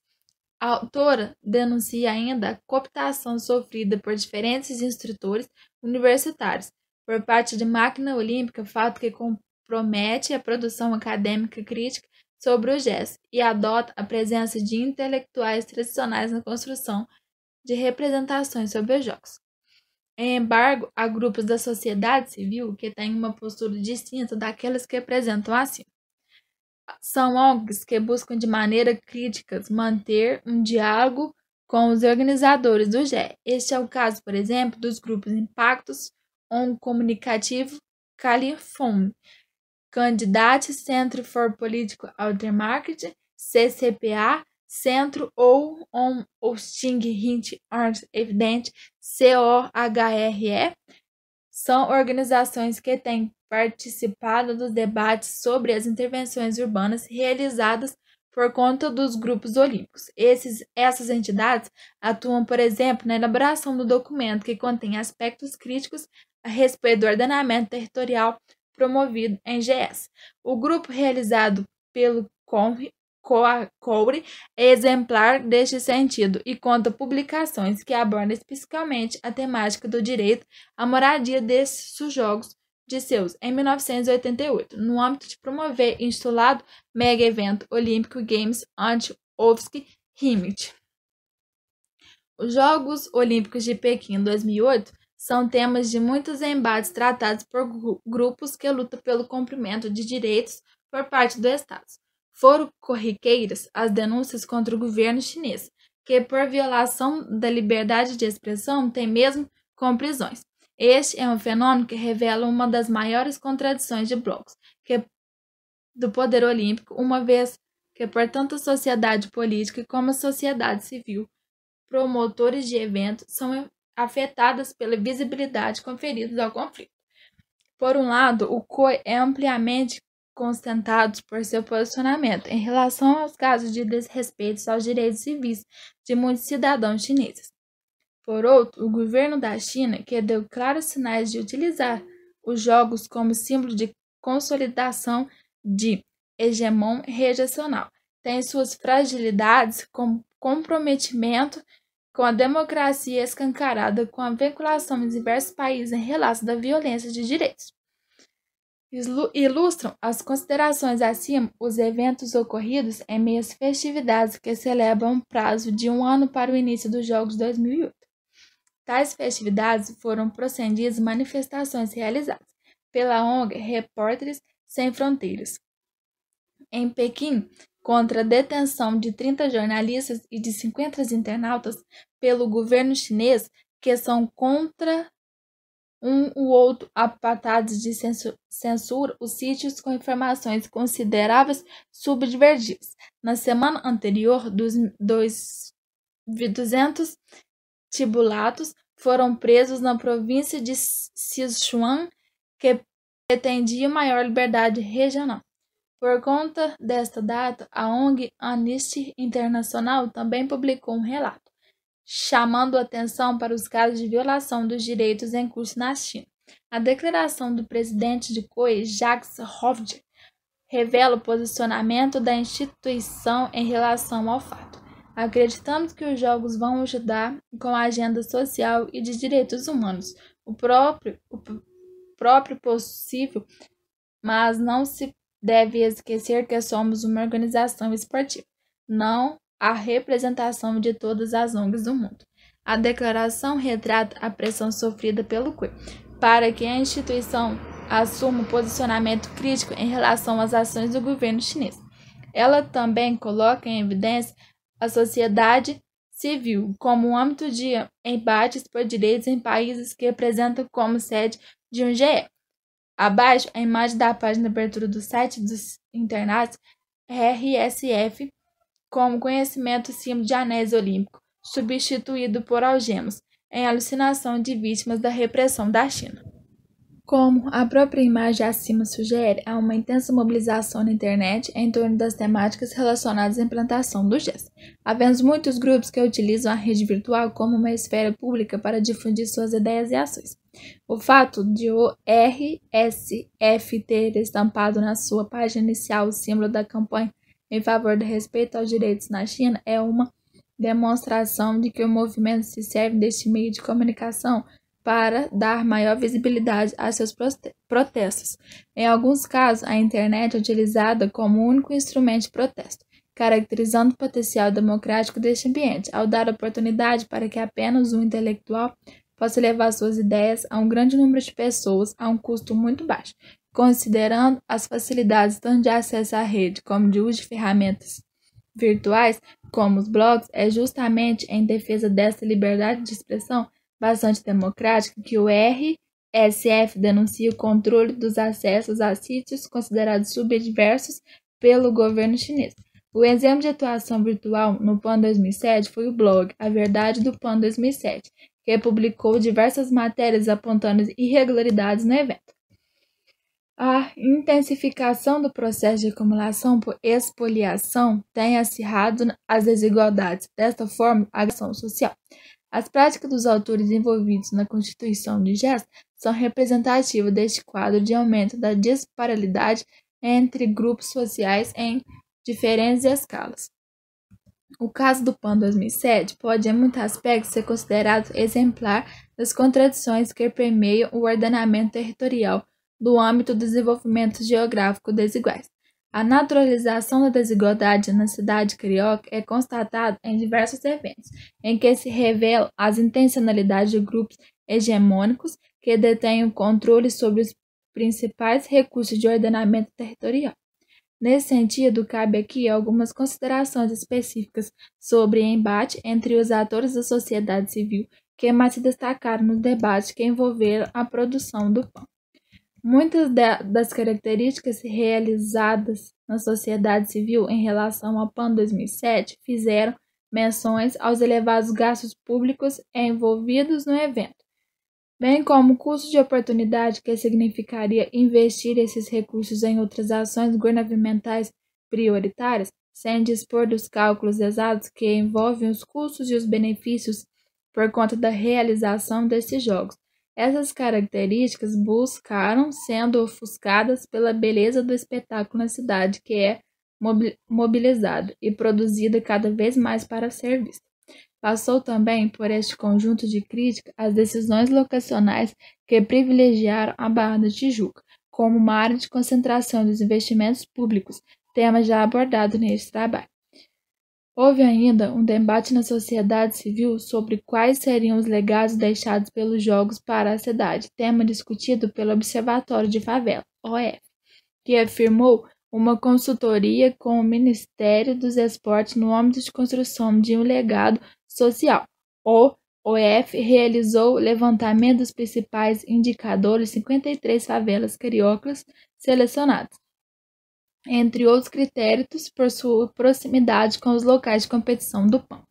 A autora denuncia ainda a cooptação sofrida por diferentes instrutores universitários, por parte de máquina olímpica, fato que compromete a produção acadêmica crítica sobre o gesto e adota a presença de intelectuais tradicionais na construção de representações sobre os jogos. Em embargo há grupos da sociedade civil que têm uma postura distinta daquelas que apresentam acima. São ONGs que buscam de maneira crítica manter um diálogo com os organizadores do GE. Este é o caso, por exemplo, dos grupos Impactos, on comunicativo California, Candidate Center for Political Aftermarket, CCPA, Centro ou on Hosting Hint Arms Evident, COHRE, são organizações que têm participado dos debates sobre as intervenções urbanas realizadas por conta dos grupos olímpicos. Esses, essas entidades atuam, por exemplo, na elaboração do documento que contém aspectos críticos a respeito do ordenamento territorial promovido em GS. O grupo realizado pelo Coa Coure é exemplar deste sentido e conta publicações que abordam especificamente a temática do direito à moradia desses sujogos de seus em 1988, no âmbito de promover instalado mega evento olímpico Games Anti-Ovsky Rimit. Os Jogos Olímpicos de Pequim 2008 são temas de muitos embates tratados por grupos que lutam pelo cumprimento de direitos por parte do Estado. Foram corriqueiras as denúncias contra o governo chinês, que, por violação da liberdade de expressão, tem mesmo com prisões. Este é um fenômeno que revela uma das maiores contradições de blocos que, do poder olímpico, uma vez que, por tanto a sociedade política como a sociedade civil, promotores de eventos são afetadas pela visibilidade conferida ao conflito. Por um lado, o COI é ampliamente constentados por seu posicionamento em relação aos casos de desrespeitos aos direitos civis de muitos cidadãos chineses. Por outro, o governo da China, que deu claros sinais de utilizar os jogos como símbolo de consolidação de hegemon regional, tem suas fragilidades como comprometimento com a democracia escancarada, com a vinculação em diversos países em relação da violência de direitos. Ilustram as considerações acima os eventos ocorridos em meio às festividades que celebram um prazo de um ano para o início dos Jogos 2008. Tais festividades foram procendidas manifestações realizadas pela ONG Repórteres Sem Fronteiras. Em Pequim, contra a detenção de 30 jornalistas e de 50 internautas pelo governo chinês que são contra um ou outro apartados de censura os sítios com informações consideráveis subvertidas. Na semana anterior, dos dois 200 tibulatos foram presos na província de Sichuan, que pretendia maior liberdade regional. Por conta desta data, a ONG Amnesty Internacional também publicou um relato, chamando atenção para os casos de violação dos direitos em curso na China. A declaração do presidente de COE, Jacques Hovde, revela o posicionamento da instituição em relação ao fato. Acreditamos que os jogos vão ajudar com a agenda social e de direitos humanos, o próprio, o próprio possível, mas não se deve esquecer que somos uma organização esportiva, não a representação de todas as ONGs do mundo. A declaração retrata a pressão sofrida pelo CUE para que a instituição assuma um posicionamento crítico em relação às ações do governo chinês. Ela também coloca em evidência a sociedade civil como um âmbito de embates por direitos em países que apresentam como sede de um GE. Abaixo, a imagem da página de abertura do site dos internatos RSF como conhecimento símbolo de anéis olímpico, substituído por algemas, em alucinação de vítimas da repressão da China. Como a própria imagem acima sugere, há uma intensa mobilização na internet em torno das temáticas relacionadas à implantação do gesto. Havendo muitos grupos que utilizam a rede virtual como uma esfera pública para difundir suas ideias e ações. O fato de o RSF ter estampado na sua página inicial o símbolo da campanha em favor do respeito aos direitos na China é uma demonstração de que o movimento se serve deste meio de comunicação para dar maior visibilidade a seus protestos. Em alguns casos, a internet é utilizada como único instrumento de protesto, caracterizando o potencial democrático deste ambiente, ao dar oportunidade para que apenas um intelectual possa levar suas ideias a um grande número de pessoas a um custo muito baixo, considerando as facilidades tanto de acesso à rede como de uso de ferramentas virtuais, como os blogs, é justamente em defesa dessa liberdade de expressão bastante democrática que o RSF denuncia o controle dos acessos a sítios considerados subversos pelo governo chinês. O exemplo de atuação virtual no PAN 2007 foi o blog A Verdade do PAN 2007, que publicou diversas matérias apontando irregularidades no evento. A intensificação do processo de acumulação por expoliação tem acirrado as desigualdades, desta forma, a agressão social. As práticas dos autores envolvidos na constituição de gestos são representativas deste quadro de aumento da disparidade entre grupos sociais em diferentes escalas. O caso do PAN 2007 pode, em muitos aspectos, ser considerado exemplar das contradições que permeiam o ordenamento territorial do âmbito do desenvolvimento geográfico desiguais. A naturalização da desigualdade na cidade carioca é constatada em diversos eventos, em que se revelam as intencionalidades de grupos hegemônicos que detêm o controle sobre os principais recursos de ordenamento territorial. Nesse sentido, cabe aqui algumas considerações específicas sobre embate entre os atores da sociedade civil que mais se destacaram no debate que envolveram a produção do pão. Muitas das características realizadas na sociedade civil em relação ao PAN 2007 fizeram menções aos elevados gastos públicos envolvidos no evento, bem como o custo de oportunidade que significaria investir esses recursos em outras ações governamentais prioritárias, sem dispor dos cálculos exatos que envolvem os custos e os benefícios por conta da realização desses jogos. Essas características buscaram sendo ofuscadas pela beleza do espetáculo na cidade que é mobilizada e produzida cada vez mais para ser vista. Passou também por este conjunto de crítica as decisões locacionais que privilegiaram a Barra da Tijuca como uma área de concentração dos investimentos públicos, tema já abordado neste trabalho. Houve ainda um debate na sociedade civil sobre quais seriam os legados deixados pelos Jogos para a cidade, tema discutido pelo Observatório de Favela, (OEF), que afirmou uma consultoria com o Ministério dos Esportes no âmbito de construção de um legado social. O OEF realizou levantamento dos principais indicadores 53 favelas cariocas selecionadas entre outros critérios, por sua proximidade com os locais de competição do pão.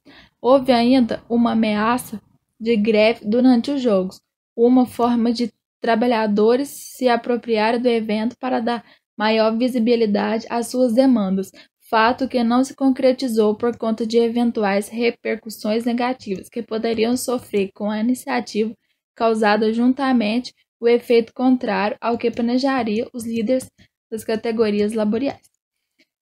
Houve ainda uma ameaça de greve durante os jogos, uma forma de trabalhadores se apropriarem do evento para dar maior visibilidade às suas demandas, fato que não se concretizou por conta de eventuais repercussões negativas que poderiam sofrer com a iniciativa causada juntamente o efeito contrário ao que planejaria os líderes das categorias laboriais.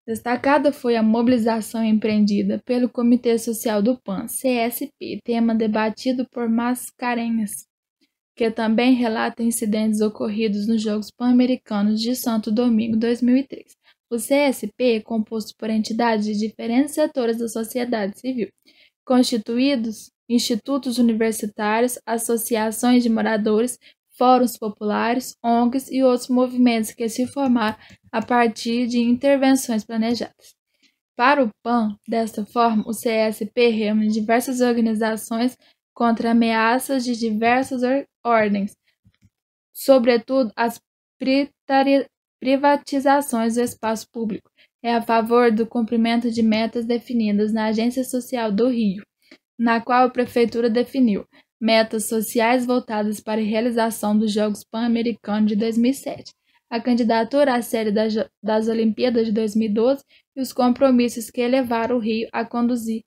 Destacada foi a mobilização empreendida pelo Comitê Social do PAN, CSP, tema debatido por Mascarenhas, que também relata incidentes ocorridos nos Jogos Pan-Americanos de Santo Domingo 2003. O CSP é composto por entidades de diferentes setores da sociedade civil, constituídos institutos universitários, associações de moradores, fóruns populares, ONGs e outros movimentos que se formaram a partir de intervenções planejadas. Para o PAN, desta forma, o CSP reúne diversas organizações contra ameaças de diversas ordens, sobretudo as privatizações do espaço público. É a favor do cumprimento de metas definidas na Agência Social do Rio, na qual a Prefeitura definiu metas sociais voltadas para a realização dos Jogos Pan-Americanos de 2007, a candidatura à série das, das Olimpíadas de 2012 e os compromissos que levaram o Rio à conduzir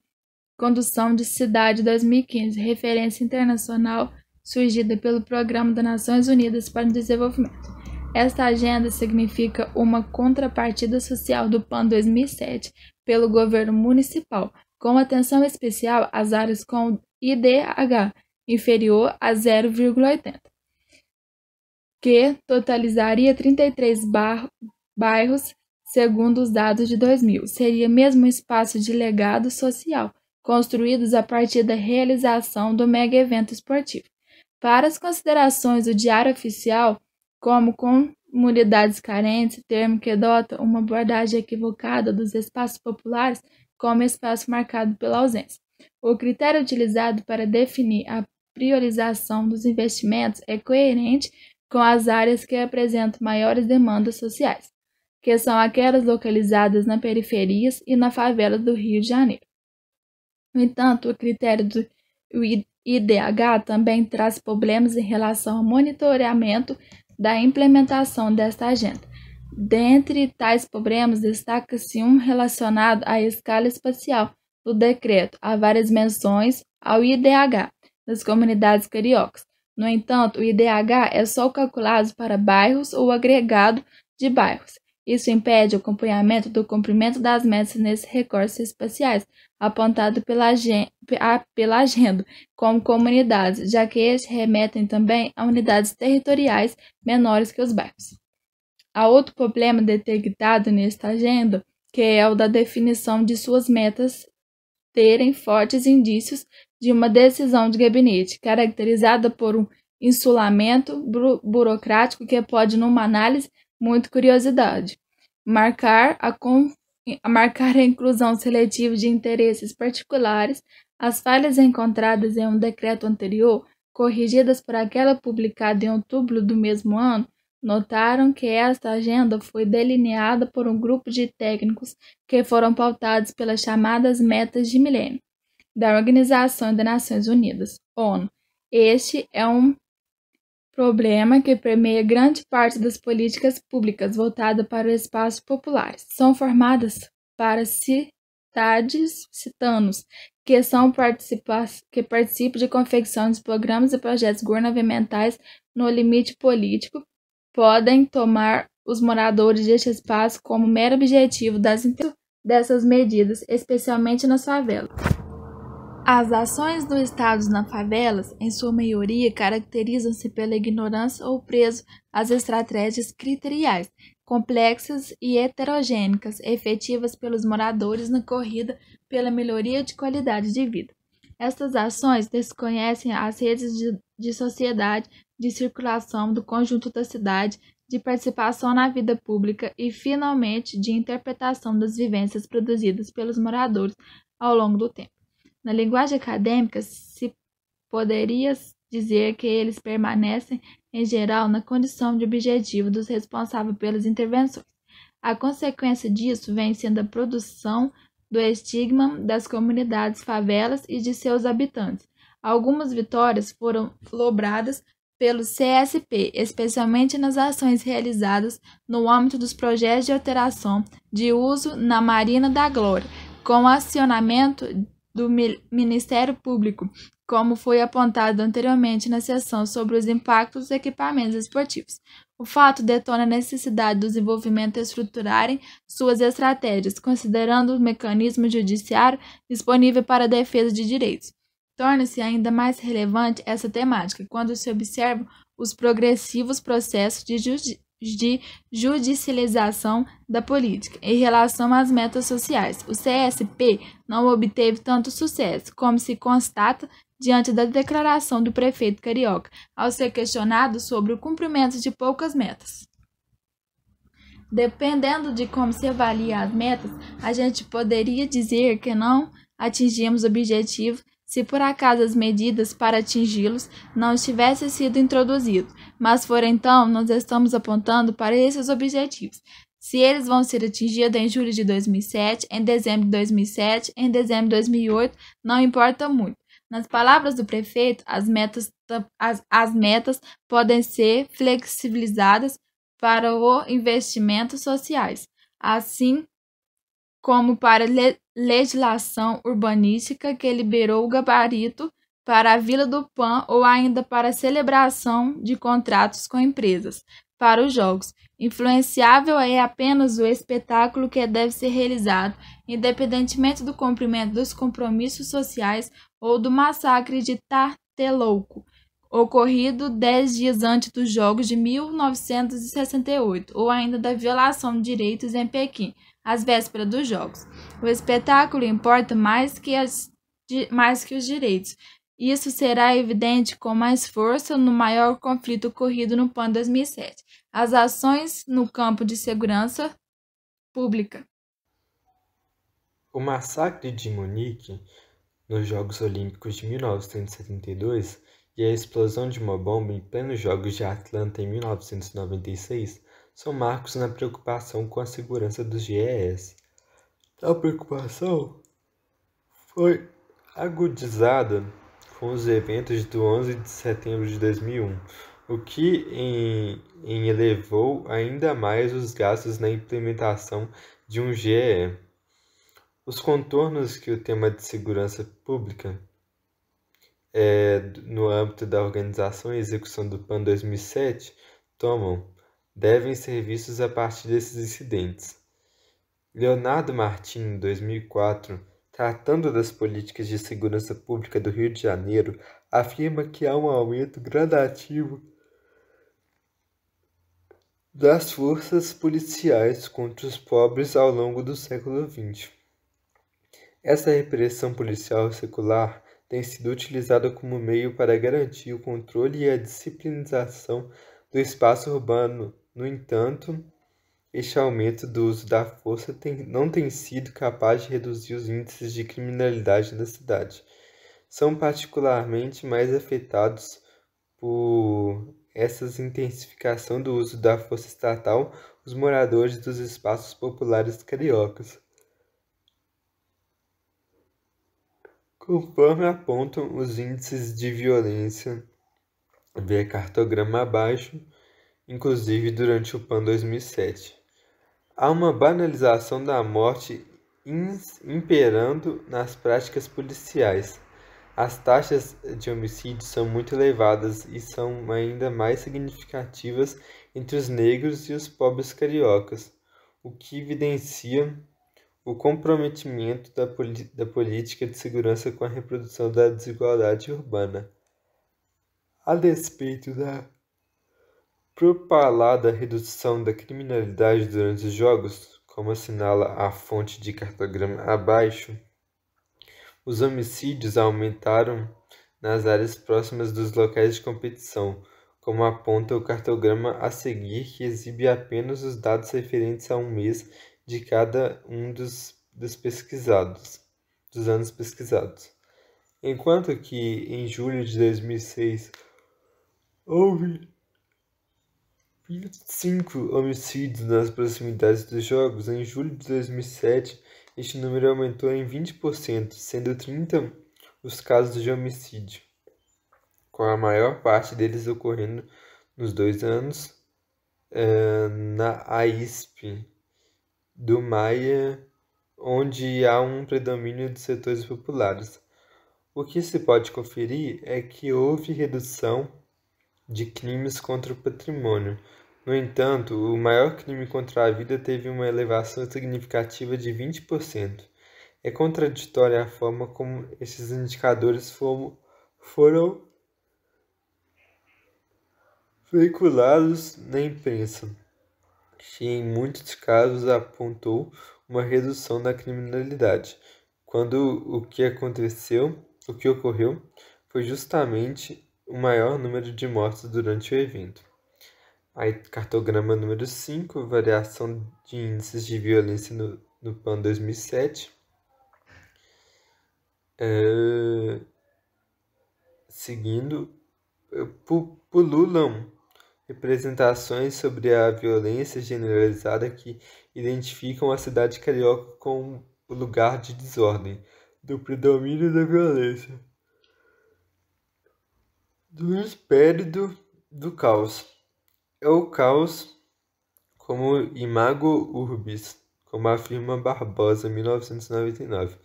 condução de Cidade 2015, referência internacional surgida pelo Programa das Nações Unidas para o Desenvolvimento. Esta agenda significa uma contrapartida social do PAN 2007 pelo governo municipal, com atenção especial às áreas com IDH, inferior a 0,80, que totalizaria 33 bairros, segundo os dados de 2000. Seria mesmo um espaço de legado social, construídos a partir da realização do mega evento esportivo. Para as considerações do Diário Oficial, como comunidades carentes, termo que adota uma abordagem equivocada dos espaços populares como espaço marcado pela ausência. O critério utilizado para definir a priorização dos investimentos é coerente com as áreas que apresentam maiores demandas sociais, que são aquelas localizadas na periferias e na favela do Rio de Janeiro. No entanto, o critério do IDH também traz problemas em relação ao monitoramento da implementação desta agenda. Dentre tais problemas, destaca-se um relacionado à escala espacial do decreto, há várias menções ao IDH, das comunidades cariocas. No entanto, o IDH é só calculado para bairros ou agregado de bairros. Isso impede o acompanhamento do cumprimento das metas nesses recortes espaciais, apontado pela, agenda, ah, pela agenda como comunidades, já que estes remetem também a unidades territoriais menores que os bairros. Há outro problema detectado nesta agenda, que é o da definição de suas metas terem fortes indícios de uma decisão de gabinete, caracterizada por um insulamento bu burocrático que pode, numa análise, muito curiosidade, marcar a, a, marcar a inclusão seletiva de interesses particulares, as falhas encontradas em um decreto anterior, corrigidas por aquela publicada em outubro do mesmo ano, notaram que esta agenda foi delineada por um grupo de técnicos que foram pautados pelas chamadas metas de milênio da Organização das Nações Unidas, ONU. Este é um problema que permeia grande parte das políticas públicas voltadas para os espaços populares. São formadas para cidades citanos que são que participam de confecção de programas e projetos governamentais no limite político, podem tomar os moradores deste espaço como mero objetivo das dessas medidas, especialmente nas favelas. As ações do Estado nas favelas, em sua maioria, caracterizam-se pela ignorância ou preso às estratégias criteriais, complexas e heterogênicas, efetivas pelos moradores na corrida pela melhoria de qualidade de vida. Estas ações desconhecem as redes de, de sociedade, de circulação do conjunto da cidade, de participação na vida pública e, finalmente, de interpretação das vivências produzidas pelos moradores ao longo do tempo. Na linguagem acadêmica, se poderia dizer que eles permanecem, em geral, na condição de objetivo dos responsáveis pelas intervenções. A consequência disso vem sendo a produção do estigma das comunidades favelas e de seus habitantes. Algumas vitórias foram lobradas pelo CSP, especialmente nas ações realizadas no âmbito dos projetos de alteração de uso na Marina da Glória, com acionamento do Ministério Público, como foi apontado anteriormente na sessão sobre os impactos dos equipamentos esportivos. O fato detona a necessidade do desenvolvimento estruturarem suas estratégias, considerando o mecanismo judiciário disponível para a defesa de direitos. Torna-se ainda mais relevante essa temática quando se observa os progressivos processos de de judicialização da política. Em relação às metas sociais, o CSP não obteve tanto sucesso, como se constata diante da declaração do prefeito carioca, ao ser questionado sobre o cumprimento de poucas metas. Dependendo de como se avalia as metas, a gente poderia dizer que não atingimos o objetivo se por acaso as medidas para atingi-los não tivessem sido introduzidas, mas for então, nós estamos apontando para esses objetivos. Se eles vão ser atingidos em julho de 2007, em dezembro de 2007, em dezembro de 2008, não importa muito. Nas palavras do prefeito, as metas, as, as metas podem ser flexibilizadas para o investimento sociais. Assim, como para le legislação urbanística que liberou o gabarito para a Vila do Pan ou ainda para a celebração de contratos com empresas para os jogos. Influenciável é apenas o espetáculo que deve ser realizado, independentemente do cumprimento dos compromissos sociais ou do massacre de Tartelouco, ocorrido dez dias antes dos Jogos de 1968, ou ainda da violação de direitos em Pequim às vésperas dos Jogos. O espetáculo importa mais que, as, mais que os direitos. Isso será evidente com mais força no maior conflito ocorrido no PAN 2007, as ações no campo de segurança pública. O massacre de Munique nos Jogos Olímpicos de 1972 e a explosão de uma bomba em plenos Jogos de Atlanta em 1996 são marcos na preocupação com a segurança dos GES. Tal preocupação foi agudizada com os eventos do 11 de setembro de 2001, o que em, em elevou ainda mais os gastos na implementação de um GE. Os contornos que o tema de segurança pública é, no âmbito da organização e execução do PAN 2007 tomam devem ser vistos a partir desses incidentes. Leonardo Martins, em 2004, tratando das políticas de segurança pública do Rio de Janeiro, afirma que há um aumento gradativo das forças policiais contra os pobres ao longo do século XX. Essa repressão policial secular tem sido utilizada como meio para garantir o controle e a disciplinação do espaço urbano no entanto, este aumento do uso da força tem, não tem sido capaz de reduzir os índices de criminalidade da cidade. São particularmente mais afetados por essa intensificação do uso da força estatal os moradores dos espaços populares cariocas. Conforme apontam os índices de violência, vê cartograma abaixo, inclusive durante o PAN 2007. Há uma banalização da morte imperando nas práticas policiais. As taxas de homicídio são muito elevadas e são ainda mais significativas entre os negros e os pobres cariocas, o que evidencia o comprometimento da, da política de segurança com a reprodução da desigualdade urbana. A despeito da Propalada da redução da criminalidade durante os jogos, como assinala a fonte de cartograma abaixo, os homicídios aumentaram nas áreas próximas dos locais de competição, como aponta o cartograma a seguir, que exibe apenas os dados referentes a um mês de cada um dos, dos pesquisados, dos anos pesquisados. Enquanto que em julho de 2006 houve e cinco homicídios nas proximidades dos jogos, em julho de 2007, este número aumentou em 20%, sendo 30 os casos de homicídio, com a maior parte deles ocorrendo nos dois anos é, na AISP do Maia, onde há um predomínio dos setores populares. O que se pode conferir é que houve redução de crimes contra o patrimônio, no entanto, o maior crime contra a vida teve uma elevação significativa de 20%. É contraditória a forma como esses indicadores foram, foram veiculados na imprensa, que em muitos casos apontou uma redução da criminalidade, quando o que aconteceu, o que ocorreu, foi justamente o maior número de mortes durante o evento. Aí, cartograma número 5, variação de índices de violência no, no PAN 2007. É, seguindo, pululam representações sobre a violência generalizada que identificam a cidade carioca como o lugar de desordem, do predomínio da violência, do espírito do caos é o caos como imago urbis, como afirma Barbosa, 1999,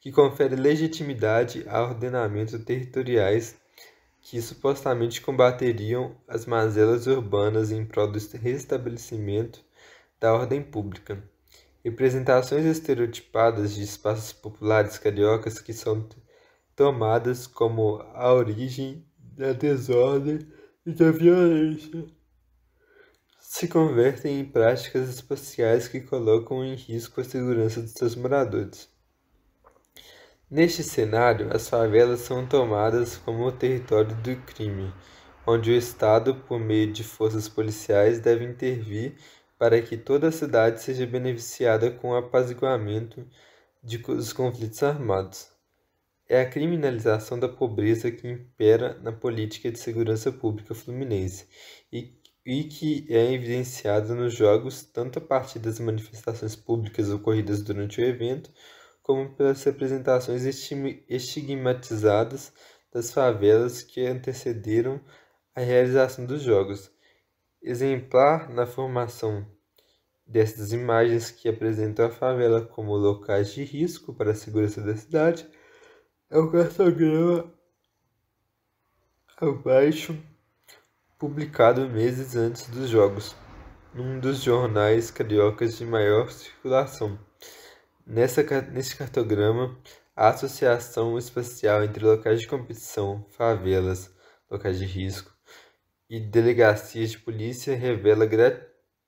que confere legitimidade a ordenamentos territoriais que supostamente combateriam as mazelas urbanas em prol do restabelecimento da ordem pública. Representações estereotipadas de espaços populares cariocas que são tomadas como a origem da desordem e da violência se convertem em práticas espaciais que colocam em risco a segurança de seus moradores. Neste cenário, as favelas são tomadas como o território do crime, onde o Estado, por meio de forças policiais, deve intervir para que toda a cidade seja beneficiada com o apaziguamento dos conflitos armados. É a criminalização da pobreza que impera na política de segurança pública fluminense e e que é evidenciada nos jogos tanto a partir das manifestações públicas ocorridas durante o evento, como pelas representações estigmatizadas das favelas que antecederam a realização dos jogos. Exemplar na formação dessas imagens que apresentam a favela como locais de risco para a segurança da cidade é o cartograma abaixo publicado meses antes dos Jogos, num dos jornais cariocas de maior circulação. Nessa, neste cartograma, a associação espacial entre locais de competição, favelas, locais de risco e delegacias de polícia revela gra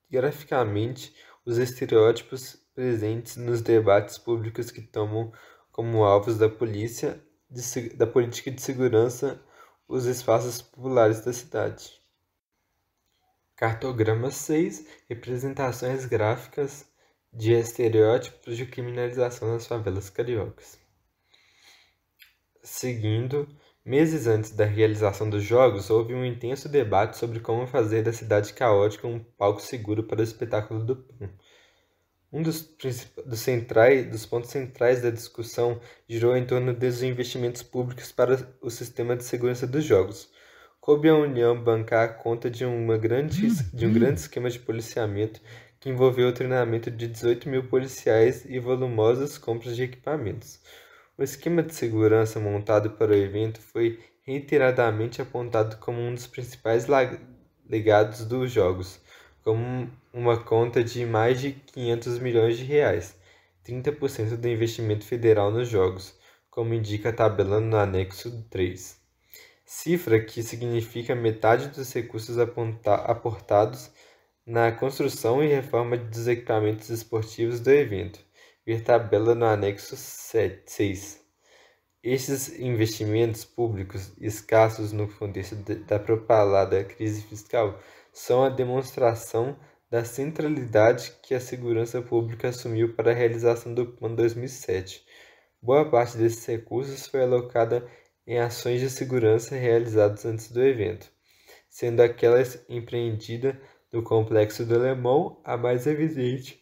graficamente os estereótipos presentes nos debates públicos que tomam como alvos da polícia, de, da política de segurança, os espaços populares da cidade. Cartograma 6 Representações gráficas de estereótipos de criminalização nas favelas cariocas. Seguindo, meses antes da realização dos Jogos, houve um intenso debate sobre como fazer da cidade caótica um palco seguro para o espetáculo do Pão. Um dos, dos, centrais, dos pontos centrais da discussão girou em torno dos investimentos públicos para o sistema de segurança dos Jogos coube à União bancar a conta de, uma grande, de um grande esquema de policiamento que envolveu o treinamento de 18 mil policiais e volumosas compras de equipamentos. O esquema de segurança montado para o evento foi reiteradamente apontado como um dos principais legados dos Jogos, como uma conta de mais de 500 milhões de reais, 30% do investimento federal nos Jogos, como indica a tabela no anexo 3 cifra que significa metade dos recursos aportados na construção e reforma dos equipamentos esportivos do evento, ver tabela no anexo 7, 6. Estes investimentos públicos, escassos no contexto da propalada crise fiscal, são a demonstração da centralidade que a segurança pública assumiu para a realização do Plano 2007. Boa parte desses recursos foi alocada em ações de segurança realizadas antes do evento, sendo aquela empreendida no Complexo do Alemão a mais evidente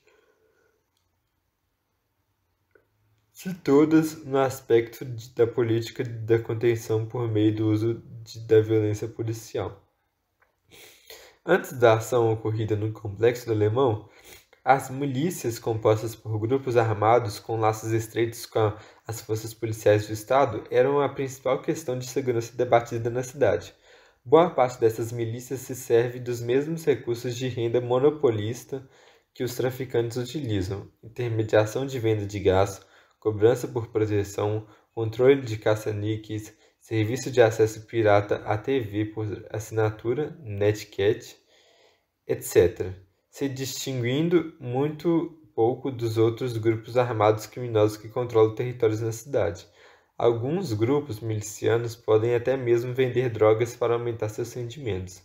de todas no aspecto de, da política da contenção por meio do uso de, da violência policial. Antes da ação ocorrida no Complexo do Alemão, as milícias compostas por grupos armados com laços estreitos com a as forças policiais do Estado eram a principal questão de segurança debatida na cidade. Boa parte dessas milícias se serve dos mesmos recursos de renda monopolista que os traficantes utilizam: intermediação de venda de gás, cobrança por proteção, controle de caça-níqueis, serviço de acesso pirata à TV por assinatura, Netcat, etc. Se distinguindo muito pouco dos outros grupos armados criminosos que controlam territórios na cidade. Alguns grupos milicianos podem até mesmo vender drogas para aumentar seus rendimentos.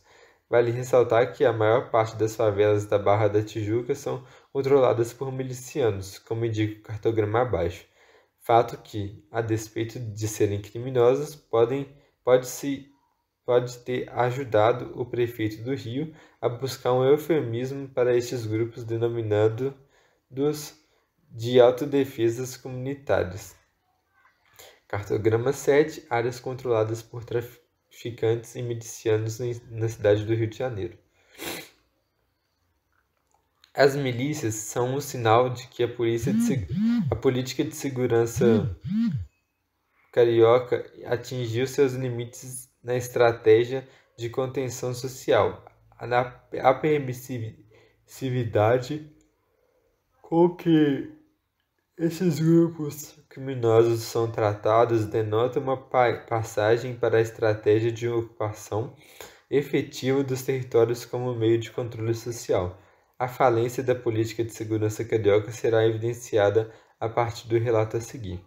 Vale ressaltar que a maior parte das favelas da Barra da Tijuca são controladas por milicianos, como indica o cartograma abaixo. Fato que, a despeito de serem criminosos, podem, pode se pode ter ajudado o prefeito do Rio a buscar um eufemismo para estes grupos denominado dos de autodefesas comunitárias. Cartograma 7, áreas controladas por traficantes e milicianos na cidade do Rio de Janeiro. As milícias são um sinal de que a, polícia de, a política de segurança carioca atingiu seus limites na estratégia de contenção social. A permissividade com que esses grupos criminosos são tratados denota uma passagem para a estratégia de ocupação efetiva dos territórios como meio de controle social. A falência da política de segurança carioca será evidenciada a partir do relato a seguir.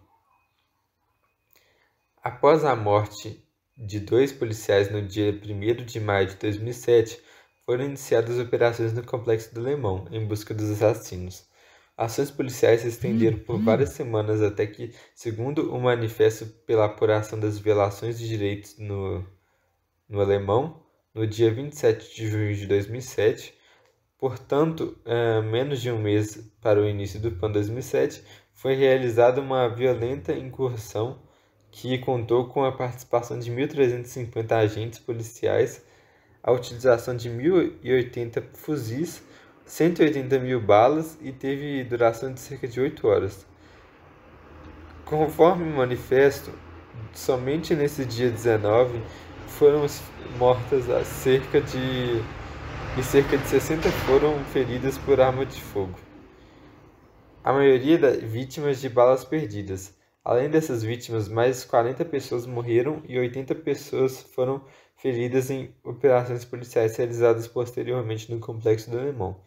Após a morte de dois policiais no dia 1 de maio de 2007, foram iniciadas operações no Complexo do Lemão em busca dos assassinos. Ações policiais se estenderam por uhum. várias semanas até que, segundo o um manifesto pela apuração das violações de direitos no, no alemão, no dia 27 de junho de 2007, portanto, é, menos de um mês para o início do PAN 2007, foi realizada uma violenta incursão que contou com a participação de 1.350 agentes policiais, a utilização de 1.080 fuzis 180 mil balas e teve duração de cerca de 8 horas. Conforme o manifesto, somente nesse dia 19 foram mortas cerca de e cerca de 60 foram feridas por arma de fogo. A maioria das vítimas de balas perdidas. Além dessas vítimas, mais 40 pessoas morreram e 80 pessoas foram feridas em operações policiais realizadas posteriormente no complexo do Alemão.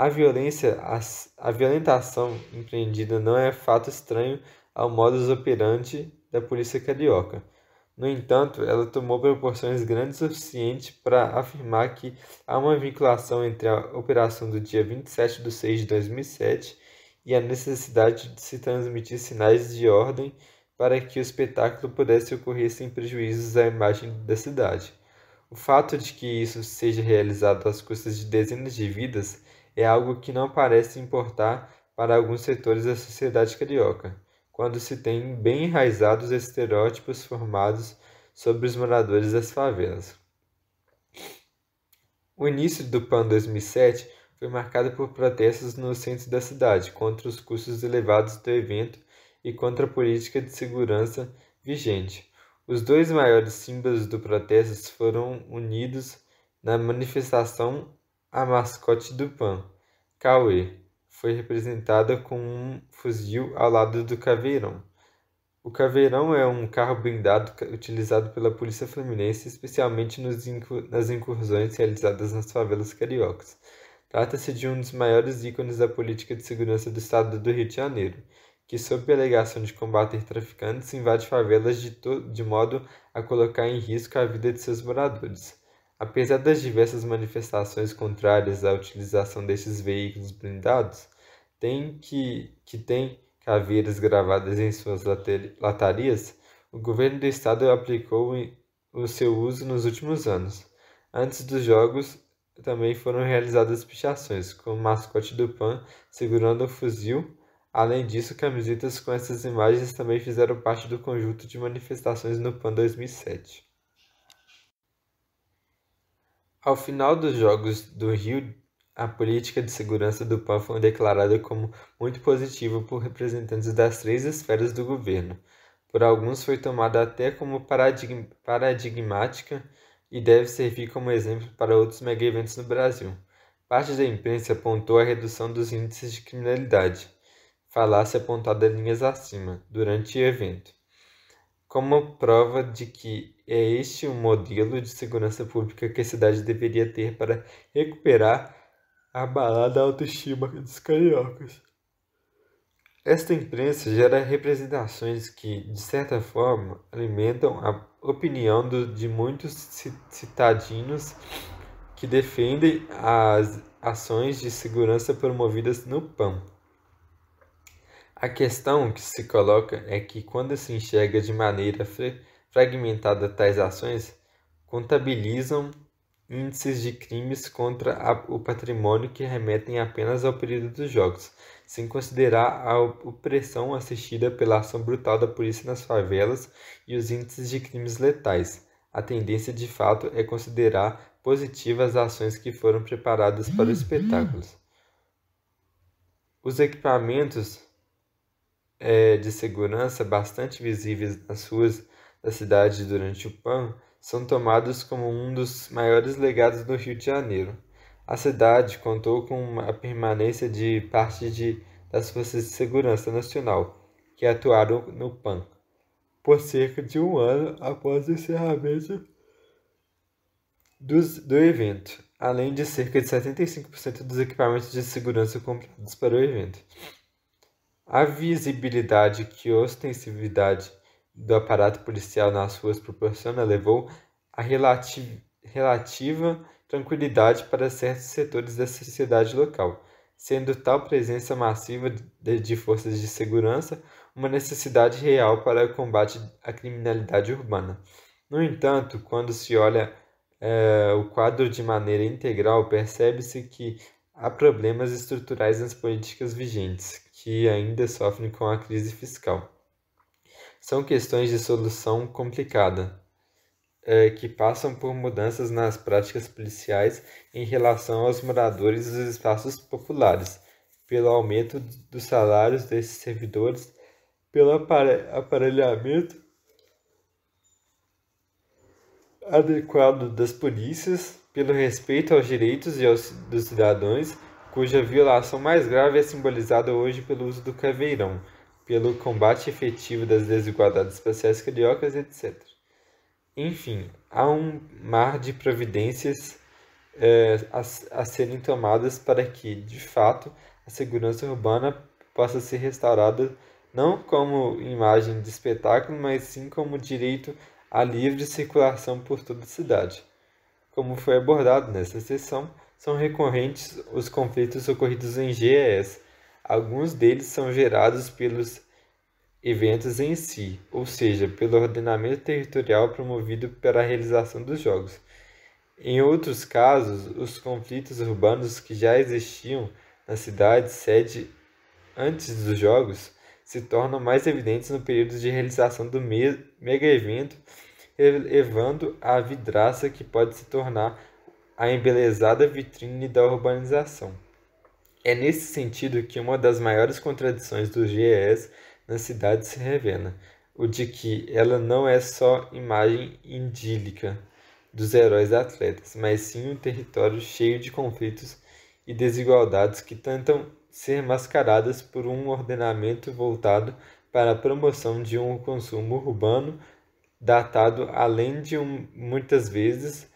A violência, a, a violentação empreendida não é fato estranho ao modus operandi da polícia carioca. No entanto, ela tomou proporções grandes o suficiente para afirmar que há uma vinculação entre a operação do dia 27 de 6 de 2007 e a necessidade de se transmitir sinais de ordem para que o espetáculo pudesse ocorrer sem prejuízos à imagem da cidade. O fato de que isso seja realizado às custas de dezenas de vidas é algo que não parece importar para alguns setores da sociedade carioca, quando se tem bem enraizados estereótipos formados sobre os moradores das favelas. O início do PAN 2007 foi marcado por protestos no centro da cidade contra os custos elevados do evento e contra a política de segurança vigente. Os dois maiores símbolos do protesto foram unidos na manifestação a mascote do PAN, Cauê, foi representada com um fuzil ao lado do caveirão. O caveirão é um carro blindado utilizado pela polícia fluminense, especialmente incu nas incursões realizadas nas favelas cariocas. Trata-se de um dos maiores ícones da política de segurança do estado do Rio de Janeiro, que, sob a alegação de combater traficantes, invade favelas de, de modo a colocar em risco a vida de seus moradores. Apesar das diversas manifestações contrárias à utilização destes veículos blindados, tem que, que tem caveiras gravadas em suas latarias, o governo do estado aplicou o seu uso nos últimos anos. Antes dos jogos, também foram realizadas pichações, com o mascote do PAN segurando um fuzil. Além disso, camisetas com essas imagens também fizeram parte do conjunto de manifestações no PAN 2007. Ao final dos Jogos do Rio, a política de segurança do PAN foi declarada como muito positiva por representantes das três esferas do governo. Por alguns foi tomada até como paradigm paradigmática e deve servir como exemplo para outros mega-eventos no Brasil. Parte da imprensa apontou a redução dos índices de criminalidade, falácia apontada linhas acima, durante o evento, como prova de que é este o modelo de segurança pública que a cidade deveria ter para recuperar a balada autoestima dos cariocas. Esta imprensa gera representações que, de certa forma, alimentam a opinião do, de muitos citadinos que defendem as ações de segurança promovidas no PAN. A questão que se coloca é que, quando se enxerga de maneira frequente, fragmentada tais ações contabilizam índices de crimes contra a, o patrimônio que remetem apenas ao período dos jogos, sem considerar a opressão assistida pela ação brutal da polícia nas favelas e os índices de crimes letais. A tendência de fato é considerar positivas as ações que foram preparadas para os uhum. espetáculos. Os equipamentos é, de segurança bastante visíveis nas ruas da cidade durante o PAN são tomados como um dos maiores legados do Rio de Janeiro. A cidade contou com a permanência de parte de, das Forças de Segurança Nacional, que atuaram no PAN, por cerca de um ano após o encerramento dos, do evento, além de cerca de 75% dos equipamentos de segurança comprados para o evento. A visibilidade que ostensividade do aparato policial nas ruas proporciona levou a relativa, relativa tranquilidade para certos setores da sociedade local, sendo tal presença massiva de, de forças de segurança uma necessidade real para o combate à criminalidade urbana. No entanto, quando se olha é, o quadro de maneira integral, percebe-se que há problemas estruturais nas políticas vigentes, que ainda sofrem com a crise fiscal são questões de solução complicada, é, que passam por mudanças nas práticas policiais em relação aos moradores dos espaços populares, pelo aumento dos salários desses servidores, pelo aparelhamento adequado das polícias, pelo respeito aos direitos e aos, dos cidadãos, cuja violação mais grave é simbolizada hoje pelo uso do caveirão pelo combate efetivo das desigualdades espaciais cariocas, etc. Enfim, há um mar de providências é, a, a serem tomadas para que, de fato, a segurança urbana possa ser restaurada não como imagem de espetáculo, mas sim como direito à livre circulação por toda a cidade. Como foi abordado nesta sessão, são recorrentes os conflitos ocorridos em GES, Alguns deles são gerados pelos eventos em si, ou seja, pelo ordenamento territorial promovido para a realização dos jogos. Em outros casos, os conflitos urbanos que já existiam na cidade sede antes dos jogos se tornam mais evidentes no período de realização do me mega evento, levando a vidraça que pode se tornar a embelezada vitrine da urbanização. É nesse sentido que uma das maiores contradições do GES na cidade se revela, o de que ela não é só imagem idílica dos heróis atletas, mas sim um território cheio de conflitos e desigualdades que tentam ser mascaradas por um ordenamento voltado para a promoção de um consumo urbano datado além de um, muitas vezes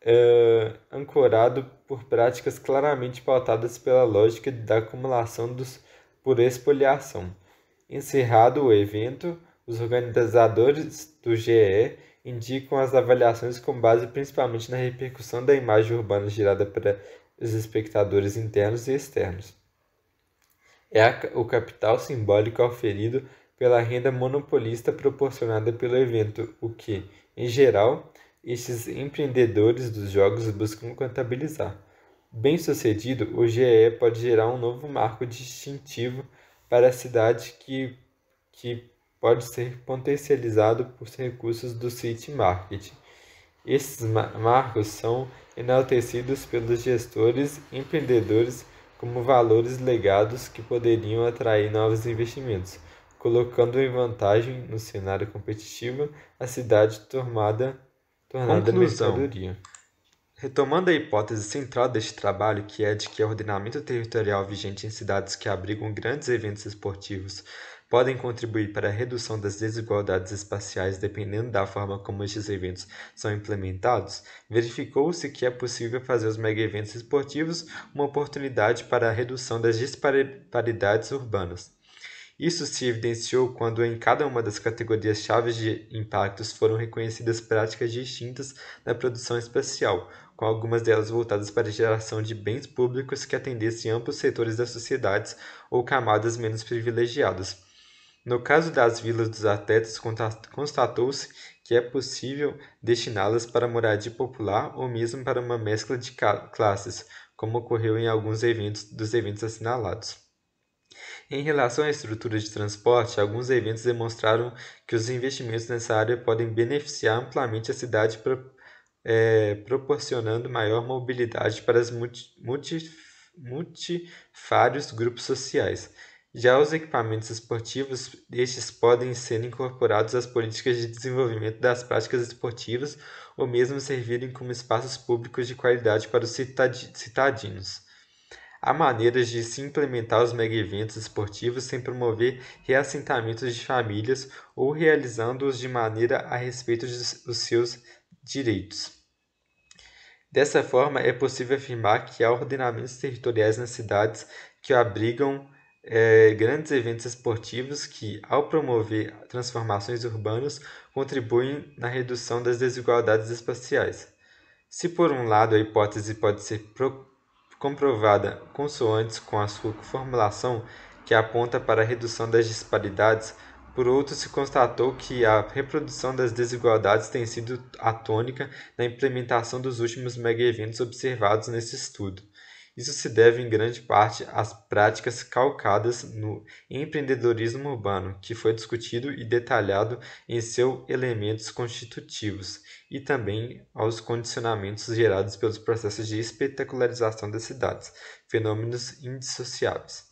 eh, ancorado por práticas claramente pautadas pela lógica da acumulação dos, por expoliação. Encerrado o evento, os organizadores do GE indicam as avaliações com base principalmente na repercussão da imagem urbana gerada para os espectadores internos e externos. É a, o capital simbólico oferido pela renda monopolista proporcionada pelo evento, o que, em geral, estes empreendedores dos jogos buscam contabilizar. Bem sucedido, o GE pode gerar um novo marco distintivo para a cidade que, que pode ser potencializado por recursos do City Marketing. Esses marcos são enaltecidos pelos gestores e empreendedores como valores legados que poderiam atrair novos investimentos, colocando em vantagem no cenário competitivo a cidade tomada Conclusão. Retomando a hipótese central deste trabalho, que é de que o ordenamento territorial vigente em cidades que abrigam grandes eventos esportivos podem contribuir para a redução das desigualdades espaciais dependendo da forma como estes eventos são implementados, verificou-se que é possível fazer os mega-eventos esportivos uma oportunidade para a redução das disparidades urbanas. Isso se evidenciou quando em cada uma das categorias chaves de impactos foram reconhecidas práticas distintas na produção espacial, com algumas delas voltadas para a geração de bens públicos que atendessem amplos setores das sociedades ou camadas menos privilegiadas. No caso das vilas dos atletas, constatou-se que é possível destiná-las para moradia popular ou mesmo para uma mescla de classes, como ocorreu em alguns eventos dos eventos assinalados. Em relação à estrutura de transporte, alguns eventos demonstraram que os investimentos nessa área podem beneficiar amplamente a cidade, é, proporcionando maior mobilidade para os multi, multi, multifários grupos sociais. Já os equipamentos esportivos, estes podem ser incorporados às políticas de desenvolvimento das práticas esportivas ou mesmo servirem como espaços públicos de qualidade para os citadinos. Há maneiras de se implementar os megaeventos esportivos sem promover reassentamentos de famílias ou realizando-os de maneira a respeito dos seus direitos. Dessa forma, é possível afirmar que há ordenamentos territoriais nas cidades que abrigam é, grandes eventos esportivos que, ao promover transformações urbanas, contribuem na redução das desigualdades espaciais. Se, por um lado, a hipótese pode ser comprovada, consoantes com a sua formulação que aponta para a redução das disparidades, por outro se constatou que a reprodução das desigualdades tem sido a tônica na implementação dos últimos megaeventos observados nesse estudo. Isso se deve em grande parte às práticas calcadas no empreendedorismo urbano, que foi discutido e detalhado em seus elementos constitutivos, e também aos condicionamentos gerados pelos processos de espetacularização das cidades, fenômenos indissociáveis.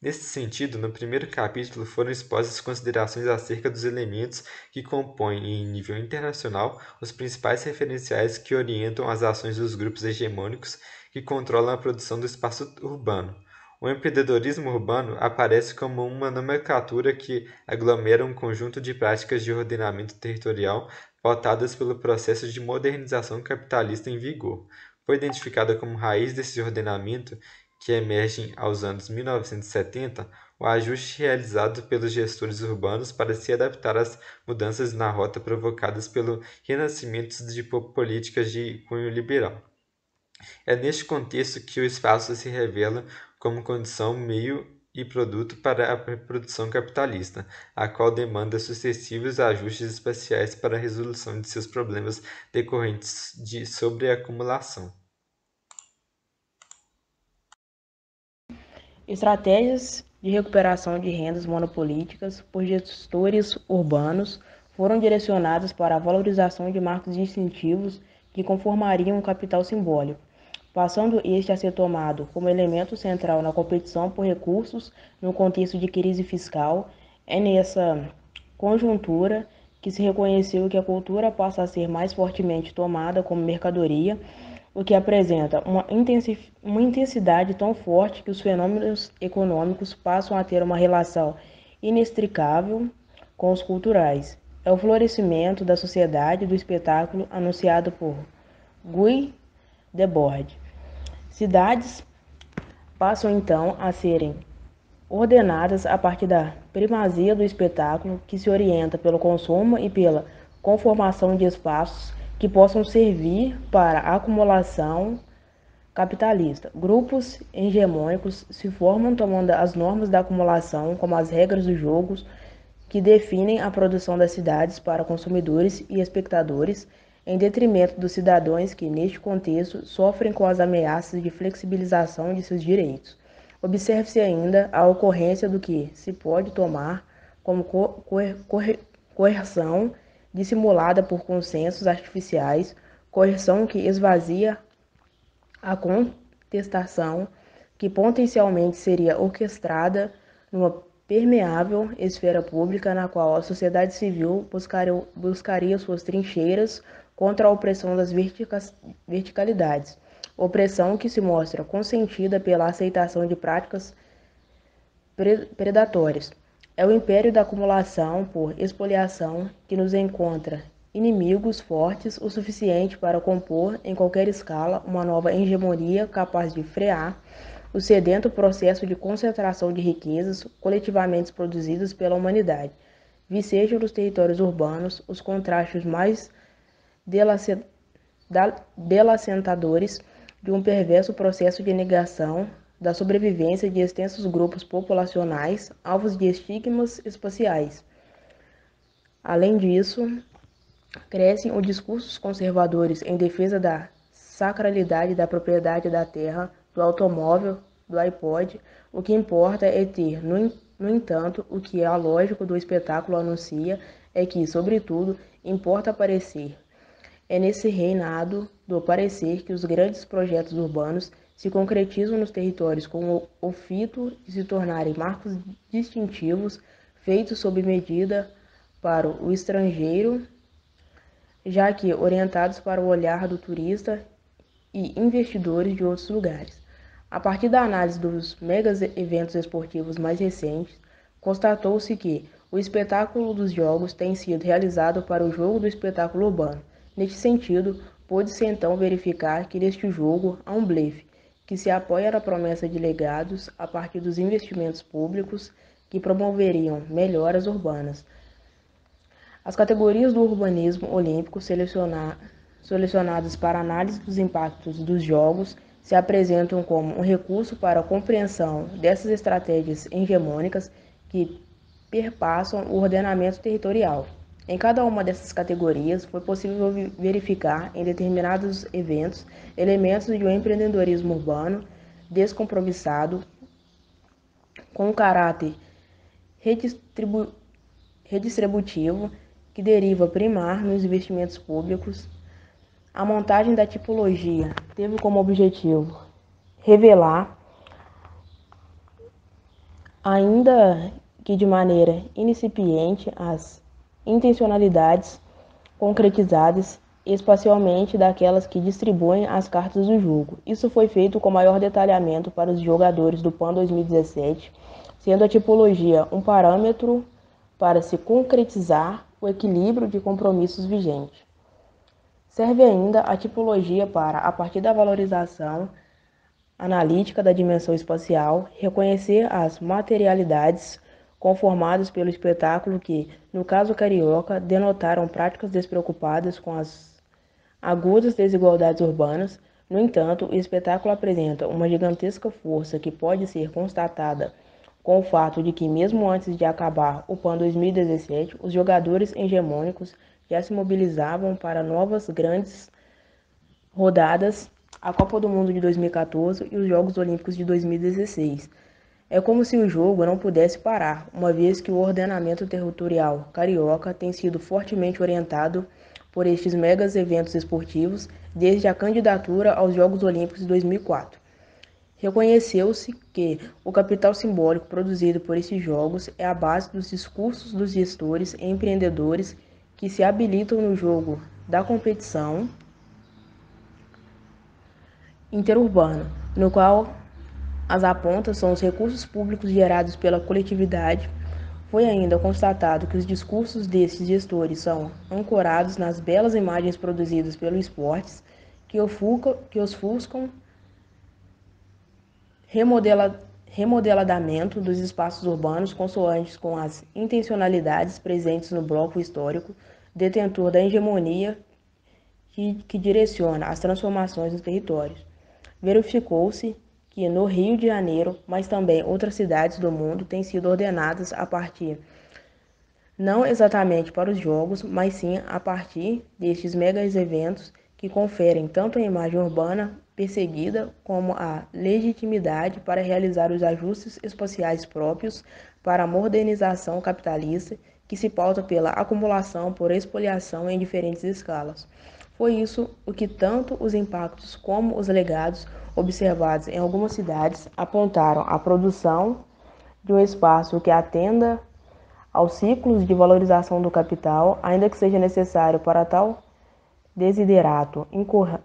Nesse sentido, no primeiro capítulo foram expostas considerações acerca dos elementos que compõem, em nível internacional, os principais referenciais que orientam as ações dos grupos hegemônicos que controlam a produção do espaço urbano. O empreendedorismo urbano aparece como uma nomenclatura que aglomera um conjunto de práticas de ordenamento territorial rotadas pelo processo de modernização capitalista em vigor. Foi identificada como raiz desse ordenamento que emerge aos anos 1970 o ajuste realizado pelos gestores urbanos para se adaptar às mudanças na rota provocadas pelo renascimento de políticas de cunho liberal. É neste contexto que o espaço se revela como condição meio e produto para a reprodução capitalista, a qual demanda sucessivos ajustes especiais para a resolução de seus problemas decorrentes de sobreacumulação. Estratégias de recuperação de rendas monopolíticas por gestores urbanos foram direcionadas para a valorização de marcos distintivos incentivos que conformariam um capital simbólico passando este a ser tomado como elemento central na competição por recursos no contexto de crise fiscal, é nessa conjuntura que se reconheceu que a cultura passa a ser mais fortemente tomada como mercadoria, o que apresenta uma, uma intensidade tão forte que os fenômenos econômicos passam a ter uma relação inextricável com os culturais. É o florescimento da sociedade do espetáculo anunciado por Guy Debord. Cidades passam então a serem ordenadas a partir da primazia do espetáculo, que se orienta pelo consumo e pela conformação de espaços que possam servir para a acumulação capitalista. Grupos hegemônicos se formam tomando as normas da acumulação como as regras dos jogos que definem a produção das cidades para consumidores e espectadores em detrimento dos cidadãos que, neste contexto, sofrem com as ameaças de flexibilização de seus direitos. Observe-se ainda a ocorrência do que se pode tomar como co coer coerção dissimulada por consensos artificiais, coerção que esvazia a contestação que potencialmente seria orquestrada numa permeável esfera pública na qual a sociedade civil buscaria, buscaria suas trincheiras contra a opressão das verticalidades, opressão que se mostra consentida pela aceitação de práticas predatórias. É o império da acumulação por expoliação que nos encontra inimigos fortes o suficiente para compor, em qualquer escala, uma nova hegemonia capaz de frear o sedento processo de concentração de riquezas coletivamente produzidas pela humanidade. Vicejam nos territórios urbanos os contrastes mais delacentadores de um perverso processo de negação da sobrevivência de extensos grupos populacionais alvos de estigmas espaciais. Além disso, crescem os discursos conservadores em defesa da sacralidade da propriedade da terra, do automóvel, do iPod. O que importa é ter, no, no entanto, o que a é lógica do espetáculo anuncia é que, sobretudo, importa aparecer, é nesse reinado do parecer que os grandes projetos urbanos se concretizam nos territórios com o fito e se tornarem marcos distintivos feitos sob medida para o estrangeiro, já que orientados para o olhar do turista e investidores de outros lugares. A partir da análise dos mega eventos esportivos mais recentes, constatou-se que o espetáculo dos jogos tem sido realizado para o jogo do espetáculo urbano, Neste sentido, pôde-se então verificar que neste jogo há um blefe, que se apoia na promessa de legados a partir dos investimentos públicos que promoveriam melhoras urbanas. As categorias do urbanismo olímpico selecionadas para análise dos impactos dos Jogos se apresentam como um recurso para a compreensão dessas estratégias hegemônicas que perpassam o ordenamento territorial. Em cada uma dessas categorias, foi possível verificar, em determinados eventos, elementos de um empreendedorismo urbano descompromissado, com um caráter redistribu redistributivo que deriva primar nos investimentos públicos. A montagem da tipologia teve como objetivo revelar, ainda que de maneira incipiente, as intencionalidades concretizadas espacialmente daquelas que distribuem as cartas do jogo. Isso foi feito com maior detalhamento para os jogadores do PAN 2017, sendo a tipologia um parâmetro para se concretizar o equilíbrio de compromissos vigente. Serve ainda a tipologia para, a partir da valorização analítica da dimensão espacial, reconhecer as materialidades conformados pelo espetáculo que, no caso carioca, denotaram práticas despreocupadas com as agudas desigualdades urbanas. No entanto, o espetáculo apresenta uma gigantesca força que pode ser constatada com o fato de que, mesmo antes de acabar o PAN 2017, os jogadores hegemônicos já se mobilizavam para novas grandes rodadas, a Copa do Mundo de 2014 e os Jogos Olímpicos de 2016. É como se o jogo não pudesse parar, uma vez que o ordenamento territorial carioca tem sido fortemente orientado por estes megas eventos esportivos desde a candidatura aos Jogos Olímpicos de 2004. Reconheceu-se que o capital simbólico produzido por esses jogos é a base dos discursos dos gestores e empreendedores que se habilitam no jogo da competição interurbana, no qual as apontas são os recursos públicos gerados pela coletividade. Foi ainda constatado que os discursos desses gestores são ancorados nas belas imagens produzidas pelos esportes que ofuscam, que ofuscam remodela, remodelamento dos espaços urbanos consoantes com as intencionalidades presentes no bloco histórico, detentor da hegemonia que, que direciona as transformações nos territórios. Verificou-se que no Rio de Janeiro, mas também outras cidades do mundo, têm sido ordenadas a partir não exatamente para os jogos, mas sim a partir destes mega eventos que conferem tanto a imagem urbana perseguida como a legitimidade para realizar os ajustes espaciais próprios para a modernização capitalista que se pauta pela acumulação por expoliação em diferentes escalas. Foi isso o que tanto os impactos como os legados observados em algumas cidades apontaram a produção de um espaço que atenda aos ciclos de valorização do capital, ainda que seja necessário para tal desiderato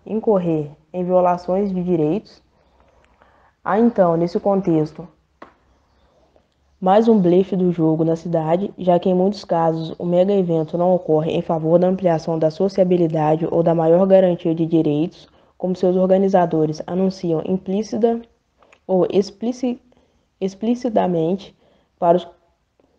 incorrer em violações de direitos. Há ah, então, nesse contexto, mais um blefe do jogo na cidade, já que em muitos casos o mega evento não ocorre em favor da ampliação da sociabilidade ou da maior garantia de direitos como seus organizadores anunciam implícita ou explici, explicitamente para os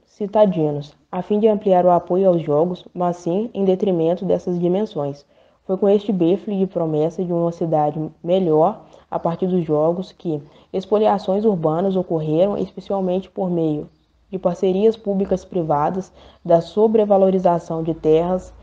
citadinos, a fim de ampliar o apoio aos jogos, mas sim em detrimento dessas dimensões. Foi com este befle de promessa de uma cidade melhor a partir dos jogos que expoliações urbanas ocorreram, especialmente por meio de parcerias públicas privadas, da sobrevalorização de terras,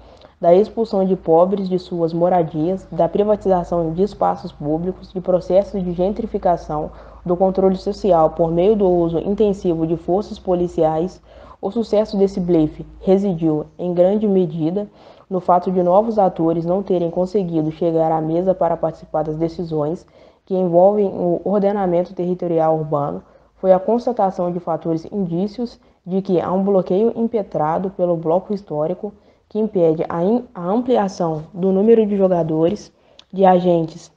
da expulsão de pobres de suas moradias, da privatização de espaços públicos, de processos de gentrificação, do controle social por meio do uso intensivo de forças policiais, o sucesso desse blefe residiu, em grande medida, no fato de novos atores não terem conseguido chegar à mesa para participar das decisões que envolvem o ordenamento territorial urbano, foi a constatação de fatores indícios de que há um bloqueio impetrado pelo bloco histórico que impede a, a ampliação do número de jogadores, de agentes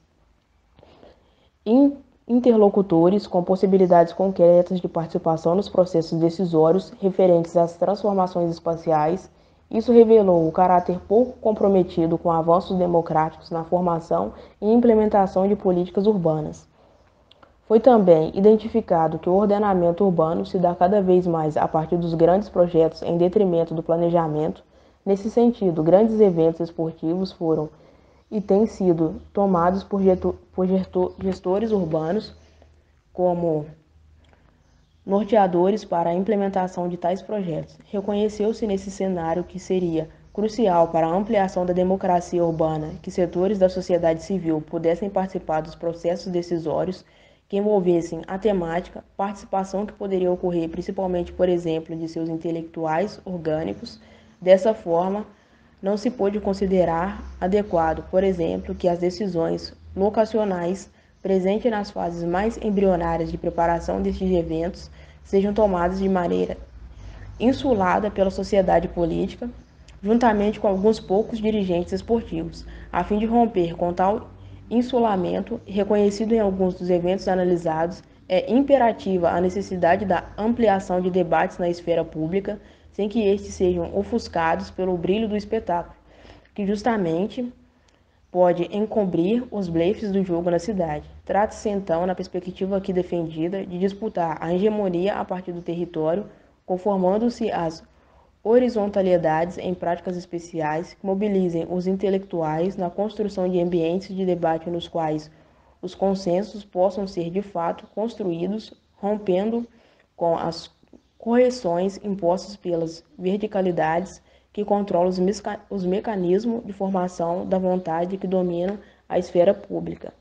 interlocutores com possibilidades concretas de participação nos processos decisórios referentes às transformações espaciais, isso revelou o caráter pouco comprometido com avanços democráticos na formação e implementação de políticas urbanas. Foi também identificado que o ordenamento urbano se dá cada vez mais a partir dos grandes projetos em detrimento do planejamento Nesse sentido, grandes eventos esportivos foram e têm sido tomados por, por gestores urbanos como norteadores para a implementação de tais projetos. Reconheceu-se nesse cenário que seria crucial para a ampliação da democracia urbana que setores da sociedade civil pudessem participar dos processos decisórios que envolvessem a temática, participação que poderia ocorrer principalmente, por exemplo, de seus intelectuais orgânicos Dessa forma, não se pode considerar adequado, por exemplo, que as decisões locacionais presentes nas fases mais embrionárias de preparação destes eventos sejam tomadas de maneira insulada pela sociedade política, juntamente com alguns poucos dirigentes esportivos, a fim de romper com tal insulamento, reconhecido em alguns dos eventos analisados, é imperativa a necessidade da ampliação de debates na esfera pública sem que estes sejam ofuscados pelo brilho do espetáculo, que justamente pode encobrir os blefes do jogo na cidade. Trata-se então, na perspectiva aqui defendida, de disputar a hegemonia a partir do território, conformando-se às horizontalidades em práticas especiais que mobilizem os intelectuais na construção de ambientes de debate nos quais os consensos possam ser de fato construídos, rompendo com as correções impostas pelas verticalidades que controlam os, meca os mecanismos de formação da vontade que dominam a esfera pública.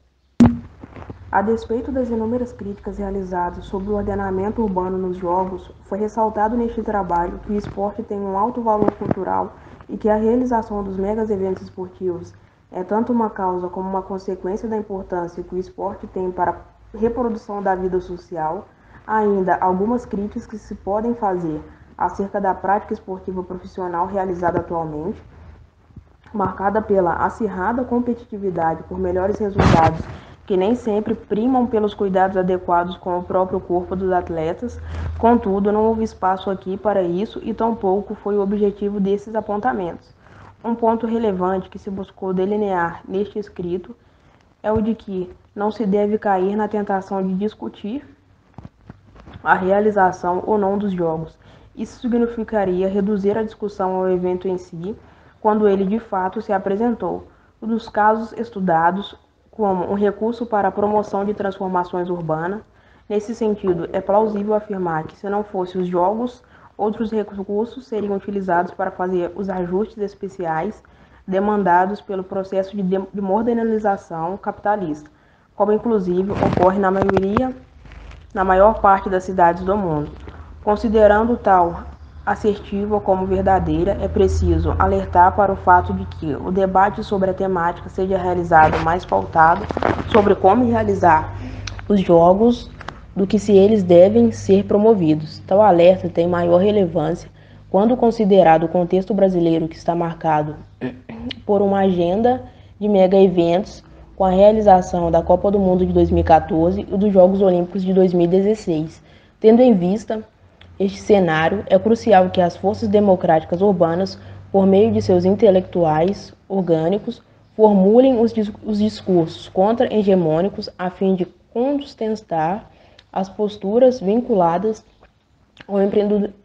A despeito das inúmeras críticas realizadas sobre o ordenamento urbano nos Jogos, foi ressaltado neste trabalho que o esporte tem um alto valor cultural e que a realização dos megas eventos esportivos é tanto uma causa como uma consequência da importância que o esporte tem para a reprodução da vida social, ainda algumas críticas que se podem fazer acerca da prática esportiva profissional realizada atualmente, marcada pela acirrada competitividade por melhores resultados que nem sempre primam pelos cuidados adequados com o próprio corpo dos atletas. Contudo, não houve espaço aqui para isso e tampouco foi o objetivo desses apontamentos. Um ponto relevante que se buscou delinear neste escrito é o de que não se deve cair na tentação de discutir a realização ou não dos jogos. Isso significaria reduzir a discussão ao evento em si, quando ele de fato se apresentou. Um dos casos estudados, como um recurso para a promoção de transformações urbanas, nesse sentido, é plausível afirmar que se não fossem os jogos, outros recursos seriam utilizados para fazer os ajustes especiais demandados pelo processo de, de modernização capitalista, como inclusive ocorre na maioria na maior parte das cidades do mundo. Considerando tal assertiva como verdadeira, é preciso alertar para o fato de que o debate sobre a temática seja realizado mais pautado sobre como realizar os jogos do que se eles devem ser promovidos. Tal alerta tem maior relevância quando considerado o contexto brasileiro que está marcado por uma agenda de mega eventos com a realização da Copa do Mundo de 2014 e dos Jogos Olímpicos de 2016. Tendo em vista este cenário, é crucial que as forças democráticas urbanas, por meio de seus intelectuais orgânicos, formulem os, dis os discursos contra-hegemônicos a fim de contestar as posturas vinculadas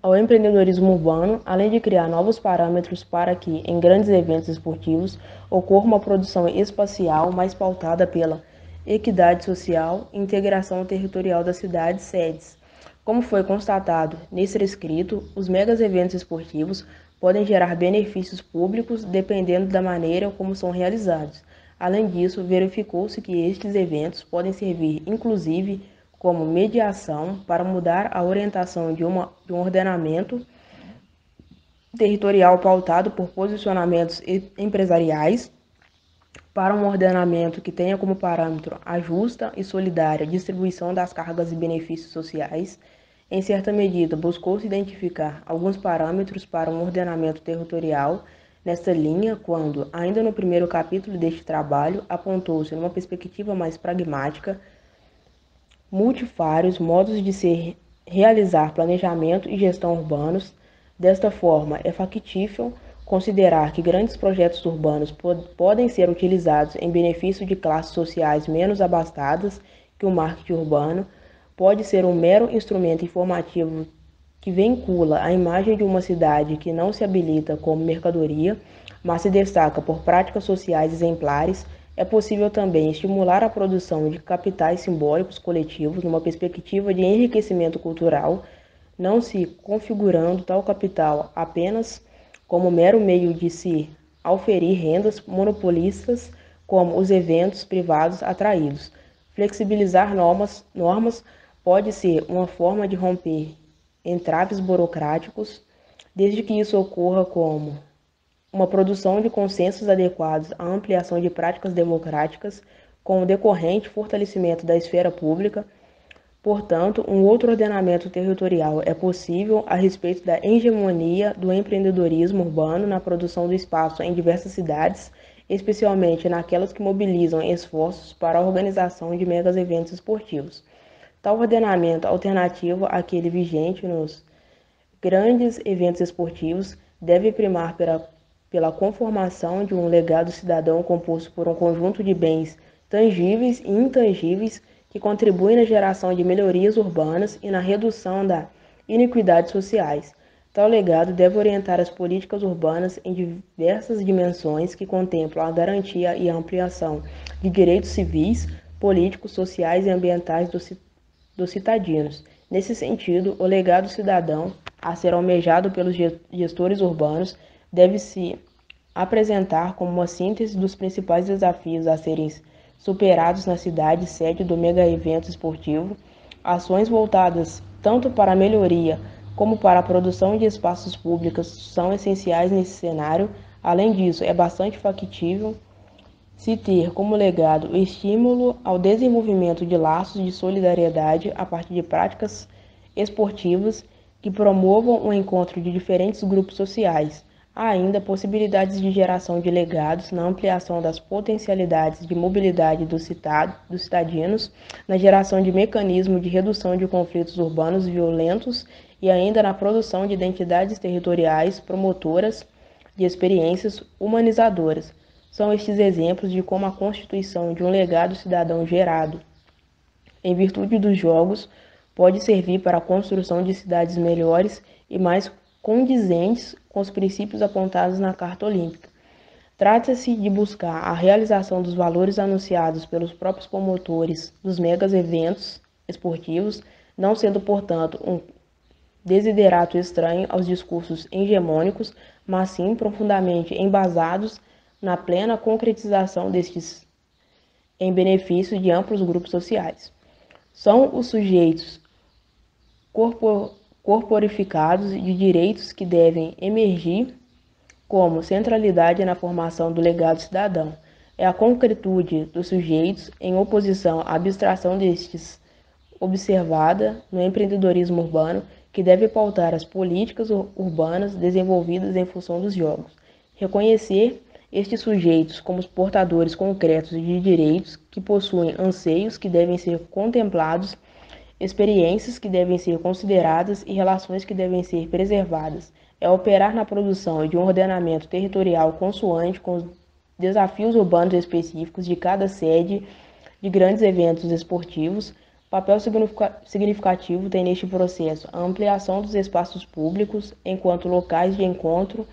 ao empreendedorismo urbano, além de criar novos parâmetros para que, em grandes eventos esportivos, ocorra uma produção espacial mais pautada pela equidade social e integração territorial das cidades sedes. Como foi constatado nesse escrito, os megas eventos esportivos podem gerar benefícios públicos dependendo da maneira como são realizados. Além disso, verificou-se que estes eventos podem servir, inclusive, como mediação para mudar a orientação de, uma, de um ordenamento territorial pautado por posicionamentos empresariais para um ordenamento que tenha como parâmetro a justa e solidária distribuição das cargas e benefícios sociais. Em certa medida, buscou-se identificar alguns parâmetros para um ordenamento territorial nesta linha, quando, ainda no primeiro capítulo deste trabalho, apontou-se, numa perspectiva mais pragmática, multifários modos de se realizar planejamento e gestão urbanos. Desta forma, é factível considerar que grandes projetos urbanos pod podem ser utilizados em benefício de classes sociais menos abastadas, que o marketing urbano pode ser um mero instrumento informativo que vincula a imagem de uma cidade que não se habilita como mercadoria, mas se destaca por práticas sociais exemplares é possível também estimular a produção de capitais simbólicos coletivos numa perspectiva de enriquecimento cultural, não se configurando tal capital apenas como mero meio de se auferir rendas monopolistas, como os eventos privados atraídos. Flexibilizar normas, normas pode ser uma forma de romper entraves burocráticos, desde que isso ocorra como uma produção de consensos adequados à ampliação de práticas democráticas, com o decorrente fortalecimento da esfera pública. Portanto, um outro ordenamento territorial é possível a respeito da hegemonia do empreendedorismo urbano na produção do espaço em diversas cidades, especialmente naquelas que mobilizam esforços para a organização de megas eventos esportivos. Tal ordenamento alternativo àquele vigente nos grandes eventos esportivos deve primar pela pela conformação de um legado cidadão composto por um conjunto de bens tangíveis e intangíveis que contribuem na geração de melhorias urbanas e na redução da iniquidades sociais. Tal legado deve orientar as políticas urbanas em diversas dimensões que contemplam a garantia e a ampliação de direitos civis, políticos, sociais e ambientais dos, dos citadinos. Nesse sentido, o legado cidadão a ser almejado pelos gestores urbanos deve se apresentar como uma síntese dos principais desafios a serem superados na cidade sede do mega evento esportivo, ações voltadas tanto para a melhoria como para a produção de espaços públicos são essenciais nesse cenário. Além disso, é bastante factível se ter como legado o estímulo ao desenvolvimento de laços de solidariedade a partir de práticas esportivas que promovam o encontro de diferentes grupos sociais, ainda possibilidades de geração de legados na ampliação das potencialidades de mobilidade citado, dos cidadinos, na geração de mecanismos de redução de conflitos urbanos violentos e ainda na produção de identidades territoriais promotoras de experiências humanizadoras. São estes exemplos de como a constituição de um legado cidadão gerado, em virtude dos jogos, pode servir para a construção de cidades melhores e mais condizentes com os princípios apontados na Carta Olímpica. Trata-se de buscar a realização dos valores anunciados pelos próprios promotores dos megas eventos esportivos, não sendo, portanto, um desiderato estranho aos discursos hegemônicos, mas sim profundamente embasados na plena concretização destes em benefício de amplos grupos sociais. São os sujeitos corpor corporificados de direitos que devem emergir como centralidade na formação do legado cidadão. É a concretude dos sujeitos em oposição à abstração destes, observada no empreendedorismo urbano, que deve pautar as políticas urbanas desenvolvidas em função dos jogos. Reconhecer estes sujeitos como os portadores concretos de direitos que possuem anseios que devem ser contemplados experiências que devem ser consideradas e relações que devem ser preservadas. É operar na produção de um ordenamento territorial consoante com os desafios urbanos específicos de cada sede de grandes eventos esportivos. Papel significativo tem neste processo a ampliação dos espaços públicos enquanto locais de encontro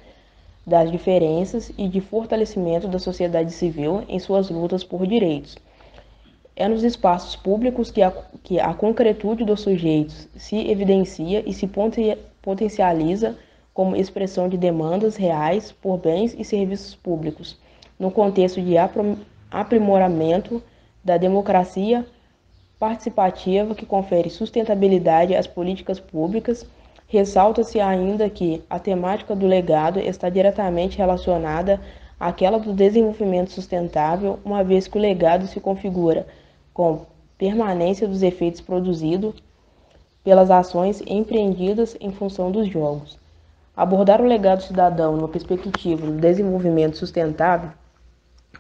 das diferenças e de fortalecimento da sociedade civil em suas lutas por direitos. É nos espaços públicos que a, que a concretude dos sujeitos se evidencia e se potencializa como expressão de demandas reais por bens e serviços públicos, no contexto de aprimoramento da democracia participativa que confere sustentabilidade às políticas públicas, ressalta-se ainda que a temática do legado está diretamente relacionada àquela do desenvolvimento sustentável, uma vez que o legado se configura com permanência dos efeitos produzidos pelas ações empreendidas em função dos jogos. Abordar o legado cidadão numa perspectiva do desenvolvimento sustentável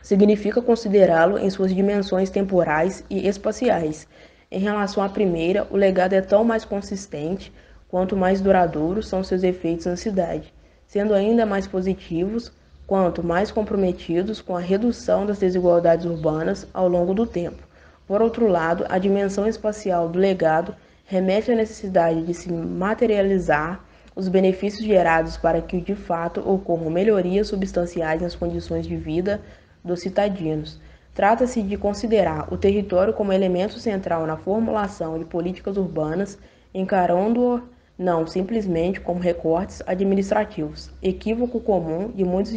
significa considerá-lo em suas dimensões temporais e espaciais. Em relação à primeira, o legado é tão mais consistente quanto mais duradouros são seus efeitos na cidade, sendo ainda mais positivos quanto mais comprometidos com a redução das desigualdades urbanas ao longo do tempo. Por outro lado, a dimensão espacial do legado remete à necessidade de se materializar os benefícios gerados para que de fato ocorram melhorias substanciais nas condições de vida dos citadinos. Trata-se de considerar o território como elemento central na formulação de políticas urbanas, encarando-o não simplesmente como recortes administrativos, equívoco comum de muitos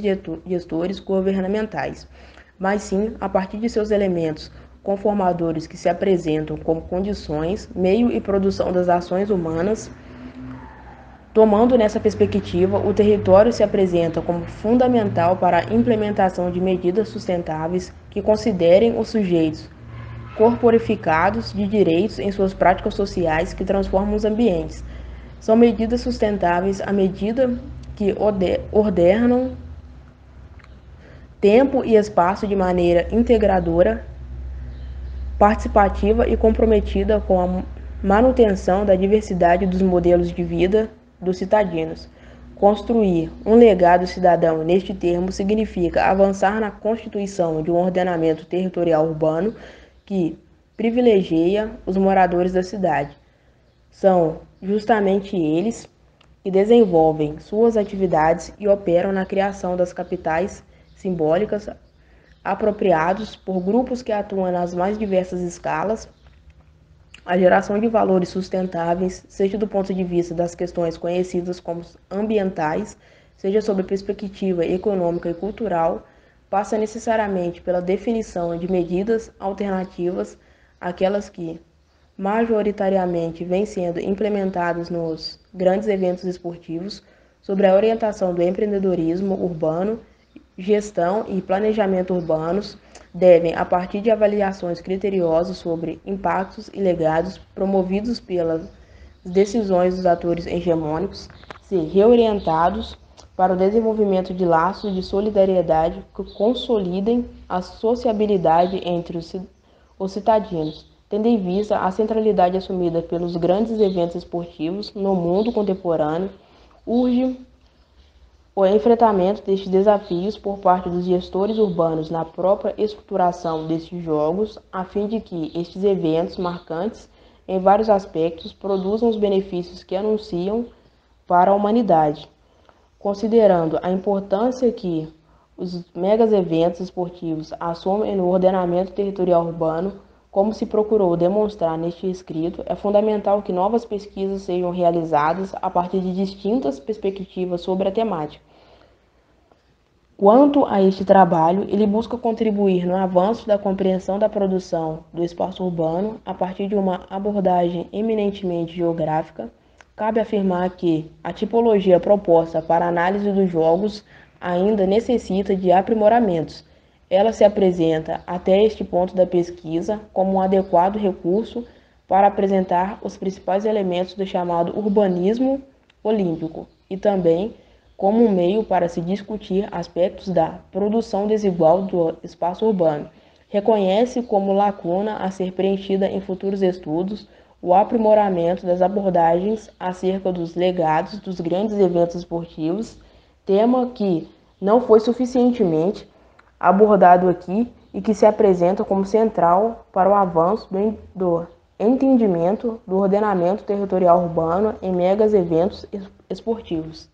gestores governamentais, mas sim a partir de seus elementos conformadores que se apresentam como condições, meio e produção das ações humanas. Tomando nessa perspectiva, o território se apresenta como fundamental para a implementação de medidas sustentáveis que considerem os sujeitos corporificados de direitos em suas práticas sociais que transformam os ambientes. São medidas sustentáveis à medida que ordenam tempo e espaço de maneira integradora participativa e comprometida com a manutenção da diversidade dos modelos de vida dos cidadinos. Construir um legado cidadão neste termo significa avançar na constituição de um ordenamento territorial urbano que privilegia os moradores da cidade. São justamente eles que desenvolvem suas atividades e operam na criação das capitais simbólicas apropriados por grupos que atuam nas mais diversas escalas, a geração de valores sustentáveis, seja do ponto de vista das questões conhecidas como ambientais, seja sob perspectiva econômica e cultural, passa necessariamente pela definição de medidas alternativas àquelas que, majoritariamente, vêm sendo implementadas nos grandes eventos esportivos, sobre a orientação do empreendedorismo urbano gestão e planejamento urbanos devem, a partir de avaliações criteriosas sobre impactos e legados promovidos pelas decisões dos atores hegemônicos, ser reorientados para o desenvolvimento de laços de solidariedade que consolidem a sociabilidade entre os, cidadãos. citadinos, tendo em vista a centralidade assumida pelos grandes eventos esportivos no mundo contemporâneo, urge o enfrentamento destes desafios por parte dos gestores urbanos na própria estruturação destes jogos, a fim de que estes eventos marcantes, em vários aspectos, produzam os benefícios que anunciam para a humanidade, considerando a importância que os megas eventos esportivos assumem no ordenamento territorial urbano, como se procurou demonstrar neste escrito, é fundamental que novas pesquisas sejam realizadas a partir de distintas perspectivas sobre a temática Quanto a este trabalho, ele busca contribuir no avanço da compreensão da produção do espaço urbano a partir de uma abordagem eminentemente geográfica. Cabe afirmar que a tipologia proposta para análise dos jogos ainda necessita de aprimoramentos. Ela se apresenta até este ponto da pesquisa como um adequado recurso para apresentar os principais elementos do chamado urbanismo olímpico e também como um meio para se discutir aspectos da produção desigual do espaço urbano. Reconhece como lacuna a ser preenchida em futuros estudos o aprimoramento das abordagens acerca dos legados dos grandes eventos esportivos, tema que não foi suficientemente abordado aqui e que se apresenta como central para o avanço do entendimento do ordenamento territorial urbano em megas eventos esportivos.